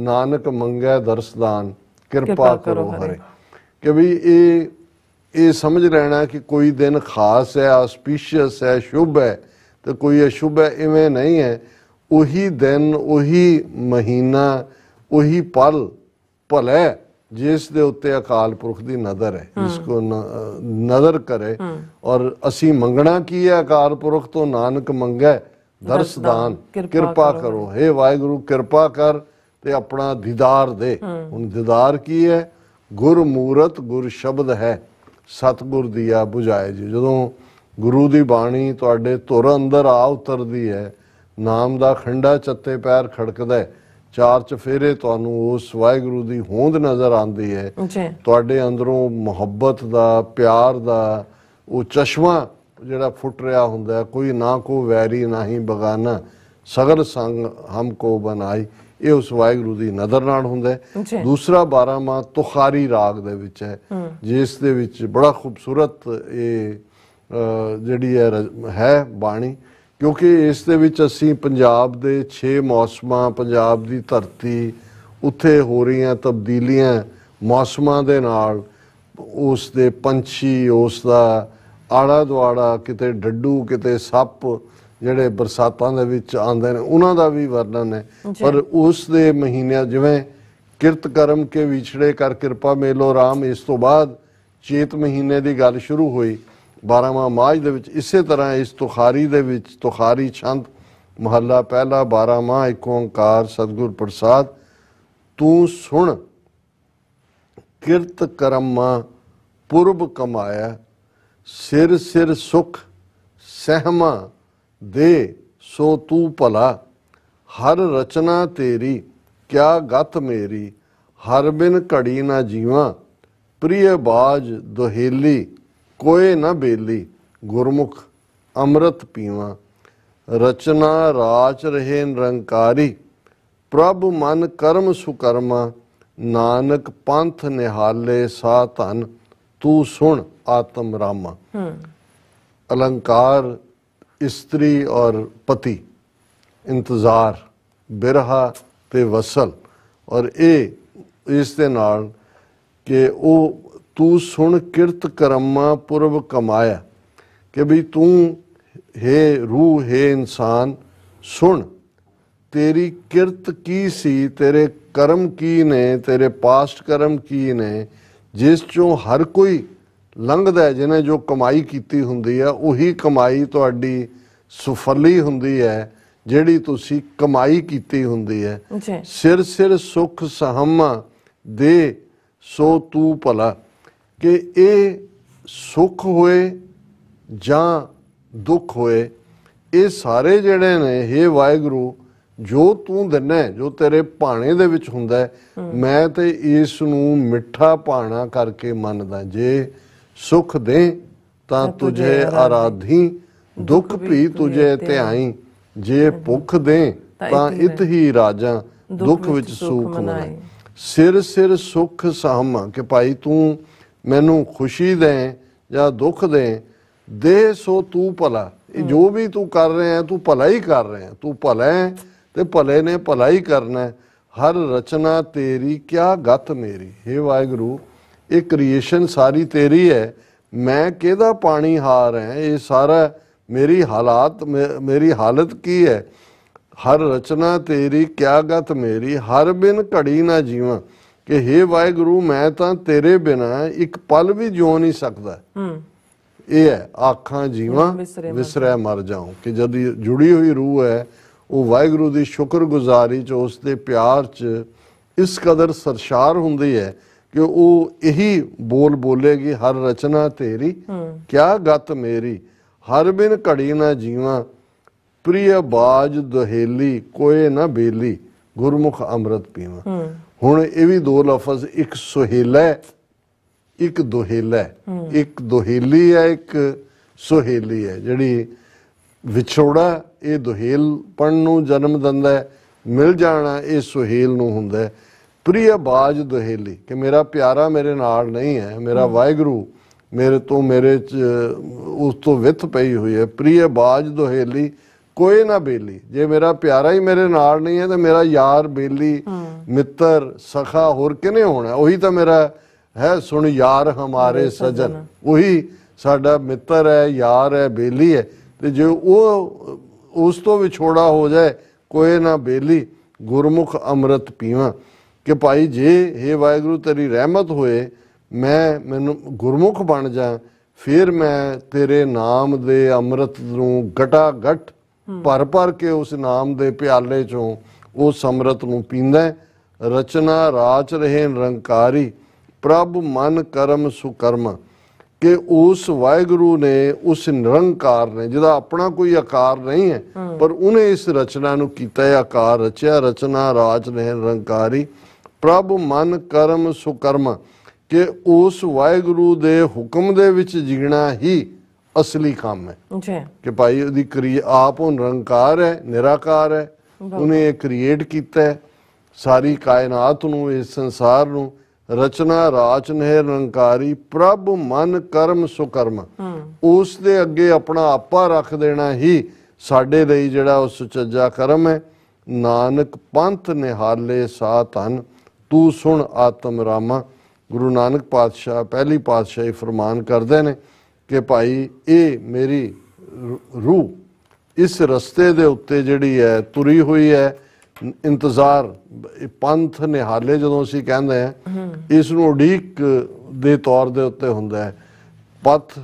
ਨਾਨਕ ਮੰਗੇ ਦਰਸਦਾਨ ਕਿਰਪਾ ਕਰੋ ਹਰੇ ਕਿ ਵੀ ਇਹ ਇਹ ਸਮਝ ਲੈਣਾ ਕਿ ਕੋਈ ਦਿਨ ਖਾਸ ਹੈ ਆਸਪੀਸ਼ੀਅਸ ਹੈ ਸ਼ੁਭ ਹੈ ਤੇ ਕੋਈ ਅਸ਼ੁਭ ਹੈ ਇਵੇਂ ਨਹੀਂ ਹੈ ਉਹੀ ਦਿਨ ਉਹੀ ਮਹੀਨਾ ਉਹੀ ਪਲ ਭਲੇ ਜਿਸ ਦੇ ਉੱਤੇ ਅਕਾਲ ਪੁਰਖ ਦੀ ਨਜ਼ਰ ਹੈ ਇਸ ਕੋ ਨਜ਼ਰ ਕਰੇ ਔਰ ਅਸੀਂ ਮੰਗਣਾ ਕੀ ਹੈ ਅਕਾਲ ਪੁਰਖ ਤੋਂ ਨਾਨਕ ਮੰਗੇ ਦਰਸਦਾਨ ਕਿਰਪਾ ਕਰੋ ਹੈ ਵਾਹਿਗੁਰੂ ਕਿਰਪਾ ਕਰ ਤੇ ਆਪਣਾ ਦੀਦਾਰ ਦੇ ਹੁਣ ਦੀਦਾਰ ਕੀ ਹੈ ਗੁਰ ਮੂਰਤ ਗੁਰ ਸ਼ਬਦ ਹੈ ਸਤਗੁਰ ਦੀਆ ਬੁਝਾਏ ਜੀ ਜਦੋਂ ਗੁਰੂ ਦੀ ਬਾਣੀ ਤੁਹਾਡੇ ਧੁਰ ਅੰਦਰ ਆ ਉਤਰਦੀ ਹੈ ਨਾਮ ਦਾ ਖੰਡਾ ਚੱਤੇ ਪੈਰ ਖੜਕਦਾ ਚਾਰ ਚਫੇਰੇ ਤੁਹਾਨੂੰ ਉਸ ਵਾਹਿਗੁਰੂ ਦੀ ਹੋਂਦ ਨਜ਼ਰ ਆਉਂਦੀ ਹੈ ਤੁਹਾਡੇ ਅੰਦਰੋਂ ਮੁਹੱਬਤ ਦਾ ਪਿਆਰ ਦਾ ਉਹ ਚਸ਼ਮਾ ਜਿਹੜਾ ਫੁੱਟ ਰਿਹਾ ਹੁੰਦਾ ਕੋਈ ਨਾ ਕੋ ਵੈਰੀ ਨਾ ਹੀ ਬਗਾਨਾ ਸਗਰ ਸੰਗ ਹਮ ਕੋ ਬਨਾਈ ਇਹ ਉਸ ਵਾਹਿਗੁਰੂ ਦੀ ਨਦਰ ਨਾਲ ਹੁੰਦਾ ਹੈ ਦੂਸਰਾ 12 ਮਾ ਤੁਖਾਰੀ ਰਾਗ ਦੇ ਵਿੱਚ ਹੈ ਜਿਸ ਦੇ ਵਿੱਚ ਬੜਾ ਖੂਬਸੂਰਤ ਇਹ ਜਿਹੜੀ ਹੈ ਬਾਣੀ ਕਿਉਂਕਿ ਇਸ ਦੇ ਵਿੱਚ ਅਸੀਂ ਪੰਜਾਬ ਦੇ 6 ਮੌਸਮਾਂ ਪੰਜਾਬ ਦੀ ਧਰਤੀ ਉੱਥੇ ਹੋ ਰਹੀਆਂ ਤਬਦੀਲੀਆਂ ਮੌਸਮਾਂ ਦੇ ਨਾਲ ਉਸ ਦੇ ਪੰਛੀ ਉਸ ਦਾ ਆੜਾ ਦੁਆੜਾ ਕਿਤੇ ਡੱਡੂ ਕਿਤੇ ਸੱਪ ਜਿਹੜੇ ਬਰਸਾਤਾਂ ਦੇ ਵਿੱਚ ਆਉਂਦੇ ਨੇ ਉਹਨਾਂ ਦਾ ਵੀ ਵਰਣਨ ਹੈ ਪਰ ਉਸ ਦੇ ਮਹੀਨਿਆਂ ਜਿਵੇਂ ਕਿਰਤ ਕਰਮ ਕੇ ਵਿਛੜੇ ਕਰ ਕਿਰਪਾ ਮੇਲੋ ਰਾਮ ਇਸ ਤੋਂ ਬਾਅਦ ਚੇਤ ਮਹੀਨੇ ਦੀ ਗੱਲ ਸ਼ੁਰੂ ਹੋਈ 12ਵਾਂ ਮਾਜ ਦੇ ਵਿੱਚ ਇਸੇ ਤਰ੍ਹਾਂ ਇਸ ਤੁਖਾਰੀ ਦੇ ਵਿੱਚ ਤੁਖਾਰੀ ਛੰਦ ਮਹੱਲਾ ਪਹਿਲਾ 12ਵਾਂ ਇੱਕ ਓੰਕਾਰ ਸਤਗੁਰ ਪ੍ਰਸਾਦ ਤੂੰ ਸੁਣ ਕਿਰਤ ਕਰਮਾਂ ਪੁਰਬ ਕਮਾਇਆ ਸਿਰ ਸਿਰ ਸੁਖ ਸਹਿਮਾ ਦੇ ਸੋ ਤੂੰ ਭਲਾ ਹਰ ਰਚਨਾ ਤੇਰੀ ਕਿਆ ਗਤ ਮੇਰੀ ਹਰ ਬਿਨ ਘੜੀ ਨਾ ਜੀਵਾਂ ਪ੍ਰਿਯ ਬਾਜ ਦੁਹੇਲੀ ਕੋਏ ਨਾ ਬੇਲੀ ਗੁਰਮੁਖ ਅੰਮ੍ਰਿਤ ਪੀਵਾਂ ਰਚਨਾ ਰਾਚ ਰਹੇ ਨਿਰੰਕਾਰੀ ਪ੍ਰਭ ਮਨ ਕਰਮ ਸੁਕਰਮਾ ਨਾਨਕ ਪੰਥ ਨਿਹਾਲੇ ਸਾ ਧਨ ਤੂੰ ਸੁਣ ਆਤਮ ਰਾਮਾ ਹੂੰ ਅਲੰਕਾਰ स्त्री और पति इंतजार बिरहा ते वसल और ए इस दे नाल के ओ तू सुन किरत करमा पूर्व कमाया कि भी तू हे रूह हे इंसान सुन तेरी किरत की सी तेरे कर्म की ने तेरे पास्ट कर्म की ने जिस चो हर कोई ਲੰਘਦਾ ਜਿਹਨੇ ਜੋ ਕਮਾਈ ਕੀਤੀ ਹੁੰਦੀ ਹੈ ਉਹੀ ਕਮਾਈ ਤੁਹਾਡੀ ਸਫਲੀ ਹੁੰਦੀ ਹੈ ਜਿਹੜੀ ਤੁਸੀਂ ਕਮਾਈ ਕੀਤੀ ਹੁੰਦੀ ਹੈ ਸਿਰ ਸਿਰ ਸੁਖ ਸਹਮਾ ਦੇ ਸੋ ਤੂੰ ਭਲਾ ਕਿ ਇਹ ਸੁਖ ਹੋਏ ਜਾਂ ਦੁੱਖ ਹੋਏ ਇਹ ਸਾਰੇ ਜਿਹੜੇ ਨੇ हे ਵਾਹਿਗੁਰੂ ਜੋ ਤੂੰ ਦਿੰਨਾ ਜੋ ਤੇਰੇ ਭਾਣੇ ਦੇ ਵਿੱਚ ਹੁੰਦਾ ਮੈਂ ਤੇ ਇਸ ਨੂੰ ਮਿੱਠਾ ਭਾਣਾ ਕਰਕੇ ਮੰਨਦਾ ਜੇ ਸੁਖ ਦੇ ਤਾਂ ਤੁਝੇ ਆਰਾਧੀ ਦੁੱਖ ਵੀ ਤੁਝੇ ਧਿਆਈ ਜੇ ਭੁਖ ਦੇ ਤਾਂ ਇਤ ਹੀ ਰਾਜਾ ਦੁੱਖ ਵਿੱਚ ਸੁਖ ਮਨਾਏ ਸਿਰ ਸਿਰ ਸੁਖ ਸਾਮਾ ਕਿ ਭਾਈ ਤੂੰ ਮੈਨੂੰ ਖੁਸ਼ੀ ਦੇ ਜਾਂ ਦੁੱਖ ਦੇ ਦੇ ਸੋ ਤੂੰ ਭਲਾ ਇਹ ਜੋ ਵੀ ਤੂੰ ਕਰ ਰਿਹਾ ਹੈ ਤੂੰ ਭਲਾ ਹੀ ਕਰ ਰਿਹਾ ਹੈ ਤੂੰ ਭਲਾ ਹੈ ਤੇ ਭਲੇ ਨੇ ਭਲਾ ਹੀ ਕਰਨਾ ਹਰ ਰਚਨਾ ਤੇਰੀ ਕਿਆ ਗਤ ਮੇਰੀ हे ਵਾਹਿਗੁਰੂ ਇਹ ਕ੍ਰੀਏਸ਼ਨ ਸਾਰੀ ਤੇਰੀ ਹੈ ਮੈਂ ਕਿਹਦਾ ਪਾਣੀ ਹਾਰ ਹੈ ਇਹ ਸਾਰਾ ਮੇਰੀ ਹਾਲਾਤ ਮੇਰੀ ਹਾਲਤ ਕੀ ਹੈ ਹਰ ਰਚਨਾ ਤੇਰੀ ਕਿਆ ਗਤ ਮੇਰੀ ਹਰ ਬਿਨ ਘੜੀ ਨਾ ਜੀਵਾਂ ਕਿ हे ਵਾਹਿਗੁਰੂ ਮੈਂ ਤਾਂ ਤੇਰੇ ਬਿਨਾ ਇੱਕ ਪਲ ਵੀ ਜਿਉ ਨਹੀਂ ਸਕਦਾ ਹੂੰ ਇਹ ਹੈ ਆਖਾਂ ਜੀਵਾਂ ਵਿਸਰੇ ਮਰ ਜਾਉ ਕਿ ਜਦ ਜੁੜੀ ਹੋਈ ਰੂਹ ਹੈ ਉਹ ਵਾਹਿਗੁਰੂ ਦੀ ਸ਼ੁਕਰਗੁਜ਼ਾਰੀ ਚ ਉਸ ਦੇ ਪਿਆਰ ਚ ਇਸ ਕਦਰ ਸਰਸ਼ਾਰ ਹੁੰਦੀ ਹੈ ਕਿ ਉਹ ਇਹੀ ਬੋਲ ਬੋਲੇਗੀ ਹਰ ਰਚਨਾ ਤੇਰੀ ਕਿਆ ਗਤ ਮੇਰੀ ਹਰ ਬਿਨ ਘੜੀ ਨਾ ਜੀਵਾਂ ਪ੍ਰਿਯ ਬਾਜ ਦੁਹੇਲੀ ਕੋਏ ਨਾ ਬੇਲੀ ਗੁਰਮੁਖ ਅੰਮ੍ਰਿਤ ਪੀਵਾਂ ਹੁਣ ਇਹ ਵੀ ਦੋ ਲਫ਼ਜ਼ ਇੱਕ ਸੁਹੇਲਾ ਇੱਕ ਦੁਹੇਲਾ ਇੱਕ ਦੁਹੇਲੀ ਹੈ ਇੱਕ ਸੁਹੇਲੀ ਹੈ ਜਿਹੜੀ ਵਿਛੋੜਾ ਇਹ ਦੁਹੇਲ ਪੜਨ ਨੂੰ ਜਨਮ ਦਿੰਦਾ ਮਿਲ ਜਾਣਾ ਇਹ ਸੁਹੇਲ ਨੂੰ ਹੁੰਦਾ ਹੈ ਪ੍ਰਿਯ ਬਾਜ ਦਹੇਲੀ ਕਿ ਮੇਰਾ ਪਿਆਰਾ ਮੇਰੇ ਨਾਲ ਨਹੀਂ ਹੈ ਮੇਰਾ ਵਾਹਿਗੁਰੂ ਮੇਰੇ ਤੋਂ ਮੇਰੇ ਚ ਉਸ ਤੋਂ ਵਿਤ ਪਈ ਹੋਈ ਹੈ ਪ੍ਰਿਯ ਬਾਜ ਦਹੇਲੀ ਕੋਈ ਨਾ ਬੇਲੀ ਜੇ ਮੇਰਾ ਪਿਆਰਾ ਹੀ ਮੇਰੇ ਨਾਲ ਨਹੀਂ ਹੈ ਤਾਂ ਮੇਰਾ ਯਾਰ ਬੇਲੀ ਮਿੱਤਰ ਸਖਾ ਹੋਰ ਕਿਨੇ ਹੋਣਾ ਉਹੀ ਤਾਂ ਮੇਰਾ ਹੈ ਸੁਣ ਯਾਰ ਹਮਾਰੇ ਸਜਨ ਉਹੀ ਸਾਡਾ ਮਿੱਤਰ ਹੈ ਯਾਰ ਹੈ ਬੇਲੀ ਹੈ ਤੇ ਜੇ ਉਹ ਉਸ ਤੋਂ ਵਿਛੋੜਾ ਹੋ ਜਾਏ ਕੋਈ ਨਾ ਬੇਲੀ ਗੁਰਮੁਖ ਅੰਮ੍ਰਿਤ ਪੀਵਾਂ ਕਿ ਭਾਈ ਜੇ ਇਹ ਵਾਹਿਗੁਰੂ ਤੇਰੀ ਰਹਿਮਤ ਹੋਏ ਮੈਂ ਮੈਨੂੰ ਗੁਰਮੁਖ ਬਣ ਜਾ ਫਿਰ ਮੈਂ ਤੇਰੇ ਨਾਮ ਦੇ ਅੰਮ੍ਰਿਤ ਨੂੰ ਘਟਾ ਘਟ ਭਰ ਭਰ ਕੇ ਉਸ ਨਾਮ ਦੇ ਪਿਆਲੇ ਚੋਂ ਉਹ ਸਮਰਤ ਨੂੰ ਪੀਂਦਾ ਰਚਨਾ ਰਾਚ ਰਹੇ ਨਿਰੰਕਾਰੀ ਪ੍ਰਭ ਮਨ ਕਰਮ ਸੁਕਰਮ ਕਿ ਉਸ ਵਾਹਿਗੁਰੂ ਨੇ ਉਸ ਨਿਰੰਕਾਰ ਨੇ ਜਿਹਦਾ ਆਪਣਾ ਕੋਈ ਆਕਾਰ ਨਹੀਂ ਹੈ ਪਰ ਉਹਨੇ ਇਸ ਰਚਨਾ ਨੂੰ ਕੀਤਾ ਹੈ ਆਕਾਰ ਰਚਿਆ ਰਚਨਾ ਰਾਜ ਨੇ ਨਿਰੰਕਾਰੀ ਪ੍ਰਭ ਮਨ ਕਰਮ ਸੁਕਰਮ ਕਿ ਉਸ ਵਾਹਿਗੁਰੂ ਦੇ ਹੁਕਮ ਦੇ ਵਿੱਚ ਜੀਣਾ ਹੀ ਅਸਲੀ ਕੰਮ ਹੈ ਜੀ ਕਿ ਭਾਈ ਉਹਦੀ ਕਰੀ ਆਪ ਉਹ ਨਿਰੰਕਾਰ ਹੈ ਨਿਰਾਕਾਰ ਹੈ ਉਹਨੇ ਇਹ ਕ੍ਰੀਏਟ ਕੀਤਾ ਹੈ ਸਾਰੀ ਕਾਇਨਾਤ ਨੂੰ ਇਸ ਸੰਸਾਰ ਨੂੰ ਰਚਨਾ ਰਾਚ ਨਹਿਰ ਨਿਰੰਕਾਰੀ ਪ੍ਰਭ ਮਨ ਕਰਮ ਸੁਕਰਮ ਉਸ ਦੇ ਅੱਗੇ ਆਪਣਾ ਆਪਾ ਰੱਖ ਦੇਣਾ ਹੀ ਸਾਡੇ ਲਈ ਜਿਹੜਾ ਉਹ ਸੁਚੱਜਾ ਕਰਮ ਹੈ ਨਾਨਕ ਪੰਥ ਨਿਹਾਲੇ ਸਾਧਨ ਤੂੰ ਸੁਣ ਆਤਮ ਰਾਮਾ ਗੁਰੂ ਨਾਨਕ ਪਾਤਸ਼ਾਹ ਪਹਿਲੀ ਪਾਤਸ਼ਾਹੀ ਫਰਮਾਨ ਕਰਦੇ ਨੇ ਕਿ ਭਾਈ ਇਹ ਮੇਰੀ ਰੂਹ ਇਸ ਰਸਤੇ ਦੇ ਉੱਤੇ ਜਿਹੜੀ ਹੈ ਤੁਰੀ ਹੋਈ ਹੈ ਇੰਤਜ਼ਾਰ ਪੰਥ ਨਿਹਾਲੇ ਜਦੋਂ ਅਸੀਂ ਕਹਿੰਦੇ ਆ ਇਸ ਨੂੰ ਉਡੀਕ ਦੇ ਤੌਰ ਦੇ ਉੱਤੇ ਹੁੰਦਾ ਹੈ ਪਥ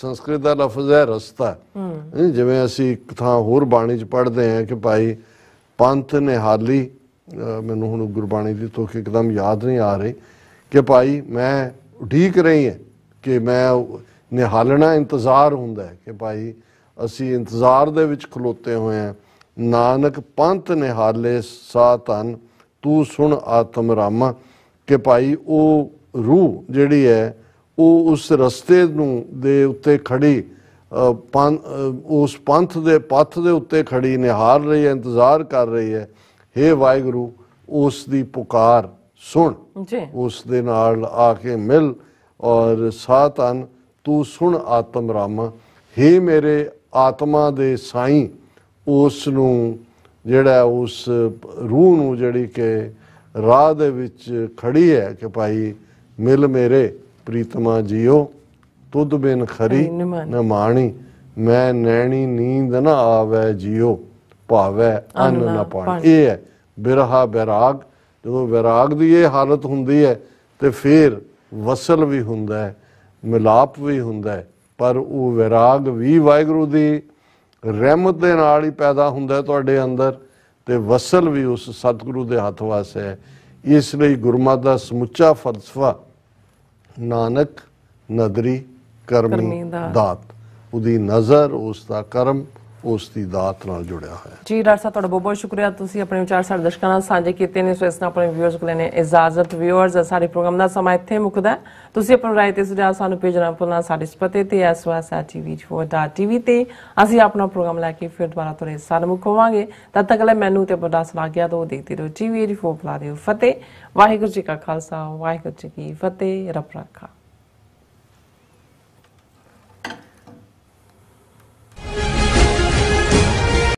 ਸੰਸਕ੍ਰਿਤ ਦਾ ਲਫ਼ਜ਼ ਹੈ ਰਸਤਾ ਜਿਵੇਂ ਅਸੀਂ ਇੱਕ ਥਾਂ ਹੋਰ ਬਾਣੀ 'ਚ ਪੜ੍ਹਦੇ ਆ ਕਿ ਭਾਈ ਪੰਥ ਨਿਹਾਲੀ ਮੈਨੂੰ ਹੁਣ ਗੁਰਬਾਣੀ ਦੀ ਤੋਕ ਇੱਕਦਮ ਯਾਦ ਨਹੀਂ ਆ ਰਹੀ ਕਿ ਭਾਈ ਮੈਂ ਠੀਕ ਰਹੀ ਹੈ ਕਿ ਮੈਂ ਨਿਹਾਲਣਾ ਇੰਤਜ਼ਾਰ ਹੁੰਦਾ ਹੈ ਕਿ ਭਾਈ ਅਸੀਂ ਇੰਤਜ਼ਾਰ ਦੇ ਵਿੱਚ ਖਲੋਤੇ ਹੋਏ ਆ ਨਾਨਕ ਪੰਥ ਨਿਹਾਲੇ ਸਾ ਤਨ ਤੂੰ ਸੁਣ ਆਤਮ ਰਾਮਾ ਕਿ ਭਾਈ ਉਹ ਰੂਹ ਜਿਹੜੀ ਹੈ ਉਹ ਉਸ ਰਸਤੇ ਨੂੰ ਦੇ ਉੱਤੇ ਖੜੀ ਉਸ ਪੰਥ ਦੇ ਪੱਥ ਦੇ ਉੱਤੇ ਖੜੀ ਨਿਹਾਰ ਰਹੀ ਹੈ ਇੰਤਜ਼ਾਰ ਕਰ ਰਹੀ ਹੈ हे ਵਾਹਿਗੁਰੂ ਉਸ ਦੀ ਪੁਕਾਰ ਸੁਣ ਜੀ ਉਸ ਦੇ ਨਾਲ ਆ ਕੇ ਮਿਲ ਔਰ ਸਾਤਨ ਤੂੰ ਸੁਣ ਆਤਮ ਰਾਮ हे ਮੇਰੇ ਆਤਮਾ ਦੇ ਸਾਈਂ ਉਸ ਨੂੰ ਜਿਹੜਾ ਉਸ ਰੂਹ ਨੂੰ ਜਿਹੜੀ ਕਿ ਰਾਹ ਦੇ ਵਿੱਚ ਖੜੀ ਹੈ ਕਿ ਭਾਈ ਮਿਲ ਮੇਰੇ ਪ੍ਰੀਤਮਾ ਜੀਓ ਤੁਧ ਬਿਨ ਖਰੀ ਨਾ ਮਾਣੀ ਮੈਂ ਨੈਣੀ ਨੀਂਦ ਨਾ ਆਵੇ ਜੀਓ ਭਾਵੇ ਅੰਨ ਨਾ ਪਾਣੀ ਇਹ ਹੈ ਬਿਰਹਾ ਬਿਰਾਗ ਜਦੋਂ ਵਿਰਾਗ ਦੀ ਇਹ ਹਾਲਤ ਹੁੰਦੀ ਹੈ ਤੇ ਫਿਰ ਵਸਲ ਵੀ ਹੁੰਦਾ ਹੈ ਮਿਲਾਪ ਵੀ ਹੁੰਦਾ ਹੈ ਪਰ ਉਹ ਵਿਰਾਗ ਵੀ ਵਾਹਿਗੁਰੂ ਦੀ ਰਹਿਮਤ ਦੇ ਨਾਲ ਹੀ ਪੈਦਾ ਹੁੰਦਾ ਤੁਹਾਡੇ ਅੰਦਰ ਤੇ ਵਸਲ ਵੀ ਉਸ ਸਤਿਗੁਰੂ ਦੇ ਹੱਥ ਵਾਸ ਹੈ ਇਸ ਲਈ ਗੁਰਮਤ ਦਾ ਸਮੁੱਚਾ ਫਲਸਫਾ ਨਾਨਕ ਨਦਰੀ ਕਰਮੀ ਦਾਤ ਉਹਦੀ ਨਜ਼ਰ ਉਸ ਦਾ ਕਰਮ ਉਸ ਦੀ ਦਾਤ ਨਾਲ ਜੁੜਿਆ ਹੋਇਆ ਹੈ ਜੀ ਡਾਕਟਰ ਸਾਹਿਬ ਤੁਹਾਡਾ ਬਹੁਤ ਬਹੁਤ ਸ਼ੁਕਰੀਆ ਤੁਸੀਂ ਆਪਣੇ ਵਿਚਾਰ ਸਾਡੇ ਦਰਸ਼ਕਾਂ ਨਾਲ ਸਾਂਝੇ ਕੀਤੇ ਨੇ ਸੋ ਇਸ ਨਾਲ ਆਪਣੇ ਵਿਊਅਰਸ ਕੋਲ ਨੇ ਇਜਾਜ਼ਤ ਵਿਊਅਰਸ ਸਾਡੇ ਪ੍ਰੋਗਰਾਮ ਦਾ ਸਮਾਂ ਇੱਥੇ ਮੁੱਕਦਾ ਤੁਸੀਂ ਆਪਣਾ ਰਾਏ ਤੇ ਸੁਝਾਅ ਸਾਨੂੰ ਭੇਜਣਾ ਭੁੱਲਣਾ ਸਾਡੇ ਪਤੇ ਤੇ swasatv4.tv ਤੇ ਅਸੀਂ ਆਪਣਾ ਪ੍ਰੋਗਰਾਮ ਲੈ ਕੇ ਫਿਰ ਦੁਬਾਰਾ ਤੁਹਾਡੇ ਸਾਹਮਣੇ ਮੁਕਵਾਂਗੇ ਤਦ ਤੱਕ ਲਈ ਮੈਨੂੰ ਤੇ ਬੜਾ ਸਲਾਹ ਗਿਆ ਤੋਂ ਦੇਖਦੇ ਰਹੋ tv84 ਫਲਾ ਦੇ ਫਤਿਹ ਵਾਹਿਗੁਰੂ ਜੀ ਕਾ ਖਾਲਸਾ ਵਾਹਿਗੁਰੂ ਜੀ ਕੀ ਫਤਿਹ ਰੱਬ ਰੱਖਾ